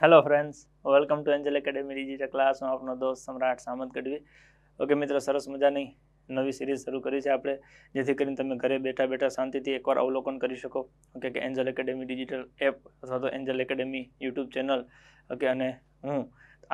hello friends welcome to angel academy digital ક્લાસમાં આપનો દોસ્ત સમ્રાટ સામંત ગઢવી ઓકે મિત્રો સરસ મજાની નવી સિરીઝ શરૂ કરી છે આપણે જેથી કરીને તમે ઘરે બેઠા બેઠા શાંતિથી એકવાર અવલોકન કરી શકો ઓકે કે એન્જલ એકેડેમી ડિજિટલ એપ અથવા તો angel academy YouTube channel okay અને હું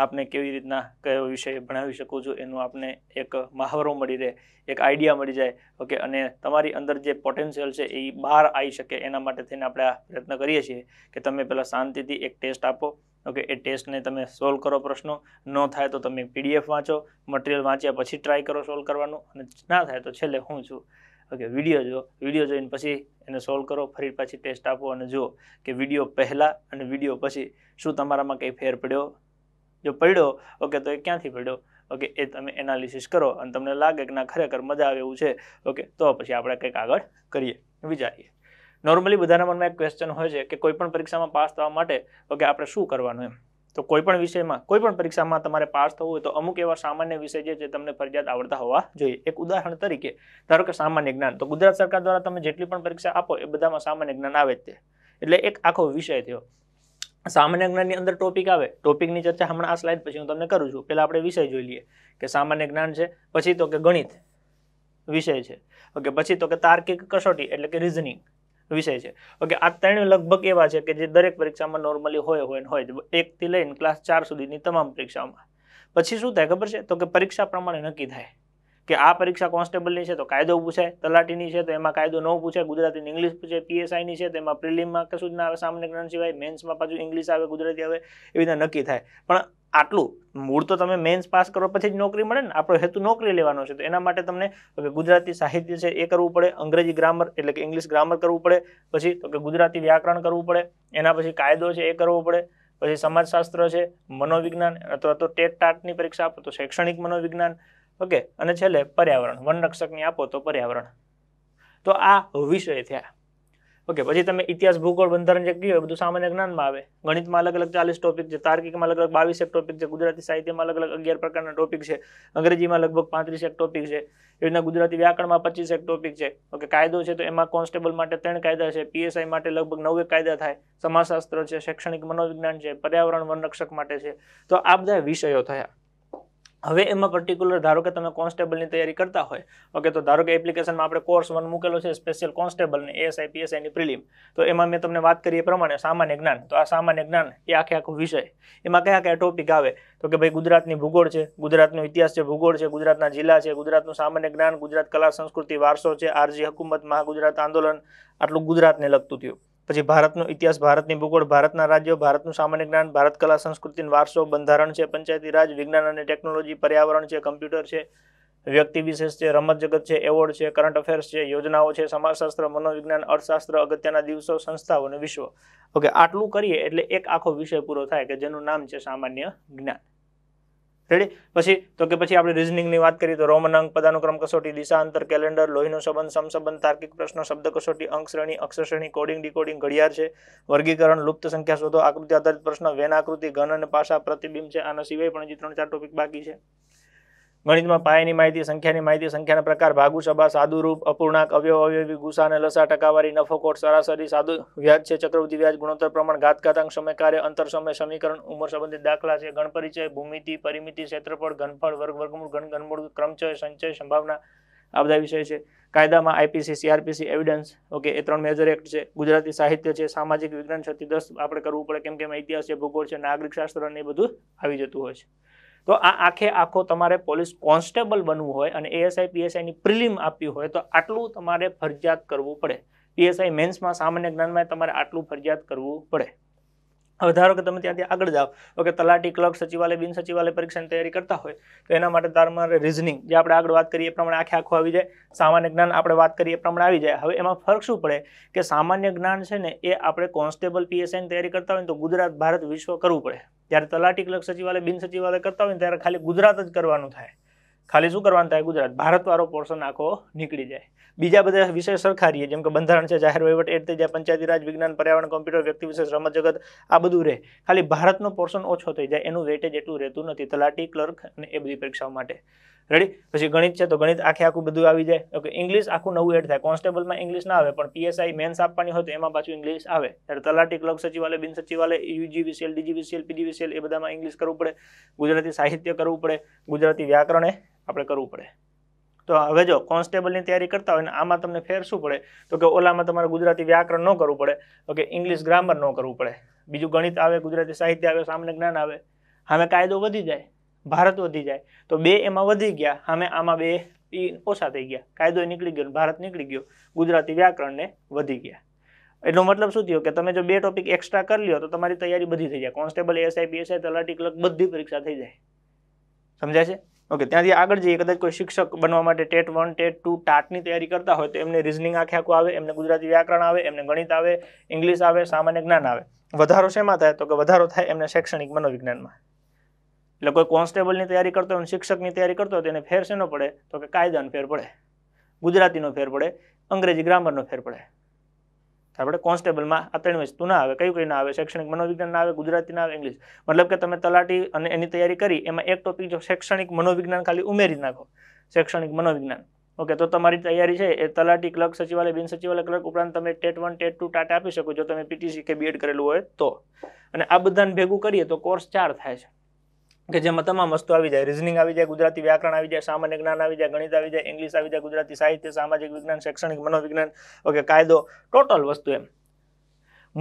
આપને કેવી રીતના કયો વિષય ભણાવી શકું છું એનું આપને એક મહાવરો મળી રહે એક આઈડિયા મળી જાય ઓકે અને તમારી અંદર જે પોટેન્શિયલ છે એ બહાર આવી શકે એના માટે થઈને આપણે આ પ્રયત્ન કરીએ છીએ કે તમે પહેલાં શાંતિથી એક ટેસ્ટ આપો ઓકે એ ટેસ્ટને તમે સોલ્વ કરો પ્રશ્નો ન થાય તો તમે પીડીએફ વાંચો મટીરિયલ વાંચ્યા પછી ટ્રાય કરો સોલ્વ કરવાનું અને ના થાય તો છેલ્લે હું છું ઓકે વિડીયો જો વિડીયો જોઈને પછી એને સોલ્વ કરો ફરી પાછી ટેસ્ટ આપો અને જુઓ કે વિડીયો પહેલાં અને વિડીયો પછી શું તમારામાં કંઈ ફેર પડ્યો જો પડ્યો ઓકે તો એ ક્યાંથી પડ્યો ઓકે એ તમે એનાલિસિસ કરો અને તમને લાગે કે ના ખરેખર મજા આવે એવું છે ઓકે તો પછી આપણે કંઈક આગળ કરીએ વિચારીએ નોર્મલી બધાના મનમાં એક ક્વેશ્ચન હોય છે કે કોઈપણ પરીક્ષામાં પાસ થવા માટે ઓકે આપણે શું કરવાનું એમ તો કોઈપણ વિષયમાં કોઈપણ પરીક્ષામાં તમારે પાસ થવું હોય તો અમુક એવા સામાન્ય વિષય જે છે તમને ફરજિયાત આવડતા હોવા જોઈએ એક ઉદાહરણ તરીકે ધારો કે સામાન્ય જ્ઞાન તો ગુજરાત સરકાર દ્વારા તમે જેટલી પણ પરીક્ષા આપો એ બધામાં સામાન્ય જ્ઞાન આવે જ તે એટલે એક આખો વિષય થયો સામાન્ય જ્ઞાનની અંદર ટોપિક આવે ટોપિકની ચર્ચા હમણાં આ સ્લાઇડ પછી હું તમને કરું છું પહેલાં આપણે વિષય જોઈ લઈએ કે સામાન્ય જ્ઞાન છે પછી તો કે ગણિત વિષય છે ઓકે પછી તો કે તાર્કિક કસોટી એટલે કે રિઝનિંગ વિષય છે ઓકે આ ત્રણ લગભગ એવા છે કે જે દરેક પરીક્ષામાં નોર્મલી હોય હોય હોય એકથી લઈને ક્લાસ ચાર સુધીની તમામ પરીક્ષાઓમાં પછી શું થાય ખબર છે તો કે પરીક્ષા પ્રમાણે નક્કી થાય કે આ પરીક્ષા કોન્સ્ટેબલની છે તો કાયદો પૂછે તલાટીની છે તો એમાં કાયદો ન પૂછે ગુજરાતી ઇંગ્લિશ પૂછે પીએસઆઈની છે તો એમાં પ્રિલિમમાં કશું જ ના આવે સામાન્ય જ્ઞાન સિવાય મેન્સમાં પાછું ઇંગ્લિશ આવે ગુજરાતી આવે એવી રીતે નક્કી થાય પણ આટલું મૂળ તો તમે મેન્સ પાસ કરો પછી જ નોકરી મળે ને આપણો હેતુ નોકરી લેવાનો છે તો એના માટે તમને ગુજરાતી સાહિત્ય છે એ કરવું પડે અંગ્રેજી ગ્રામર એટલે કે ઇંગ્લિશ ગ્રામર કરવું પડે પછી તો કે ગુજરાતી વ્યાકરણ કરવું પડે એના પછી કાયદો છે એ કરવો પડે પછી સમાજશાસ્ત્ર છે મનોવિજ્ઞાન અથવા તો ટેટ ટાટની પરીક્ષા આપો તો શૈક્ષણિક મનોવિજ્ઞાન ઓકે અને છેલ્લે પર્યાવરણ વનરક્ષકની આપો તો પર્યાવરણ તો આ વિષય થયા ઓકે પછી તમે ઇતિહાસ ભૂગોળ બંધારણ જે કીધું એ બધું સામાન્ય જ્ઞાનમાં આવે ગણિતમાં અલગ અલગ ચાલીસ ટોપિક છે તાર્કિકમાં અલગ અલગ બાવીસ એક ટોપિક છે ગુજરાતી સાહિત્યમાં અલગ અલગ અગિયાર પ્રકારના ટોપિક છે અંગ્રેજીમાં લગભગ પાંત્રીસ એક ટોપિક છે એ રીતના ગુજરાતી વ્યાકરણમાં પચીસ એક ટોપિક છે ઓકે કાયદો છે તો એમાં કોન્સ્ટેબલ માટે ત્રણ કાયદા છે પીએસઆઈ માટે લગભગ નવ એક કાયદા થાય સમાજશાસ્ત્ર છે શૈક્ષણિક મનોવિજ્ઞાન છે પર્યાવરણ વનરક્ષક માટે છે તો આ બધા વિષયો થયા હવે એમાં પર્ટિક્યુલર ધારો કે તમે કોન્સ્ટેબલની તૈયારી કરતા હોય ઓકે તો ધારો કે એપ્લિકેશનમાં આપણે કોર્સ વન મૂકેલો છે સ્પેશિયલ કોન્સ્ટેબલની એએસઆઈ પીએસઆઈની પ્રિલિમ તો એમાં મેં તમને વાત કરી એ પ્રમાણે સામાન્ય જ્ઞાન તો આ સામાન્ય જ્ઞાન એ આખે આખો વિષય એમાં કયા કયા ટોપિક આવે તો કે ભાઈ ગુજરાતની ભૂગોળ છે ગુજરાતનો ઇતિહાસ છે ભૂગોળ છે ગુજરાતના જિલ્લા છે ગુજરાતનું સામાન્ય જ્ઞાન ગુજરાત કલા સંસ્કૃતિ વારસો છે આરજી હકુમત મહાગુજરાત આંદોલન આટલું ગુજરાતને લગતું થયું પછી ભારતનો ઇતિહાસ ભારતની ભૂગોળ ભારતના રાજ્યો ભારતનું સામાન્ય જ્ઞાન ભારત કલા સંસ્કૃતિ વારસો બંધારણ છે પંચાયતી રાજ વિજ્ઞાન અને ટેકનોલોજી પર્યાવરણ છે કમ્પ્યુટર છે વ્યક્તિ વિશેષ છે રમત જગત છે એવોર્ડ છે કરંટ અફેર્સ છે યોજનાઓ છે સમાજશાસ્ત્ર મનોવિજ્ઞાન અર્થશાસ્ત્ર અગત્યના દિવસો સંસ્થાઓ અને વિશ્વ ઓકે આટલું કરીએ એટલે એક આખો વિષય પૂરો થાય કે જેનું નામ છે સામાન્ય જ્ઞાન રેડી પછી તો કે પછી આપણે રિઝનિંગની વાત કરીએ તો રોમન અંક પદાનુક્રમ કસોટી દિશા અંતર કેલેન્ડર લોહીનો સંબંધ સમસંબંધ તાર્કિક પ્રશ્નો શબ્દ કસોટી અંક શ્રેણી અક્ષર શ્રેણી કોડિંગ ડીકોડિંગ ઘડિયાળ છે વર્ગીકરણ લુપ્ત સંખ્યા શોધો આકૃતિ આધારિત પ્રશ્ન વેન આકૃતિ ઘન અને પાસા પ્રતિબિંબ છે આના સિવાય પણ હજી ત્રણ ચાર ટોપિક બાકી છે ગણિતમાં પાયાની માહિતી સંખ્યાની માહિતી સંખ્યાના પ્રકાર ભાગુ સભા સાદુરૂપ અપૂર્ણાંક અવયવ અવયવી ગુસા અને લસા ટકાવારી નફો કોટ સરાસરી સાદુ વ્યાજ છે ચક્રવૃદ્ધિ વ્યાજ ગુણોત્તર પ્રમાણ ઘાતઘાતાંક સમય કાર્ય અંતર સમય સમીકરણ ઉંમર સંબંધિત દાખલા છે ગણ પરિચય ભૂમિતિ પરિમિતિ ક્ષેત્રફળ ઘનફળ વર્ગ વર્ગમૂળ ઘન ઘનમૂળ ક્રમચય સંચય સંભાવના આ બધા વિષય છે કાયદામાં આઈપીસી સીઆરપીસી એવિડન્સ ઓકે એ ત્રણ મેજર એક્ટ છે ગુજરાતી સાહિત્ય છે સામાજિક વિજ્ઞાન છથી દસ આપણે કરવું પડે કેમ કે એમાં ઇતિહાસ છે ભૂગોળ છે નાગરિક શાસ્ત્ર અને એ બધું આવી જતું હોય છે તો આ આખે આખો તમારે પોલીસ કોન્સ્ટેબલ બનવું હોય અને એએસઆઈ પીએસઆઈની પ્રિલિમ આપવી હોય તો આટલું તમારે ફરજિયાત કરવું પડે પીએસઆઈ મેન્સમાં સામાન્ય જ્ઞાનમાં તમારે આટલું ફરજિયાત કરવું પડે હવે ધારો કે તમે ત્યાંથી આગળ જાઓ તો કે તલાટી ક્લર્ક સચિવાલય બિન સચિવાલય પરીક્ષાની તૈયારી કરતા હોય તો એના માટે તમારે રિઝનિંગ જે આપણે આગળ વાત કરીએ એ પ્રમાણે આખે આખું આવી જાય સામાન્ય જ્ઞાન આપણે વાત કરીએ પ્રમાણે આવી જાય હવે એમાં ફરક શું પડે કે સામાન્ય જ્ઞાન છે ને એ આપણે કોન્સ્ટેબલ પીએસઆઈની તૈયારી કરતા હોય તો ગુજરાત ભારત વિશ્વ કરવું પડે જ્યારે તલાટી ક્લર્ક સચિવાલય બિન સચિવાલય કરતા હોય ત્યારે ખાલી ગુજરાત જ કરવાનું થાય ખાલી શું કરવાનું થાય ગુજરાત ભારતવાળો પોર્શન આખો નીકળી જાય બીજા બધા વિષય સરખારીએ જેમ કે બંધારણ છે જાહેર વહીવટ એડ થઈ જ્યાં પંચાયતી રાજ વિજ્ઞાન પર્યાવરણ કોમ્પ્યુટર વ્યક્તિ વિશેષ રમત જગત આ બધું રહે ખાલી ભારતનો પોર્શન ઓછો થઈ જાય એનું વેટેજ એટલું રહેતું નથી તલાટી ક્લર્ક અને એ બધી પરીક્ષાઓ માટે રેડી પછી ગણિત છે તો ગણિત આખે આખું બધું આવી જાય ઓકે ઇંગ્લિશ આખું નવું એડ થાય કોન્સ્ટેબલમાં ઇંગ્લિશ ના આવે પણ પીએસઆઈ મેન્સ આપવાની હોય તો એમાં પાછું ઇંગ્લિશ આવે ત્યારે તલાટી ક્લબ સચિવાલય બિન સચિવાલય યુજીવીસીએલ ડીજીવીસીએલ પીજીવીસીએલ એ બધામાં ઇંગ્લિશ કરવું પડે ગુજરાતી સાહિત્ય કરવું પડે ગુજરાતી વ્યાકરણ આપણે કરવું પડે તો હવે જો કોન્સ્ટેબલની તૈયારી કરતા હોય ને આમાં તમને ફેર શું પડે તો કે ઓલામાં તમારે ગુજરાતી વ્યાકરણ ન કરવું પડે ઓકે ઇંગ્લિશ ગ્રામર ન કરવું પડે બીજું ગણિત આવે ગુજરાતી સાહિત્ય આવે સામાન્ય જ્ઞાન આવે હવે કાયદો વધી જાય ભારત વધી જાય તો બે એમાં વધી ગયા સામે આમાં બે એ ઓછા થઈ ગયા કાયદો નીકળી ગયો ભારત નીકળી ગયો ગુજરાતી વ્યાકરણને વધી ગયા એટલો મતલબ શું થયો કે તમે જો બે ટોપિક એક્સ્ટ્રા કરી લ્યો તો તમારી તૈયારી બધી થઈ જાય કોન્સ્ટેબલ એસઆઈ પીએસઆઈ તલાટી ક્લર્ક બધી પરીક્ષા થઈ જાય સમજાય છે ઓકે ત્યાંથી આગળ જઈએ કદાચ કોઈ શિક્ષક બનવા માટે ટેટ વન ટેટ ટુ ટાટની તૈયારી કરતા હોય તો એમને રિઝનિંગ આખે આખું આવે એમને ગુજરાતી વ્યાકરણ આવે એમને ગણિત આવે ઇંગ્લિશ આવે સામાન્ય જ્ઞાન આવે વધારો શેમાં થાય તો કે વધારો થાય એમને શૈક્ષણિક મનોવિજ્ઞાનમાં એટલે કોઈ કોન્સ્ટેબલની તૈયારી કરતો હોય શિક્ષકની તૈયારી કરતો હોય તેને ફેર શેનો પડે તો કે કાયદાનો ફેર પડે ગુજરાતીનો ફેર પડે અંગ્રેજી ગ્રામરનો ફેર પડે આપણે કોન્સ્ટેબલમાં આ ત્રણ વસ્તુ ના આવે કયું કઈ ના આવે શૈક્ષણિક મનોવિજ્ઞાન ના આવે ગુજરાતી ના આવે ઇંગ્લિશ મતલબ કે તમે તલાટી અને એની તૈયારી કરી એમાં એક ટોપિક જો શૈક્ષણિક મનોવિજ્ઞાન ખાલી ઉમેરી નાખો શૈક્ષણિક મનોવિજ્ઞાન ઓકે તો તમારી તૈયારી છે એ તલાટી ક્લર્ક સચિવાલય બિન સચિવાલય ક્લર્ક ઉપરાંત તમે TET one TET two TAT આપી શકો જો તમે પીટીસી કે બીએડ કરેલું હોય તો અને આ બધાને ભેગું કરીએ તો કોર્સ ચાર થાય છે કે જેમાં તમામ વસ્તુ આવી જાય રિઝનિંગ આવી જાય ગુજરાતી વ્યાકરણ આવી જાય સામાન્ય જ્ઞાન આવી જાય ગણિત આવી જાય ઇંગ્લિશ આવી જાય ગુજરાતી સાહિત્ય સામાજિક વિજ્ઞાન શૈક્ષણિક મનોવિજ્ઞાન ઓકે કાયદો ટોટલ વસ્તુ એમ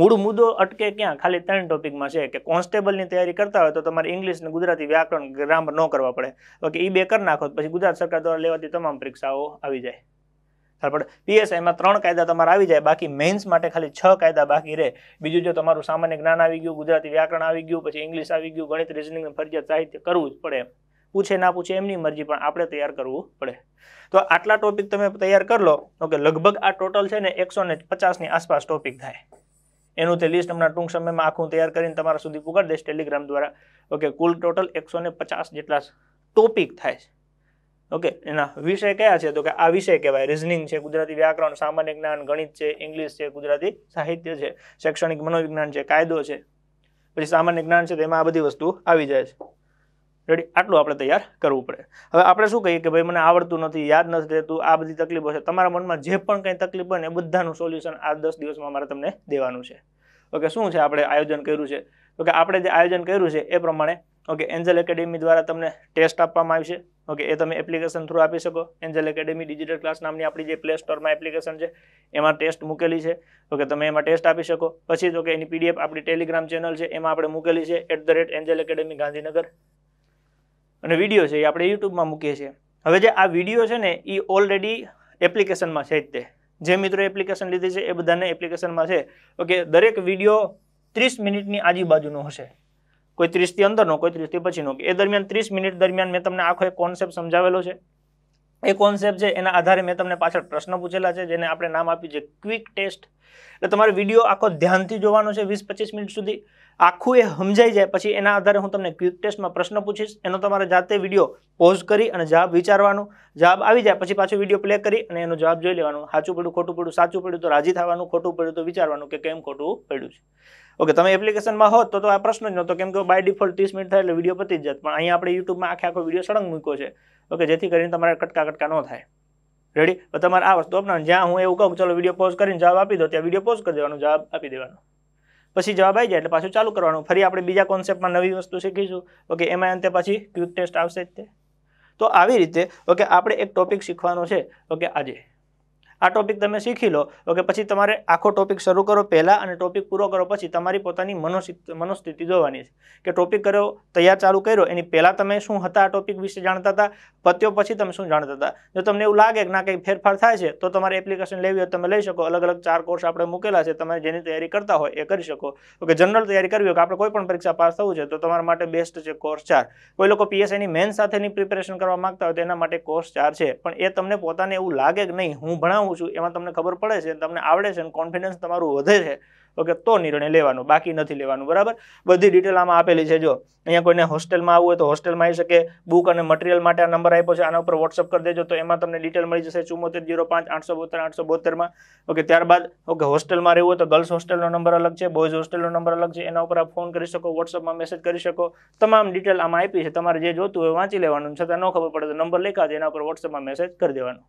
મૂળ મુદ્દો અટકે ક્યાં ખાલી ત્રણ ટોપિકમાં છે કે કોન્સ્ટેબલની તૈયારી કરતા હોય તો તમારે ઇંગ્લિશ ને ગુજરાતી વ્યાકરણ ગ્રામર ન કરવા પડે ઓકે એ બે કરી નાખો પછી ગુજરાત સરકાર દ્વારા લેવાતી તમામ પરીક્ષાઓ આવી જાય ખબર પીએસઆઈમાં ત્રણ કાયદા તમારે આવી જાય બાકી મેન્સ માટે ખાલી છ કાયદા બાકી રહે બીજું જો તમારું સામાન્ય જ્ઞાન આવી ગયું ગુજરાતી વ્યાકરણ આવી ગયું પછી ઇંગ્લિશ આવી ગયું ગણિત રિઝનિંગ ફરજિયાત સાહિત્ય કરવું જ પડે પૂછે ના પૂછે એમની મરજી પણ આપણે તૈયાર કરવું પડે તો આટલા ટોપિક તમે તૈયાર કરી લો ઓકે લગભગ આ ટોટલ છે ને એકસો ને પચાસની આસપાસ ટોપિક થાય એનું તે લિસ્ટ હમણાં ટૂંક સમયમાં આખું તૈયાર કરીને તમારા સુધી પુગાડી દઈશ ટેલિગ્રામ દ્વારા ઓકે કુલ ટોટલ એકસો ને પચાસ જેટલા ટોપિક થાય છે ઓકે એના વિષય કયા છે તો કે આ વિષય કહેવાય રિઝનિંગ છે ગુજરાતી વ્યાકરણ સામાન્ય જ્ઞાન ગણિત છે ઇંગ્લિશ છે ગુજરાતી સાહિત્ય છે શૈક્ષણિક મનોવિજ્ઞાન છે કાયદો છે પછી સામાન્ય જ્ઞાન છે તેમાં આ બધી વસ્તુ આવી જાય છે રેડી આટલું આપણે તૈયાર કરવું પડે હવે આપણે શું કહીએ કે ભાઈ મને આવડતું નથી યાદ નથી રહેતું આ બધી તકલીફો છે તમારા મનમાં જે પણ કંઈ તકલીફ ને એ બધાનું સોલ્યુશન આ દસ દિવસમાં મારે તમને દેવાનું છે ઓકે શું છે આપણે આયોજન કર્યું છે તો કે આપણે જે આયોજન કર્યું છે એ પ્રમાણે ઓકે એન્જલ એકેડેમી દ્વારા તમને ટેસ્ટ આપવામાં આવશે ઓકે એ તમે એપ્લિકેશન થ્રુ આપી શકો એન્જલ એકેડેમી ડિજિટલ ક્લાસ નામની આપણી જે પ્લે સ્ટોરમાં એપ્લિકેશન છે એમાં ટેસ્ટ મૂકેલી છે ઓકે તમે એમાં ટેસ્ટ આપી શકો પછી તો કે એની પીડીએફ આપણી ટેલિગ્રામ ચેનલ છે એમાં આપણે મૂકેલી છે at the rate angel academy Gandhinagar અને વિડીયો છે એ આપણે યુટ્યુબમાં મૂકીએ છીએ હવે જે આ વિડીયો છે ને એ ઓલરેડી એપ્લિકેશનમાં છે જ તે જે મિત્રો એપ્લિકેશન લીધી છે એ બધાને એપ્લિકેશનમાં છે ઓકે દરેક વિડીયો ત્રીસ મિનિટની આજુબાજુનો હશે કોઈ ત્રીસથી અંદરનો કોઈ ત્રીસથી પછીનો એ દરમિયાન ત્રીસ મિનિટ દરમિયાન મેં તમને આખો એક કોન્સેપ્ટ સમજાવેલો છે એ કોન્સેપ્ટ છે એના આધારે મેં તમને પાછળ પ્રશ્ન પૂછેલા છે જેને આપણે નામ આપ્યું છે ક્વિક ટેસ્ટ એટલે તમારે વિડીયો આખો ધ્યાનથી જોવાનો છે વીસ પચીસ મિનિટ સુધી આખું એ સમજાઈ જાય પછી એના આધારે હું તમને ક્વિક ટેસ્ટમાં પ્રશ્ન પૂછીશ એનો તમારે જાતે વિડીયો પોઝ કરી અને જવાબ વિચારવાનો જવાબ આવી જાય પછી પાછો વિડીયો પ્લે કરી અને એનો જવાબ જોઈ લેવાનો સાચું પડ્યું ખોટું પડ્યું સાચું પડ્યું તો રાજી થવાનું ખોટું પડ્યું તો વિચારવાનું કે કેમ ખોટું પડ્યું છે ઓકે તમે એપ્લિકેશનમાં હોત તો આ પ્રશ્ન જ નહોતો કેમ કે બાય ડિફોલ્ટ ત્રીસ મિનિટ થાય એટલે વિડીયો પતી જ જત પણ અહીંયા આપણે યુટ્યુબમાં આખે આખો વિડીયો સળંગ મૂક્યો છે ઓકે જેથી કરીને તમારે કટકા કટકા ન થાય રેડી તમારે આ વસ્તુ અપનાવ જ્યાં હું એવું કહું ચલો વિડીયો પોઝ કરીને જવાબ આપી દો ત્યાં વિડીયો પોઝ કરી દેવાનો જવાબ આપી દેવાનો પછી જવાબ આવી જાય એટલે પાછું ચાલુ કરવાનું ફરી આપણે બીજા કોન્સેપ્ટમાં નવી વસ્તુ શીખીશું ઓકે એમાં અંતે પછી ક્યુક ટેસ્ટ આવશે જ તે તો આવી રીતે ઓકે આપણે એક ટોપિક શીખવાનો છે ઓકે આજે આ ટોપિક તમે શીખી લો ઓકે પછી તમારે આખો ટોપિક શરૂ કરો પહેલાં અને ટોપિક પૂરો કરો પછી તમારી પોતાની મનોસ્થિતિ જોવાની છે કે ટોપિક કર્યો તૈયાર ચાલુ કર્યો એની પહેલાં તમે શું હતા આ ટોપિક વિશે જાણતા હતા પત્યો પછી તમે શું જાણતા હતા જો તમને એવું લાગે કે ના કંઈ ફેરફાર થાય છે તો તમારે એપ્લિકેશન લેવી હોય તમે લઈ શકો અલગ અલગ ચાર કોર્સ આપણે મૂકેલા છે તમે જેની તૈયારી કરતા હોય એ કરી શકો ઓકે જનરલ તૈયારી કરવી હોય કે આપણે કોઈ પણ પરીક્ષા પાસ થવું છે તો તમારા માટે બેસ્ટ છે કોર્સ ચાર કોઈ લોકો પીએસઆઈની મેન સાથેની પ્રિપેરેશન કરવા માગતા હોય તો એના માટે કોર્સ ચાર છે પણ એ તમને પોતાને એવું લાગે કે નહીં હું ભણાવું જાણું છું એમાં તમને ખબર પડે છે તમને આવડે છે અને કોન્ફિડન્સ તમારું વધે છે ઓકે તો નિર્ણય લેવાનો બાકી નથી લેવાનું બરાબર બધી ડિટેલ આમાં આપેલી છે જો અહીંયા કોઈને હોસ્ટેલમાં આવવું હોય તો હોસ્ટેલમાં આવી શકે બુક અને મટીરિયલ માટે આ નંબર આપ્યો છે આના ઉપર વોટ્સઅપ કરી દેજો તો એમાં તમને ડિટેલ મળી જશે ચુમ્મોતેર જીરો પાંચ આઠસો બોતેર આઠસો બોતેરમાં ઓકે ત્યારબાદ ઓકે હોસ્ટેલમાં રહેવું હોય તો ગર્લ્સ હોસ્ટેલનો નંબર અલગ છે બોયઝ હોસ્ટેલનો નંબર અલગ છે એના ઉપર આપ ફોન કરી શકો વોટ્સઅપમાં મેસેજ કરી શકો તમામ ડિટેલ આમાં આપી છે તમારે જે જોતું હોય વાંચી લેવાનું છતાં ન ખબર પડે તો નંબર લખ્યા છે એના ઉપર વોટ્સઅપમાં મેસેજ કરી દેવાનો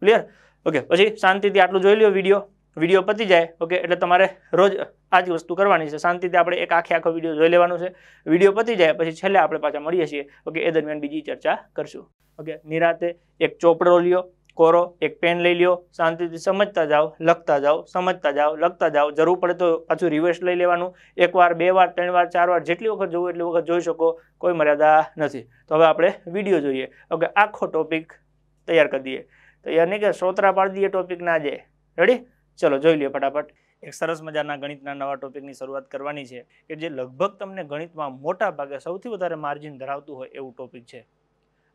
ક્લિયર ઓકે પછી શાંતિથી આટલું જોઈ લ્યો વિડીયો વિડીયો પતી જાય ઓકે એટલે તમારે રોજ આ જ વસ્તુ કરવાની છે શાંતિથી આપણે એક આખે આખો વિડીયો જોઈ લેવાનો છે વિડીયો પતી જાય પછી છેલ્લે આપણે પાછા મળીએ છીએ ઓકે એ દરમિયાન બીજી ચર્ચા કરશું ઓકે નિરાતે એક ચોપડો લ્યો કોરો એક પેન લઈ લ્યો શાંતિથી સમજતા જાઓ લખતા જાઓ સમજતા જાઓ લખતા જાઓ જરૂર પડે તો પાછું રિવર્સ લઈ લેવાનું એકવાર બે વાર ત્રણ વાર ચાર વાર જેટલી વખત જોવું એટલી વખત જોઈ શકો કોઈ મર્યાદા નથી તો હવે આપણે વિડીયો જોઈએ ઓકે આખો ટોપિક તૈયાર કરી દઈએ તો યાની કે સોતરા પાડી દઈએ ટોપિક ના જાય રેડી ચલો જોઈ લઈએ ફટાફટ એક સરસ મજાના ગણિતના નવા ટોપિકની શરૂઆત કરવાની છે કે જે લગભગ તમને ગણિતમાં મોટા ભાગે સૌથી વધારે માર્જિન ધરાવતું હોય એવું ટોપિક છે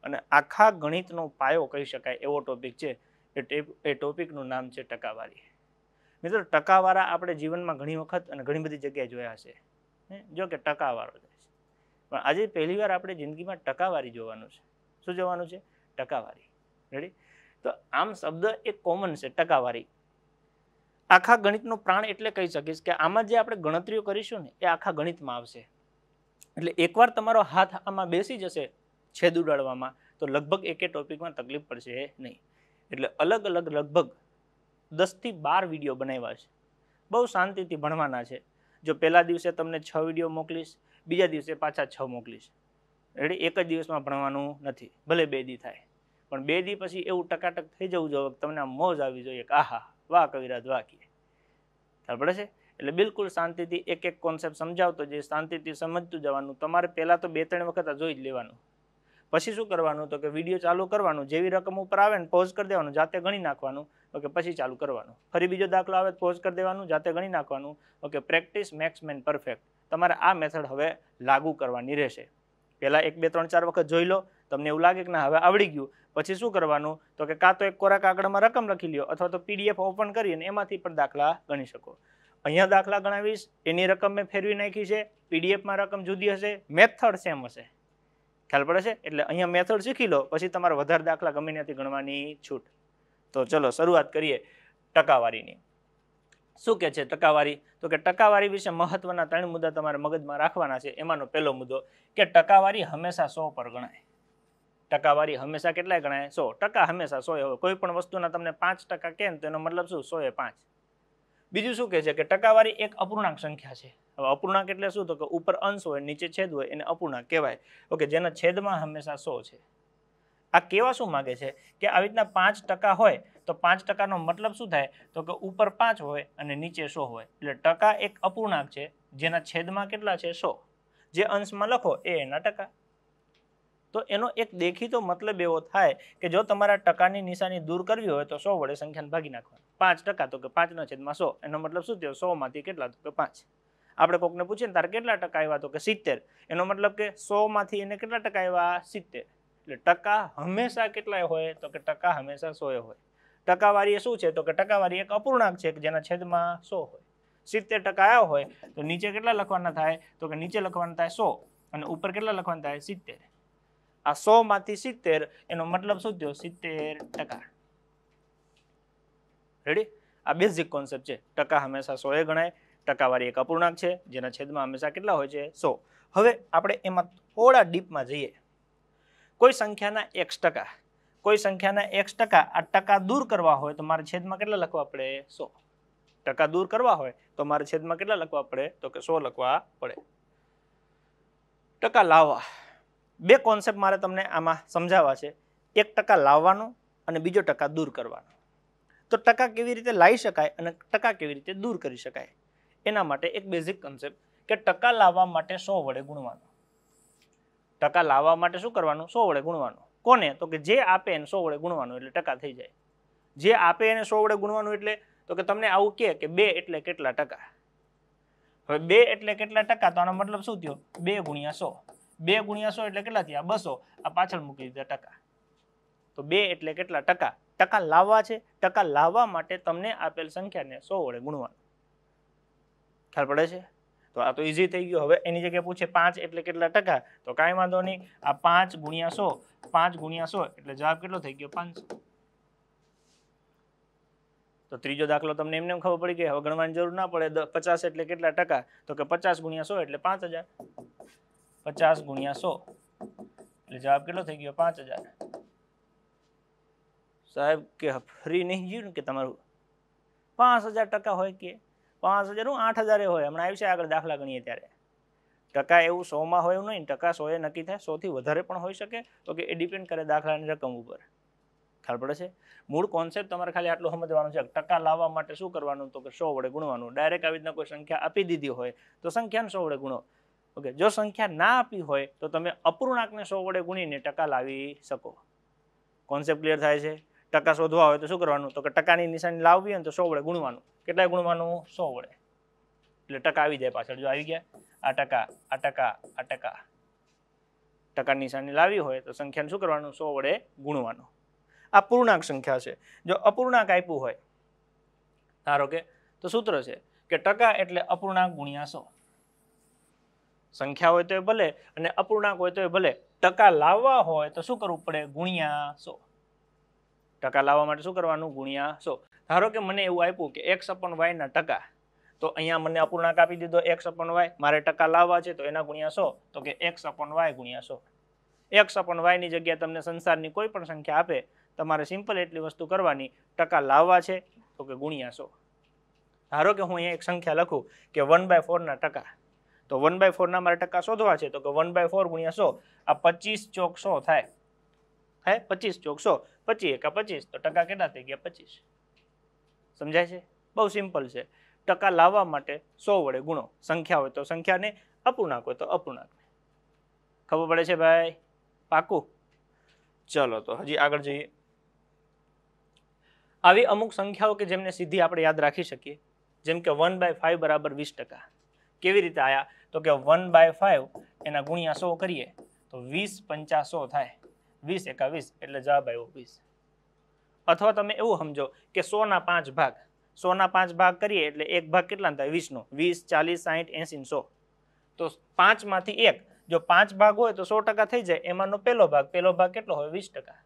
અને આખા ગણિતનો પાયો કહી શકાય એવો ટોપિક છે એ ટોપિકનું નામ છે ટકાવારી મિત્રો ટકાવારા આપણે જીવનમાં ઘણી વખત અને ઘણી બધી જગ્યાએ જોયા હશે જો કે ટકાવારો છે પણ આજે પહેલીવાર આપણે જિંદગીમાં ટકાવારી જોવાનું છે શું જોવાનું છે ટકાવારી રેડી તો આમ શબ્દ એ કોમન છે ટકાવારી આખા ગણિતનો પ્રાણ એટલે કહી શકીશ કે આમાં જે આપણે ગણતરીઓ કરીશું ને એ આખા ગણિતમાં આવશે એટલે એકવાર તમારો હાથ આમાં બેસી જશે છેદ ઉડાડવામાં તો લગભગ એકે ટોપિકમાં તકલીફ પડશે નહીં એટલે અલગ અલગ લગભગ દસથી બાર વિડીયો બનાવ્યા છે બહુ શાંતિથી ભણવાના છે જો પહેલા દિવસે તમને છ વિડીયો મોકલીશ બીજા દિવસે પાછા છ મોકલીશ એટલે એક જ દિવસમાં ભણવાનું નથી ભલે બે દી થાય પણ બે દી પછી એવું ટકાટક થઈ જવું જોઈએ તમને મોજ આવી જોઈએ કે આહા વાહ કવિરાજ વાહ કે ખબર છે એટલે બિલકુલ શાંતિથી એક એક કોન્સેપ્ટ સમજાવતો જે શાંતિથી સમજતું જવાનું તમારે પહેલાં તો બે ત્રણ વખત જોઈ જ લેવાનું પછી શું કરવાનું તો કે વિડીયો ચાલુ કરવાનું જેવી રકમ ઉપર આવે ને પોઝ કરી દેવાનું જાતે ગણી નાખવાનું ઓકે પછી ચાલુ કરવાનું ફરી બીજો દાખલો આવે તો પોઝ કરી દેવાનું જાતે ગણી નાખવાનું okay practice makes man perfect તમારે આ મેથડ હવે લાગુ કરવાની રહેશે પહેલાં એક બે ત્રણ ચાર વખત જોઈ લો તમને એવું લાગે કે ના હવે આવડી ગયું પછી શું કરવાનું તો કે કાં તો એક કોરા કાગળમાં રકમ લખી લ્યો અથવા તો પીડીએફ ઓપન કરીને એમાંથી પણ દાખલા ગણી શકો અહીંયા દાખલા ગણાવીશ એની રકમ મેં ફેરવી નાખી છે પીડીએફમાં રકમ જુદી હશે મેથડ સેમ હશે ખ્યાલ પડે છે એટલે અહીંયા મેથડ શીખી લો પછી તમારે વધારે દાખલા ગમે ત્યાંથી ગણવાની છૂટ તો ચલો શરૂઆત કરીએ ટકાવારીની શું કે છે ટકાવારી તો કે ટકાવારી વિશે મહત્વના ત્રણ મુદ્દા તમારે મગજમાં રાખવાના છે એમાંનો પહેલો મુદ્દો કે ટકાવારી હંમેશા સો પર ગણાય ટકાવારી હંમેશા કેટલાય ગણાય સો ટકા હંમેશા સોએ હોય કોઈ પણ વસ્તુના તમને પાંચ ટકા કેમ તો એનો મતલબ શું સોએ પાંચ બીજું શું કહે છે કે ટકાવારી એક અપૂર્ણાંક સંખ્યા છે હવે અપૂર્ણાંક એટલે શું તો કે ઉપર અંશ હોય નીચે છેદ હોય એને અપૂર્ણાંક કહેવાય ઓકે જેના છેદમાં હંમેશા સો છે આ કેવા શું માગે છે કે આવી રીતના પાંચ ટકા હોય તો પાંચ ટકાનો મતલબ શું થાય તો કે ઉપર પાંચ હોય અને નીચે સો હોય એટલે ટકા એક અપૂર્ણાંક છે જેના છેદમાં કેટલા છે સો જે અંશમાં લખો એના ટકા તો એનો એક દેખીતો મતલબ એવો થાય કે જો તમારા ટકાની નિશાની દૂર કરવી હોય તો સો વડે સંખ્યાને ભાગી નાખવા પાંચ ટકા તો કે પાંચના છેદમાં સો એનો મતલબ શું થયો સોમાંથી કેટલા તો કે પાંચ આપણે કોકને પૂછીએ તારે કેટલા ટકા આવ્યા તો કે સિત્તેર એનો મતલબ કે સોમાંથી એને કેટલા ટકા આવ્યા સિત્તેર એટલે ટકા હંમેશા કેટલાય હોય તો કે ટકા હંમેશા સોએ હોય ટકાવારી એ શું છે તો કે ટકાવારી એક અપૂર્ણાંક છે કે જેના છેદમાં સો હોય સિત્તેર ટકા આવ્યા હોય તો નીચે કેટલા લખવાના થાય તો કે નીચે લખવાના થાય સો અને ઉપર કેટલા લખવાના થાય સિત્તેર આ સો માંથી સિત્તેર એનો મતલબ શું થયો સિત્તેર ટકા રેડી આ બેઝિક કોન્સેપ્ટ છે ટકા હંમેશા એ ગણાય ટકાવાળી એક અપૂર્ણાંક છે જેના છેદમાં હંમેશા કેટલા હોય છે સો હવે આપણે એમાં થોડા ડીપમાં જઈએ કોઈ સંખ્યાના એક્સ ટકા કોઈ સંખ્યાના એક્સ ટકા આ ટકા દૂર કરવા હોય તો મારે છેદમાં કેટલા લખવા પડે સો ટકા દૂર કરવા હોય તો મારે છેદમાં કેટલા લખવા પડે તો કે સો લખવા પડે ટકા લાવવા બે કોન્સેપ્ટ મારે તમને આમાં સમજાવવા છે એક ટકા લાવવાનો અને બીજો ટકા દૂર કરવાનો તો ટકા કેવી રીતે લાવી શકાય અને ટકા કેવી રીતે દૂર કરી શકાય એના માટે એક બેઝિક કન્સેપ્ટ કે ટકા લાવવા માટે સો વડે ગુણવાનો ટકા લાવવા માટે શું કરવાનું સો વડે ગુણવાનું કોને તો કે જે આપે એને સો વડે ગુણવાનું એટલે ટકા થઈ જાય જે આપે એને સો વડે ગુણવાનું એટલે તો કે તમને આવું કે બે એટલે કેટલા ટકા હવે બે એટલે કેટલા ટકા તો આનો મતલબ શું થયો બે ગુણ્યા સો બે ગુણ્યા સો એટલે કેટલા થયા બસો આ પાછળ મૂકી દીધા ટકા તો બે એટલે કેટલા ટકા ટકા લાવવા છે ટકા લાવવા માટે તમને આપેલ સંખ્યાને સો વડે ગુણવાનું ખ્યાલ પડે છે તો આ તો ઇઝી થઈ ગયું હવે એની જગ્યાએ પૂછે પાંચ એટલે કેટલા ટકા તો કાંઈ વાંધો નહીં આ પાંચ ગુણ્યા સો પાંચ ગુણ્યા સો એટલે જવાબ કેટલો થઈ ગયો પાંચ તો ત્રીજો દાખલો તમને એમને એમ ખબર પડી ગઈ હવે ગણવાની જરૂર ના પડે પચાસ એટલે કેટલા ટકા તો કે પચાસ ગુણ્યા સો એટલે પાંચ હજાર પચાસ ગુણ્યા સો એટલે જવાબ કેટલો થઈ ગયો પાંચ હજાર સાહેબ કે ફ્રી નહીં ગયું ને કે તમારું પાંચ હજાર ટકા હોય કે પાંચ હજાર હું આઠ હજારે હોય હમણાં આવ્યું છે આગળ દાખલા ગણીએ ત્યારે ટકા એવું સોમાં હોય એવું નહીં ટકા સોએ નક્કી થાય સોથી વધારે પણ હોઈ શકે તો કે એ ડિપેન્ડ કરે દાખલાની રકમ ઉપર ખ્યાલ પડે છે મૂળ કોન્સેપ્ટ તમારે ખાલી આટલું સમજવાનું છે ટકા લાવવા માટે શું કરવાનું તો કે સો વડે ગુણવાનું ડાયરેક્ટ આવી રીતના કોઈ સંખ્યા આપી દીધી હોય તો સંખ્યાને સો વડે ગુણો ઓકે જો સંખ્યા ના આપી હોય તો તમે અપૂર્ણાંકને સો વડે ગુણીને ટકા લાવી શકો કોન્સેપ્ટ ક્લિયર થાય છે ટકા શોધવા હોય તો શું કરવાનું તો કે ટકાની નિશાની લાવવી હોય તો સો વડે ગુણવાનું કેટલાય ગુણવાનું સો વડે એટલે ટકા આવી જાય પાછળ જો આવી ગયા આ ટકા આ ટકા આ ટકા ટકાની નિશાની લાવી હોય તો સંખ્યાને શું કરવાનું સો વડે ગુણવાનું આ પૂર્ણાંક સંખ્યા છે જો અપૂર્ણાંક આપ્યું હોય ધારો કે તો સૂત્ર છે કે ટકા એટલે અપૂર્ણાંક ગુણ્યા સો સંખ્યા હોય તો એ ભલે અને અપૂર્ણાંક હોય તો એ ભલે ટકા લાવવા હોય તો શું કરવું પડે ગુણ્યા સો ટકા લાવવા માટે શું કરવાનું ગુણ્યા સો ધારો કે મને એવું આપ્યું કે એક્સ અપન વાયના ટકા તો અહીંયા મને અપૂર્ણાંક આપી દીધો એક્સ અપન વાય મારે ટકા લાવવા છે તો એના ગુણ્યા સો તો કે એક્સ અપન વાય ગુણ્યા સો એક્સ અપન વાયની જગ્યાએ તમને સંસારની કોઈ પણ સંખ્યા આપે તમારે સિમ્પલ એટલી વસ્તુ કરવાની ટકા લાવવા છે તો કે ગુણ્યા સો ધારો કે હું અહીંયા એક સંખ્યા લખું કે વન બાય ફોરના ટકા તો વન બાય ફોરના મારે ટકા શોધવા છે તો કે વન બાય ફોર ગુણ્યા સો આ પચીસ ચોક સો થાય હે પચીસ ચોક સો પચીસ એકા પચીસ તો ટકા કેટલા થઈ ગયા પચીસ સમજાય છે બહુ સિમ્પલ છે ટકા લાવવા માટે સો વડે ગુણો સંખ્યા હોય તો સંખ્યાને અપૂર્ણાંક હોય તો અપૂર્ણાંક ખબર પડે છે ભાઈ પાકું ચલો તો હજી આગળ જઈએ આવી અમુક સંખ્યાઓ કે જેમને સીધી આપણે યાદ રાખી શકીએ જેમ કે વન બાય ફાઈવ બરાબર વીસ ટકા કેવી રીતે આવ્યા તો કે વન બાય ફાઇવ એના ગુણ્યા સો કરીએ તો વીસ પંચાસો થાય વીસ એકાવીસ એટલે જવાબ આવ્યો વીસ અથવા તમે એવું સમજો કે સોના પાંચ ભાગ સોના પાંચ ભાગ કરીએ એટલે એક ભાગ કેટલા થાય વીસનો વીસ ચાલીસ સાહીઠ એંસી સો તો પાંચમાંથી એક જો પાંચ ભાગ હોય તો સો ટકા થઈ જાય એમાંનો પહેલો ભાગ પહેલો ભાગ કેટલો હોય વીસ ટકા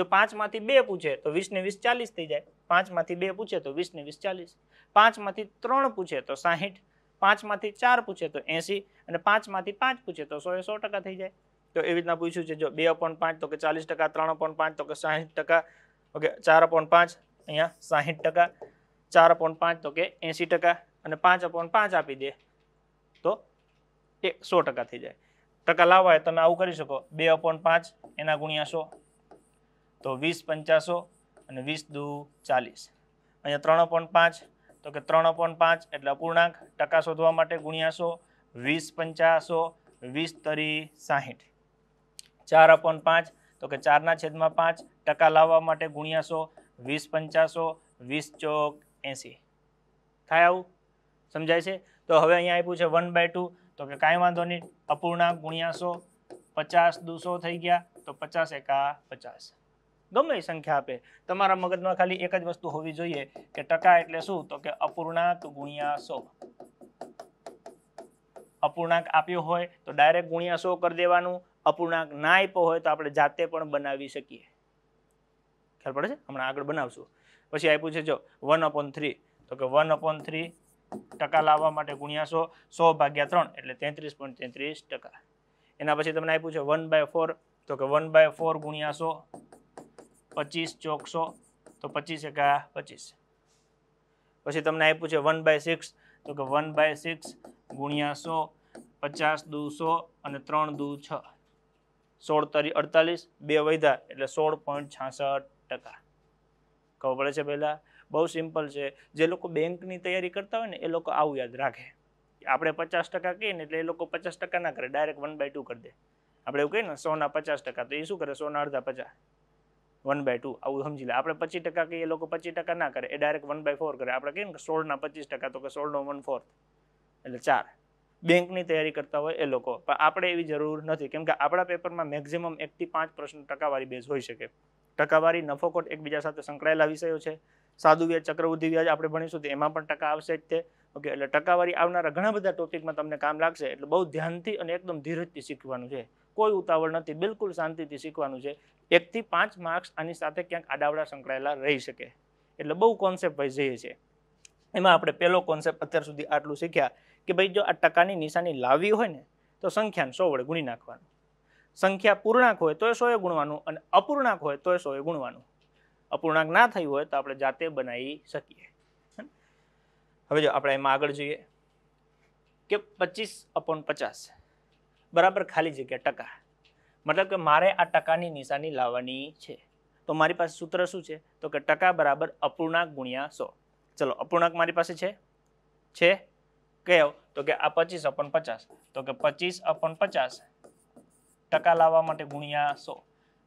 જો પાંચમાંથી બે પૂછે તો વીસને વીસ ચાલીસ થઈ જાય પાંચમાંથી બે પૂછે તો વીસને વીસ ચાલીસ પાંચમાંથી ત્રણ પૂછે તો સાહીઠ પાંચમાંથી ચાર પૂછે તો એંસી અને પાંચમાંથી પાંચ પૂછે તો સો એ સો ટકા થઈ જાય તો એવી રીતના પૂછ્યું છે જો બે અપોન પાંચ તો કે ચાલીસ ટકા ત્રણ અપોન પાંચ તો કે સાહીઠ ટકા ઓકે ચાર અપોન પાંચ અહીંયા સાહીઠ ટકા ચાર અપોન પાંચ તો કે એંસી ટકા અને પાંચ અપોન પાંચ આપી દે તો એ સો ટકા થઈ જાય ટકા લાવવા તમે આવું કરી શકો બે અપોન પાંચ એના ગુણ્યા સો તો વીસ પંચાસો અને વીસ દુ ચાલીસ અહીંયા ત્રણ અપોન પાંચ તો કે ત્રણ અપોન પાંચ એટલે અપૂર્ણાંક ટકા શોધવા માટે ગુણ્યાસો વીસ પંચાસો વીસ તરી સાહીઠ ચાર અપોન પાંચ તો કે ચારના છેદમાં પાંચ ટકા લાવવા માટે ગુણ્યાસો વીસ પંચાસો વીસ ચોક એંસી થાય આવું સમજાય છે તો હવે અહીંયા આપ્યું છે વન બાય ટુ તો કે કાંઈ વાંધો નહીં અપૂર્ણાંક ગુણ્યાસો પચાસ દુસો થઈ ગયા તો પચાસ એકા પચાસ ગમે સંખ્યા આપે તમારા મગજમાં ખાલી એક જ વસ્તુ હોવી જોઈએ કે ટકા એટલે શું તો કે અપૂર્ણાંક ગુણ્યા સો અપૂર્ણાંક આપ્યો હોય તો ડાયરેક્ટ ગુણ્યા સો કરી દેવાનું અપૂર્ણાંક ના આપ્યો હોય તો આપણે જાતે પણ બનાવી શકીએ ખ્યાલ પડે છે હમણાં આગળ બનાવશું પછી આપ્યું છે જો વન અપોન થ્રી તો કે વન અપોન થ્રી ટકા લાવવા માટે ગુણ્યા સો સો ભાગ્યા ત્રણ એટલે તેત્રીસ પોઈન્ટ તેત્રીસ ટકા એના પછી તમને આપ્યું છે વન બાય ફોર તો કે વન બાય ફોર ગુણ્યા સો પચીસ ચોકસો તો પચીસ એકા પચીસ પછી તમને આપ્યું છે વન બાય સિક્સ તો કે વન બાય સિક્સ ગુણ્યા સો પચાસ દુ સો અને ત્રણ દુ છ સોળ તરી અડતાલીસ બે વૈધા એટલે સોળ પોઈન્ટ છાસઠ ટકા ખબર પડે છે પહેલાં બહુ સિમ્પલ છે જે લોકો બેંકની તૈયારી કરતા હોય ને એ લોકો આવું યાદ રાખે આપણે પચાસ ટકા કહીએ ને એટલે એ લોકો પચાસ ટકા ના કરે ડાયરેક્ટ વન બાય ટુ કરી દે આપણે એવું કહીએ ને સોના પચાસ ટકા તો એ શું કરે સોના અડધા પચાસ વન બાય ટુ આવું સમજી લે આપણે પચીસ ટકા કહીએ લોકો પચીસ ટકા ના કરે એ ડાયરેક્ટ વન બાય ફોર કરે આપણે કહીએ ને સોળના પચીસ ટકા તો કે સોળનો વન ફોર્થ એટલે ચાર બેંકની તૈયારી કરતા હોય એ લોકો પણ આપણે એવી જરૂર નથી કેમ કે આપણા પેપરમાં મેક્ઝિમમ એકથી પાંચ પ્રશ્ન ટકાવારી બેઝ હોઈ શકે ટકાવારી નફોકોટ એકબીજા સાથે સંકળાયેલા વિષયો છે સાદુ વ્યાજ ચક્રવૃદ્ધિ વ્યાજ આપણે ભણીશું તો એમાં પણ ટકા આવશે જ તે ઓકે એટલે ટકાવારી આવનારા ઘણા બધા ટોપિકમાં તમને કામ લાગશે એટલે બહુ ધ્યાનથી અને એકદમ ધીરજથી શીખવાનું છે કોઈ ઉતાવળ નથી બિલકુલ શાંતિથી શીખવાનું છે એકથી પાંચ માર્ક્સ આની સાથે ક્યાંક આડાવડા સંકળાયેલા રહી શકે એટલે બહુ કોન્સેપ્ટ હોય જઈએ છે એમાં આપણે પહેલો કોન્સેપ્ટ અત્યાર સુધી આટલું શીખ્યા કે ભાઈ જો આ ટકાની નિશાની લાવવી હોય ને તો સંખ્યાને સો વડે ગુણી નાખવાનું સંખ્યા પૂર્ણાંક હોય તો એ સોએ ગુણવાનું અને અપૂર્ણાંક હોય તો એ સોએ ગુણવાનું અપૂર્ણાંક ના થયું હોય તો આપણે જાતે બનાવી શકીએ હવે જો આપણે એમાં આગળ જોઈએ કે પચીસ અપોન પચાસ બરાબર ખાલી જગ્યા ટકા મતલબ કે મારે આ ટકાની નિશાની લાવવાની છે તો મારી પાસે સૂત્ર શું છે તો કે ટકા બરાબર અપૂર્ણાંક ગુણ્યા સો ચલો અપૂર્ણાંક મારી પાસે છે છે કયો તો કે આ પચીસ અપન પચાસ તો કે પચીસ અપન પચાસ ટકા લાવવા માટે ગુણ્યા સો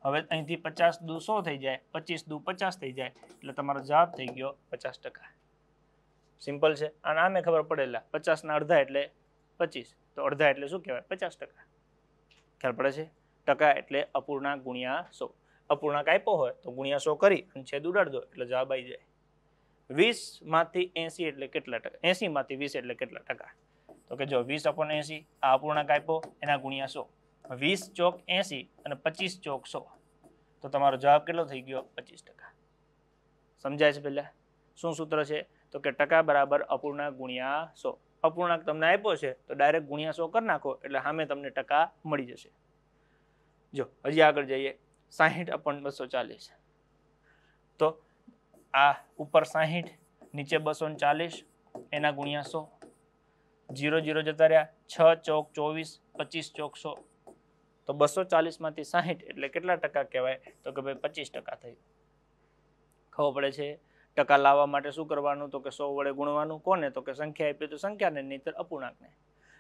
હવે અહીંથી પચાસ દુ સો થઈ જાય પચીસ દુ પચાસ થઈ જાય એટલે તમારો જવાબ થઈ ગયો પચાસ ટકા સિમ્પલ છે અને આ મેં ખબર પડેલા પચાસના અડધા એટલે પચીસ તો અડધા એટલે શું કહેવાય પચાસ ટકા ખ્યાલ પડે છે ટકા એટલે અપૂર્ણાંક ગુણ્યા સો અપૂર્ણાંક આપ્યો હોય તો ગુણ્યા સો કરી અને છેદ ઉડાડી દો એટલે જવાબ આવી જાય વીસમાંથી એંસી એટલે કેટલા ટકા એંસીમાંથી વીસ એટલે કેટલા ટકા તો કે જો વીસ અપોન એંસી આ અપૂર્ણાંક આપ્યો એના ગુણ્યા સો વીસ ચોક એંસી અને પચીસ ચોક સો તો તમારો જવાબ કેટલો થઈ ગયો પચીસ ટકા સમજાય છે પહેલાં શું સૂત્ર છે તો કે ટકા બરાબર અપૂર્ણાંક ગુણ્યા સો અપૂર્ણાંક તમને આપ્યો છે તો ડાયરેક્ટ ગુણ્યા સો કરી નાખો એટલે સામે તમને ટકા મળી જશે જો હજી આગળ જઈએ સાહીઠ અપોન બસો ચાલીસ તો આ ઉપર સાહીઠ નીચે બસો ચાલીસ એના ગુણ્યા સો જીરો જીરો જતા રહ્યા છ ચોક ચોવીસ પચીસ ચોક સો તો બસો ચાલીસમાંથી સાહીઠ એટલે કેટલા ટકા કહેવાય તો કે ભાઈ પચીસ ટકા થયું ખબર પડે છે ટકા લાવવા માટે શું કરવાનું તો કે સો વડે ગુણવાનું કોને તો કે સંખ્યા આપી તો સંખ્યાને નહીંતર અપૂર્ણાંકને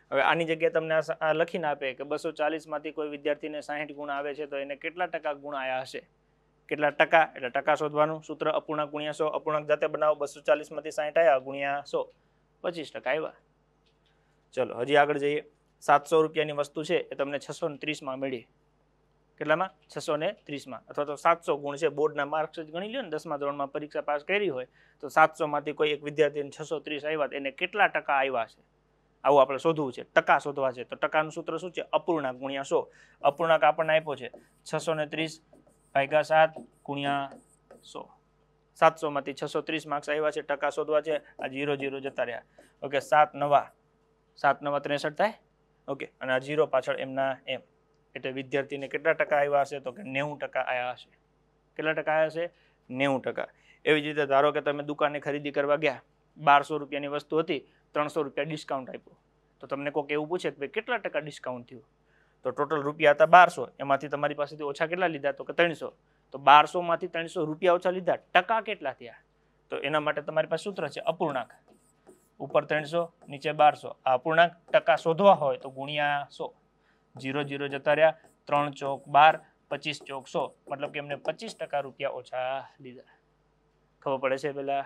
હવે આની જગ્યાએ તમને આ લખીને આપે કે બસો ચાલીસમાંથી કોઈ વિદ્યાર્થીને સાહીઠ ગુણ આવે છે તો એને કેટલા ટકા ગુણ આવ્યા હશે કેટલા ટકા એટલે ટકા શોધવાનું સૂત્ર અપૂર્ણાંક ગુણ્યા સો અપૂર્ણાંક જાતે બનાવો બસો ચાલીસમાંથી સાહીઠ આવ્યા ગુણ્યા સો પચીસ ટકા આવ્યા ચલો હજી આગળ જઈએ સાતસો રૂપિયાની વસ્તુ છે એ તમને છસો ને ત્રીસમાં મળી કેટલામાં છસો ને ત્રીસમાં અથવા તો સાતસો ગુણ છે બોર્ડના માર્ક્સ જ ગણી લ્યો ને દસમા ધોરણમાં પરીક્ષા પાસ કરી હોય તો સાતસોમાંથી કોઈ એક વિદ્યાર્થીને છસો ત્રીસ આવ્યા એને કેટલા ટકા આવ્યા છે આવું આપણે શોધવું છે ટકા શોધવા છે તો ટકાનું સૂત્ર શું છે અપૂર્ણાંક ગુણ્યા સો અપૂર્ણાંક આપણને આપ્યો છે છસો ને ત્રીસ ભાગ્યા સાત ગુણ્યા સો સાતસોમાંથી છસો ત્રીસ માર્ક્સ આવ્યા છે ટકા શોધવા છે આ જીરો જીરો જતા રહ્યા ઓકે સાત નવા સાત નવા ત્રેસઠ થાય ઓકે અને આ જીરો પાછળ એમના એમ એટલે વિદ્યાર્થીને કેટલા ટકા આવ્યા હશે તો કે નેવું ટકા આવ્યા હશે કેટલા ટકા આવ્યા હશે નેવું ટકા એવી જ રીતે ધારો કે તમે દુકાને ખરીદી કરવા ગયા બારસો રૂપિયાની વસ્તુ હતી ત્રણસો રૂપિયા ડિસ્કાઉન્ટ આપ્યું તો તમને કોઈક એવું પૂછે કે ભાઈ કેટલા ટકા ડિસ્કાઉન્ટ થયું તો ટોટલ રૂપિયા હતા બારસો એમાંથી તમારી પાસેથી ઓછા કેટલા લીધા તો કે ત્રણસો તો બારસોમાંથી ત્રણસો રૂપિયા ઓછા લીધા ટકા કેટલા થયા તો એના માટે તમારી પાસે સૂત્ર છે અપૂર્ણાંક ઉપર ત્રણસો નીચે બારસો આ અપૂર્ણાંક ટકા શોધવા હોય તો ગુણ્યા સો જીરો જીરો જતા રહ્યા ત્રણ ચોક બાર પચીસ ચોક સો મતલબ કે એમને પચીસ ટકા રૂપિયા ઓછા લીધા ખબર પડે છે પહેલાં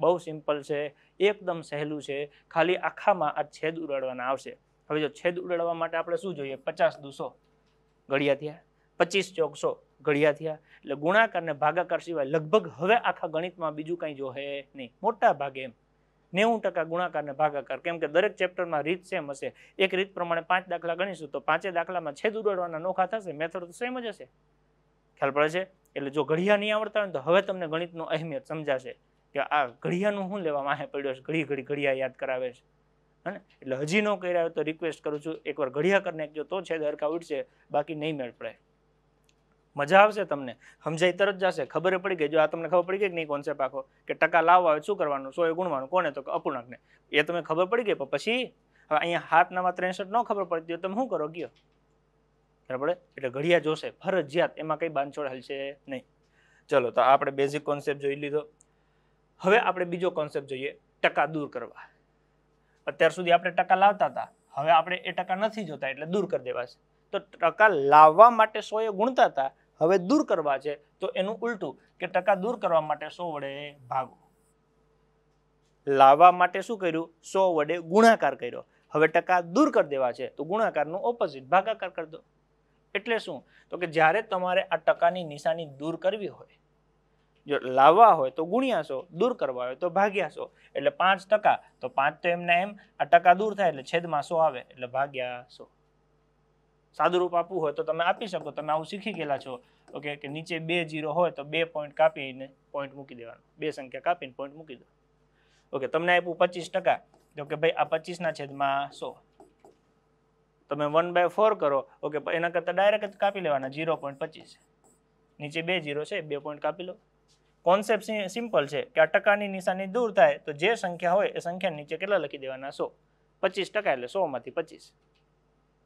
બહુ સિમ્પલ છે એકદમ સહેલું છે ખાલી આખામાં આ છેદ ઉડાડવાના આવશે હવે જો છેદ ઉડાડવા માટે આપણે શું જોઈએ પચાસ દુસો ઘડિયા થયા પચીસ ચોકસો ઘડિયા થયા એટલે ગુણાકારને ભાગાકાર સિવાય લગભગ હવે આખા ગણિતમાં બીજું કંઈ જોહે નહીં મોટા ભાગે એમ નેવું ટકા ગુણાકારને ભાગાકાર કેમ કે દરેક ચેપ્ટરમાં રીત સેમ હશે એક રીત પ્રમાણે પાંચ દાખલા ગણીશું તો પાંચે દાખલામાં છેદ ઉડાડવાના નોખા થશે મેથડ તો સેમ જ હશે ખ્યાલ પડે છે એટલે જો ઘડિયા નહીં આવડતા હોય તો હવે તમને ગણિતનો અહેમિયત સમજાશે કે આ ઘડિયાનું શું લેવા માહે પડ્યો છે ઘડી ઘડી ઘડિયા યાદ કરાવે છે હે એટલે હજી ન કર્યા રહ્યો તો રિક્વેસ્ટ કરું છું એકવાર ઘડિયા કરી નાખજો તો છે દરકા ઉઠશે બાકી નહીં મેળ પડે મજા આવશે તમને સમજાઈ તરત જશે ખબર પડી ગઈ જો આ તમને ખબર પડી ગઈ કે નહીં કોન્સેપ્ટ આખો કે ટકા લાવવા હોય શું કરવાનું સો એ ગુણવાનું કોને તો અપૂર્ણાંકને એ તમે ખબર પડી ગઈ પછી હવે અહીંયા હાથ નવા ત્રેસઠ ન ખબર પડતી હોય તમે શું કરો ગયો બરાબર એટલે ઘડિયા જોશે ફરજિયાત એમાં કંઈ બાંધછોડ હલશે નહીં ચલો તો આપણે બેઝિક કોન્સેપ્ટ જોઈ લીધો હવે આપણે બીજો કોન્સેપ્ટ જોઈએ ટકા દૂર કરવા અત્યાર સુધી આપણે ટકા લાવતા હતા હવે આપણે એ ટકા નથી જોતા એટલે દૂર કરી દેવા છે તો ટકા લાવવા માટે સો એ ગુણતા હતા હવે દૂર કરવા છે તો એનું ઉલટું કે ટકા દૂર કરવા માટે સો વડે ભાગો લાવવા માટે શું કર્યું સો વડે ગુણાકાર કર્યો હવે ટકા દૂર કરી દેવા છે તો ગુણાકારનું ઓપોઝિટ ભાગાકાર કરી દો એટલે શું તો કે જ્યારે તમારે આ ટકાની નિશાની દૂર કરવી હોય જો લાવવા હોય તો ગુણ્યા સો દૂર કરવા હોય તો ભાગ્યા સો એટલે પાંચ ટકા તો પાંચ તો એમને એમ આ ટકા દૂર થાય એટલે છેદમાં સો આવે એટલે ભાગ્યા સો સાદું રૂપ આપવું હોય તો તમે આપી શકો તમે આવું શીખી ગયેલા છો ઓકે કે નીચે બે જીરો હોય તો બે પોઈન્ટ કાપીને પોઈન્ટ મૂકી દેવાનું બે સંખ્યા કાપીને પોઈન્ટ મૂકી દો ઓકે તમને આપ્યું પચીસ ટકા જો કે ભાઈ આ પચીસના છેદમાં સો તમે વન બાય ફોર કરો ઓકે એના કરતાં ડાયરેક્ટ જ કાપી લેવાના જીરો પોઈન્ટ પચીસ નીચે બે જીરો છે બે પોઈન્ટ કાપી લો કોન્સેપ્ટ સિમ્પલ છે કે આ ટકાની નિશાની દૂર થાય તો જે સંખ્યા હોય એ સંખ્યા નીચે કેટલા લખી દેવાના સો પચીસ ટકા એટલે સોમાંથી પચીસ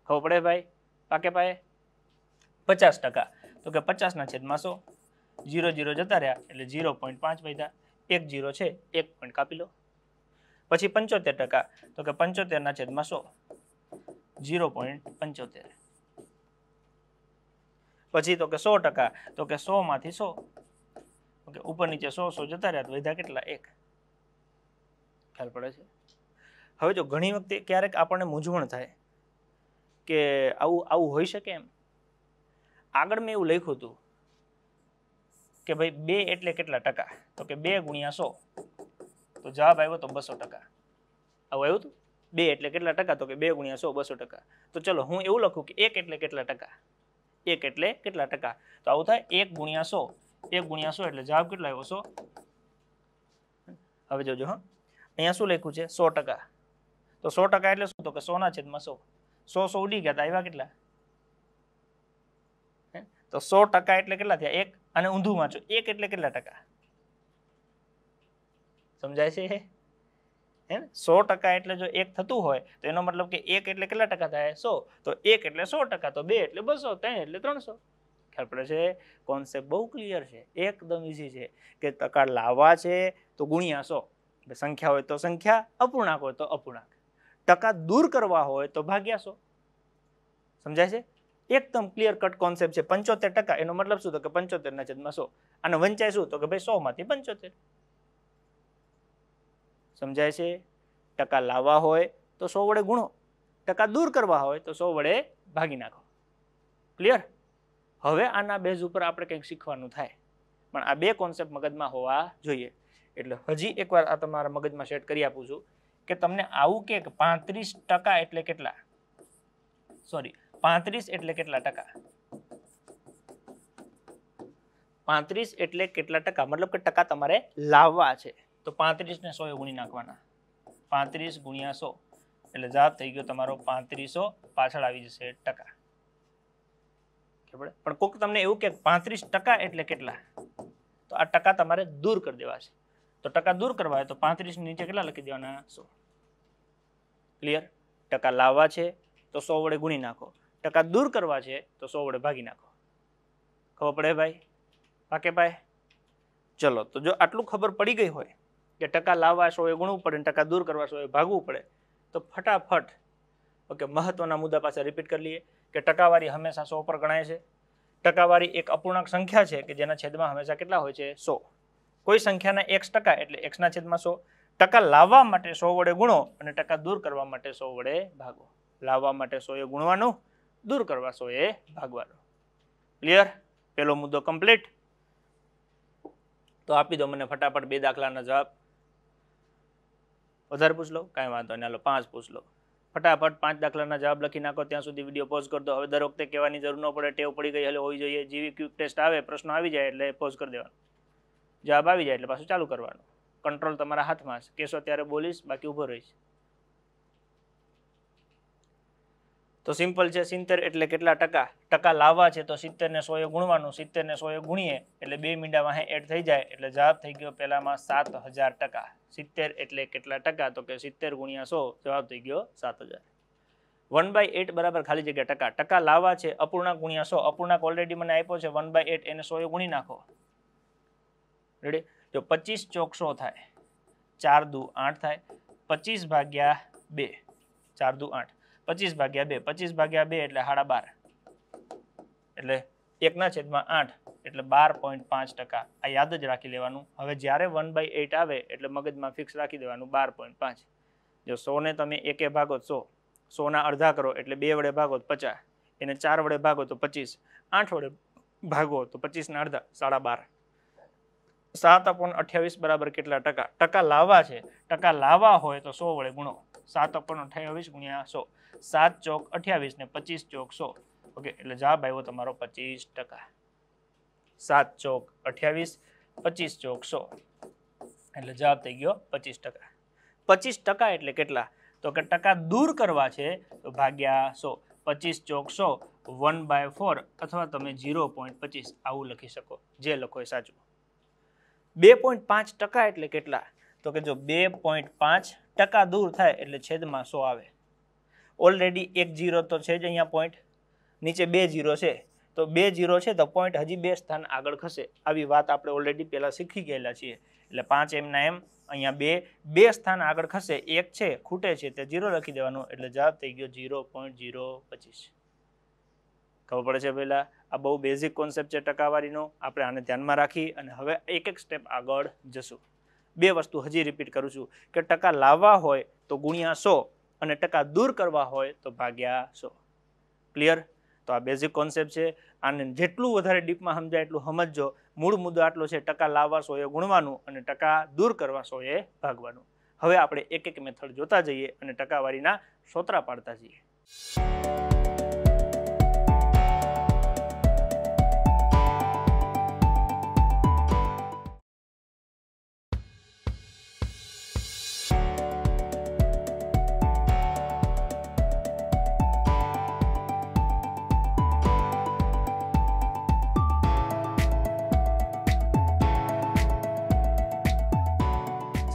ખબર પડે ભાઈ પાકે પાએ પચાસ ટકા તો કે પચાસના છેદમાં સો ઝીરો ઝીરો જતા રહ્યા એટલે જીરો પોઈન્ટ પાંચ વધ્યા એક જીરો છે એક પોઈન્ટ કાપી લો પછી પંચોતેર ટકા તો કે પંચોતેરના છેદમાં સો જીરો પોઈન્ટ પંચોતેર પછી તો કે સો ટકા તો કે સોમાંથી સો ઓકે ઉપર નીચે સો સો જતા રહ્યા તો વધ્યા કેટલા એક ખ્યાલ પડે છે હવે જો ઘણી વખતે ક્યારેક આપણને મૂંઝવણ થાય કે આવું આવું હોઈ શકે એમ આગળ મેં એવું લખ્યું હતું કે ભાઈ બે એટલે કેટલા ટકા તો કે બે ગુણ્યા સો તો જવાબ આવ્યો તો બસો ટકા આવું આવ્યું હતું બે એટલે કેટલા ટકા તો કે બે ગુણ્યા સો બસો ટકા તો ચલો હું એવું લખું કે એક એટલે કેટલા ટકા એક એટલે કેટલા ટકા તો આવું થાય એક ગુણ્યા સો એક ગુણ્યા સો એટલે જવાબ કેટલો આવ્યો સો હવે જોજો હા અહીંયા શું લખ્યું છે સો ટકા તો સો ટકા એટલે શું તો કે સોના છેદમાં સો સો સો ઉડી ગયા હતા આવ્યા કેટલા તો સો ટકા એટલે કેટલા થયા એક અને ઊંધું વાંચો એક એટલે કેટલા ટકા સમજાય છે હે ને સો ટકા એટલે જો એક થતું હોય તો એનો મતલબ કે એક એટલે કેટલા ટકા થાય સો તો એક એટલે સો ટકા તો બે એટલે બસો ત્રણ એટલે ત્રણસો ખ્યાલ પડે છે કોન્સેપ્ટ બહુ ક્લિયર છે એકદમ ઇઝી છે કે ટકા લાવવા છે તો ગુણ્યા સો સંખ્યા હોય તો સંખ્યા અપૂર્ણાંક હોય તો અપૂર્ણાંક ટકા દૂર કરવા હોય તો ભાગ્યા સો સમજાય છે એકદમ ક્લિયર કટ કોન્સેપ્ટ છે પંચોતેર ટકા એનો મતલબ શું તો કે પંચોતેર પંચોતેરના છેદમાં સો અને વંચાય શું તો કે ભાઈ સોમાંથી પંચોતેર સમજાય છે ટકા લાવવા હોય તો સો વડે ગુણો ટકા દૂર કરવા હોય તો સો વડે ભાગી નાખો ક્લિયર હવે આના બેઝ ઉપર આપણે કંઈક શીખવાનું થાય પણ આ બે કોન્સેપ્ટ મગજમાં હોવા જોઈએ એટલે હજી એકવાર આ તમારા મગજમાં સેટ કરી આપું છું કે તમને આવું કે પાંત્રીસ ટકા એટલે કેટલા સોરી પાંત્રીસ એટલે કેટલા ટકા પાંત્રીસ એટલે કેટલા ટકા મતલબ કે ટકા તમારે લાવવા છે તો પાંત્રીસને સો એ ગુણી નાખવાના પાંત્રીસ ગુણ્યા સો એટલે જાત થઈ ગયો તમારો પાંત્રીસો પાછળ આવી જશે ટકા ખબર પણ કોક તમને એવું કે પાંત્રીસ ટકા એટલે કેટલા તો આ ટકા તમારે દૂર કરી દેવા છે તો ટકા દૂર કરવા હોય તો પાંત્રીસ નીચે કેટલા લખી દેવાના સો ક્લિયર ટકા લાવવા છે તો સો વડે ગુણી નાખો ટકા દૂર કરવા છે તો સો વડે ભાગી નાખો ખબર પડે ભાઈ પાકે ભાઈ ચલો તો જો આટલું ખબર પડી ગઈ હોય કે ટકા લાવવા સો એ ગુણવું પડે ટકા દૂર કરવા સો એ ભાગવું પડે તો ફટાફટ ઓકે મહત્વના મુદ્દા પાસે રિપીટ કરી લઈએ કે ટકાવારી હંમેશા સો પર ગણાય છે ટકાવારી એક અપૂર્ણાંક સંખ્યા છે કે જેના છેદમાં હંમેશા કેટલા હોય છે સો કોઈ સંખ્યાના એક્સ ટકા એટલે એક્સના છેદમાં સો ટકા લાવવા માટે સો વડે ગુણો અને ટકા દૂર કરવા માટે સો વડે ભાગો લાવવા માટે સો એ ગુણવાનું દૂર કરવા સો એ ભાગવાનું ક્લિયર પેલો મુદ્દો કમ્પ્લીટ તો આપી દો મને ફટાફટ બે દાખલાના જવાબ વધારે પૂછ લો કાંઈ વાંધો નહીં હાલો પાંચ પૂછ લો ફટાફટ પાંચ દાખલાના જવાબ લખી નાખો ત્યાં સુધી વિડીયો પોઝ કરી દો હવે દર વખતે કહેવાની જરૂર ન પડે ટેવ પડી ગઈ એટલે હોવી જોઈએ જેવી ક્વિક ટેસ્ટ આવે પ્રશ્ન આવી જાય એટલે પોઝ કરી દેવાનો જવાબ આવી જાય એટલે પાછું ચાલુ કરવાનું કંટ્રોલ તમારા હાથમાં છે કેસો ત્યારે બોલીશ બાકી ઊભો રહીશ તો સિમ્પલ છે સિત્તેર એટલે કેટલા ટકા ટકા લાવવા છે તો સિત્તેરને સોએ ગુણવાનું સિત્તેરને સોએ ગુણીએ એટલે બે મીંડા વાહે એડ થઈ જાય એટલે જવાબ થઈ ગયો પહેલામાં સાત હજાર ટકા સિત્તેર એટલે કેટલા ટકા તો કે સિત્તેર ગુણ્યા સો જવાબ થઈ ગયો સાત હજાર વન બાય એટ બરાબર ખાલી જગ્યા ટકા ટકા લાવવા છે અપૂર્ણાંક ગુણ્યા સો અપૂર્ણાંક ઓલરેડી મને આપ્યો છે વન બાય એટ એને સોએ ગુણી નાખો રેડી જો પચીસ ચોકસો થાય ચાર દુ આઠ થાય પચીસ ભાગ્યા બે ચાર દુ આઠ પચીસ ભાગ્યા બે પચીસ ભાગ્યા બે એટલે સાડા બાર એટલે એકના છેદમાં આઠ એટલે બાર પોઈન્ટ પાંચ ટકા આ યાદ જ રાખી લેવાનું હવે જ્યારે વન બાય એટ આવે એટલે મગજમાં ફિક્સ રાખી દેવાનું બાર પોઈન્ટ પાંચ જો સોને તમે એકે ભાગો સો સોના અડધા કરો એટલે બે વડે ભાગો પચાસ એને ચાર વડે ભાગો તો પચીસ આઠ વડે ભાગો તો પચીસના અડધા સાડા બાર સાત અપોન અઠ્યાવીસ બરાબર કેટલા ટકા ટકા લાવવા છે ટકા લાવવા હોય તો સો વડે ગુણો સાત અપોન અઠ્યાવીસ ગુણ્યા સો સાત ચોક અઠ્યાવીસ ને પચીસ ચોક સો ઓકે એટલે જવાબ આવ્યો તમારો પચીસ ટકા સાત ચોક અઠ્યાવીસ પચીસ ચોક સો એટલે જવાબ થઈ ગયો પચીસ ટકા પચીસ ટકા એટલે કેટલા તો કે ટકા દૂર કરવા છે તો ભાગ્યા સો પચીસ ચોક સો વન બાય ફોર અથવા તમે ઝીરો પોઈન્ટ પચીસ આવું લખી શકો જે લખો એ સાચું બે પોઈન્ટ પાંચ ટકા એટલે કેટલા તો કે જો બે પોઈન્ટ પાંચ ટકા દૂર થાય એટલે છેદમાં સો આવે ઓલરેડી એક જીરો તો છે જ અહીંયા પોઈન્ટ નીચે બે જીરો છે તો બે જીરો છે તો પોઈન્ટ હજી બે સ્થાન આગળ ખસે આવી વાત આપણે ઓલરેડી પહેલાં શીખી ગયેલા છીએ એટલે પાંચ એમના એમ અહીંયા બે બે સ્થાન આગળ ખસે એક છે ખૂટે છે તે જીરો લખી દેવાનો એટલે જવાબ થઈ ગયો જીરો પોઈન્ટ જીરો પચીસ ખબર પડે છે પહેલાં આ બહુ બેઝિક કોન્સેપ્ટ છે ટકાવારીનો આપણે આને ધ્યાનમાં રાખી અને હવે એક એક સ્ટેપ આગળ જશું બે વસ્તુ હજી રિપીટ કરું છું કે ટકા લાવવા હોય તો ગુણ્યા સો અને ટકા દૂર કરવા હોય તો ભાગ્યા સો ક્લિયર તો આ બેઝિક કોન્સેપ્ટ છે આને જેટલું વધારે ડીપમાં સમજાય એટલું સમજજો મૂળ મુદ્દો આટલો છે ટકા લાવવા સો એ ગુણવાનું અને ટકા દૂર કરવા સો એ ભાગવાનું હવે આપણે એક એક મેથડ જોતા જઈએ અને ટકાવારીના સોતરા પાડતા જઈએ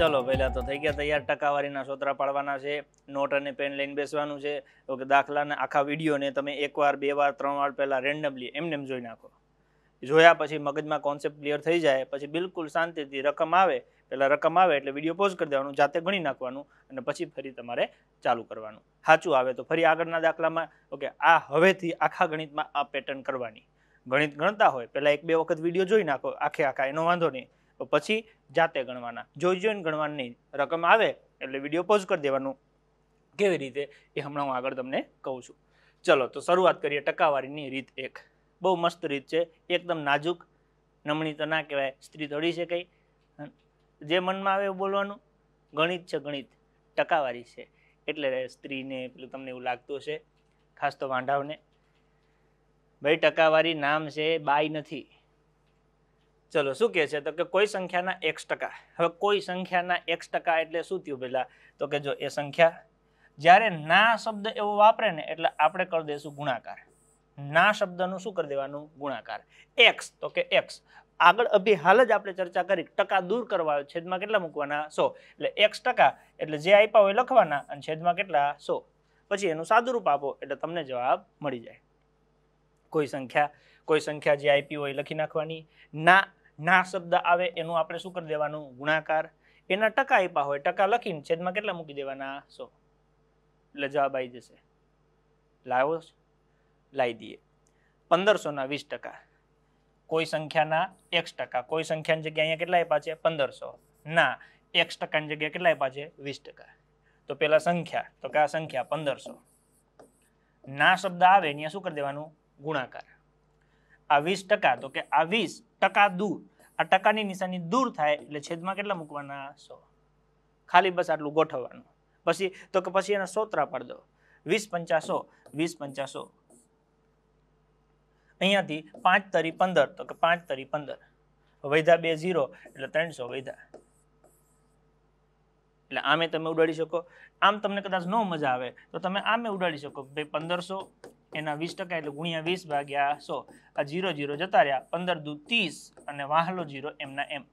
ચલો પહેલાં તો થઈ ગયા તૈયાર ટકાવારીના સોતરા પાડવાના છે નોટ અને પેન લઈને બેસવાનું છે તો કે આખા વિડીયોને તમે એકવાર બે વાર ત્રણ વાર પહેલાં રેન્ડમલી એમને એમ જોઈ નાખો જોયા પછી મગજમાં કોન્સેપ્ટ ક્લિયર થઈ જાય પછી બિલકુલ શાંતિથી રકમ આવે પહેલાં રકમ આવે એટલે વિડીયો પોઝ કરી દેવાનું જાતે ગણી નાખવાનું અને પછી ફરી તમારે ચાલુ કરવાનું સાચું આવે તો ફરી આગળના દાખલામાં ઓકે આ હવેથી આખા ગણિતમાં આ પેટર્ન કરવાની ગણિત ગણતા હોય પહેલાં એક બે વખત વિડીયો જોઈ નાખો આખે આખા એનો વાંધો નહીં તો પછી જાતે ગણવાના જોઈ જોઈને ગણવાની રકમ આવે એટલે વિડીયો પોઝ કરી દેવાનું કેવી રીતે એ હમણાં હું આગળ તમને કહું છું ચલો તો શરૂઆત કરીએ ટકાવારીની રીત એક બહુ મસ્ત રીત છે એકદમ નાજુક નમણી તો ના કહેવાય સ્ત્રી તોડી છે કંઈ જે મનમાં આવે એવું બોલવાનું ગણિત છે ગણિત ટકાવારી છે એટલે સ્ત્રીને પેલું તમને એવું લાગતું હશે ખાસ તો વાંઢાઓને ભાઈ ટકાવારી નામ છે બાય નથી ચલો શું કહે છે તો કે કોઈ સંખ્યાના એક્સ ટકા હવે કોઈ સંખ્યાના એક્સ ટકા એટલે શું થયું પહેલાં તો કે જો એ સંખ્યા જ્યારે ના શબ્દ એવો વાપરે ને એટલે આપણે કરી દઈશું ગુણાકાર ના શબ્દનું શું કરી દેવાનું ગુણાકાર એક્સ તો કે એક્સ આગળ અભી હાલ જ આપણે ચર્ચા કરી ટકા દૂર કરવા છેદમાં કેટલા મૂકવાના સો એટલે એક્સ ટકા એટલે જે આપ્યા હોય લખવાના અને છેદમાં કેટલા સો પછી એનું સાદુરૂપ આપો એટલે તમને જવાબ મળી જાય કોઈ સંખ્યા કોઈ સંખ્યા જે આપી હોય લખી નાખવાની ના ના શબ્દ આવે એનું આપણે શું કરી દેવાનું ગુણાકાર એના ટકા આપ્યા હોય ટકા લખીને છેદમાં કેટલા મૂકી દેવાના સો એટલે જવાબ આવી જશે લાવો લાવી દઈએ પંદરસોના વીસ ટકા કોઈ સંખ્યાના એક્સ ટકા કોઈ સંખ્યાની જગ્યા અહીંયા કેટલા આપ્યા છે પંદરસો ના એક્સ ટકાની જગ્યા કેટલા આપ્યા છે વીસ ટકા તો પેલા સંખ્યા તો કે આ સંખ્યા પંદરસો ના શબ્દ આવે અહીંયા શું કરી દેવાનું ગુણાકાર આ વીસ ટકા તો કે આ વીસ ટકા દૂર આ ટકાની નિશાની દૂર થાય એટલે છેદમાં કેટલા મૂકવાના સો ખાલી બસ આટલું ગોઠવવાનું પછી તો કે પછી એના સોતરા પાડ દો વીસ પંચાસો વીસ પંચાસો અહીંયાથી પાંચ તરી પંદર તો કે પાંચ તરી પંદર વૈધા બે ઝીરો એટલે ત્રણસો વૈધા એટલે આમે તમે ઉડાડી શકો આમ તમને કદાચ ન મજા આવે તો તમે આમે ઉડાડી શકો ભાઈ પંદરસો એના વીસ ટકા એટલે ગુણ્યા વીસ ભાગ્યા સો આ જીરો જીરો જતા રહ્યા પંદર દુ ત્રીસ અને વાહલો જીરો એમના એમ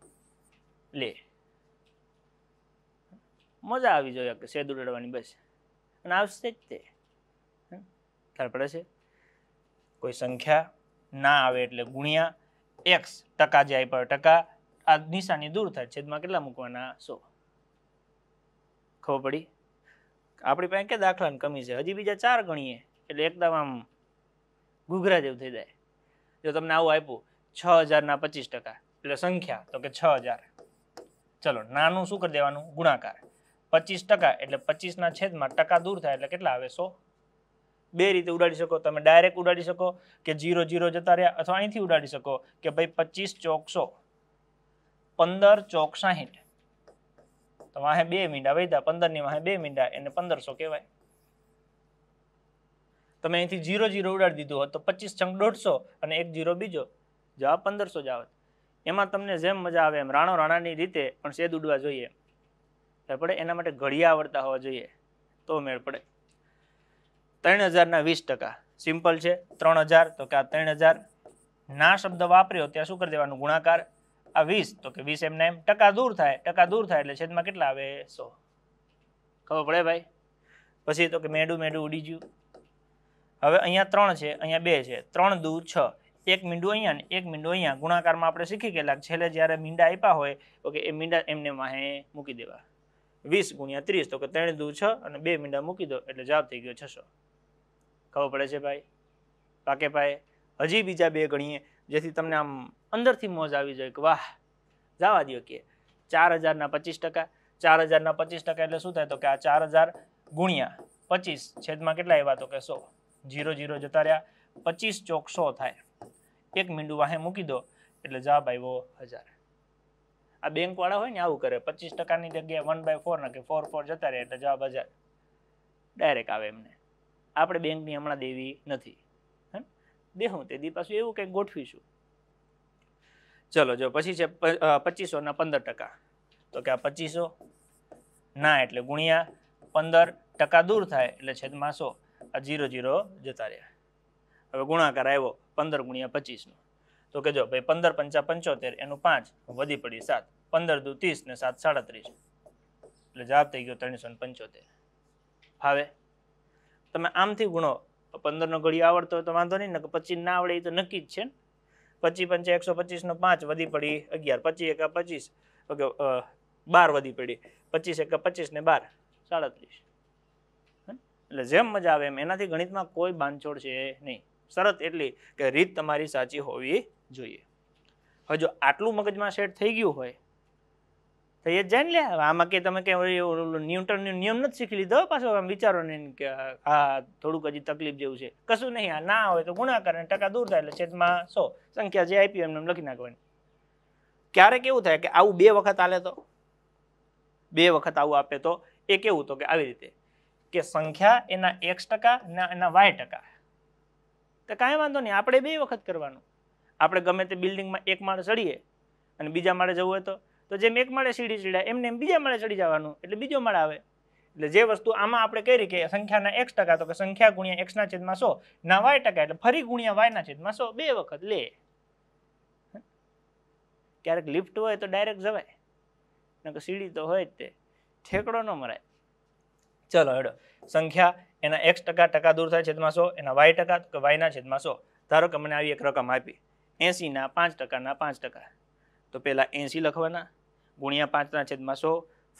લે મજા આવી જોઈએ સેદ ઉડાડવાની બસ અને આવશે જ તે ખ્યાલ પડે છે કોઈ સંખ્યા ના આવે એટલે ગુણ્યા એક્સ ટકા જે આવી ટકા આ નિશાની દૂર થાય છેદમાં કેટલા મૂકવાના સો ખબર પડી આપણી પાસે કે દાખલાની કમી છે હજી બીજા ચાર ગણીએ એટલે એકદમ આમ ઘૂઘરા જેવું થઈ જાય જો તમને આવું આપ્યું છ હજારના પચીસ ટકા એટલે સંખ્યા તો કે છ હજાર ચલો નાનું શું કરી દેવાનું ગુણાકાર પચીસ ટકા એટલે પચીસના છેદમાં ટકા દૂર થાય એટલે કેટલા આવે સો બે રીતે ઉડાડી શકો તમે ડાયરેક્ટ ઉડાડી શકો કે જીરો જીરો જતા રહ્યા અથવા અહીંથી ઉડાડી શકો કે ભાઈ પચીસ ચોકસો પંદર ચોક સાહીઠ તો વાહે બે મીંડા વૈધા પંદરની વાહે બે મીંડા એને પંદરસો કહેવાય તમે અહીંથી જીરો જીરો ઉડાડી દીધું હોત તો પચીસ છંગ દોઢસો અને એક જીરો બીજો જવાબ પંદરસો જ આવત એમાં તમને જેમ મજા આવે એમ રાણો રાણાની રીતે પણ શેદ ઉડવા જોઈએ પડે એના માટે ઘડિયા આવડતા હોવા જોઈએ તો મેળ પડે ત્રણ હજારના વીસ ટકા સિમ્પલ છે ત્રણ હજાર તો કે આ ત્રણ હજાર ના શબ્દ વાપર્યો ત્યાં શું કરી દેવાનું ગુણાકાર આ વીસ તો કે વીસ એમના એમ ટકા દૂર થાય ટકા દૂર થાય એટલે છેદમાં કેટલા આવે સો ખબર પડે ભાઈ પછી તો કે મેડું મેડું ઉડી ગયું હવે અહીંયા ત્રણ છે અહીંયા બે છે ત્રણ દૂ છ એક મીંડું અહીંયા ને એક મીંડું અહીંયા ગુણાકારમાં આપણે શીખી ગયેલા છેલ્લે જ્યારે મીંડા આપ્યા હોય ઓકે એ મીંડા એમને માહે મૂકી દેવા વીસ ગુણ્યા ત્રીસ તો કે ત્રણ દૂ છ અને બે મીંડા મૂકી દો એટલે જવાબ થઈ ગયો છસો ખબર પડે છે ભાઈ પાકે ભાઈ હજી બીજા બે ગણીએ જેથી તમને આમ અંદરથી મોજ આવી જાય કે વાહ જવા દો કે ચાર હજારના પચીસ ટકા ચાર હજારના પચીસ ટકા એટલે શું થાય તો કે આ ચાર હજાર ગુણ્યા પચીસ છેદમાં કેટલા એવા તો કે સો જીરો જીરો જતા રહ્યા પચીસ ચોકસો થાય એક મીંડું વાહે મૂકી દો એટલે જવાબ આવ્યો હજાર આ બેંકવાળા હોય ને આવું કરે પચીસ ટકાની જગ્યાએ વન બાય ફોર નાખે ફોર ફોર જતા રહે એટલે જવાબ હજાર ડાયરેક્ટ આવે એમને આપણે બેંકની હમણાં દેવી નથી દેહું તે દી પાછું એવું કંઈક ગોઠવીશું ચલો જો પછી છે પચીસો ના પંદર ટકા તો કે આ પચીસો ના એટલે ગુણ્યા પંદર ટકા દૂર થાય એટલે છેદમાં સો આ જીરો જીરો જતા રહ્યા હવે ગુણાકાર આવ્યો પંદર ગુણ્યા પચીસનો તો કે જો ભાઈ પંદર પંચા પંચોતેર એનું પાંચ વધી પડી સાત પંદર દુ ત્રીસ ને સાત સાડત્રીસ એટલે જવાબ થઈ ગયો ત્રણસો પંચોતેર હવે તમે આમથી ગુણો પંદરનો ઘડી આવડતો હોય તો વાંધો નહીં ને કે પચીસ ના આવડે એ તો નક્કી જ છે ને પચીસ પંચે એકસો પચીસનો પાંચ વધી પડી અગિયાર પચીસ એકા પચીસ ઓકે બાર વધી પડી પચીસ એકા પચીસ ને બાર સાડત્રીસ એટલે જેમ મજા આવે એમ એનાથી ગણિતમાં કોઈ બાંધછોડ છે નહીં શરત એટલી કે રીત તમારી સાચી હોવી જોઈએ હવે જો આટલું મગજમાં સેટ થઈ ગયું હોય થઈ જ જાય ને લે આમાં કે તમે કે ન્યૂટન નિયમ નથી શીખી લીધો પાછો આમ વિચારો ને કે હા થોડુંક હજી તકલીફ જેવું છે કશું નહીં આ ના હોય તો ગુણાકાર ને ટકા દૂર થાય એટલે છેદમાં સો સંખ્યા જે આપી એમને લખી નાખવાની ક્યારેક એવું થાય કે આવું બે વખત આલે તો બે વખત આવું આપે તો એ કેવું તો કે આવી રીતે કે સંખ્યા એના એક્સ ટકા ને એના વાય ટકા તો કાંઈ વાંધો નહીં આપણે બે વખત કરવાનું આપણે ગમે તે બિલ્ડિંગમાં એક માળે ચડીએ અને બીજા માળે જવું હોય તો તો જેમ એક માળે સીડી ચડ્યા એમને એમ બીજા માળે ચડી જવાનું એટલે બીજો માળ આવે એટલે જે વસ્તુ આમાં આપણે કહી કે સંખ્યાના એક્સ ટકા તો કે સંખ્યા ગુણ્યા એક્સના છેદમાં સો ના વાય ટકા એટલે ફરી ગુણ્યા વાયના છેદમાં સો બે વખત લે ક્યારેક લિફ્ટ હોય તો ડાયરેક્ટ જવાય નકર સીડી તો હોય જ તે ઠેકડો ન મરાય ચલો હેડો સંખ્યા એના એક્સ ટકા ટકા દૂર થાય છેદમાં સો એના વાય ટકા કે વાયના છેદમાં સો ધારો કે મને આવી એક રકમ આપી એંસીના પાંચ ટકાના પાંચ ટકા તો પહેલાં એંસી લખવાના ગુણ્યા પાંચના છેદમાં સો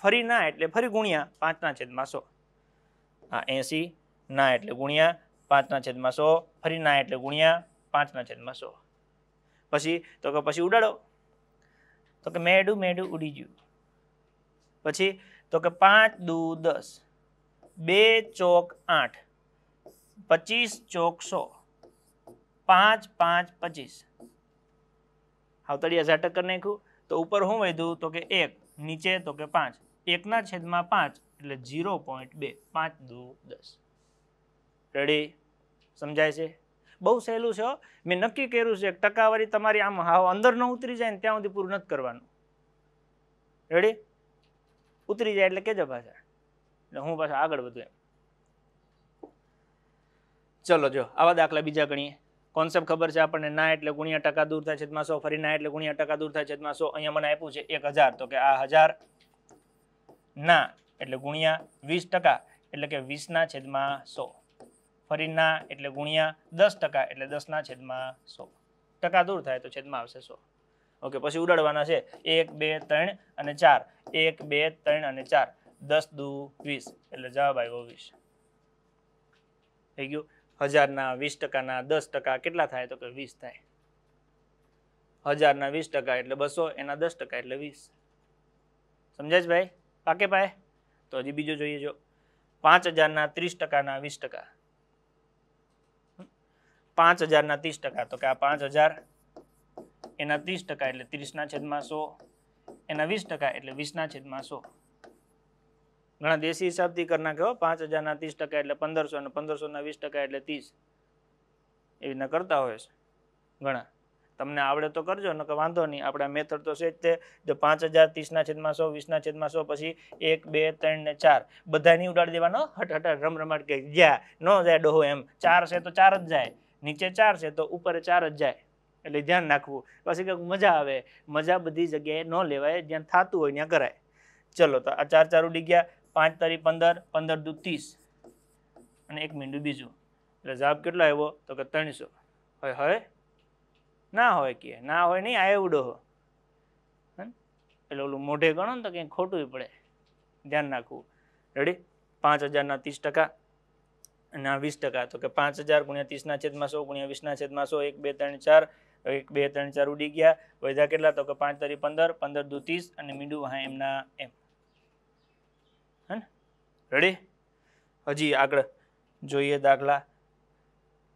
ફરી ના એટલે ફરી ગુણ્યા પાંચના છેદમાં સો હા એંસી ના એટલે ગુણ્યા પાંચના છેદમાં સો ફરી ના એટલે ગુણ્યા પાંચના છેદમાં સો પછી તો કે પછી ઉડાડો તો કે મેડું મેડું ઉડી ગયું પછી તો કે પાંચ દૂ દસ બે ચોક આઠ પચીસ ચોક સો પાંચ પાંચ પચીસ હાવતળિયા ઝાટક કરી નાખ્યું તો ઉપર શું વધ્યું તો કે એક નીચે તો કે પાંચ એકના છેદમાં પાંચ એટલે ઝીરો પોઈન્ટ બે પાંચ દુ દસ રેડી સમજાય છે બહુ સહેલું છે મેં નક્કી કર્યું છે ટકાવારી તમારી આમ હાવ અંદર ન ઉતરી જાય ને ત્યાં સુધી પૂરું નથી કરવાનું રેડી ઉતરી જાય એટલે કેજો પાછા એટલે હું પાછા આગળ વધું એમ ચલો જો આવા દાખલા બીજા ગણીએ કોન્સેપ્ટ ખબર છે આપણને ના એટલે ગુણ્યા ટકા દૂર થાય છેદમાં સો ફરી ના એટલે ગુણ્યા ટકા દૂર થાય છેદમાં સો અહીંયા મને આપ્યું છે એક તો કે આ હજાર ના એટલે ગુણ્યા વીસ ટકા એટલે કે વીસ વીસના છેદમાં સો ફરી ના એટલે ગુણ્યા દસ ટકા એટલે દસના છેદમાં સો ટકા દૂર થાય તો છેદમાં આવશે સો ઓકે પછી ઉડાડવાના છે એક બે ત્રણ અને ચાર એક બે ત્રણ અને ચાર દસ દુ વીસ એટલે જવાબ આવ્યો વીસ થઈ ગયું હજારના વીસ ટકાના દસ ટકા કેટલા થાય તો કે વીસ થાય હજારના વીસ ટકા એટલે બસો એના દસ ટકા એટલે વીસ સમજાય ભાઈ પાકે પાય તો હજી બીજો જોઈએ જો પાંચ હજારના ત્રીસ ટકાના વીસ ટકા પાંચ હજારના ત્રીસ ટકા તો કે આ પાંચ હજાર એના ત્રીસ ટકા એટલે ત્રીસના છેદમાં સો એના વીસ ટકા એટલે વીસના છેદમાં સો ઘણા દેશી હિસાબથી કરી નાખ્યો પાંચ હજારના ત્રીસ ટકા એટલે પંદરસો અને પંદરસોના વીસ ટકા એટલે ત્રીસ એવી રીતના કરતા હોય છે ઘણા તમને આવડે તો કરજો ન કે વાંધો નહીં આપણા મેથડ તો છે જ તે જો પાંચ હજાર ત્રીસના છેદમાં સો વીસના છેદમાં સો પછી એક બે ત્રણ ને ચાર બધા નહીં ઉડાડી દેવાનો હટ હટ રમ રમાટ કે ગયા ન જાય ડોહો એમ ચાર છે તો ચાર જ જાય નીચે ચાર છે તો ઉપર ચાર જ જાય એટલે ધ્યાન નાખવું પછી કંઈક મજા આવે મજા બધી જગ્યાએ ન લેવાય જ્યાં થતું હોય ત્યાં કરાય ચલો તો આ ચાર ચાર ઉડી ગયા પાંચ તારીખ પંદર પંદર દુ ત્રીસ અને એક મીંડું બીજું એટલે જવાબ કેટલો આવ્યો તો કે ત્રણસો હવે હવે ના હોય કે ના હોય નહીં આ એવડો હો એટલે ઓલું મોઢે ગણો ને તો કંઈ ખોટું પડે ધ્યાન રાખવું રેડી પાંચ હજારના ત્રીસ ટકા અને આ વીસ ટકા તો કે પાંચ હજાર ગુણ્યા ત્રીસના છેદમાં સો ગુણ્યા વીસના છેદમાં સો એક બે ત્રણ ચાર એક બે ત્રણ ચાર ઉડી ગયા વધ્યા કેટલા તો કે પાંચ તારીખ પંદર પંદર દુ ત્રીસ અને મીંડું હા એમના એમ રેડી હજી આગળ જોઈએ દાખલા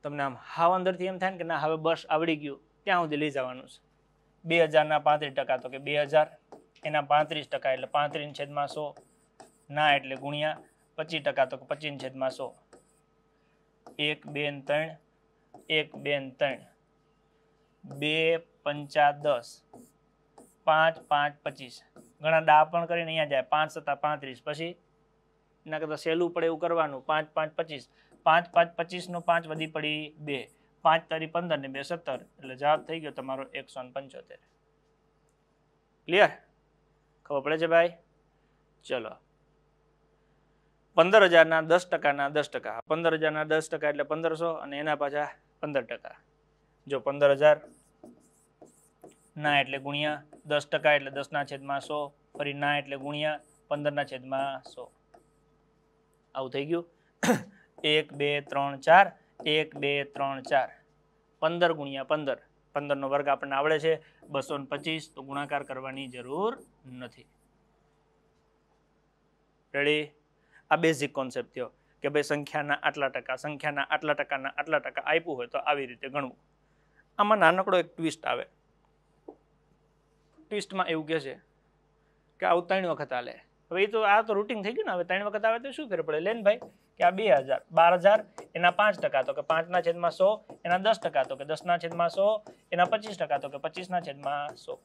તમને આમ હાવ અંદરથી એમ થાય ને કે ના હવે બસ આવડી ગયું ત્યાં સુધી લઈ જવાનું છે બે હજારના પાંત્રીસ ટકા તો કે બે હજાર એના પાંત્રીસ ટકા એટલે પાંત્રીસ છેદમાં સો ના એટલે ગુણ્યા પચીસ ટકા તો કે પચીસ છેદમાં સો એક બે ને ત્રણ એક બે ને ત્રણ બે પંચા દસ પાંચ પાંચ પચીસ ઘણા ડા પણ કરીને અહીંયા જાય પાંચ સત્તા પાંત્રીસ પછી એના કરતાં સહેલું પડે એવું કરવાનું પાંચ પાંચ પચીસ પાંચ પાંચ પચીસનો પાંચ વધી પડી બે પાંચ તારી પંદર ને બે સત્તર એટલે જવાબ થઈ ગયો તમારો એકસો પંચોતેર ક્લિયર ખબર પડે છે ભાઈ ચલો પંદર હજારના દસ ટકાના દસ ટકા પંદર હજારના દસ ટકા એટલે પંદરસો અને એના પાછા પંદર ટકા જો પંદર હજાર ના એટલે ગુણ્યા દસ ટકા એટલે દસના છેદમાં સો ફરી ના એટલે ગુણ્યા પંદરના છેદમાં સો આવું થઈ ગયું એક બે ત્રણ ચાર એક બે ત્રણ ચાર પંદર ગુણ્યા પંદર પંદરનો વર્ગ આપણને આવડે છે બસો ને પચીસ તો ગુણાકાર કરવાની જરૂર નથી રેડી આ બેઝિક કોન્સેપ્ટ થયો કે ભાઈ સંખ્યાના આટલા ટકા સંખ્યાના આટલા ટકાના આટલા ટકા આપ્યું હોય તો આવી રીતે ગણવું આમાં નાનકડો એક ટ્વિસ્ટ આવે ટ્વિસ્ટમાં એવું કહે છે કે આવું ત્રણ વખત આલે હવે એ તો આ તો રૂટિન થઈ ગયું ને હવે ત્રણ વખત આવે તો શું કરવું પડે લેન ભાઈ કે આ બે હજાર બાર હજાર એના પાંચ ટકા તો કે પાંચના છેદમાં સો એના દસ ટકા તો કે દસના છેદમાં સો એના પચીસ ટકા તો કે પચીસના છેદમાં સો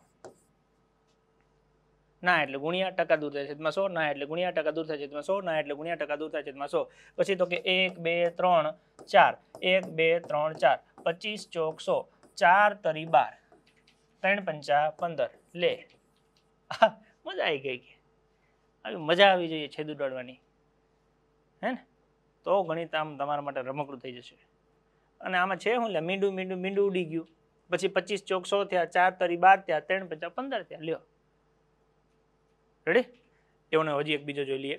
ના એટલે ગુણ્યા ટકા દૂર થાય છેદમાં સો ના એટલે ગુણ્યા ટકા દૂર થાય છેદમાં સો ના એટલે ગુણ્યા ટકા દૂર થાય છેદમાં સો પછી તો કે એક બે ત્રણ ચાર એક બે ત્રણ ચાર પચીસ ચોક સો ચાર તરી બાર ત્રણ પંચા પંદર લે મજા આવી ગઈ કે આવી મજા આવી જોઈએ છેદ ઉડાડવાની હે ને તો ગણિત આમ તમારા માટે રમકડું થઈ જશે અને આમાં છે હું લે મીંડું મીંડું મીંડું ઉડી ગયું પછી પચીસ ચોક સો થયા ચાર તરી બાર થયા ત્રણ પચાસ પંદર થયા લ્યો રેડી એવોને હજી એક બીજો જોઈ લઈએ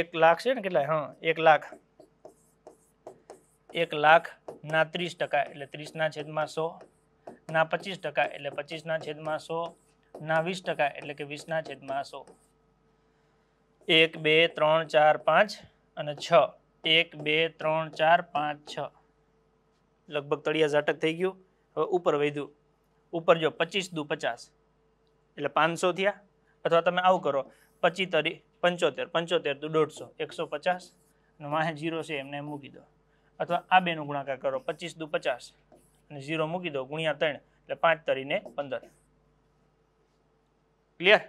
એક લાખ છે ને કેટલા હા એક લાખ એક લાખ ના ત્રીસ ટકા એટલે ત્રીસના છેદમાં સો ના પચીસ ટકા એટલે પચીસના છેદમાં સો ના વીસ ટકા એટલે કે વીસના છેદમાં સો એક બે ત્રણ ચાર પાંચ અને છ એક બે ત્રણ ચાર પાંચ છ લગભગ તળિયા ઝાટક થઈ ગયું હવે ઉપર વધ્યું ઉપર જો પચીસ દુ પચાસ એટલે પાંચસો થયા અથવા તમે આવું કરો પચી તરી પંચોતેર પંચોતેર દુ દોઢસો એકસો પચાસ અને વાહે જીરો છે એમને મૂકી દો અથવા આ બેનું ગુણાકાર કરો પચીસ દુ પચાસ અને ઝીરો મૂકી દો ગુણ્યા ત્રણ એટલે પાંચ તરીને પંદર ક્લિયર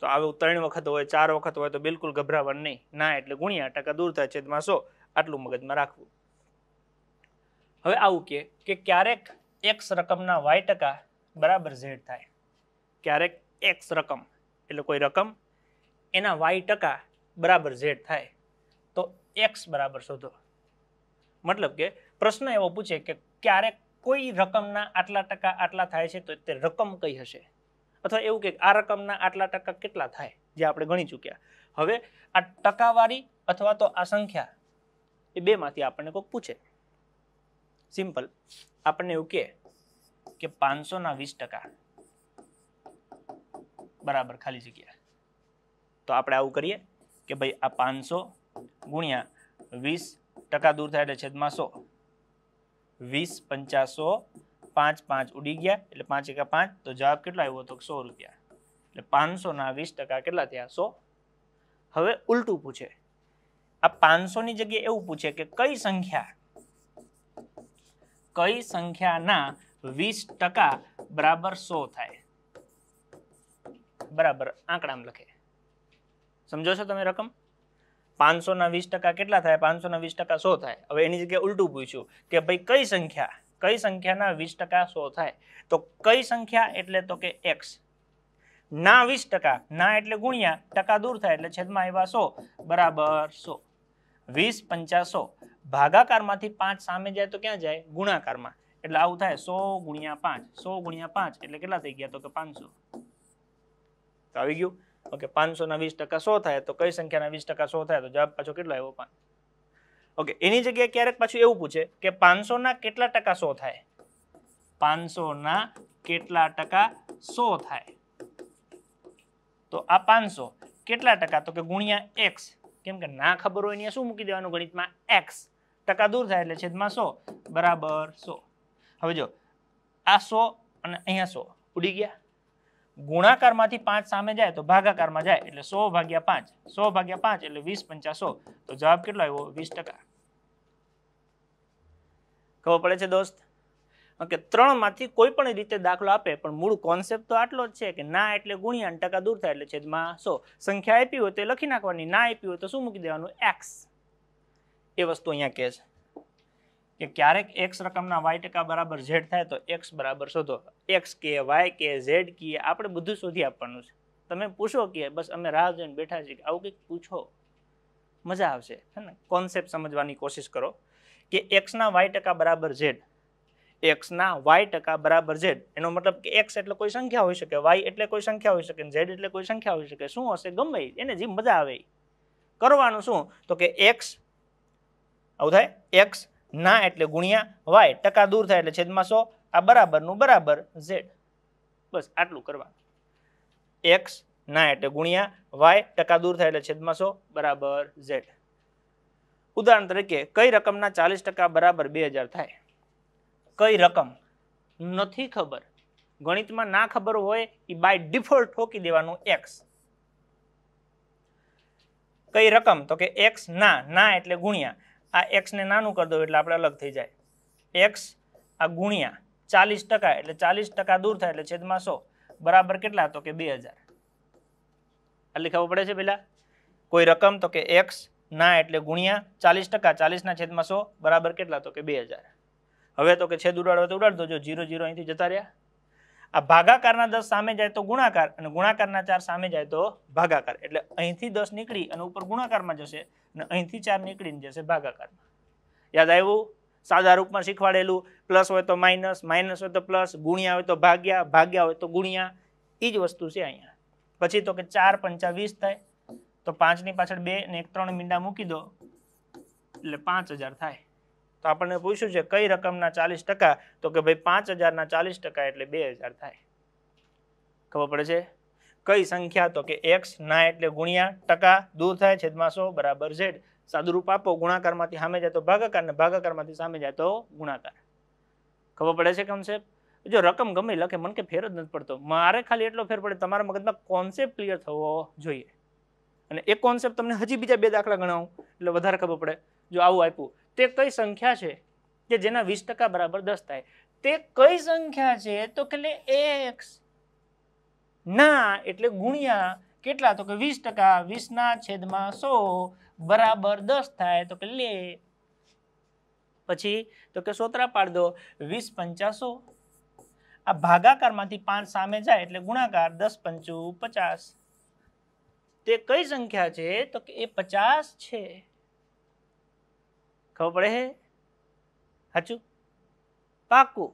તો આવું ત્રણ વખત હોય ચાર વખત હોય તો બિલકુલ ગભરાવાનું નહીં ના એટલે ગુણ્યા ટકા દૂર થાય છેદમાં સો આટલું મગજમાં રાખવું હવે આવું કે કે ક્યારેક એક્સ રકમના વાય ટકા બરાબર ઝેડ થાય ક્યારેક એક્સ રકમ એટલે કોઈ રકમ એના વાય ટકા બરાબર ઝેડ થાય તો એક્સ બરાબર શોધો મતલબ કે પ્રશ્ન એવો પૂછે કે ક્યારેક કોઈ રકમના આટલા ટકા આટલા થાય છે તો તે રકમ કઈ હશે અથવા એવું કે આ રકમના આટલા ટકા કેટલા થાય જે આપણે ગણી ચૂક્યા હવે આ ટકાવારી અથવા તો આ સંખ્યા એ બેમાંથી આપણને કોઈક પૂછે સિમ્પલ આપણને એવું કહે કે પાંચસોના વીસ ટકા બરાબર ખાલી જગ્યા તો આપણે આવું કરીએ કે ભાઈ આ પાંચસો ગુણ્યા વીસ ટકા દૂર થાય એટલે છેદમાં સો વીસ પંચાસો પાંચ પાંચ ઉડી ગયા એટલે પાંચ એકા પાંચ તો જવાબ કેટલો આવ્યો તો સો રૂપિયા એટલે પાંચસોના વીસ ટકા કેટલા થયા સો હવે ઉલટું પૂછે આ પાંચસોની જગ્યાએ એવું પૂછે કે કઈ સંખ્યા કઈ સંખ્યાના વીસ ટકા બરાબર સો થાય બરાબર આંકડામાં લખે સમજો છો તમે રકમ પાંચસોના વીસ ટકા કેટલા થાય પાંચસોના વીસ ટકા સો થાય હવે એની જગ્યાએ ઉલટું પૂછ્યું કે ભાઈ કઈ સંખ્યા કઈ સંખ્યાના વીસ ટકા સો થાય તો કઈ સંખ્યા એટલે તો કે એક્સ ના વીસ ટકા ના એટલે ગુણ્યા ટકા દૂર થાય એટલે છેદમાં આવ્યા સો બરાબર સો વીસ પંચાસો ભાગાકારમાંથી પાંચ સામે જાય તો ક્યાં જાય ગુણાકારમાં એટલે આવું થાય સો ગુણ્યા પાંચ સો ગુણ્યા પાંચ એટલે કેટલા થઈ ગયા તો કે પાંચસો આવી ગયું ઓકે પાંચસો ના વીસ ટકા સો થાય તો કઈ સંખ્યાના વીસ ટકા સો થાય તો જવાબ પાછો કેટલો આવ્યો પાંચ ઓકે એની જગ્યાએ ક્યારેક પાછું એવું પૂછે કે પાંચસો ના કેટલા ટકા સો થાય પાંચસોના કેટલા ટકા સો થાય તો આ પાંચસો કેટલા ટકા તો કે ગુણ્યા એક્સ કેમ કે ના ખબર હોય શું મૂકી દેવાનું ગણિતમાં એક્સ ટકા દૂર થાય એટલે છેદમાં સો બરાબર સો હવે જો આ સો અને અહીંયા સો ઉડી ગયા ગુણાકારમાંથી પાંચ સામે જાય તો ભાગાકારમાં જાય એટલે સો ભાગ્યા પાંચ સો ભાગ્યા પાંચ એટલે વીસ પંચા સો તો જવાબ કેટલો આવ્યો વીસ ટકા ખબર પડે છે દોસ્ત ઓકે ત્રણમાંથી કોઈ પણ રીતે દાખલો આપે પણ મૂળ કોન્સેપ્ટ તો આટલો જ છે કે ના એટલે ગુણ્યા ટકા દૂર થાય એટલે છેદમાં સો સંખ્યા આપી હોય તો લખી નાખવાની ના આપી હોય તો શું મૂકી દેવાનું એક્સ એ વસ્તુ અહીંયા કહે છે કે ક્યારેક એક્સ રકમના વાય ટકા બરાબર ઝેડ થાય તો એક્સ બરાબર શોધો એક્સ કે વાય કે ઝેડ કે આપણે બધું શોધી આપવાનું છે તમે પૂછો કે બસ અમે રાહ જોઈને બેઠા છીએ કે આવું કંઈક પૂછો મજા આવશે હે ને કોન્સેપ્ટ સમજવાની કોશિશ કરો કે એક્સના વાય ટકા બરાબર ઝેડ એક્સના વાય ટકા બરાબર ઝેડ એનો મતલબ કે એક્સ એટલે કોઈ સંખ્યા હોઈ શકે વાય એટલે કોઈ સંખ્યા હોઈ શકે ઝેડ એટલે કોઈ સંખ્યા હોઈ શકે શું હશે ગમે એને જે મજા આવે કરવાનું શું તો કે એક્સ આવું થાય એક્સ ના એટલે ગુણ્યા વાય ટકા દૂર થાય એટલે છેદમાં સો આ બરાબરનું બરાબર ઝેડ બસ આટલું કરવાનું એક્સ ના એટલે ગુણ્યા વાય ટકા દૂર થાય એટલે છેદમાં સો બરાબર ઝેડ ઉદાહરણ તરીકે કઈ રકમના ચાલીસ ટકા બરાબર બે હજાર થાય કઈ રકમ નથી ખબર ગણિતમાં ના ખબર હોય એ બાય ડિફોલ્ટ ઠોકી દેવાનું એક્સ કઈ રકમ તો કે એક્સ ના ના એટલે ગુણ્યા આ એક્સને નાનું કરી દો એટલે આપણે અલગ થઈ જાય એક્સ આ ગુણ્યા ચાલીસ ટકા એટલે ચાલીસ ટકા દૂર થાય એટલે છેદમાં સો બરાબર કેટલા તો કે બે હજાર આ લખાવવું પડે છે પેલા કોઈ રકમ તો કે એક્સ ના એટલે ગુણ્યા ચાલીસ ટકા ચાલીસના છેદમાં સો બરાબર કેટલા તો કે બે હવે તો કે છેદ ઉડાડો તો ઉડાડ દોજો જીરો જીરો અહીંથી જતા રહ્યા આ ભાગાકારના દસ સામે જાય તો ગુણાકાર અને ગુણાકારના ચાર સામે જાય તો ભાગાકાર એટલે અહીંથી દસ નીકળી અને ઉપર ગુણાકારમાં જશે અને અહીંથી ચાર નીકળીને જશે ભાગાકારમાં યાદ આવ્યું સાદા રૂપમાં શીખવાડેલું પ્લસ હોય તો માઇનસ માઇનસ હોય તો પ્લસ ગુણ્યા હોય તો ભાગ્યા ભાગ્યા હોય તો ગુણ્યા એ જ વસ્તુ છે અહીંયા પછી તો કે ચાર પંચા વીસ થાય તો પાંચની પાછળ બે ને એક ત્રણ મીંડા મૂકી દો એટલે પાંચ હજાર થાય તો આપણને પૂછ્યું છે કઈ રકમના ચાલીસ ટકા તો કે ભાઈ પાંચ હજારના ચાલીસ ટકા એટલે બે હજાર થાય ખબર પડે છે કઈ સંખ્યા તો કે એક્સ ના એટલે ગુણ્યા ટકા દૂર થાય છેદમાં સો બરાબર ઝેડ સાદુરૂપ આપો ગુણાકારમાંથી સામે જાય તો ભાગાકાર ને ભાગાકારમાંથી સામે જાય તો ગુણાકાર ખબર પડે છે કોન્સેપ્ટ જો રકમ ગમે લખે મને કે ફેર જ નથી પડતો મારે ખાલી એટલો ફેર પડે તમારા મગજમાં કોન્સેપ્ટ ક્લિયર થવો જોઈએ અને એ કોન્સેપ્ટ તમને હજી બીજા બે દાખલા ગણાવું એટલે વધારે ખબર પડે જો આવું આપ્યું તે કઈ સંખ્યા છે કે જેના વીસ ટકા બરાબર દસ થાય તે કઈ સંખ્યા છે તો કે એક્સ ના એટલે ગુણ્યા કેટલા તો કે વીસ ટકા વીસના છેદમાં સો બરાબર દસ થાય તો કે લે પછી તો કે સોતરા પાડ દો વીસ પંચાસો આ ભાગાકારમાંથી પાંચ સામે જાય એટલે ગુણાકાર દસ પંચું પચાસ તે કઈ સંખ્યા છે તો કે એ પચાસ છે ખબર પડે સાચું પાકું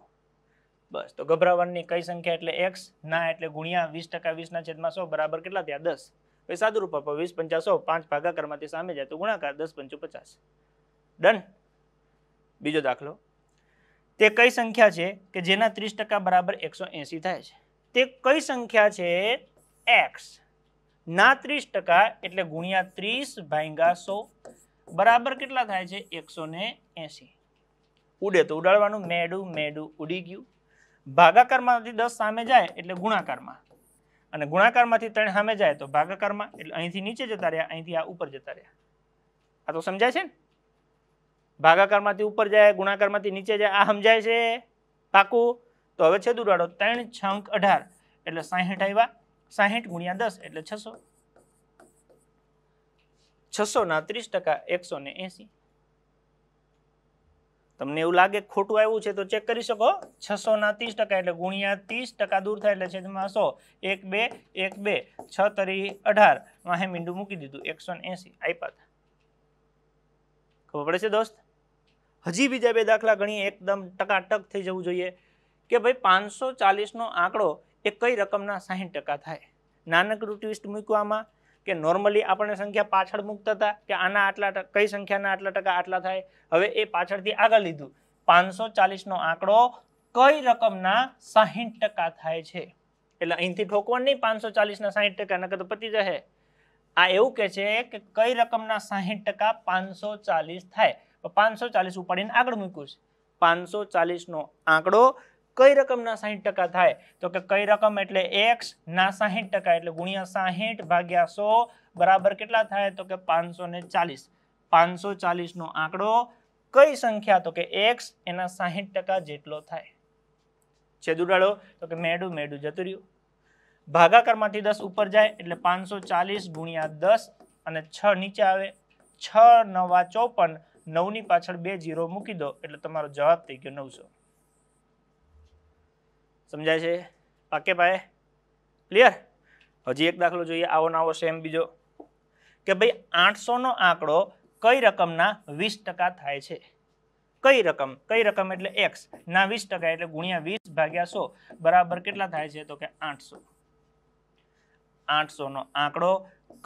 બસ તો ગભરાવાની કઈ સંખ્યા એટલે એક્સ ના એટલે ગુણ્યા વીસ ટકા વીસના છેદમાં સો બરાબર કેટલા થયા દસ પછી સાદુરૂપ આપો વીસ પંચાસો પાંચ ભાગાકારમાંથી સામે જાય તો ગુણાકાર દસ પંચો પચાસ ડન બીજો દાખલો તે કઈ સંખ્યા છે કે જેના ત્રીસ ટકા બરાબર એકસો એંસી થાય છે તે કઈ સંખ્યા છે એક્સ ના ત્રીસ ટકા એટલે ગુણ્યા ત્રીસ ભાંગા સો બરાબર કેટલા થાય છે એકસો એંસી ઉડે તો ઉડાડવાનું મેડું મેડું ઉડી ગયું ભાગાકારમાંથી દસ સામે જાય એટલે ગુણાકારમાં અને ગુણાકારમાંથી ત્રણ સામે જાય તો ભાગાકારમાં એટલે અહીંથી નીચે જતા રહ્યા અહીંથી આ ઉપર જતા રહ્યા આ તો સમજાય છે ને ભાગાકારમાંથી ઉપર જાય ગુણાકારમાંથી નીચે જાય આ સમજાય છે પાકું તો હવે છે દુરાડો ત્રણ છંક અઢાર એટલે સાહીઠ આવ્યા સાહીઠ ગુણ્યા દસ એટલે છસો છસો ના ત્રીસ ટકા એકસો ને એસી તમને એવું લાગે ખોટું આવ્યું છે તો ચેક કરી શકો છસો ના ત્રીસ ટકા એટલે ગુણ્યા ત્રીસ ટકા દૂર થાય એટલે છેદમાં સો એક બે એક બે છ તરી અઢાર વાહે મીંડું મૂકી દીધું એકસો ને એસી આપ્યા હતા ખબર પડે છે દોસ્ત હજી બીજા બે દાખલા ગણીએ એકદમ ટકા ટક થઈ જવું જોઈએ કે ભાઈ પાંચસો ચાલીસનો આંકડો એ કઈ રકમના સાહીઠ ટકા થાય નાનકડું ટ્વિસ્ટ મૂક્યું કે નોર્મલી આપણને સંખ્યા પાછળ મૂકતા હતા કે આના આટલા કઈ સંખ્યાના આટલા ટકા આટલા થાય હવે એ પાછળથી આગળ લીધું પાંચસો ચાલીસનો આંકડો કઈ રકમના સાહીઠ ટકા થાય છે એટલે અહીંથી ઠોકવણ નહીં પાંચસો ચાલીસના સાહીઠ ટકા નકર તો પતી જશે આ એવું કે છે કે કઈ રકમના સાહીઠ ટકા પાંચસો ચાલીસ થાય પાંચસો ચાલીસ ઉપાડીને આગળ મૂક્યું છે પાંચસો ચાલીસનો આંકડો કઈ રકમના સાહીઠ ટકા થાય તો કે કઈ રકમ એટલે એક્સ ના સાહીઠ ટકા એટલે ગુણ્યા સાહીઠ ભાગ્યા સો બરાબર કેટલા થાય તો કે પાંચસો ને ચાલીસ પાંચસો ચાલીસનો આંકડો કઈ સંખ્યા તો કે એક્સ એના સાહીઠ ટકા જેટલો થાય છેદ ઉડાડો તો કે મેડું મેડું જતું રહ્યું ભાગાકારમાંથી દસ ઉપર જાય એટલે પાંચસો ચાલીસ ગુણ્યા દસ અને છ નીચે આવે છ નવા ચોપન નવની પાછળ બે જીરો મૂકી દો એટલે તમારો જવાબ થઈ ગયો નવસો સમજાય છે પાકે પાયે ક્લિયર હજી એક દાખલો જોઈએ આવો નાવો સેમ બીજો કે ભાઈ આઠસોનો આંકડો કઈ રકમના વીસ ટકા થાય છે કઈ રકમ કઈ રકમ એટલે એક્સ ના વીસ ટકા એટલે ગુણ્યા વીસ ભાગ્યા સો બરાબર કેટલા થાય છે તો કે આઠસો આઠસોનો આંકડો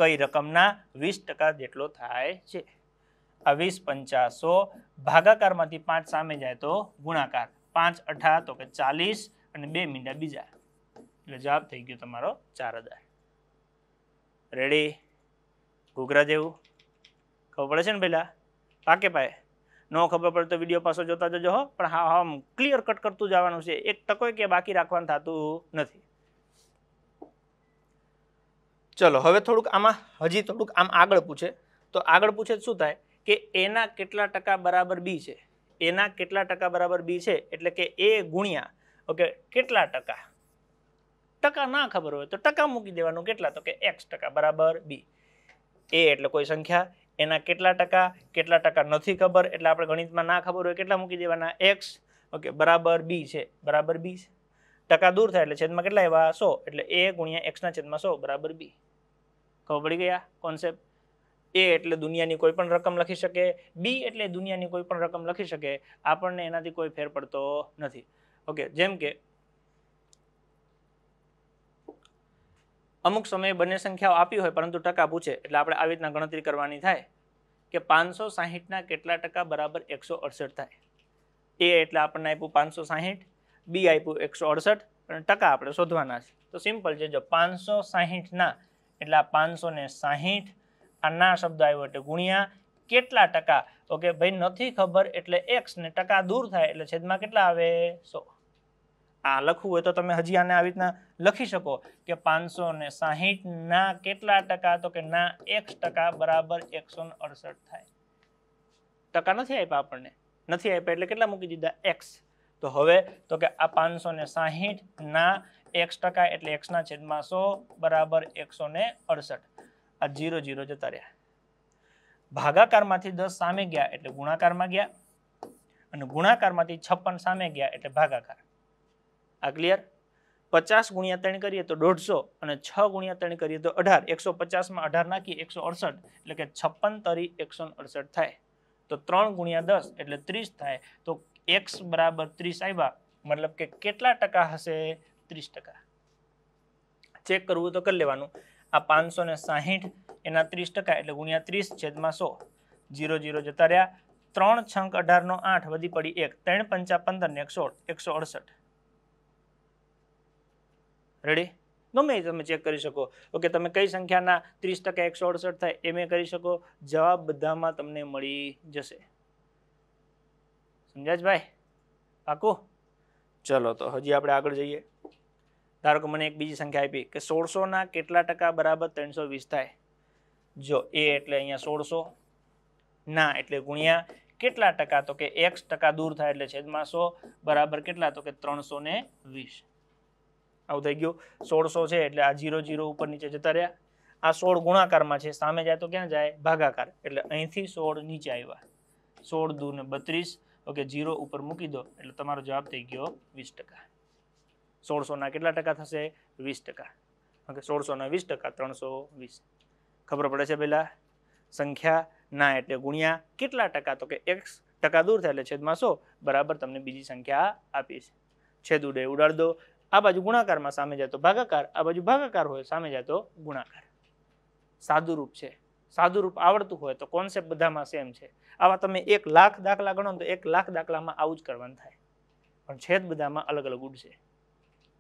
કઈ રકમના વીસ ટકા જેટલો થાય છે આ વીસ પંચાસો ભાગાકારમાંથી પાંચ સામે જાય તો ગુણાકાર પાંચ અઢાર તો કે ચાલીસ અને બે મીંડા બીજા એટલે જવાબ થઈ ગયો તમારો ચાર હજાર રેડી ઘૂઘરા જેવું ખબર પડે છે ને પહેલાં પાકે પાય ન ખબર પડે તો વિડીયો પાછો જોતા જજો હો પણ હા હા ક્લિયર કટ કરતું જવાનું છે એક ટકોય કે બાકી રાખવાનું થતું નથી ચલો હવે થોડુંક આમાં હજી થોડુંક આમ આગળ પૂછે તો આગળ પૂછે શું થાય કે એના કેટલા ટકા બરાબર બી છે એના કેટલા ટકા બરાબર બી છે એટલે કે એ ગુણ્યા ઓકે કેટલા ટકા ટકા ના ખબર હોય તો ટકા મૂકી દેવાનું કેટલા તો કે એક્સ ટકા બરાબર બી એ એટલે કોઈ સંખ્યા એના કેટલા ટકા કેટલા ટકા નથી ખબર એટલે આપણે ગણિતમાં ના ખબર હોય કેટલા મૂકી દેવાના એક્સ ઓકે બરાબર બી છે બરાબર બી ટકા દૂર થાય એટલે છેદમાં કેટલા એવા સો એટલે એ ગુણ્યા એક્સના છેદમાં સો બરાબર બી ખબર પડી ગયા કોન્સેપ્ટ એ એટલે દુનિયાની કોઈ પણ રકમ લખી શકે બી એટલે દુનિયાની કોઈ પણ રકમ લખી શકે આપણને એનાથી કોઈ ફેર પડતો નથી ઓકે જેમ કે અમુક સમયે બંને સંખ્યાઓ આપી હોય પરંતુ ટકા પૂછે એટલે આપણે આવી રીતના ગણતરી કરવાની થાય કે પાંચસો સાહીઠના કેટલા ટકા બરાબર એકસો અડસઠ થાય એ એટલે આપણને આપ્યું પાંચસો સાહીઠ બી આપ્યું એકસો અડસઠ અને ટકા આપણે શોધવાના છે તો સિમ્પલ છે જો પાંચસો સાહીઠના એટલે આ પાંચસો ને સાહીઠ આ ના શબ્દ આવ્યો એટલે ગુણ્યા કેટલા ટકા તો કે ભાઈ નથી ખબર એટલે એક્સ ને ટકા દૂર થાય એટલે છેદમાં કેટલા આવે સો આ લખવું હોય તો તમે હજી આને આવી રીતના લખી શકો કે પાંચસો ને સાહીઠ ના કેટલા ટકા તો કે ના એક્સ ટકા બરાબર એકસો ને અડસઠ થાય ટકા નથી આપ્યા આપણને નથી આપ્યા એટલે કેટલા મૂકી દીધા એક્સ તો હવે તો કે આ પાંચસો ને સાહીઠ ના એક્સ ટકા એટલે એક્સના છેદમાં સો બરાબર એકસો અડસઠ આ ઝીરો ઝીરો જતા રહ્યા ભાગાકારમાંથી દસ સામે ગયા એટલે ગુણાકારમાં ગયા અને ગુણાકારમાંથી છપ્પન સામે ગયા એટલે ભાગાકાર આ ક્લિયર પચાસ ગુણ્યા ત્રણ કરીએ તો દોઢસો અને છ ગુણ્યા ત્રણ કરીએ તો અઢાર એકસો પચાસમાં અઢાર નાખીએ એકસો અડસઠ એટલે કે છપ્પન તરી એકસો અડસઠ થાય તો ત્રણ ગુણ્યા દસ એટલે ત્રીસ થાય તો એક્સ બરાબર ત્રીસ આવ્યા મતલબ કે કેટલા ટકા હશે ત્રીસ ટકા ચેક કરવું તો કરી લેવાનું આ પાંચસો ને સાહીઠ એના ત્રીસ ટકા એટલે ગુણ્યા ત્રીસ છેદમાં સો જીરો જીરો જતા રહ્યા ત્રણ છંક અઢારનો આઠ વધી પડી એક ત્રણ પંચા પંદર ને એકસો એકસો અડસઠ રેડી ગમે તમે ચેક કરી શકો ઓકે તમે કઈ સંખ્યાના ત્રીસ ટકા એકસો અડસઠ થાય એમ કરી શકો જવાબ બધામાં તમને મળી જશે સમજાજ ભાઈ પાકું ચલો તો હજી આપણે આગળ જઈએ ધારો કે મને એક બીજી સંખ્યા આપી કે સોળસોના કેટલા ટકા બરાબર ત્રણસો વીસ થાય જો એ એટલે અહીંયા સોળસો ના એટલે ગુણ્યા કેટલા ટકા તો કે એક્સ ટકા દૂર થાય એટલે છેદમાં સો બરાબર કેટલા તો કે ત્રણસો ને વીસ આવું થઈ ગયું સોળસો છે એટલે આ જીરો જીરો ઉપર નીચે જતા રહ્યા આ સોળ ગુણાકારમાં છે સામે જાય તો ક્યાં જાય ભાગાકાર એટલે અહીંથી સોળ નીચે આવ્યા સોળ દૂર ને બત્રીસ ઓકે જીરો ઉપર મૂકી દો એટલે તમારો જવાબ થઈ ગયો વીસ ટકા સોળસોના કેટલા ટકા થશે વીસ ટકા ઓકે સોળસોના વીસ ટકા ત્રણસો વીસ ખબર પડે છે પહેલાં સંખ્યા ના એટલે ગુણ્યા કેટલા ટકા તો કે એક ટકા દૂર થાય એટલે છેદમાં સો બરાબર તમને બીજી સંખ્યા આપી છે છેદ ઉડે ઉડાડ દો આ બાજુ ગુણાકારમાં સામે જાય તો ભાગાકાર આ બાજુ ભાગાકાર હોય સામે જાય તો ગુણાકાર સાદુરૂપ છે સાદુરૂપ આવડતું હોય તો કોન્સેપ્ટ બધામાં સેમ છે આવા તમે એક લાખ દાખલા ગણો તો એક લાખ દાખલામાં આવું જ કરવાનું થાય પણ છેદ બધામાં અલગ અલગ ઉડશે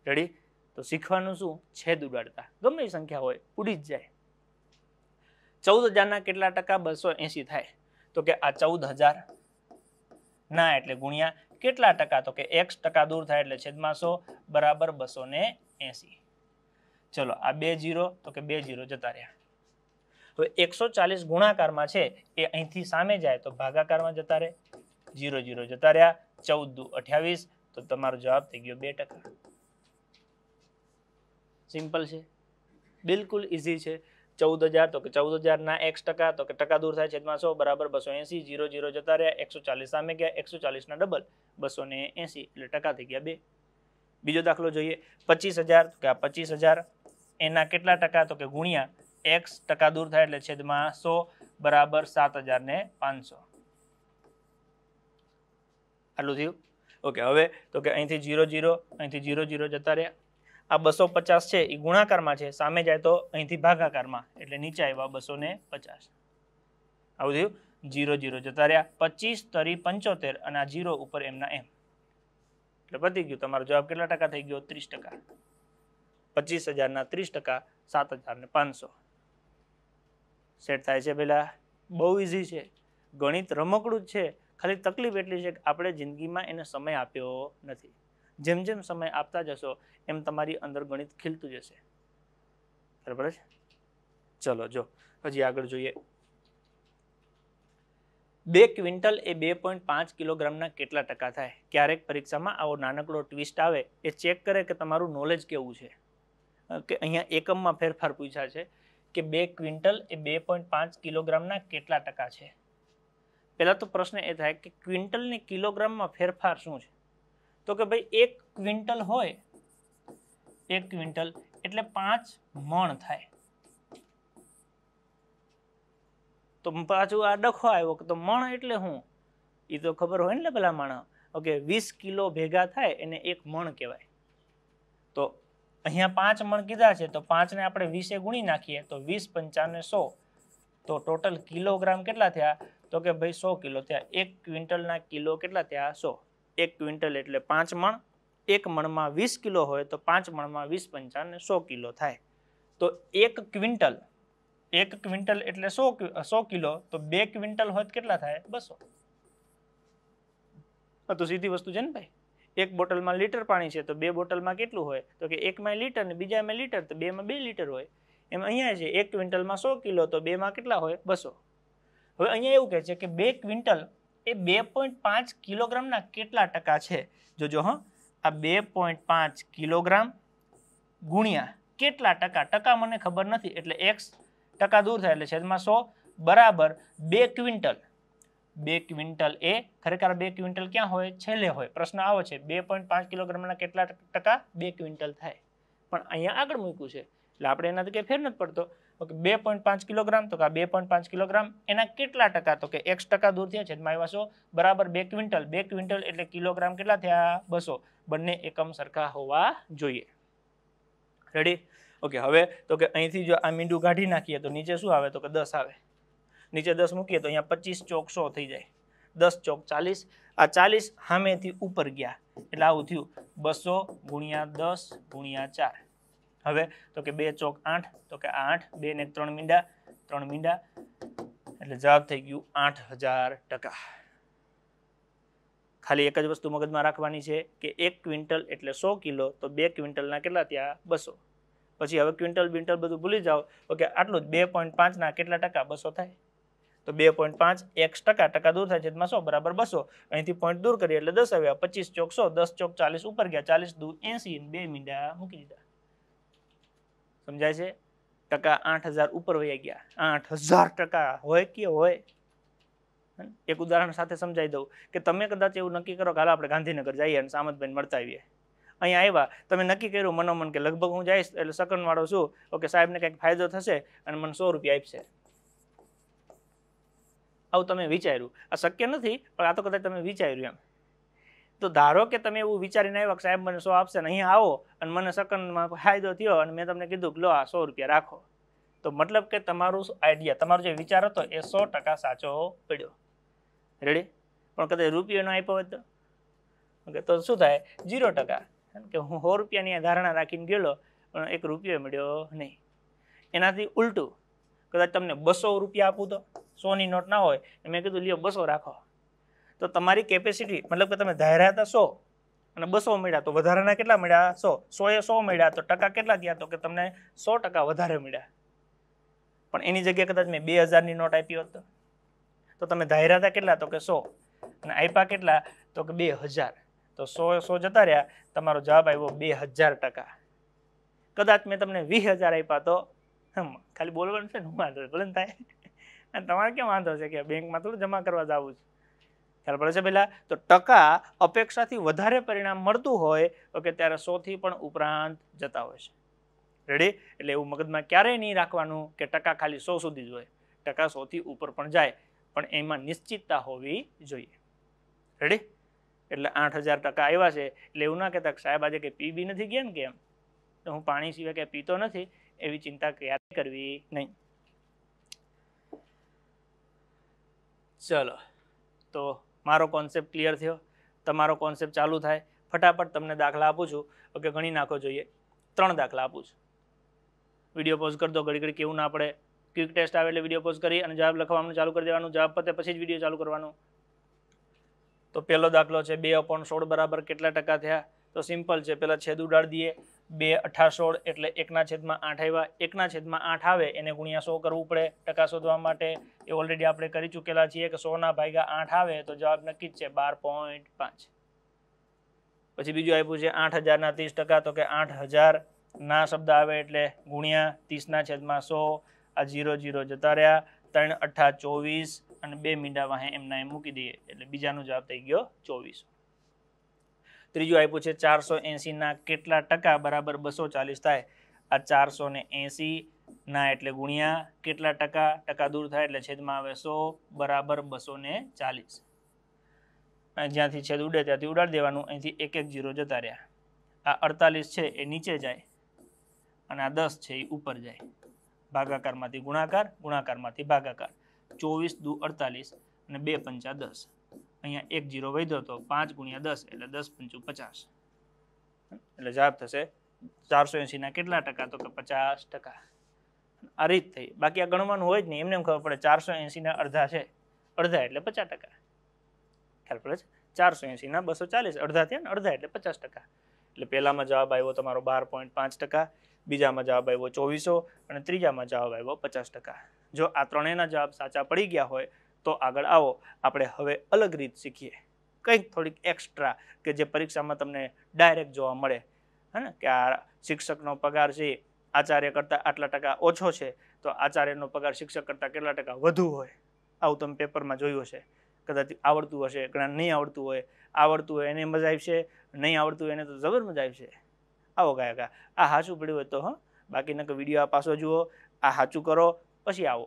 રેડી તો શીખવાનું શું છેદ ઉડાડતા ગમે સંખ્યા હોય ઉડી જ જાય ચૌદ હજારના કેટલા ટકા બસો એસી થાય તો કે આ ચૌદ હજાર ના એટલે ગુણ્યા કેટલા ટકા તો કે એક્સ ટકા દૂર થાય એટલે છેદમાં સો બરાબર બસો ને એસી ચલો આ બે જીરો તો કે બે જીરો જતા રહ્યા તો એકસો ચાલીસ ગુણાકારમાં છે એ અહીંથી સામે જાય તો ભાગાકારમાં જતા રહે જીરો જીરો જતા રહ્યા ચૌદ દુ અઠ્યાવીસ તો તમારો જવાબ થઈ ગયો બે ટકા સિમ્પલ છે બિલકુલ ઇઝી છે ચૌદ હજાર તો કે ચૌદ હજારના એક્સ ટકા તો કે ટકા દૂર થાય છેદમાં સો બરાબર બસો એંસી જીરો જીરો જતા રહ્યા એકસો ચાલીસ સામે ગયા એકસો ચાલીસના ડબલ બસો ને એંસી એટલે ટકા થઈ ગયા બે બીજો દાખલો જોઈએ પચીસ હજાર તો કે આ પચીસ હજાર એના કેટલા ટકા તો કે ગુણ્યા એક્સ ટકા દૂર થાય એટલે છેદમાં સો બરાબર સાત હજાર ને પાંચસો આટલું થયું ઓકે હવે તો કે અહીંથી જીરો જીરો અહીંથી જીરો જીરો જતા રહ્યા આ બસો પચાસ છે એ ગુણાકારમાં છે સામે જાય તો અહીંથી ભાગાકારમાં એટલે નીચે આવ્યા બસો ને પચાસ આવું થયું જીરો જીરો જતા રહ્યા પચીસ તરી પંચોતેર અને આ જીરો ઉપર એમના એમ એટલે પતી ગયું તમારો જવાબ કેટલા ટકા થઈ ગયો ત્રીસ ટકા પચીસ હજારના ત્રીસ ટકા સાત હજારને પાંચસો સેટ થાય છે પેલા બહુ ઇઝી છે ગણિત રમકડું જ છે ખાલી તકલીફ એટલી છે કે આપણે જિંદગીમાં એને સમય આપ્યો નથી જેમ જેમ સમય આપતા જશો એમ તમારી અંદર ગણિત ખીલતું જશે બરાબર છે ચલો જો હજી આગળ જોઈએ બે ક્વિન્ટલ એ બે પોઈન્ટ પાંચ કિલોગ્રામના કેટલા ટકા થાય ક્યારેક પરીક્ષામાં આવો નાનકડો ટ્વિસ્ટ આવે એ ચેક કરે કે તમારું નોલેજ કેવું છે કે અહીંયા એકમમાં ફેરફાર પૂછ્યા છે કે બે ક્વિન્ટલ એ બે પોઈન્ટ પાંચ કિલોગ્રામના કેટલા ટકા છે પહેલાં તો પ્રશ્ન એ થાય કે ક્વિન્ટલને કિલોગ્રામમાં ફેરફાર શું છે તો કે ભાઈ એક ક્વિન્ટલ હોય એક ક્વિન્ટલ એટલે પાંચ મણ થાય તો પાછું આ ડખો આવ્યો કે તો મણ એટલે હું એ તો ખબર હોય ને પેલા માણસ ઓકે વીસ કિલો ભેગા થાય એને એક મણ કહેવાય તો અહીંયા પાંચ મણ કીધા છે તો પાંચને આપણે વીસે ગુણી નાખીએ તો વીસ પંચાને સો તો ટોટલ કિલોગ્રામ કેટલા થયા તો કે ભાઈ સો કિલો થયા એક ક્વિન્ટલના કિલો કેટલા થયા સો એક ક્વિન્ટલ એટલે પાંચ મણ એક મણમાં વીસ કિલો હોય તો પાંચ મણમાં વીસ પંચાને સો કિલો થાય તો એક ક્વિન્ટલ એક ક્વિન્ટલ એટલે સો સો કિલો તો બે ક્વિન્ટલ હોય કેટલા થાય બસો તો સીધી વસ્તુ છે ને ભાઈ એક બોટલમાં લીટર પાણી છે તો બે બોટલમાં કેટલું હોય તો કે એકમાં લીટર ને બીજામાં લીટર તો બેમાં બે લીટર હોય એમ અહીંયા છે એક ક્વિન્ટલમાં સો કિલો તો બેમાં કેટલા હોય બસો હવે અહીંયા એવું કહે છે કે બે ક્વિન્ટલ એ બે પોઈન્ટ પાંચ કિલોગ્રામના કેટલા ટકા છે જોજો હં આ બે પોઈન્ટ પાંચ કિલોગ્રામ ગુણ્યા કેટલા ટકા ટકા મને ખબર નથી એટલે એક્સ ટકા દૂર થાય એટલે છેદમાં સો બરાબર બે ક્વિન્ટલ બે ક્વિન્ટલ એ ખરેખર બે ક્વિન્ટલ ક્યાં હોય છેલ્લે હોય પ્રશ્ન આવે છે બે પોઈન્ટ પાંચ કિલોગ્રામના કેટલા ટકા બે ક્વિન્ટલ થાય પણ અહીંયા આગળ મૂક્યું છે એટલે આપણે એનાથી કંઈ ફેર નથી પડતો ઓકે બે પોઈન્ટ પાંચ કિલોગ્રામ તો કે આ બે પોઈન્ટ પાંચ કિલોગ્રામ એના કેટલા ટકા તો કે એક્સ ટકા દૂર થયા છેદમાં આવ્યા સો બરાબર બે ક્વિન્ટલ બે ક્વિન્ટલ એટલે કિલોગ્રામ કેટલા થયા બસો બંને એકમ સરખા હોવા જોઈએ રેડી ઓકે હવે તો કે અહીંથી જો આ મીંડું કાઢી નાખીએ તો નીચે શું આવે તો કે દસ આવે નીચે દસ મૂકીએ તો અહીંયા પચીસ ચોક સો થઈ જાય દસ ચોક ચાલીસ આ ચાલીસ સામેથી ઉપર ગયા એટલે આવું થયું બસો ગુણ્યા દસ ગુણ્યા ચાર હવે તો કે બે ચોક આઠ તો કે આઠ બે ને ત્રણ મીંડા ત્રણ મીંડા એટલે જવાબ થઈ ગયું આઠ હજાર ટકા ખાલી એક જ વસ્તુ મગજમાં રાખવાની છે કે એક ક્વિન્ટલ એટલે સો કિલો તો બે ક્વિન્ટલના કેટલા ત્યાં બસો પછી હવે ક્વિન્ટલ બિન્ટલ બધું ભૂલી જાઓ ઓકે આટલું જ બે પોઈન્ટ પાંચના કેટલા ટકા બસો થાય તો બે પોઈન્ટ પાંચ એક્સ ટકા ટકા દૂર થાય છેદમાં સો બરાબર બસો અહીંથી પોઈન્ટ દૂર કરીએ એટલે દસ આવ્યા પચીસ ચોક સો દસ ચોક ચાલીસ ઉપર ગયા ચાલીસ દૂર એસી બે મીંડા મૂકી દીધા સમજાય છે ટકા આઠ હજાર ઉપર વહી ગયા આઠ હજાર ટકા હોય કે હોય એક ઉદાહરણ સાથે સમજાવી દઉં કે તમે કદાચ એવું નક્કી કરો કે હાલ આપણે ગાંધીનગર જઈએ અને સામંતભાઈને મળતા આવીએ અહીંયા આવ્યા તમે નક્કી કર્યું મનોમન કે લગભગ હું જઈશ એટલે સકનવાળો છું ઓકે સાહેબને કંઈક ફાયદો થશે અને મને સો રૂપિયા આપશે આવું તમે વિચાર્યું આ શક્ય નથી પણ આ તો કદાચ તમે વિચાર્યું એમ તો ધારો કે તમે એવું વિચારીને આવ્યા કે સાહેબ મને શો આપશે ને આવો અને મને સેકન્ડમાં ફાયદો થયો અને મેં તમને કીધું કે લો આ સો રૂપિયા રાખો તો મતલબ કે તમારું આઈડિયા તમારો જે વિચાર હતો એ સો ટકા સાચો પડ્યો રેડી પણ કદાચ રૂપિયો ન આપ્યો હતો ઓકે તો શું થાય ઝીરો ટકા કે હું સો રૂપિયાની ધારણા રાખીને ગયેલો પણ એક રૂપિયો મળ્યો નહીં એનાથી ઉલટું કદાચ તમને બસો રૂપિયા આપું તો સોની નોટ ના હોય મેં કીધું લ્યો બસો રાખો તો તમારી કેપેસિટી મતલબ કે તમે ધાર્યા હતા સો અને બસો મળ્યા તો વધારાના કેટલા મળ્યા સો સોએ સો મળ્યા તો ટકા કેટલા થયા તો કે તમને સો ટકા વધારે મળ્યા પણ એની જગ્યાએ કદાચ મેં બે હજારની નોટ આપી હોત તો તમે ધાર્યા હતા કેટલા તો કે સો અને આપ્યા કેટલા તો કે બે હજાર તો સો સો જતા રહ્યા તમારો જવાબ આવ્યો બે હજાર ટકા કદાચ મેં તમને વીસ હજાર આપ્યા તો હમ ખાલી બોલવાનું છે ને હું વાંધો ભલે થાય અને તમારે કેમ વાંધો છે કે બેંકમાં થોડું જમા કરવા જવું છે ખ્યાલ પડે છે પેલા તો ટકા અપેક્ષાથી વધારે પરિણામ મળતું હોય તો કે ત્યારે સોથી પણ ઉપરાંત જતા હોય છે રેડી એટલે એવું મગજમાં ક્યારેય નહીં રાખવાનું કે ટકા ખાલી સો સુધી જ હોય ટકા સોથી ઉપર પણ જાય પણ એમાં નિશ્ચિતતા હોવી જોઈએ રેડી એટલે આઠ હજાર ટકા આવ્યા છે એટલે એવું ના કહેતા સાહેબ આજે કંઈ પી બી નથી ગયા ને કેમ તો હું પાણી સિવાય કંઈ પીતો નથી એવી ચિંતા ક્યારે કરવી નહીં ચલો તો મારો કોન્સેપ્ટ ક્લિયર થયો તમારો કોન્સેપ્ટ ચાલુ થાય ફટાફટ તમને દાખલા આપું છું ઓકે ગણી નાખો જોઈએ ત્રણ દાખલા આપું છું વિડીયો પોઝ કરી દો ઘડી ઘડી કેવું ના પડે ક્વિક ટેસ્ટ આવે એટલે વિડીયો પોઝ કરી અને જવાબ લખવાનું ચાલુ કરી દેવાનું જવાબ પતે પછી જ વિડીયો ચાલુ કરવાનો તો પહેલો દાખલો છે બે અપોન સોળ બરાબર કેટલા ટકા થયા તો સિમ્પલ છે પહેલાં છેદ ઉડાડી દઈએ બે અઠા સોળ એટલે એકના છેદમાં આઠ આવ્યા એકના છેદમાં આઠ આવે એને ગુણ્યા સો કરવું પડે ટકા શોધવા માટે એ ઓલરેડી આપણે કરી ચૂકેલા છીએ કે સોના ભાગ્યા આઠ આવે તો જવાબ નક્કી જ છે બાર પોઈન્ટ પાંચ પછી બીજું આપ્યું છે આઠ હજારના ત્રીસ ટકા તો કે આઠ હજાર ના શબ્દ આવે એટલે ગુણ્યા ત્રીસના છેદમાં સો આ જીરો જીરો જતા રહ્યા ત્રણ અઠા ચોવીસ અને બે મીંડા વાહે એમના એમ મૂકી દઈએ એટલે બીજાનો જવાબ થઈ ગયો ચોવીસ ત્રીજું આપ્યું છે ચારસો એંસીના કેટલા ટકા બરાબર બસો ચાલીસ થાય આ ચારસો ને ના એટલે ગુણ્યા કેટલા ટકા ટકા દૂર થાય એટલે છેદમાં આવે સો બરાબર બસો ને ચાલીસ જ્યાંથી છેદ ઉડે ત્યાંથી ઉડાડી દેવાનું અહીંથી એક એક જીરો જતા રહ્યા આ અડતાલીસ છે એ નીચે જાય અને આ દસ છે એ ઉપર જાય ભાગાકારમાંથી ગુણાકાર ગુણાકારમાંથી ભાગાકાર ચોવીસ દુ અડતાલીસ અને બે પંચા દસ અહીંયા એક જીરો વધ્યો તો પાંચ ગુણ્યા દસ એટલે દસ પંચું પચાસ એટલે જવાબ થશે ચારસો એંશીના કેટલા ટકા તો કે પચાસ ટકા આ રીત થઈ બાકી આ ગણવાનું હોય જ નહીં એમને એમ ખબર પડે ચારસો એંશીના અડધા છે અડધા એટલે પચાસ ટકા ખ્યાલ પડે છે ચારસો એંશીના બસો ચાલીસ અડધા થયા ને અડધા એટલે પચાસ ટકા એટલે પહેલામાં જવાબ આવ્યો તમારો બાર પોઈન્ટ પાંચ ટકા બીજામાં જવાબ આવ્યો ચોવીસો અને ત્રીજામાં જવાબ આવ્યો પચાસ ટકા જો આ ત્રણેયના જવાબ સાચા પડી ગયા હોય તો આગળ આવો આપણે હવે અલગ રીત શીખીએ કંઈક થોડીક એક્સ્ટ્રા કે જે પરીક્ષામાં તમને ડાયરેક્ટ જોવા મળે હે ને કે આ શિક્ષકનો પગાર છે આચાર્ય કરતાં આટલા ટકા ઓછો છે તો આચાર્યનો પગાર શિક્ષક કરતાં કેટલા ટકા વધુ હોય આવું તમે પેપરમાં જોયું હશે કદાચ આવડતું હશે ઘણા નહીં આવડતું હોય આવડતું હોય એને મજા આવશે નહીં આવડતું હોય એને તો જબર મજા આવશે આવો ગયા આ સાચું પડ્યું હોય તો હા બાકીના નક વિડીયો આ પાછો જુઓ આ સાચું કરો પછી આવો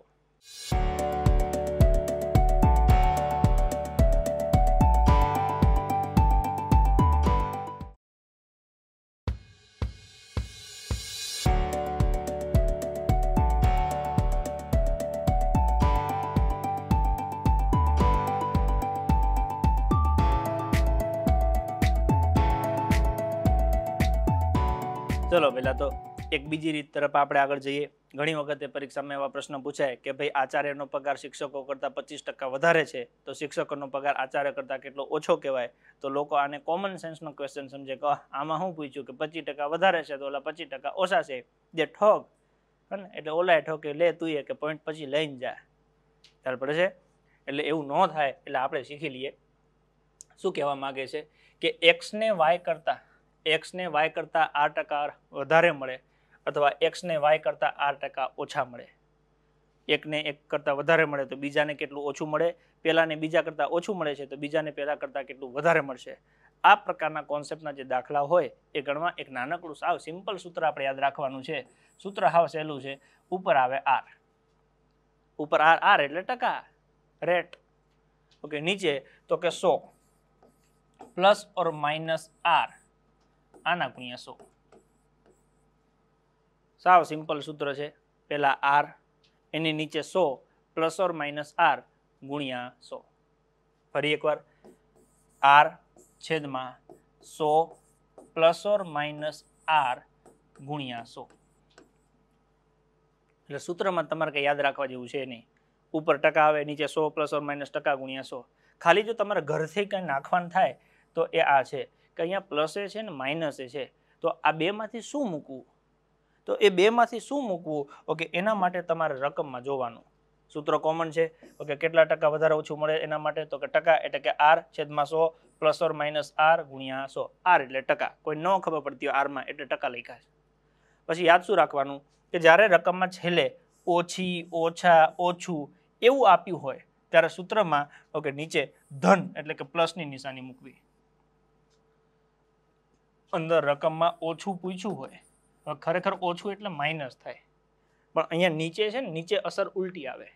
યા તો એક બીજી રીત તરફ આપણે આગળ જઈએ ઘણી વખતે પરીક્ષામાં એવા પ્રશ્ન પૂછાય કે ભાઈ આચાર્યનો પગાર શિક્ષકો કરતાં પચીસ ટકા વધારે છે તો શિક્ષકોનો પગાર આચાર્ય કરતાં કેટલો ઓછો કહેવાય તો લોકો આને કોમન સેન્સનો ક્વેશ્ચન સમજે કે આમાં હું પૂછ્યું કે પચીસ ટકા વધારે છે તો ઓલા પચીસ ટકા ઓછા છે જે ઠોક ને એટલે ઓલા ઠોકે લે તું એ કે પોઈન્ટ પછી લઈને જા ખ્યાલ પડે છે એટલે એવું ન થાય એટલે આપણે શીખી લઈએ શું કહેવા માગે છે કે એક્સને વાય કરતાં એક્સને વાય કરતાં આર ટકા વધારે મળે અથવા એક્સને વાય કરતાં આર ટકા ઓછા મળે એકને એક કરતાં વધારે મળે તો બીજાને કેટલું ઓછું મળે પહેલાંને બીજા કરતાં ઓછું મળે છે તો બીજાને પહેલાં કરતાં કેટલું વધારે મળશે આ પ્રકારના કોન્સેપ્ટના જે દાખલા હોય એ ગણવા એક નાનકડું સાવ સિમ્પલ સૂત્ર આપણે યાદ રાખવાનું છે સૂત્ર હાવ સહેલું છે ઉપર આવે આર ઉપર આર આર એટલે ટકા રેટ ઓકે નીચે તો કે સો પ્લસ ઓર માઇનસ આર આના ગુણ્યા સો સાવ સિમ્પલ સૂત્ર છે પહેલાં આર એની નીચે સો પ્લસ ઓર માઇનસ આર ગુણ્યા સો ફરી એકવાર આર છેદમાં સો પ્લસ ઓર માઇનસ આર ગુણ્યા સો એટલે સૂત્રમાં તમારે કંઈ યાદ રાખવા જેવું છે નહીં ઉપર ટકા આવે નીચે સો પ્લસ ઓર માઇનસ ટકા ગુણ્યા સો ખાલી જો તમારે ઘરથી કંઈ નાખવાનું થાય તો એ આ છે કે અહીંયા પ્લસે છે ને માઇનસે છે તો આ બેમાંથી શું મૂકવું તો એ બેમાંથી શું મૂકવું ઓકે એના માટે તમારે રકમમાં જોવાનું સૂત્ર કોમન છે ઓકે કેટલા ટકા વધારે ઓછું મળે એના માટે તો કે ટકા એટલે કે આર છેદમાં સો પ્લસ ઓર માઇનસ આર ગુણ્યા સો આર એટલે ટકા કોઈ ન ખબર પડતી હોય આરમાં એટલે ટકા લખ્યા છે પછી યાદ શું રાખવાનું કે જ્યારે રકમમાં છેલ્લે ઓછી ઓછા ઓછું એવું આપ્યું હોય ત્યારે સૂત્રમાં ઓકે નીચે ધન એટલે કે પ્લસની નિશાની મૂકવી અંદર રકમમાં ઓછું પૂછ્યું હોય ખરેખર ઓછું એટલે માઇનસ થાય પણ અહીંયા નીચે છે ને નીચે અસર ઉલટી આવે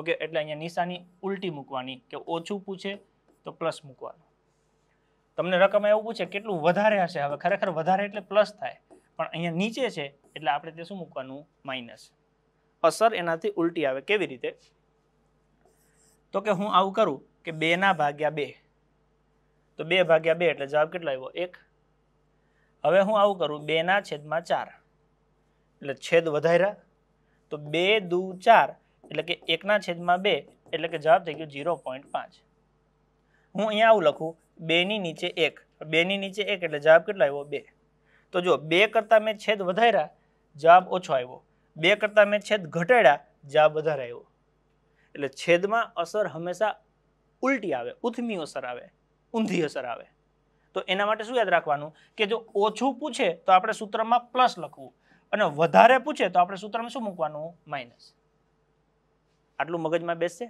ઓકે એટલે અહીંયા નિશાની ઉલટી મૂકવાની કે ઓછું પૂછે તો પ્લસ મૂકવાનું તમને રકમ એવું પૂછે કેટલું વધારે હશે હવે ખરેખર વધારે એટલે પ્લસ થાય પણ અહીંયા નીચે છે એટલે આપણે તે શું મૂકવાનું માઇનસ અસર એનાથી ઉલટી આવે કેવી રીતે તો કે હું આવું કરું કે બેના ભાગ્યા બે તો બે ભાગ્યા બે એટલે જવાબ કેટલો આવ્યો એક હવે હું આવું કરું બેના છેદમાં ચાર એટલે છેદ વધાર્યા તો બે દુ ચાર એટલે કે એકના છેદમાં બે એટલે કે જવાબ થઈ ગયો ઝીરો પોઈન્ટ પાંચ હું અહીંયા આવું લખું બેની નીચે એક બેની નીચે એક એટલે જવાબ કેટલો આવ્યો બે તો જો બે કરતાં મેં છેદ વધાર્યા જવાબ ઓછો આવ્યો બે કરતાં મેં છેદ ઘટાડ્યા જવાબ વધારે આવ્યો એટલે છેદમાં અસર હંમેશા ઉલટી આવે ઉથમી અસર આવે ઊંધી અસર આવે તો એના માટે શું યાદ રાખવાનું કે જો ઓછું પૂછે તો આપણે સૂત્રમાં પ્લસ લખવું અને વધારે પૂછે તો આપણે સૂત્રમાં શું મૂકવાનું માઇનસ આટલું મગજમાં બેસશે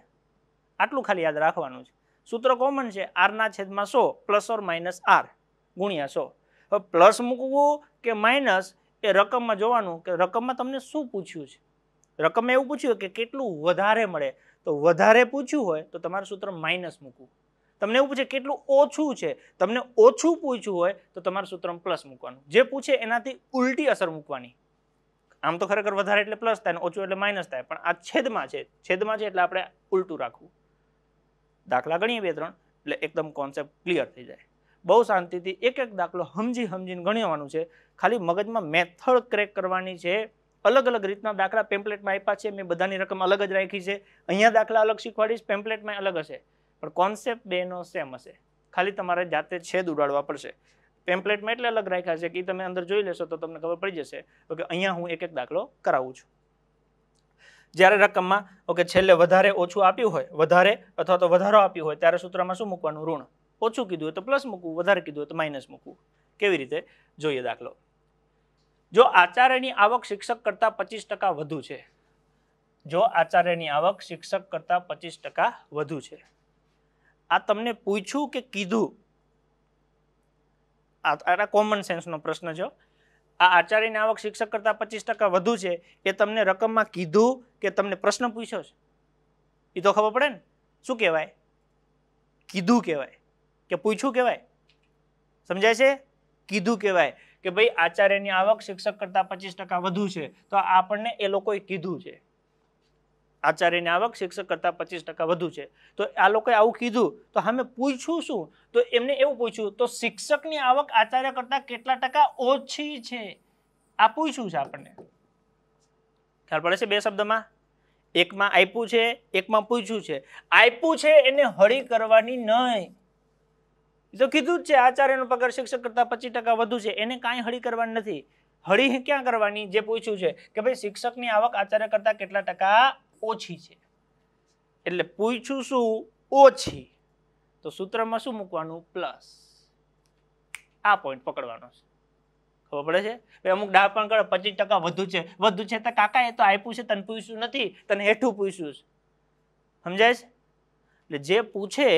આટલું ખાલી યાદ રાખવાનું છે સૂત્ર કોમન છે આરના છેદમાં સો પ્લસ ઓર માઇનસ આર ગુણ્યા સો હવે પ્લસ મૂકવું કે માઇનસ એ રકમમાં જોવાનું કે રકમમાં તમને શું પૂછ્યું છે રકમમાં એવું પૂછ્યું કે કેટલું વધારે મળે તો વધારે પૂછ્યું હોય તો તમારું સૂત્ર માઇનસ મૂકવું તમને એવું પૂછે કેટલું ઓછું છે તમને ઓછું પૂછ્યું હોય તો તમારું સૂત્રમાં પ્લસ મૂકવાનું જે પૂછે એનાથી ઉલટી અસર મૂકવાની આમ તો ખરેખર વધારે એટલે પ્લસ થાય ઓછું એટલે માઇનસ થાય પણ આ છેદમાં છે છેદમાં છે એટલે આપણે ઉલટું રાખવું દાખલા ગણીએ બે ત્રણ એટલે એકદમ કોન્સેપ્ટ ક્લિયર થઈ જાય બહુ શાંતિથી એક એક દાખલો સમજી સમજીને ગણવાનું છે ખાલી મગજમાં મેથડ ક્રેક કરવાની છે અલગ અલગ રીતના દાખલા પેમ્પલેટમાં આપ્યા છે મેં બધાની રકમ અલગ જ રાખી છે અહીંયા દાખલા અલગ શીખવાડીશ પેમ્પલેટમાં અલગ હશે પણ કોન્સેપ્ટ બેનો સેમ હશે ખાલી તમારે જાતે છેદ ઉડાડવા પડશે પેમ્પલેટમાં એટલે અલગ રાખ્યા છે કે તમે અંદર જોઈ લેશો તો તમને ખબર પડી જશે કે અહીંયા હું એક એક દાખલો કરાવું છું જ્યારે રકમમાં ઓકે છેલ્લે વધારે ઓછું આપ્યું હોય વધારે અથવા તો વધારો આપ્યું હોય ત્યારે સૂત્રમાં શું મૂકવાનું ઋણ ઓછું કીધું હોય તો પ્લસ મૂકવું વધારે કીધું હોય તો માઇનસ મૂકવું કેવી રીતે જોઈએ દાખલો જો આચાર્યની આવક શિક્ષક કરતાં પચીસ ટકા વધુ છે જો આચાર્યની આવક શિક્ષક કરતાં પચીસ ટકા વધુ છે આ તમને પૂછ્યું કે કીધું આ કોમન સેન્સનો પ્રશ્ન છે આ આચાર્યની આવક શિક્ષક કરતાં પચીસ ટકા વધુ છે એ તમને રકમમાં કીધું કે તમને પ્રશ્ન પૂછ્યો છે એ તો ખબર પડે ને શું કહેવાય કીધું કહેવાય કે પૂછ્યું કહેવાય સમજાય છે કીધું કહેવાય કે ભાઈ આચાર્યની આવક શિક્ષક કરતાં પચીસ ટકા વધુ છે તો આપણને એ લોકોએ કીધું છે આચાર્યની આવક શિક્ષક કરતાં પચીસ ટકા વધુ છે તો આ લોકોએ આવું કીધું તો અમે પૂછ્યું શું તો એમને એવું પૂછ્યું તો શિક્ષકની આવક આચાર્ય કરતાં કેટલા ટકા ઓછી છે આ પૂછ્યું છે આપણને ખ્યાલ પડે છે બે શબ્દમાં એકમાં આપ્યું છે એકમાં પૂછ્યું છે આપ્યું છે એને હળી કરવાની નહીં તો કીધું જ છે આચાર્યનો પગાર શિક્ષક કરતાં પચીસ ટકા વધુ છે એને કાંઈ હળી કરવાની નથી હળી ક્યાં કરવાની જે પૂછ્યું છે કે ભાઈ શિક્ષકની આવક આચાર્ય કરતાં કેટલા ટકા ઓછી છે એટલે પૂછ્યું શું ઓછી તો સૂત્રમાં શું મૂકવાનું પ્લસ આ પોઈન્ટ પકડવાનો છે ખબર પડે છે અમુક ડાળ પણ કરે પચીસ ટકા વધુ છે વધુ છે તો કાકા એ તો આપ્યું છે તને પૂછ્યું નથી તને હેઠું પૂછ્યું છે સમજાય છે એટલે જે પૂછે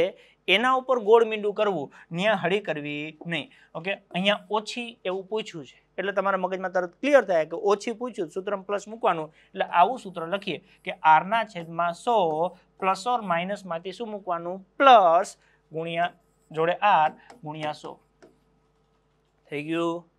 એના ઉપર ગોળ મીંડું કરવું ન્યા હળી કરવી નહીં ઓકે અહીંયા ઓછી એવું પૂછ્યું છે એટલે તમારા મગજમાં તરત ક્લિયર થાય કે ઓછી પૂછ્યું સૂત્ર પ્લસ મૂકવાનું એટલે આવું સૂત્ર લખીએ કે આરના છેદમાં સો પ્લસ ઓર માઇનસમાંથી શું મૂકવાનું પ્લસ ગુણ્યા જોડે આર ગુણ્યા સો થઈ ગયું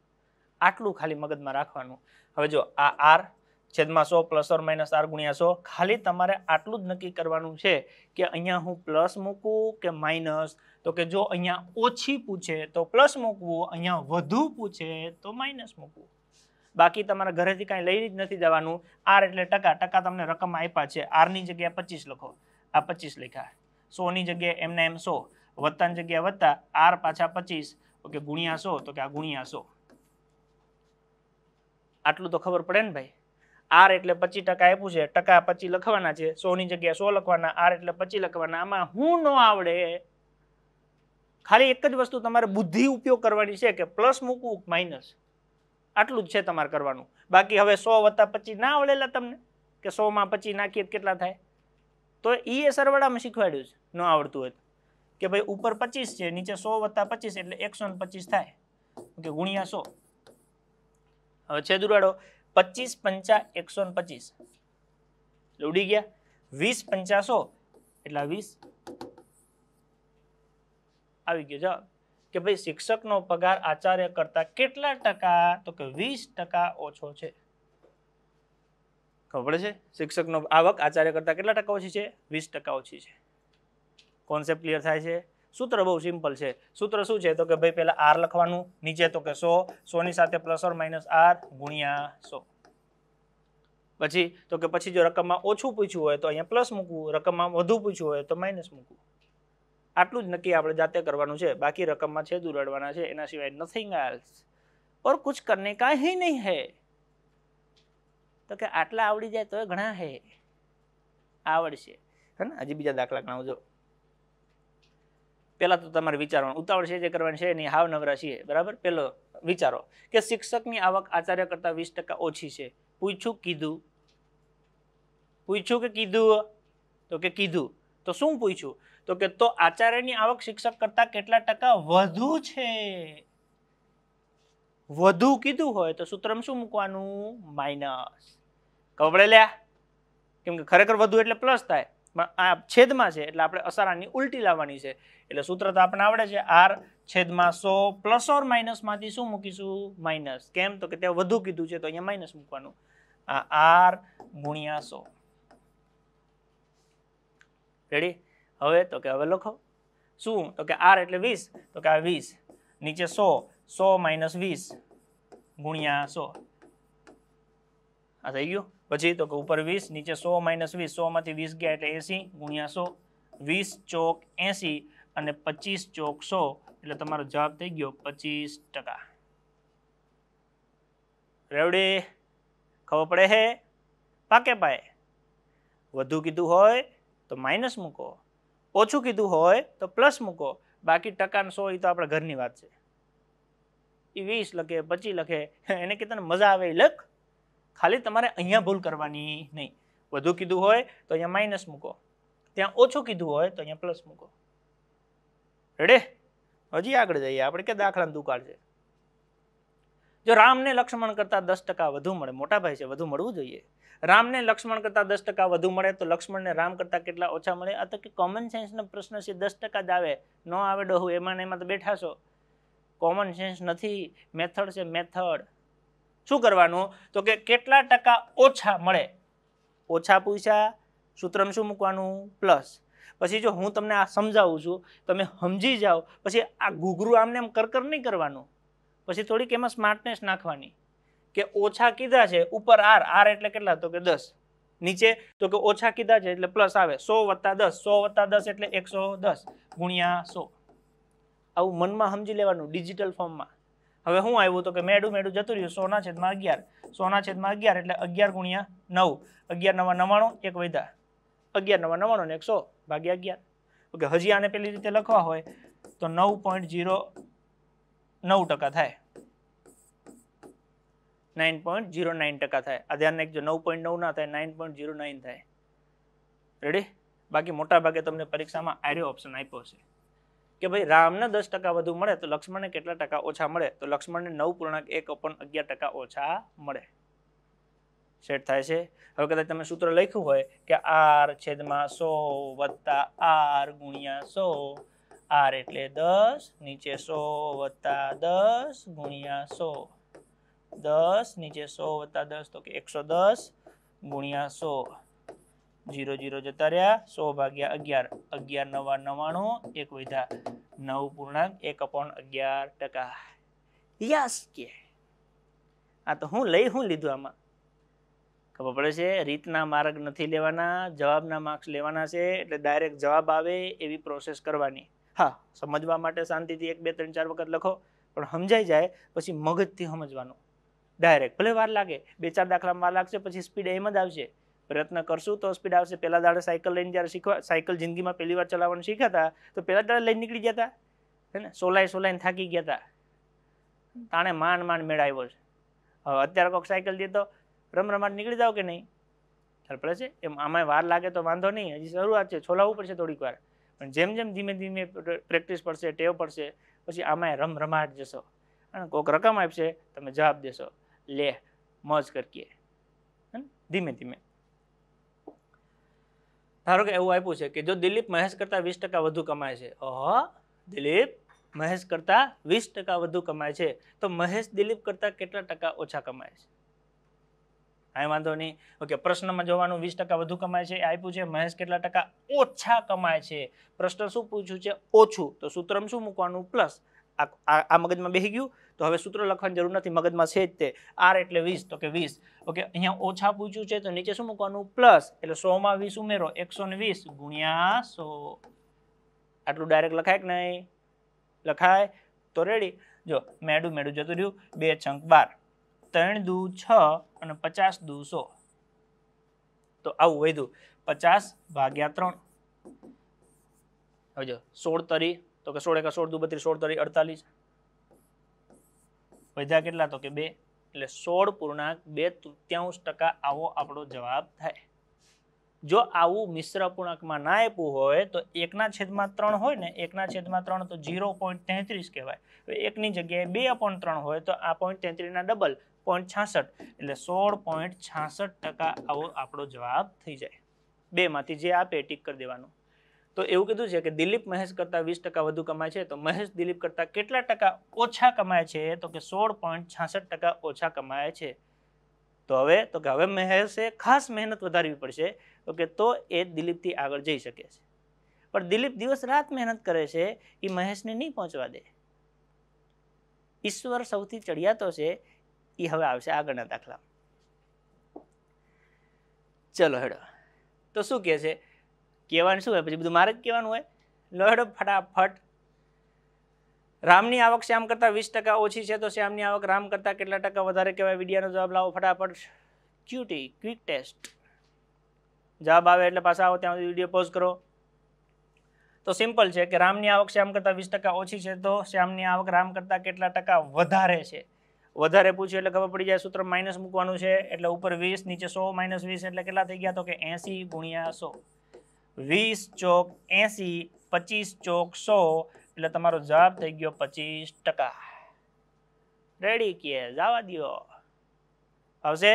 આટલું ખાલી મગજમાં રાખવાનું હવે જો આ આર છેદમાં સો પ્લસ ઓર માઇનસ આર ગુણ્યા સો ખાલી તમારે આટલું જ નક્કી કરવાનું છે કે અહીંયા હું પ્લસ મૂકું કે માઇનસ તો કે જો અહીંયા ઓછી પૂછે તો પ્લસ મૂકવું અહીંયા વધુ પૂછે તો માઇનસ મૂકવું બાકી તમારા ઘરેથી કાંઈ લઈ જ નથી જવાનું આર એટલે ટકા ટકા તમને રકમ આપ્યા છે આરની જગ્યાએ પચીસ લખો આ પચીસ લખ્યા સોની જગ્યાએ એમને એમ સો વત્તાની જગ્યાએ વત્તા આર પાછા પચીસ ઓકે ગુણ્યા સો તો કે આ ગુણ્યા સો આટલું તો ખબર પડે ને ભાઈ આર એટલે પચીસ ટકા આપ્યું છે ટકા પચી લખવાના છે સો ની જગ્યાએ સો લખવાના આર એટલે પચી લખવાના આમાં હું ન આવડે ખાલી એક જ વસ્તુ તમારે બુદ્ધિ ઉપયોગ કરવાની છે કે પ્લસ મૂકવું માઇનસ આટલું જ છે તમારે કરવાનું બાકી હવે સો વત્તા પચીસ ના આવડેલા તમને કે સોમાં પચી નાખીએ કેટલા થાય તો એ એ સરવાળામાં શીખવાડ્યું છે ન આવડતું હોય કે ભાઈ ઉપર પચીસ છે નીચે સો વત્તા પચીસ એટલે એકસો પચીસ થાય કે ગુણ્યા સો હવે છેદુરાડો પચીસ પંચા એકસો ને પચીસ ઉડી ગયા વીસ પંચાસો એટલા વીસ આવી ગયો જવાબ કે ભાઈ શિક્ષકનો પગાર આચાર્ય કરતા કેટલા ટકા તો કે વીસ ટકા ઓછો છે ખબર પડે છે શિક્ષકનો આવક આચાર્ય કરતા કેટલા ટકા ઓછી છે વીસ ટકા ઓછી છે કોન્સેપ્ટ ક્લિયર થાય છે સૂત્ર બહુ સિમ્પલ છે સૂત્ર શું છે તો કે ભાઈ પેલા આર લખવાનું નીચે તો કે સો સો ની સાથે પ્લસ ઓર માઇનસ આર ગુણ્યા સો પછી તો કે પછી જો રકમમાં ઓછું પૂછ્યું હોય તો અહીંયા પ્લસ મૂકવું રકમમાં વધુ પૂછ્યું હોય તો માઇનસ મૂકવું આટલું જ નક્કી આપણે જાતે કરવાનું છે બાકી રકમમાં છે દુરડવાના છે એના સિવાય નથિંગ એલ્સ ઓર કુછ કરને કાંઈ નહીં હે તો કે આટલા આવડી જાય તો એ ઘણા હે આવડશે હે ને હજી બીજા દાખલા ગણાવજો પહેલાં તો તમારે વિચારવાનું ઉતાવળ છે જે કરવાની છે એની હાવ નવરા છીએ બરાબર પહેલો વિચારો કે શિક્ષકની આવક આચાર્ય કરતાં વીસ ઓછી છે પૂછ્યું કીધું પૂછ્યું કે કીધું તો કે કીધું તો શું પૂછ્યું તો કે તો આચાર્યની આવક શિક્ષક કરતાં કેટલા ટકા વધુ છે વધુ કીધું હોય તો સૂત્રમાં શું મૂકવાનું માઇનસ ખબર લ્યા કેમ કે ખરેખર વધુ એટલે પ્લસ થાય પણ આ છેદમાં છે એટલે આપણે અસારાની ઉલટી લાવવાની છે એટલે સૂત્ર તો આપણને આવડે છે આર છેદમાં સો પ્લસ ઓર માઇનસમાંથી શું મૂકીશું માઇનસ કેમ તો કે ત્યાં વધુ કીધું છે તો અહીંયા માઇનસ મૂકવાનું આ આર ગુણ્યા સો રેડી હવે તો કે હવે લખો શું તો કે આર એટલે વીસ તો કે આ વીસ નીચે સો સો માઇનસ વીસ ગુણ્યા સો આ થઈ ગયું પછી તો કે ઉપર વીસ નીચે સો માઇનસ વીસ સોમાંથી વીસ ગયા એટલે એસી ગુણ્યા સો વીસ ચોક એસી અને પચીસ ચોકસો એટલે તમારો જવાબ થઈ ગયો પચીસ ટકા રેવડી ખબર પડે હે પાકે પાય વધુ કીધું હોય તો માઇનસ મૂકો ઓછું કીધું હોય તો પ્લસ મૂકો બાકી ટકાને સો એ તો આપણા ઘરની વાત છે એ વીસ લખે પચીસ લખે એને કે તને મજા આવે એ લખ ખાલી તમારે અહીંયા ભૂલ કરવાની નહીં વધુ કીધું હોય તો અહીંયા માઇનસ મૂકો ત્યાં ઓછું કીધું હોય તો અહીંયા પ્લસ મૂકો રેડે હજી આગળ જઈએ આપણે કે દાખલા દુકાળ છે જો રામને લક્ષ્મણ કરતાં દસ ટકા વધુ મળે મોટા ભાઈ છે વધુ મળવું જોઈએ રામને લક્ષ્મણ કરતાં દસ ટકા વધુ મળે તો લક્ષ્મણને રામ કરતાં કેટલા ઓછા મળે આ તો કે કોમન સેન્સનો પ્રશ્ન છે દસ ટકા જ આવે ન આવે ડહુ એમાં ને એમાં તો બેઠા છો કોમન સેન્સ નથી મેથડ છે મેથડ શું કરવાનું તો કે કેટલા ટકા ઓછા મળે ઓછા પૂછ્યા સૂત્રમાં શું મૂકવાનું પ્લસ પછી જો હું તમને આ સમજાવું છું તમે સમજી જાઓ પછી આ ઘૂઘરું આમને આમ કરકર નહીં કરવાનું પછી થોડીક એમાં સ્માર્ટનેસ નાખવાની કે ઓછા કીધા છે ઉપર આર આર એટલે કેટલા તો કે દસ નીચે તો કે ઓછા કીધા છે એટલે પ્લસ આવે સો વત્તા દસ સો વત્તા દસ એટલે એકસો દસ ગુણ્યા સો આવું મનમાં સમજી લેવાનું ડિજિટલ ફોર્મમાં હવે હું આવ્યું તો કે મેડું મેડું જતું રહ્યું સોના છેદમાં અગિયાર સોના છેદમાં અગિયાર એટલે અગિયાર ગુણ્યા નવ અગિયાર નવા નવાણું એક વૈધા અગિયાર નવા નવ્વાણું એકસો ભાગ્યા અગિયાર ઓકે હજી આને પેલી રીતે લખવા હોય તો નવ પોઈન્ટ જીરો નવ ટકા થાય નાઇન પોઈન્ટ જીરો નાઇન ટકા થાય આ ધ્યાન રાખજો નવ પોઈન્ટ નવ ના થાય નાઇન પોઈન્ટ જીરો નાઇન થાય રેડી બાકી મોટા ભાગે તમને પરીક્ષામાં આર્યો ઓપ્શન આપ્યો છે કે ભાઈ રામને દસ ટકા વધુ મળે તો લક્ષ્મણને કેટલા ટકા ઓછા મળે તો લક્ષ્મણને નવ પૂર્ણાંક એક ઓપન અગિયાર ટકા ઓછા મળે સેટ થાય છે હવે કદાચ તમે સૂત્ર લખ્યું હોય કે આર છેદમાં સો વત્તા આર ગુણ્યા સો આર એટલે દસ નીચે સો વત્તા દસ ગુણ્યા સો દસ નીચે સો વત્તા દસ તો કે એકસો દસ ગુણ્યા સો જીરો જીરો જતા રહ્યા સો ભાગ્યા અગિયાર અગિયાર નવા નવાણું એક વિધા નવ પૂર્ણાંક એક અપોન અગિયાર ટકા યસ કે આ તો હું લઈ હું લીધું આમાં ખબર પડે છે રીતના માર્ગ નથી લેવાના જવાબના માર્ક્સ લેવાના છે એટલે ડાયરેક્ટ જવાબ આવે એવી પ્રોસેસ કરવાની હા સમજવા માટે શાંતિથી એક બે ત્રણ ચાર વખત લખો પણ સમજાઈ જાય પછી મગજથી સમજવાનું ડાયરેક્ટ ભલે વાર લાગે બે ચાર દાખલામાં વાર લાગશે પછી સ્પીડ એમ જ આવશે પ્રયત્ન કરશું તો સ્પીડ આવશે પહેલા દાડે સાયકલ લઈને જ્યારે શીખવા સાયકલ જિંદગીમાં પહેલી વાર ચલાવવાનું શીખ્યા હતા તો પહેલાં દાડે લઈને નીકળી ગયા હતા હે ને સોલાય સોલાઈને થાકી ગયા હતા તાણે માંડ માંડ મેળાવ્યો છે હવે અત્યારે કોઈક સાયકલ દે તો રમરમાટ નીકળી જાવ કે નહીં ખ્યાલ પડે છે એમ આમાં વાર લાગે તો વાંધો નહીં હજી શરૂઆત છે છોલાવવું પડશે થોડીક વાર પણ જેમ જેમ ધીમે ધીમે પ્રેક્ટિસ પડશે ટેવ પડશે પછી આમાં રમ રમાટ જશો અને કોઈક રકમ આપશે તમે જવાબ દેશો લે મોજ કરકીએ ધીમે ધીમે ધારો કે એવું આપ્યું છે કે જો દિલીપ મહેશ કરતાં વીસ ટકા વધુ કમાય છે ઓહો દિલીપ મહેશ કરતાં વીસ ટકા વધુ કમાય છે તો મહેશ દિલીપ કરતાં કેટલા ટકા ઓછા કમાય છે કાંઈ વાંધો નહીં ઓકે પ્રશ્નમાં જોવાનું વીસ ટકા વધુ કમાય છે આપ્યું છે મહેશ કેટલા ટકા ઓછા કમાય છે પ્રશ્ન શું પૂછ્યું છે ઓછું તો સૂત્રમાં શું મૂકવાનું પ્લસ આ મગજમાં બેસી ગયું તો હવે સૂત્ર લખવાની જરૂર નથી મગજમાં છે જ તે આર એટલે વીસ તો કે વીસ ઓકે અહીંયા ઓછા પૂછ્યું છે તો નીચે શું મૂકવાનું પ્લસ એટલે સોમાં વીસ ઉમેરો એકસો ને વીસ ગુણ્યા સો આટલું ડાયરેક્ટ લખાય કે નહીં લખાય તો રેડી જો મેડું મેડું જતું રહ્યું બે છંક બાર ત્રણ દુ છ અને પચાસ દુ સો તો આવું વધ્યું પચાસ ભાગ્યા ત્રણ હવે સોળ તરી તો કે સોળ એકા સોળ દુ બત્રીસ સોળ તરી અડતાલીસ વધ્યા કેટલા તો કે બે એટલે સોળ પૂર્ણાંક બે તૃત્યાંશ ટકા આવો આપણો જવાબ થાય જો આવું મિશ્ર પૂર્ણાંકમાં ના આપ્યું હોય તો એકના છેદમાં ત્રણ હોય ને એકના છેદમાં ત્રણ તો ઝીરો પોઈન્ટ તેત્રીસ કહેવાય એકની જગ્યાએ બે અપોન ત્રણ હોય તો આ પોઈન્ટ તેત્રીસના ડબલ પોઈન્ટ છાસઠ એટલે સોળ પોઈન્ટ છાસઠ ટકા આવો આપણો જવાબ થઈ જાય બેમાંથી જે આપે ટીક કરી દેવાનું તો એવું કીધું છે કે દિલીપ મહેશ કરતા વીસ ટકા વધુ કમાય છે તો મહેશ દિલીપ કરતા કેટલા ટકા ઓછા કમાય છે તો કે સોળ પોઈન્ટ છાસઠ ટકા ઓછા કમાય છે તો હવે તો કે હવે મહેશે ખાસ મહેનત વધારવી પડશે તો કે તો એ દિલીપથી આગળ જઈ શકે છે પણ દિલીપ દિવસ રાત મહેનત કરે છે એ મહેશને નહીં પહોંચવા દે ઈશ્વર સૌથી ચડિયાતો છે એ હવે આવશે આગળના દાખલા ચલો હેડો તો શું કહે છે કહેવાનું શું હોય પછી બધું મારે જ કહેવાનું હોય લો હેડો ફટાફટ રામની આવક શ્યામ કરતાં વીસ ટકા ઓછી છે તો શ્યામની આવક રામ કરતાં કેટલા ટકા વધારે કહેવાય વિડિયાનો જવાબ લાવો ફટાફટ ક્યુટી ક્વિક ટેસ્ટ જવાબ આવે એટલે પાછા આવો ત્યાં સુધી વિડીયો પોઝ કરો તો સિમ્પલ છે કે રામની આવક શ્યામ કરતાં વીસ ટકા ઓછી છે તો શ્યામની આવક રામ કરતાં કેટલા ટકા વધારે છે વધારે પૂછ્યું એટલે ખબર પડી જાય સૂત્ર માઇનસ મૂકવાનું છે એટલે ઉપર વીસ નીચે સો માઇનસ વીસ એટલે કેટલા થઈ ગયા તો કે એંસી ગુણ્યા સો વીસ ચોક એંસી પચીસ ચોક સો એટલે તમારો જવાબ થઈ ગયો પચીસ ટકા રેડી કે જવા દો આવશે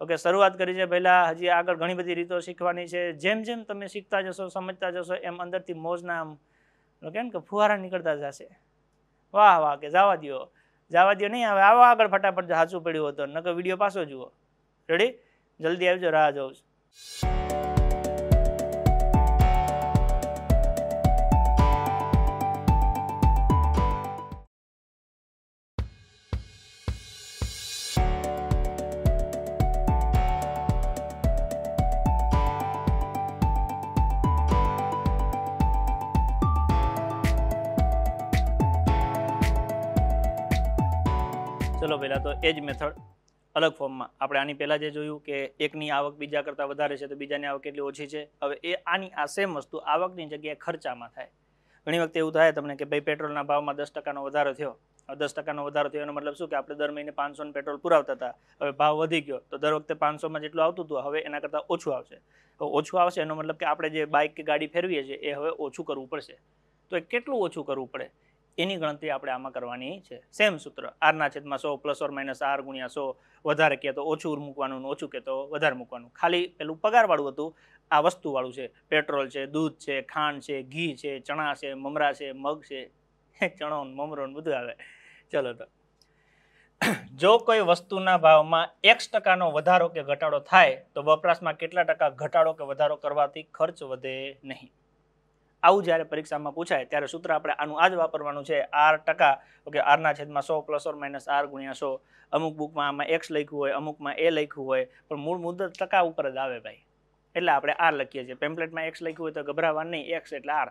ઓકે શરૂઆત કરી છે પહેલાં હજી આગળ ઘણી બધી રીતો શીખવાની છે જેમ જેમ તમે શીખતા જશો સમજતા જશો એમ અંદરથી મોજના આમ કેમ કે ફુવારા નીકળતા જશે વાહ વાહ કે જવા દો જવા દો નહીં હવે આવો આગળ ફટાફટ સાચું પડ્યું હતો નકર વિડીયો પાછો જુઓ રેડી જલ્દી આવજો રાહ જાઉં છું એ જ મેથડ અલગ ફોર્મમાં આપણે આની પહેલાં જે જોયું કે એકની આવક બીજા કરતાં વધારે છે તો બીજાની આવક કેટલી ઓછી છે હવે એ આની આ સેમ વસ્તુ આવકની જગ્યાએ ખર્ચામાં થાય ઘણી વખતે એવું થાય તમને કે ભાઈ પેટ્રોલના ભાવમાં દસ ટકાનો વધારો થયો દસ ટકાનો વધારો થયો એનો મતલબ શું કે આપણે દર મહિને પાંચસોનું પેટ્રોલ પુરાવતા હતા હવે ભાવ વધી ગયો તો દર વખતે પાંચસોમાં જેટલું આવતું હતું હવે એના કરતાં ઓછું આવશે ઓછું આવશે એનો મતલબ કે આપણે જે બાઇક કે ગાડી ફેરવીએ છીએ એ હવે ઓછું કરવું પડશે તો એ કેટલું ઓછું કરવું પડે એની ગણતરી આપણે આમાં કરવાની છે સેમ સૂત્ર આરના છેદમાં સો પ્લસ ઓર માઇનસ આર ગુણ્યા સો વધારે કે તો ઓછું મૂકવાનું ઓછું કે તો વધારે મૂકવાનું ખાલી પેલું પગારવાળું હતું આ વસ્તુવાળું છે પેટ્રોલ છે દૂધ છે ખાંડ છે ઘી છે ચણા છે મમરા છે મગ છે ચણો મમરો બધું આવે ચલો તો જો કોઈ વસ્તુના ભાવમાં એક્સ ટકાનો વધારો કે ઘટાડો થાય તો વપરાશમાં કેટલા ટકા ઘટાડો કે વધારો કરવાથી ખર્ચ વધે નહીં આવું જ્યારે પરીક્ષામાં પૂછાય ત્યારે સૂત્ર આપણે આનું આ જ વાપરવાનું છે આર ટકા ઓકે આરના છેદમાં સો પ્લસ ઓર માઇનસ આર ગુણ્યા સો અમુક બુકમાં આમાં એક્સ લખ્યું હોય અમુકમાં એ લખ્યું હોય પણ મૂળ મુદ્દત ટકા ઉપર જ આવે ભાઈ એટલે આપણે આર લખીએ છીએ પેમ્પલેટમાં એક્સ લખ્યું હોય તો ગભરાવા નહીં એક્સ એટલે આર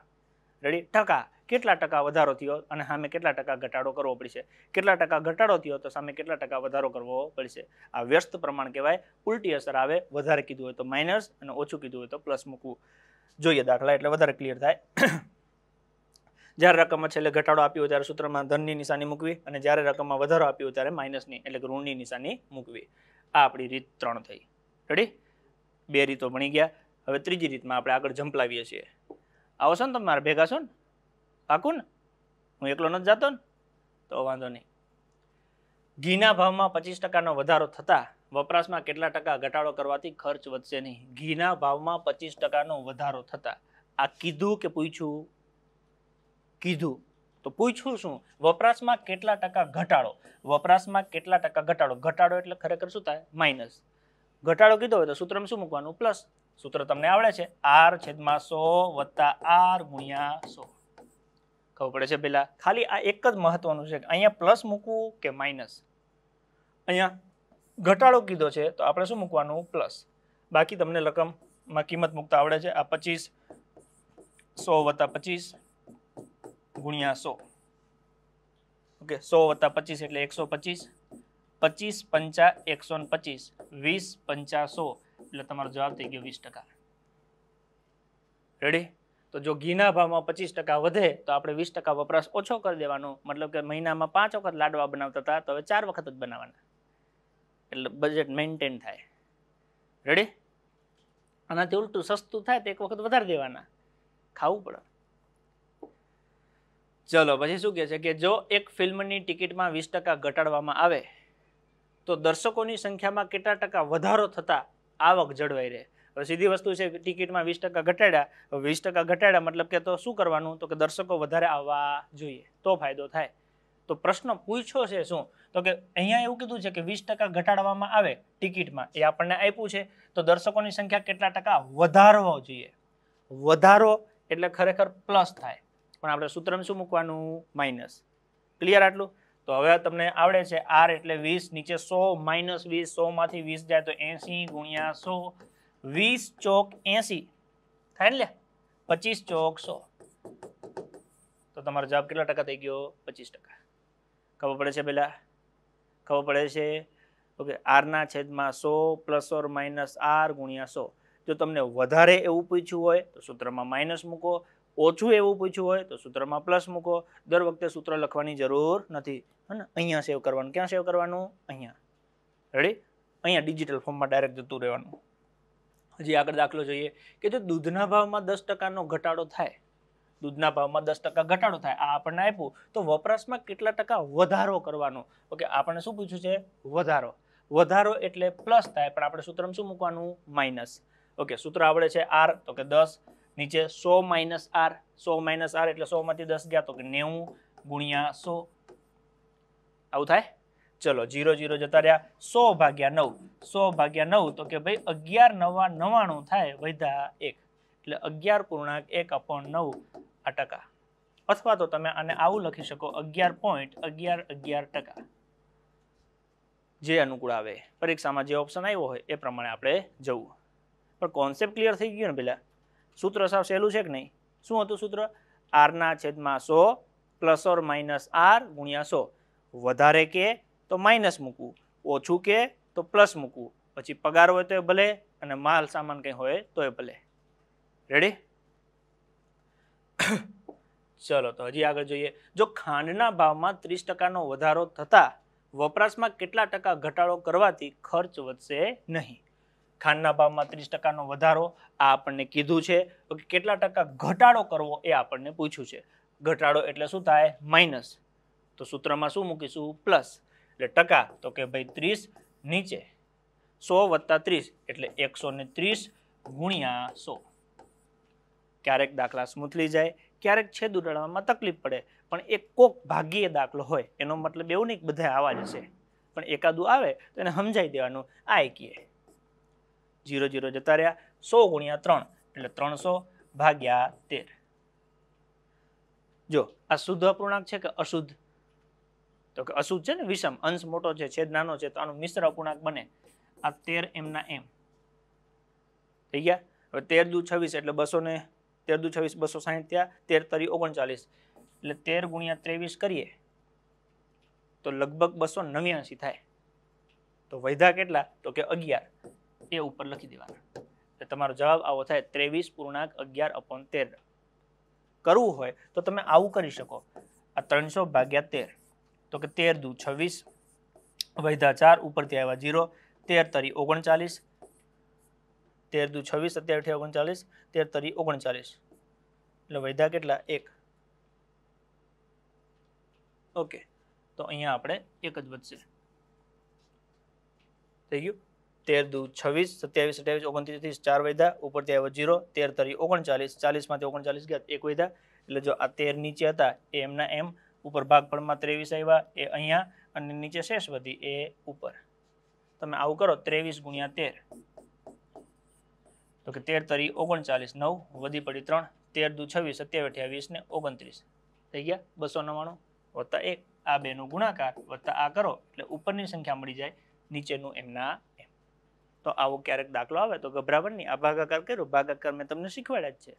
રેડી ટકા કેટલા ટકા વધારો થયો અને સામે કેટલા ટકા ઘટાડો કરવો પડશે કેટલા ટકા ઘટાડો થયો તો સામે કેટલા ટકા વધારો કરવો પડશે આ વ્યસ્ત પ્રમાણ કહેવાય ઉલટી અસર આવે વધારે કીધું હોય તો માઇનસ અને ઓછું કીધું હોય તો પ્લસ મૂકવું જોઈએ દાખલા એટલે વધારે ક્લિયર થાય જ્યારે રકમમાં છેલ્લે ઘટાડો આપ્યો હોય ત્યારે સૂત્રમાં ધનની નિશાની મૂકવી અને જ્યારે રકમમાં વધારો આપ્યો ત્યારે માઇનસની એટલે કે ઋણની નિશાની મૂકવી આ આપણી રીત ત્રણ થઈ રેડી બે રીતો ભણી ગયા હવે ત્રીજી રીતમાં આપણે આગળ જંપલાવીએ છીએ આવો છો ને તમે મારે ભેગા છો ને પાકું હું એકલો નથી જતો ને તો વાંધો નહીં ઘીના ભાવમાં પચીસ ટકાનો વધારો થતાં વપરાશમાં કેટલા ટકા ઘટાડો કરવાથી ખર્ચ વધશે નહીં ઘીના ભાવમાં પચીસ ટકાનો વધારો થતા આ કીધું કે પૂછ્યું કીધું તો પૂછ્યું શું વપરાશમાં કેટલા ટકા ઘટાડો વપરાશમાં કેટલા ટકા ઘટાડો ઘટાડો એટલે ખરેખર શું થાય માઇનસ ઘટાડો કીધો હોય તો સૂત્રમાં શું મૂકવાનું પ્લસ સૂત્ર તમને આવડે છે આર છેદમાં સો વત્તા આર ગુણ્યા સો ખબર પડે છે પેલા ખાલી આ એક જ મહત્વનું છે અહીંયા પ્લસ મૂકવું કે માઇનસ અહીંયા ઘટાડો કીધો છે તો આપણે શું મૂકવાનું પ્લસ બાકી તમને રકમમાં કિંમત મૂકતા આવડે છે આ પચીસ સો વત્તા પચીસ ગુણ્યા સો ઓકે સો વત્તા પચીસ એટલે એકસો પચીસ પચીસ પંચા એકસો ને પચીસ વીસ પંચા સો એટલે તમારો જવાબ થઈ ગયો વીસ ટકા રેડી તો જો ઘીના ભાવમાં પચીસ ટકા વધે તો આપણે વીસ ટકા વપરાશ ઓછો કરી દેવાનો મતલબ કે મહિનામાં પાંચ વખત લાડવા બનાવતા હતા તો હવે ચાર વખત જ બનાવવાના એટલે બજેટ મેન્ટેન થાય રેડી આનાથી ઉલટું સસ્તું થાય તો એક વખત વધારે દેવાના ખાવું પડે ચલો પછી શું કહે છે કે જો એક ફિલ્મની ટિકિટમાં વીસ ટકા ઘટાડવામાં આવે તો દર્શકોની સંખ્યામાં કેટલા ટકા વધારો થતાં આવક જળવાઈ રહે હવે સીધી વસ્તુ છે ટિકિટમાં વીસ ટકા ઘટાડ્યા વીસ ટકા ઘટાડ્યા મતલબ કે તો શું કરવાનું તો કે દર્શકો વધારે આવવા જોઈએ તો ફાયદો થાય તો પ્રશ્ન પૂછ્યો છે શું તો કે અહીંયા એવું કીધું છે કે વીસ ટકા ઘટાડવામાં આવે ટિકિટમાં એ આપણને આપ્યું છે તો દર્શકોની સંખ્યા કેટલા ટકા વધારવો જોઈએ વધારો એટલે ખરેખર પ્લસ થાય પણ આપણે સૂત્રમાં શું મૂકવાનું માઇનસ ક્લિયર આટલું તો હવે તમને આવડે છે આર એટલે વીસ નીચે સો માઇનસ વીસ સોમાંથી વીસ જાય તો એંસી ગુણ્યા સો વીસ ચોક એંસી થાય ને પચીસ ચોક સો તો તમારો જવાબ કેટલા ટકા થઈ ગયો પચીસ ટકા ખબર પડે છે પેલા ખબર પડે છે ઓકે આરના છેદમાં સો પ્લસ ઓર માઇનસ આર ગુણ્યા સો જો તમને વધારે એવું પૂછ્યું હોય તો સૂત્રમાં માઇનસ મૂકો ઓછું એવું પૂછ્યું હોય તો સૂત્રમાં પ્લસ મૂકો દર વખતે સૂત્ર લખવાની જરૂર નથી હે ને અહીંયા સેવ કરવાનું ક્યાં સેવ કરવાનું અહીંયા રેડી અહીંયા ડિજિટલ ફોર્મમાં ડાયરેક્ટ જતું રહેવાનું હજી આગળ દાખલો જોઈએ કે જો દૂધના ભાવમાં દસ ટકાનો ઘટાડો થાય દૂધના ભાવમાં દસ ટકા ઘટાડો થાય આ આપણને આપ્યું તો વપરાશમાં કેટલા ટકા વધારો કરવાનો ઓકે આપણને શું પૂછ્યું છે વધારો વધારો એટલે પ્લસ થાય પણ આપણે સૂત્રમાં શું મૂકવાનું માઇનસ ઓકે સૂત્ર આવડે છે આર તો કે દસ નીચે સો માઇનસ આર સો માઇનસ આર એટલે સોમાંથી દસ ગયા તો કે નેવું ગુણ્યા સો આવું થાય ચલો જીરો જીરો જતા રહ્યા સો ભાગ્યા નવ સો ભાગ્યા નવ તો કે ભાઈ અગિયાર નવા નવાણું થાય વૈધા એક એટલે અગિયાર પૂર્ણાંક એક અપોન નવ આ ટકા અથવા તો તમે આને આવું લખી શકો અગિયાર પોઈન્ટ અગિયાર અગિયાર ટકા જે અનુકૂળ આવે પરીક્ષામાં જે ઓપ્શન આવ્યો હોય એ પ્રમાણે આપણે જવું પણ કોન્સેપ્ટ ક્લિયર થઈ ગયું ને પેલા સૂત્ર સાવ સહેલું છે કે નહીં શું હતું સૂત્ર આરના છેદમાં સો પ્લસ ઓર માઇનસ આર ગુણ્યા સો વધારે કે તો માઇનસ મૂકવું ઓછું કે તો પ્લસ મૂકવું પછી પગાર હોય તો એ ભલે અને માલ સામાન કંઈ હોય તો એ ભલે રેડી ચલો તો હજી આગળ જોઈએ જો ખાંડના ભાવમાં ત્રીસ ટકાનો વધારો થતા વપરાશમાં કેટલા ટકા ઘટાડો કરવાથી ખર્ચ વધશે નહીં ખાંડના ભાવમાં ત્રીસ ટકાનો વધારો આ આપણને કીધું છે કેટલા ટકા ઘટાડો કરવો એ આપણને પૂછ્યું છે ઘટાડો એટલે શું થાય માઇનસ તો સૂત્રમાં શું મૂકીશું પ્લસ એટલે ટકા તો કે ભાઈ ત્રીસ નીચે સો વત્તા ત્રીસ એટલે એકસો ને ત્રીસ ગુણ્યા ક્યારેક દાખલા સ્મૂથલી જાય ક્યારેક છેદ ઉડાડવામાં તકલીફ પડે પણ એક કોક ભાગ્યે દાખલો હોય એનો મતલબ એવું નહીં કે બધા આવા જ હશે પણ એકાદું આવે તો એને સમજાઈ દેવાનું આ એકીએ જીરો જીરો જતા રહ્યા સો ગુણ્યા ત્રણ એટલે ત્રણસો ભાગ્યા તેર જો આ શુદ્ધ અપૂર્ણાંક છે કે અશુદ્ધ તો કે અશુદ્ધ છે ને વિષમ અંશ મોટો છે છેદ નાનો છે તો આનું મિશ્ર અપૂર્ણાંક બને આ તેર એમના એમ થઈ ગયા હવે તેર દુ છવ્વીસ એટલે બસો ને તેર દુ છવ્વીસ બસો સાહીઠ થયા તેર તરી ઓગણચાલીસ એટલે તેર ગુણ્યા ત્રેવીસ કરીએ તો લગભગ બસો નવ્યાસી થાય તો વૈધા કેટલા તો કે અગિયાર એ ઉપર લખી દેવાના એટલે તમારો જવાબ આવો થાય ત્રેવીસ પૂર્ણાંક અગિયાર અપોન તેર કરવું હોય તો તમે આવું કરી શકો આ ત્રણસો ભાગ્યા તેર તો કે તેર દુ છવ્વીસ વૈધા ચાર ઉપરથી આવ્યા જીરો તેર તરી ઓગણચાલીસ તેર દુ છવ્વીસ સત્યાવીસ અઠ્યા ઓગણચાલીસ તેર તરી ઓગણચાલીસ એટલે વૈધા કેટલા એક ઓકે તો અહીંયા આપણે એક જ વધશે થઈ ગયું તેર દુ છવ્વીસ સત્યાવીસ અઠ્યાવીસ ઓગણત્રીસ ચાર વૈધા ઉપરથી આવ્યો જીરો તેર તરી ઓગણચાલીસ ચાલીસમાંથી ઓગણચાલીસ ગયા એક વૈધા એટલે જો આ તેર નીચે હતા એ એમના એમ ઉપર ભાગફળમાં ત્રેવીસ આવ્યા એ અહીંયા અને નીચે શેષ વધી એ ઉપર તમે આવું કરો ત્રેવીસ ગુણ્યા તેર તો કે તેર તરી ઓગણચાલીસ નવ વધી પડી ત્રણ તેર દુ છવ્વીસ સત્યાવી અઠ્યાવીસ ને ઓગણત્રીસ થઈ ગયા બસો નવ્વાણું વત્તા એક આ બેનો ગુણાકાર વત્તા આ કરો એટલે ઉપરની સંખ્યા મળી જાય નીચેનું એમના એમ તો આવો ક્યારેક દાખલો આવે તો ગભરાવર નહીં આ ભાગાકાર કર્યો ભાગાકાર મેં તમને શીખવાડ્યા જ છે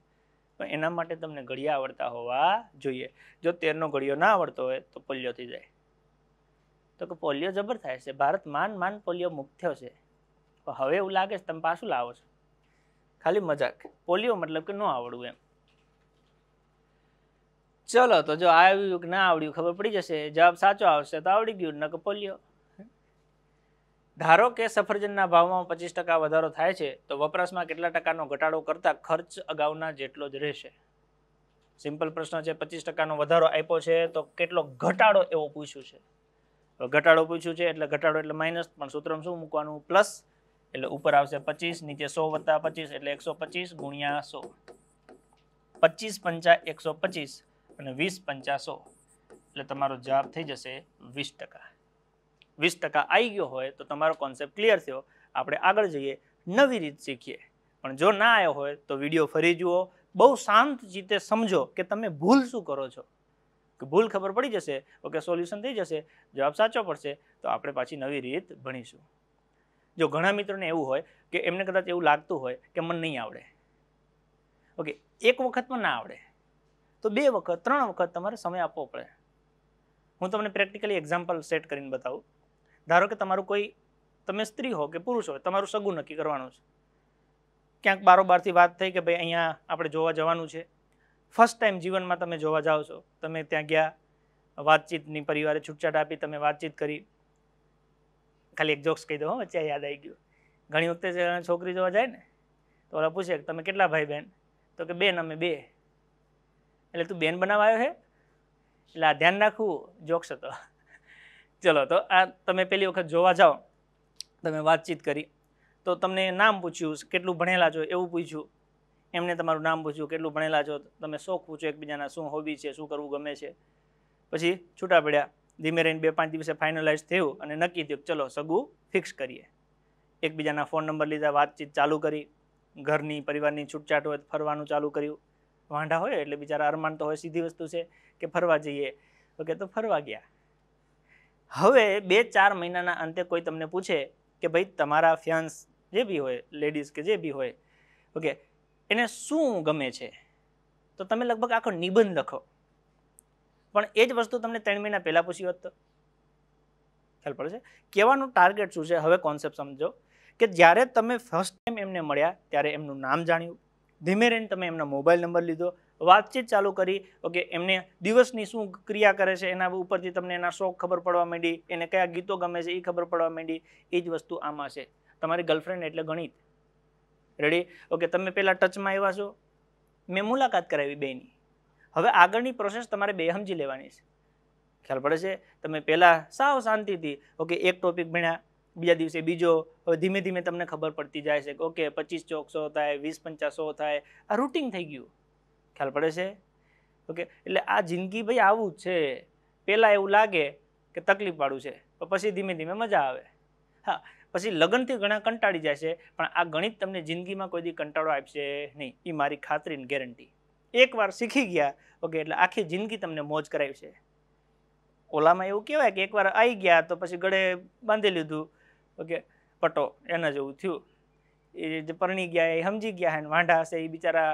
પણ એના માટે તમને ઘડિયા આવડતા હોવા જોઈએ જો તેરનો ઘડિયો ના આવડતો હોય તો પોલિયો થઈ જાય તો કે પોલિયો જબર થાય છે ભારત માન માન પોલિયો મુક્ત થયો છે હવે એવું લાગે છે તમે પાછું લાવો છો ખાલી મજાક પોલિયો મતલબ કે ન આવડવું એમ ચલો તો જો આવ્યું કે ના આવડ્યું ખબર પડી જશે જવાબ સાચો આવશે તો આવડી ગયું ન કે પોલિયો ધારો કે સફરજનના ભાવમાં પચીસ ટકા વધારો થાય છે તો વપરાશમાં કેટલા ટકાનો ઘટાડો કરતા ખર્ચ અગાઉના જેટલો જ રહેશે સિમ્પલ પ્રશ્ન છે પચીસ ટકાનો વધારો આપ્યો છે તો કેટલો ઘટાડો એવો પૂછ્યું છે ઘટાડો પૂછ્યું છે એટલે ઘટાડો એટલે માઇનસ પણ સૂત્રમાં શું મૂકવાનું પ્લસ એટલે ઉપર આવશે પચીસ નીચે સો વત્તા પચીસ એટલે એકસો પચીસ ગુણ્યા સો પચીસ પંચા એકસો પચીસ અને વીસ પંચા સો એટલે તમારો જવાબ થઈ જશે વીસ ટકા વીસ ટકા આવી ગયો હોય તો તમારો કોન્સેપ્ટ ક્લિયર થયો આપણે આગળ જઈએ નવી રીત શીખીએ પણ જો ના આવ્યો હોય તો વિડીયો ફરી જુઓ બહુ શાંત રીતે સમજો કે તમે ભૂલ શું કરો છો કે ભૂલ ખબર પડી જશે ઓકે સોલ્યુશન થઈ જશે જવાબ સાચો પડશે તો આપણે પાછી નવી રીત ભણીશું જો ઘણા મિત્રોને એવું હોય કે એમને કદાચ એવું લાગતું હોય કે મને નહીં આવડે ઓકે એક વખતમાં ના આવડે તો બે વખત ત્રણ વખત તમારે સમય આપવો પડે હું તમને પ્રેક્ટિકલી એક્ઝામ્પલ સેટ કરીને બતાવું ધારો કે તમારું કોઈ તમે સ્ત્રી હો કે પુરુષ હોય તમારું સગું નક્કી કરવાનું છે ક્યાંક બારોબારથી વાત થઈ કે ભાઈ અહીંયા આપણે જોવા જવાનું છે ફર્સ્ટ ટાઈમ જીવનમાં તમે જોવા જાઓ છો તમે ત્યાં ગયા વાતચીતની પરિવારે છૂટછાટ આપી તમે વાતચીત કરી ખાલી એક જોક્સ કહી દો હો વચ્ચે યાદ આવી ગયું ઘણી વખતે છોકરી જોવા જાય ને તો ઓલા પૂછે કે તમે કેટલા ભાઈ બહેન તો કે બેન અમે બે એટલે તું બેન બનાવવા આવ્યો હે એટલે આ ધ્યાન રાખવું જોક્સ હતો ચલો તો આ તમે પહેલી વખત જોવા જાઓ તમે વાતચીત કરી તો તમને નામ પૂછ્યું કેટલું ભણેલા છો એવું પૂછ્યું એમને તમારું નામ પૂછ્યું કેટલું ભણેલા છો તમે શોખ પૂછો એકબીજાના શું હોબી છે શું કરવું ગમે છે પછી છૂટા પડ્યા ધીમે રહીને બે પાંચ દિવસે ફાઇનલાઇઝ થયું અને નક્કી થયું ચલો સગું ફિક્સ કરીએ એકબીજાના ફોન નંબર લીધા વાતચીત ચાલુ કરી ઘરની પરિવારની છૂટછાટ હોય ફરવાનું ચાલુ કર્યું વાંઢા હોય એટલે બિચારા અરમાન તો હોય સીધી વસ્તુ છે કે ફરવા જઈએ ઓકે તો ફરવા ગયા હવે બે ચાર મહિનાના અંતે કોઈ તમને પૂછે કે ભાઈ તમારા ફિયાન્સ જે બી હોય લેડીઝ કે જે બી હોય ઓકે એને શું ગમે છે તો તમે લગભગ આખો નિબંધ લખો પણ એ જ વસ્તુ તમને ત્રણ મહિના પહેલા પૂછી હોત તો ખ્યાલ પડે છે કહેવાનું ટાર્ગેટ શું છે હવે કોન્સેપ્ટ સમજો કે જ્યારે તમે ફર્સ્ટ ટાઈમ એમને મળ્યા ત્યારે એમનું નામ જાણ્યું ધીમે રહીને તમે એમનો મોબાઈલ નંબર લીધો વાતચીત ચાલુ કરી ઓકે એમને દિવસની શું ક્રિયા કરે છે એના ઉપરથી તમને એના શોખ ખબર પડવા માંડી એને કયા ગીતો ગમે છે એ ખબર પડવા માંડી એ જ વસ્તુ આમાં છે તમારી ગર્લફ્રેન્ડ એટલે ગણિત રેડી ઓકે તમે પહેલાં ટચમાં આવ્યા છો મેં મુલાકાત કરાવી બેની હવે આગળની પ્રોસેસ તમારે બે સમજી લેવાની છે ખ્યાલ પડે છે તમે પહેલાં સાવ શાંતિથી ઓકે એક ટોપિક ભણ્યા બીજા દિવસે બીજો હવે ધીમે ધીમે તમને ખબર પડતી જાય છે ઓકે પચીસ ચોકસો થાય વીસ પંચાસો થાય આ રૂટિન થઈ ગયું ખ્યાલ પડે છે ઓકે એટલે આ જિંદગી ભાઈ આવું જ છે પહેલાં એવું લાગે કે તકલીફવાળું છે પછી ધીમે ધીમે મજા આવે હા પછી લગ્નથી ઘણા કંટાળી જાય છે પણ આ ગણિત તમને જિંદગીમાં કોઈ દી કંટાળો આપશે નહીં એ મારી ખાતરીની ગેરંટી એકવાર શીખી ગયા ઓકે એટલે આખી જિંદગી તમને મોજ કરાવી છે ઓલામાં એવું કહેવાય કે એકવાર આવી ગયા તો પછી ગળે બાંધી લીધું ઓકે પટો એના જેવું થયું એ જે પરણી ગયા એ સમજી ગયા હે વાંઢા હશે એ બિચારા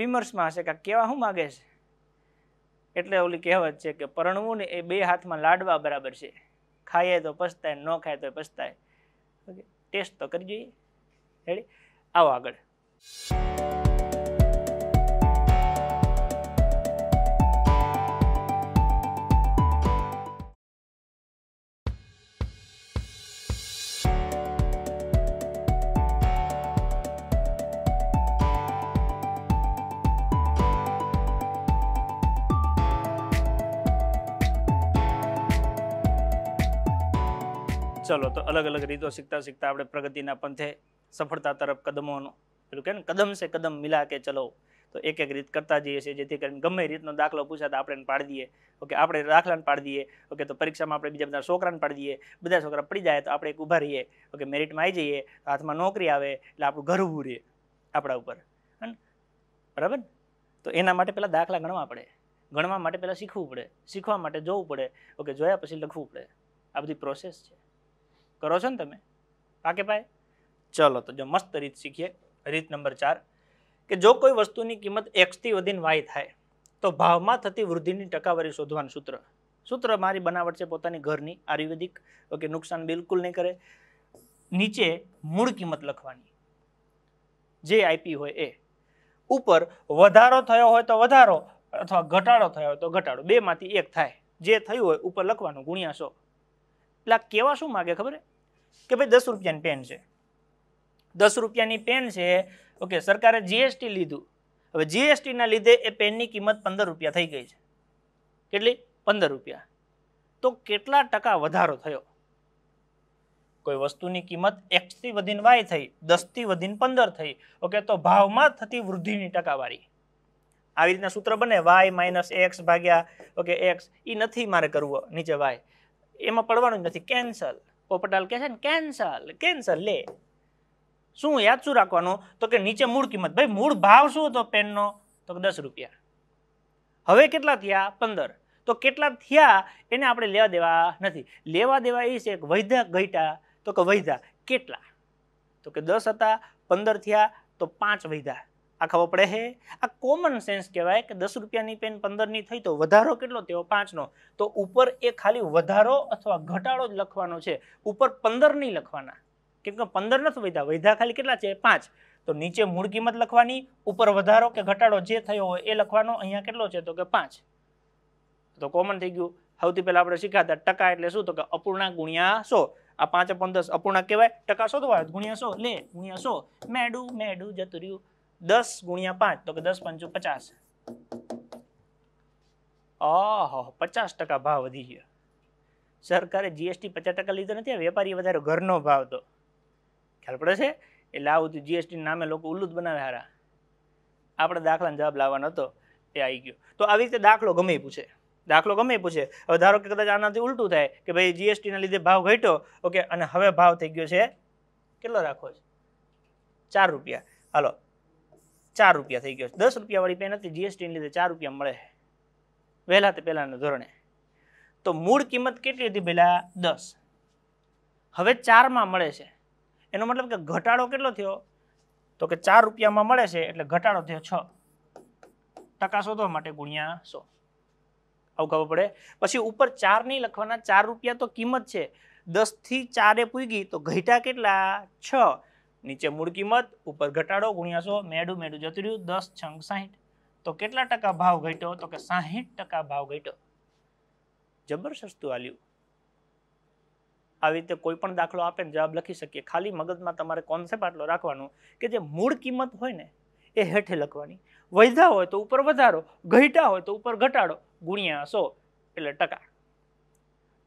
વિમર્શમાં હશે કે કેવા શું માગે છે એટલે ઓલી કહેવત છે કે પરણવું ને એ બે હાથમાં લાડવા બરાબર છે ખાઈએ તો પસ્તાય ન ખાય તો પસ્તાય ઓકે ટેસ્ટ તો કરી જોઈએ હેડી આવો આગળ ચલો તો અલગ અલગ રીતો શીખતા શીખતા આપણે પ્રગતિના પંથે સફળતા તરફ કદમોનો પેલું કે ને કદમ છે કદમ મિલા કે ચલો તો એક એક રીત કરતા જઈએ છીએ જેથી કરીને ગમે રીતનો દાખલો પૂછાય તો આપણે પાડી દઈએ ઓકે આપણે દાખલાને પાડી દઈએ ઓકે તો પરીક્ષામાં આપણે બીજા બધા છોકરાને પાડી દઈએ બધા છોકરા પડી જાય તો આપણે એક ઊભા રહીએ ઓકે મેરિટમાં આવી જઈએ હાથમાં નોકરી આવે એટલે આપણું ઘર ઊભું રહીએ આપણા ઉપર હે બરાબર તો એના માટે પહેલાં દાખલા ગણવા પડે ગણવા માટે પહેલાં શીખવું પડે શીખવા માટે જોવું પડે ઓકે જોયા પછી લખવું પડે આ બધી પ્રોસેસ છે કરો છો ને તમે પાકે પાય ચલો તો જો મસ્ત રીત શીખીએ રીત નંબર ચાર કે જો કોઈ વસ્તુની કિંમત એક્સથી વધીને વાય થાય તો ભાવમાં થતી વૃદ્ધિની ટકાવારી શોધવાનું સૂત્ર સૂત્ર મારી બનાવટ છે પોતાની ઘરની આયુર્વેદિક ઓકે નુકસાન બિલકુલ નહીં કરે નીચે મૂળ કિંમત લખવાની જે આઈપી હોય એ ઉપર વધારો થયો હોય તો વધારો અથવા ઘટાડો થયો હોય તો ઘટાડો બેમાંથી એક થાય જે થયું હોય ઉપર લખવાનું ગુણ્યા સો એટલે કેવા શું માગે ખબર કે ભાઈ દસ રૂપિયાની પેન છે દસ રૂપિયાની પેન છે ઓકે સરકારે જીએસટી લીધું હવે જીએસટીના લીધે એ પેનની કિંમત પંદર રૂપિયા થઈ ગઈ છે કેટલી પંદર રૂપિયા તો કેટલા ટકા વધારો થયો કોઈ વસ્તુની કિંમત એક્સથી વધીને વાય થઈ દસથી વધીને પંદર થઈ ઓકે તો ભાવમાં થતી વૃદ્ધિની ટકાવારી આવી રીતના સૂત્ર બને વાય માઇનસ એક્સ ભાગ્યા ઓકે એક્સ એ નથી મારે કરવું નીચે વાય એમાં પડવાનું જ નથી કેન્સલ પોપટાલ કહે છે ને કેન્સલ કેન્સલ લે શું યાદ શું રાખવાનું તો કે નીચે મૂળ કિંમત ભાઈ મૂળ ભાવ શું હતો પેનનો તો કે દસ રૂપિયા હવે કેટલા થયા પંદર તો કેટલા થયા એને આપણે લેવા દેવા નથી લેવા દેવા એ છે વૈધા ગઈટા તો કે વૈધા કેટલા તો કે દસ હતા પંદર થયા તો પાંચ વૈધા આ ખબર પડે હે આ કોમન સેન્સ કહેવાય કે દસ રૂપિયાની પેન પંદરની થઈ તો વધારો કેટલો થયો પાંચનો તો ઉપર એ ખાલી વધારો અથવા ઘટાડો જ લખવાનો છે ઉપર પંદર નહીં લખવાના કેમ કે પંદર નથી વૈધા વૈધા ખાલી કેટલા છે પાંચ તો નીચે મૂળ કિંમત લખવાની ઉપર વધારો કે ઘટાડો જે થયો હોય એ લખવાનો અહીંયા કેટલો છે તો કે પાંચ તો કોમન થઈ ગયું સૌથી પહેલાં આપણે શીખ્યા ટકા એટલે શું તો કે અપૂર્ણાંક ગુણ્યા સો આ પાંચ પંદર દસ અપૂર્ણાંક કહેવાય ટકા શોધવા ગુણ્યા સો લે ગુણ્યા સો મેડું મેડું જતું રહ્યું દસ ગુણ્યા પાંચ તો કે દસ પંચું પચાસ ઓહો પચાસ ટકા ભાવ વધી ગયો સરકારે જીએસટી પચાસ ટકા લીધો નથી વેપારી વધારે ઘરનો ભાવ તો ખ્યાલ પડે છે એટલે આવું તો જીએસટી નામે લોકો ઉલ્લુત બનાવે હારા આપણે દાખલાનો જવાબ લાવવાનો હતો એ આવી ગયો તો આવી રીતે દાખલો ગમે પૂછે દાખલો ગમે પૂછે હવે ધારો કે કદાચ આનાથી ઉલટું થાય કે ભાઈ જીએસટીના લીધે ભાવ ઘટ્યો ઓકે અને હવે ભાવ થઈ ગયો છે કેટલો રાખવો છે ચાર રૂપિયા હાલો ચાર રૂપિયા થઈ ગયો દસ રૂપિયાવાળી પેન હતી જીએસટીને લીધે ચાર રૂપિયા મળે વહેલા તે પહેલાના ધોરણે તો મૂળ કિંમત કેટલી હતી પહેલાં દસ હવે ચારમાં મળે છે એનો મતલબ કે ઘટાડો કેટલો થયો તો કે ચાર રૂપિયામાં મળે છે એટલે ઘટાડો થયો છ ટકા શોધવા માટે ગુણ્યા સો આવું ખબર પડે પછી ઉપર ચાર નહીં લખવાના ચાર રૂપિયા તો કિંમત છે દસથી ચારે પૂગી તો ઘટા કેટલા છ નીચે મૂળ કિંમત ઉપર ઘટાડો ગુણ્યા સો મેડું મેડું જતું રહ્યું દસ છંગ સાહીઠ તો કેટલા ટકા ભાવ ઘટ્યો તો કે સાહીઠ ટકા ભાવ ઘટ્યો જબર સસ્તું આલ્યું આવી રીતે કોઈ પણ દાખલો આપે ને જવાબ લખી શકીએ ખાલી મગજમાં તમારે કોન્સેપ્ટ આટલો રાખવાનું કે જે મૂળ કિંમત હોય ને એ હેઠે લખવાની વધ્યા હોય તો ઉપર વધારો ઘટ્યા હોય તો ઉપર ઘટાડો ગુણ્યા સો એટલે ટકા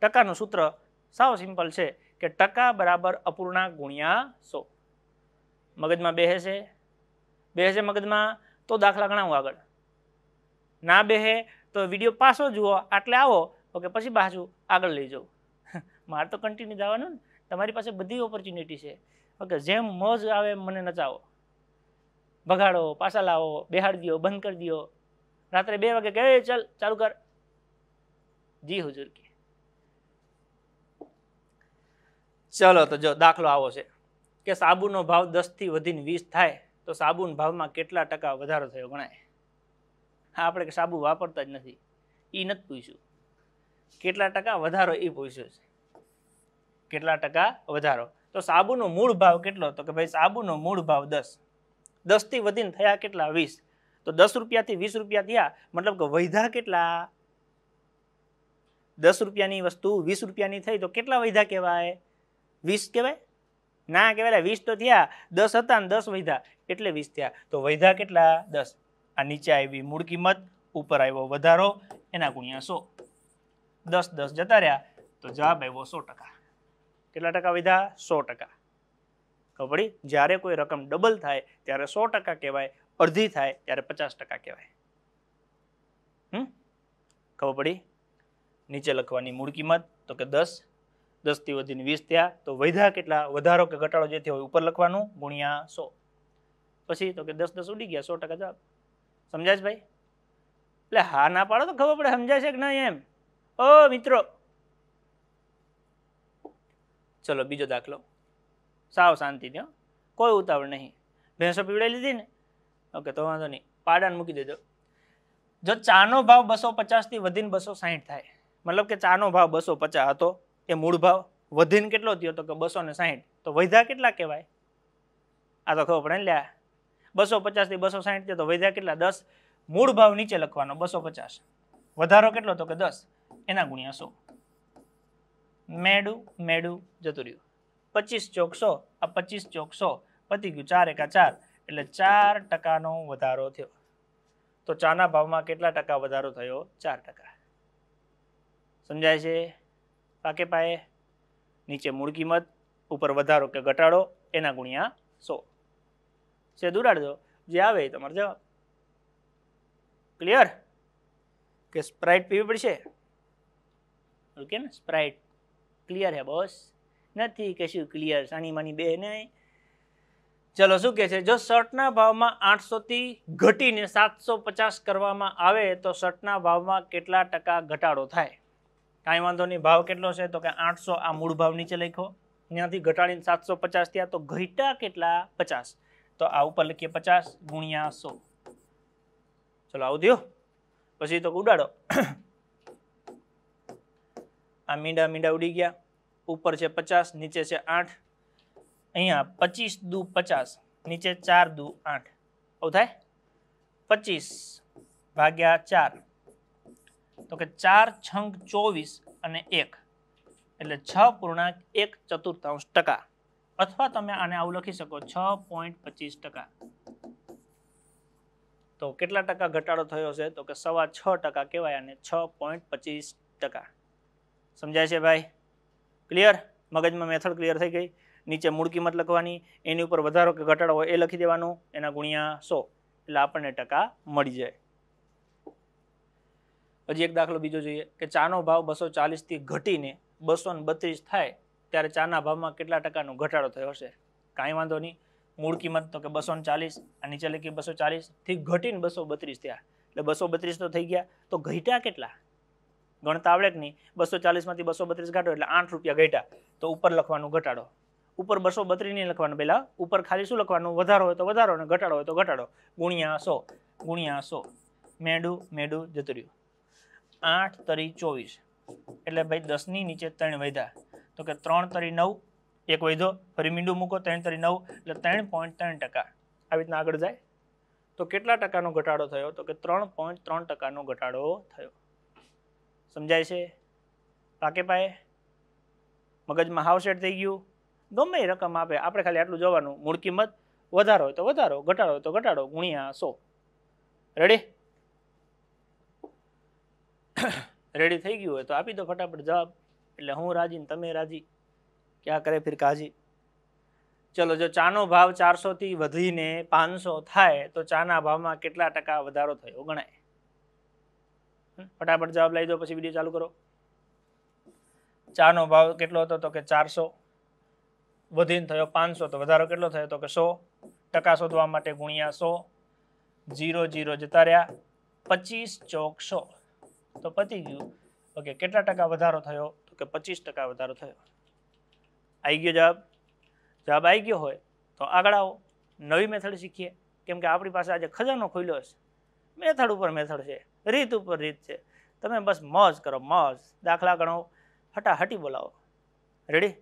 ટકાનું સૂત્ર સાવ સિમ્પલ છે કે ટકા બરાબર અપૂર્ણાંક ગુણ્યા સો મગજમાં બેસે છે બેહે મગજમાં તો દાખલા ગણાવું આગળ ના બેસે તો વિડીયો પાછો જુઓ આટલે આવો ઓકે પછી પાછું આગળ લઈ જાઉં મારે તો કન્ટિન્યુ જવાનું ને તમારી પાસે બધી ઓપોર્ચ્યુનિટી છે ઓકે જેમ મોજ આવે મને નચાવો ભગાડો પાછા લાવો બેહાડ દો બંધ કરી દો રાત્રે બે વાગે કહે ચાલ ચાલુ કર જી હુજુર કે ચલો તો જો દાખલો આવો છે કે સાબુનો ભાવ દસથી વધીને વીસ થાય તો સાબુના ભાવમાં કેટલા ટકા વધારો થયો ગણાય હા આપણે સાબુ વાપરતા જ નથી એ નથી પૂછ્યું કેટલા ટકા વધારો એ પૂછ્યો છે કેટલા ટકા વધારો તો સાબુનો મૂળ ભાવ કેટલો તો કે ભાઈ સાબુનો મૂળ ભાવ દસ દસથી વધીને થયા કેટલા વીસ તો દસ રૂપિયાથી વીસ રૂપિયા થયા મતલબ કે વૈધા કેટલા દસ રૂપિયાની વસ્તુ વીસ રૂપિયાની થઈ તો કેટલા વૈધા કહેવાય વીસ કહેવાય ના કહેવાય વીસ તો થયા દસ હતા ને દસ વૈધા એટલે વીસ થયા તો વૈધા કેટલા દસ આ નીચે આવી મૂળ કિંમત ઉપર આવ્યો વધારો એના ગુણ્યા સો દસ દસ જતા રહ્યા તો જવાબ આવ્યો સો ટકા કેટલા ટકા વૈધા સો ટકા ખબર જ્યારે કોઈ રકમ ડબલ થાય ત્યારે સો ટકા કહેવાય અડધી થાય ત્યારે પચાસ ટકા કહેવાય હમ ખબર પડી નીચે લખવાની મૂળ કિંમત તો કે દસ દસથી વધીને વીસ થયા તો વૈધા કેટલા વધારો કે ઘટાડો જે થયો ઉપર લખવાનું ગુણ્યા સો પછી તો કે દસ દસ ઉડી ગયા સો ટકા જવાબ સમજાય ભાઈ એટલે હા ના પાડો તો ખબર પડે સમજાય છે કે નહીં એમ ઓ મિત્રો ચલો બીજો દાખલો સાવ શાંતિ ત્યાં કોઈ ઉતાવળ નહીં ભેંસો પીવડાવી લીધી ને ઓકે તો વાંધો નહીં પાડાને મૂકી દેજો જો ચાનો ભાવ બસો પચાસથી વધીને બસો સાહીઠ થાય મતલબ કે ચાનો ભાવ બસો પચાસ હતો એ મૂળ ભાવ વધીને કેટલો થયો તો કે બસો ને સાહીઠ તો વધ્યા કેટલા કહેવાય આ તો ખબર પડે લ્યા બસો પચાસથી બસો સાહીઠ થયો તો વધ્યા કેટલા દસ મૂળ ભાવ નીચે લખવાનો બસો પચાસ વધારો કેટલો તો કે દસ એના ગુણ્યા સો મેડું મેડું જતું રહ્યું પચીસ ચોકસો આ પચીસ ચોકસો પતી ગયું ચાર એકા ચાર એટલે ચાર ટકાનો વધારો થયો તો ચાના ભાવમાં કેટલા ટકા વધારો થયો ચાર ટકા સમજાય છે પાકે પાયે નીચે મૂળ કિંમત ઉપર વધારો કે ઘટાડો એના ગુણ્યા સો છે દુરાડજો જે આવે તમારે તમારો જવાબ ક્લિયર કે સ્પ્રાઇટ પીવી પડશે ઓકે ને સ્પ્રાઇટ ક્લિયર હે બોસ નથી કે શું ક્લિયર સાની માની બે નહીં ચલો શું કે છે જો શર્ટના ભાવમાં આઠસોથી ઘટીને સાતસો પચાસ કરવામાં આવે તો શર્ટના ભાવમાં કેટલા ટકા ઘટાડો થાય કાંઈ વાંધો નહીં ભાવ કેટલો છે તો કે આઠસો આ મૂળ ભાવ નીચે લખો ત્યાંથી ઘટાડીને સાતસો પચાસ થયા તો ઘટા કેટલા પચાસ તો આ ઉપર લખીએ પચાસ ગુણ્યા સો ચલો આવું દો પછી તો ઉડાડો આ મીંડા મીંડા ઉડી ગયા ઉપર છે પચાસ નીચે છે આઠ અહીંયા પચીસ દુ પચાસ નીચે ચાર દુ આઠ આવું થાય પચીસ ભાગ્યા ચાર તો કે ચાર છંક ચોવીસ અને એક એટલે છ પૂર્ણાંક એક ચતુર્થાંશ ટકા અથવા તમે આને આવું લખી શકો છ પોઈન્ટ પચીસ ટકા તો કેટલા ટકા ઘટાડો થયો છે તો કે સવા છ ટકા કહેવાય અને છ પોઈન્ટ પચીસ ટકા સમજાય છે ભાઈ ક્લિયર મગજમાં મેથડ ક્લિયર થઈ ગઈ નીચે મૂળ કિંમત લખવાની એની ઉપર વધારો કે ઘટાડો હોય એ લખી દેવાનું એના ગુણ્યા સો એટલે આપણને ટકા મળી જાય હજી એક દાખલો બીજો જોઈએ કે ચાનો ભાવ બસો ચાલીસથી ઘટીને બસો બત્રીસ થાય ત્યારે ચાના ભાવમાં કેટલા ટકાનો ઘટાડો થયો હશે કાંઈ વાંધો નહીં મૂળ કિંમત તો કે બસો ચાલીસ આ નીચે લખી બસો ચાલીસથી ઘટીને બસો બત્રીસ થયા એટલે બસો બત્રીસ તો થઈ ગયા તો ઘટ્યા કેટલા ગણતા આવડે કે નહીં બસો ચાલીસમાંથી બસો બત્રીસ ઘાટો એટલે આઠ રૂપિયા ઘટ્યા તો ઉપર લખવાનું ઘટાડો ઉપર બસો બત્રીસ નહીં લખવાનું પહેલાં ઉપર ખાલી શું લખવાનું વધારો હોય તો વધારો અને ઘટાડો હોય તો ઘટાડો ગુણ્યા સો ગુણ્યા સો મેડું મેડું જતું રહ્યું આઠ તરી ચોવીસ એટલે ભાઈ દસની નીચે ત્રણ વધ્યા તો કે ત્રણ તરી નવ એક વધ્યો ફરી મીંડું મૂકો ત્રણ તરી નવ એટલે ત્રણ પોઈન્ટ ત્રણ ટકા આવી રીતના આગળ જાય તો કેટલા ટકાનો ઘટાડો થયો તો કે ત્રણ પોઈન્ટ ત્રણ ટકાનો ઘટાડો થયો સમજાય છે પાકે પાયે મગજમાં હાવસેટ થઈ ગયું ગમે રકમ આપે આપણે ખાલી આટલું જોવાનું મૂળ કિંમત વધારો હોય તો વધારો ઘટાડો હોય તો ઘટાડો ગુણ્યા સો રેડી રેડી થઈ ગયું હોય તો આપી દો ફટાફટ જવાબ એટલે હું રાજી ને તમે રાજી ક્યાં કરે ફિર કાજી ચલો જો ચાનો ભાવ ચારસોથી વધીને પાંચસો થાય તો ચાના ભાવમાં કેટલા ટકા વધારો થયો ગણાય ફટાફટ જવાબ લઈ દો પછી વિડીયો ચાલુ કરો ચાનો ભાવ કેટલો હતો તો કે ચારસો વધીને થયો પાંચસો તો વધારો કેટલો થયો તો કે સો ટકા શોધવા માટે ગુણ્યા સો જીરો જીરો જતા રહ્યા પચીસ ચોકસો તો પતી ગયું ઓકે કેટલા ટકા વધારો થયો તો કે પચીસ ટકા વધારો થયો આવી ગયો જવાબ જવાબ આવી ગયો હોય તો આગળ આવો નવી મેથડ શીખીએ કેમ કે આપણી પાસે આજે ખજાનો ખુલ્યો છે મેથડ ઉપર મેથડ છે રીત ઉપર રીત છે તમે બસ મોજ કરો મોજ દાખલા ગણો હટાહટી બોલાવો રેડી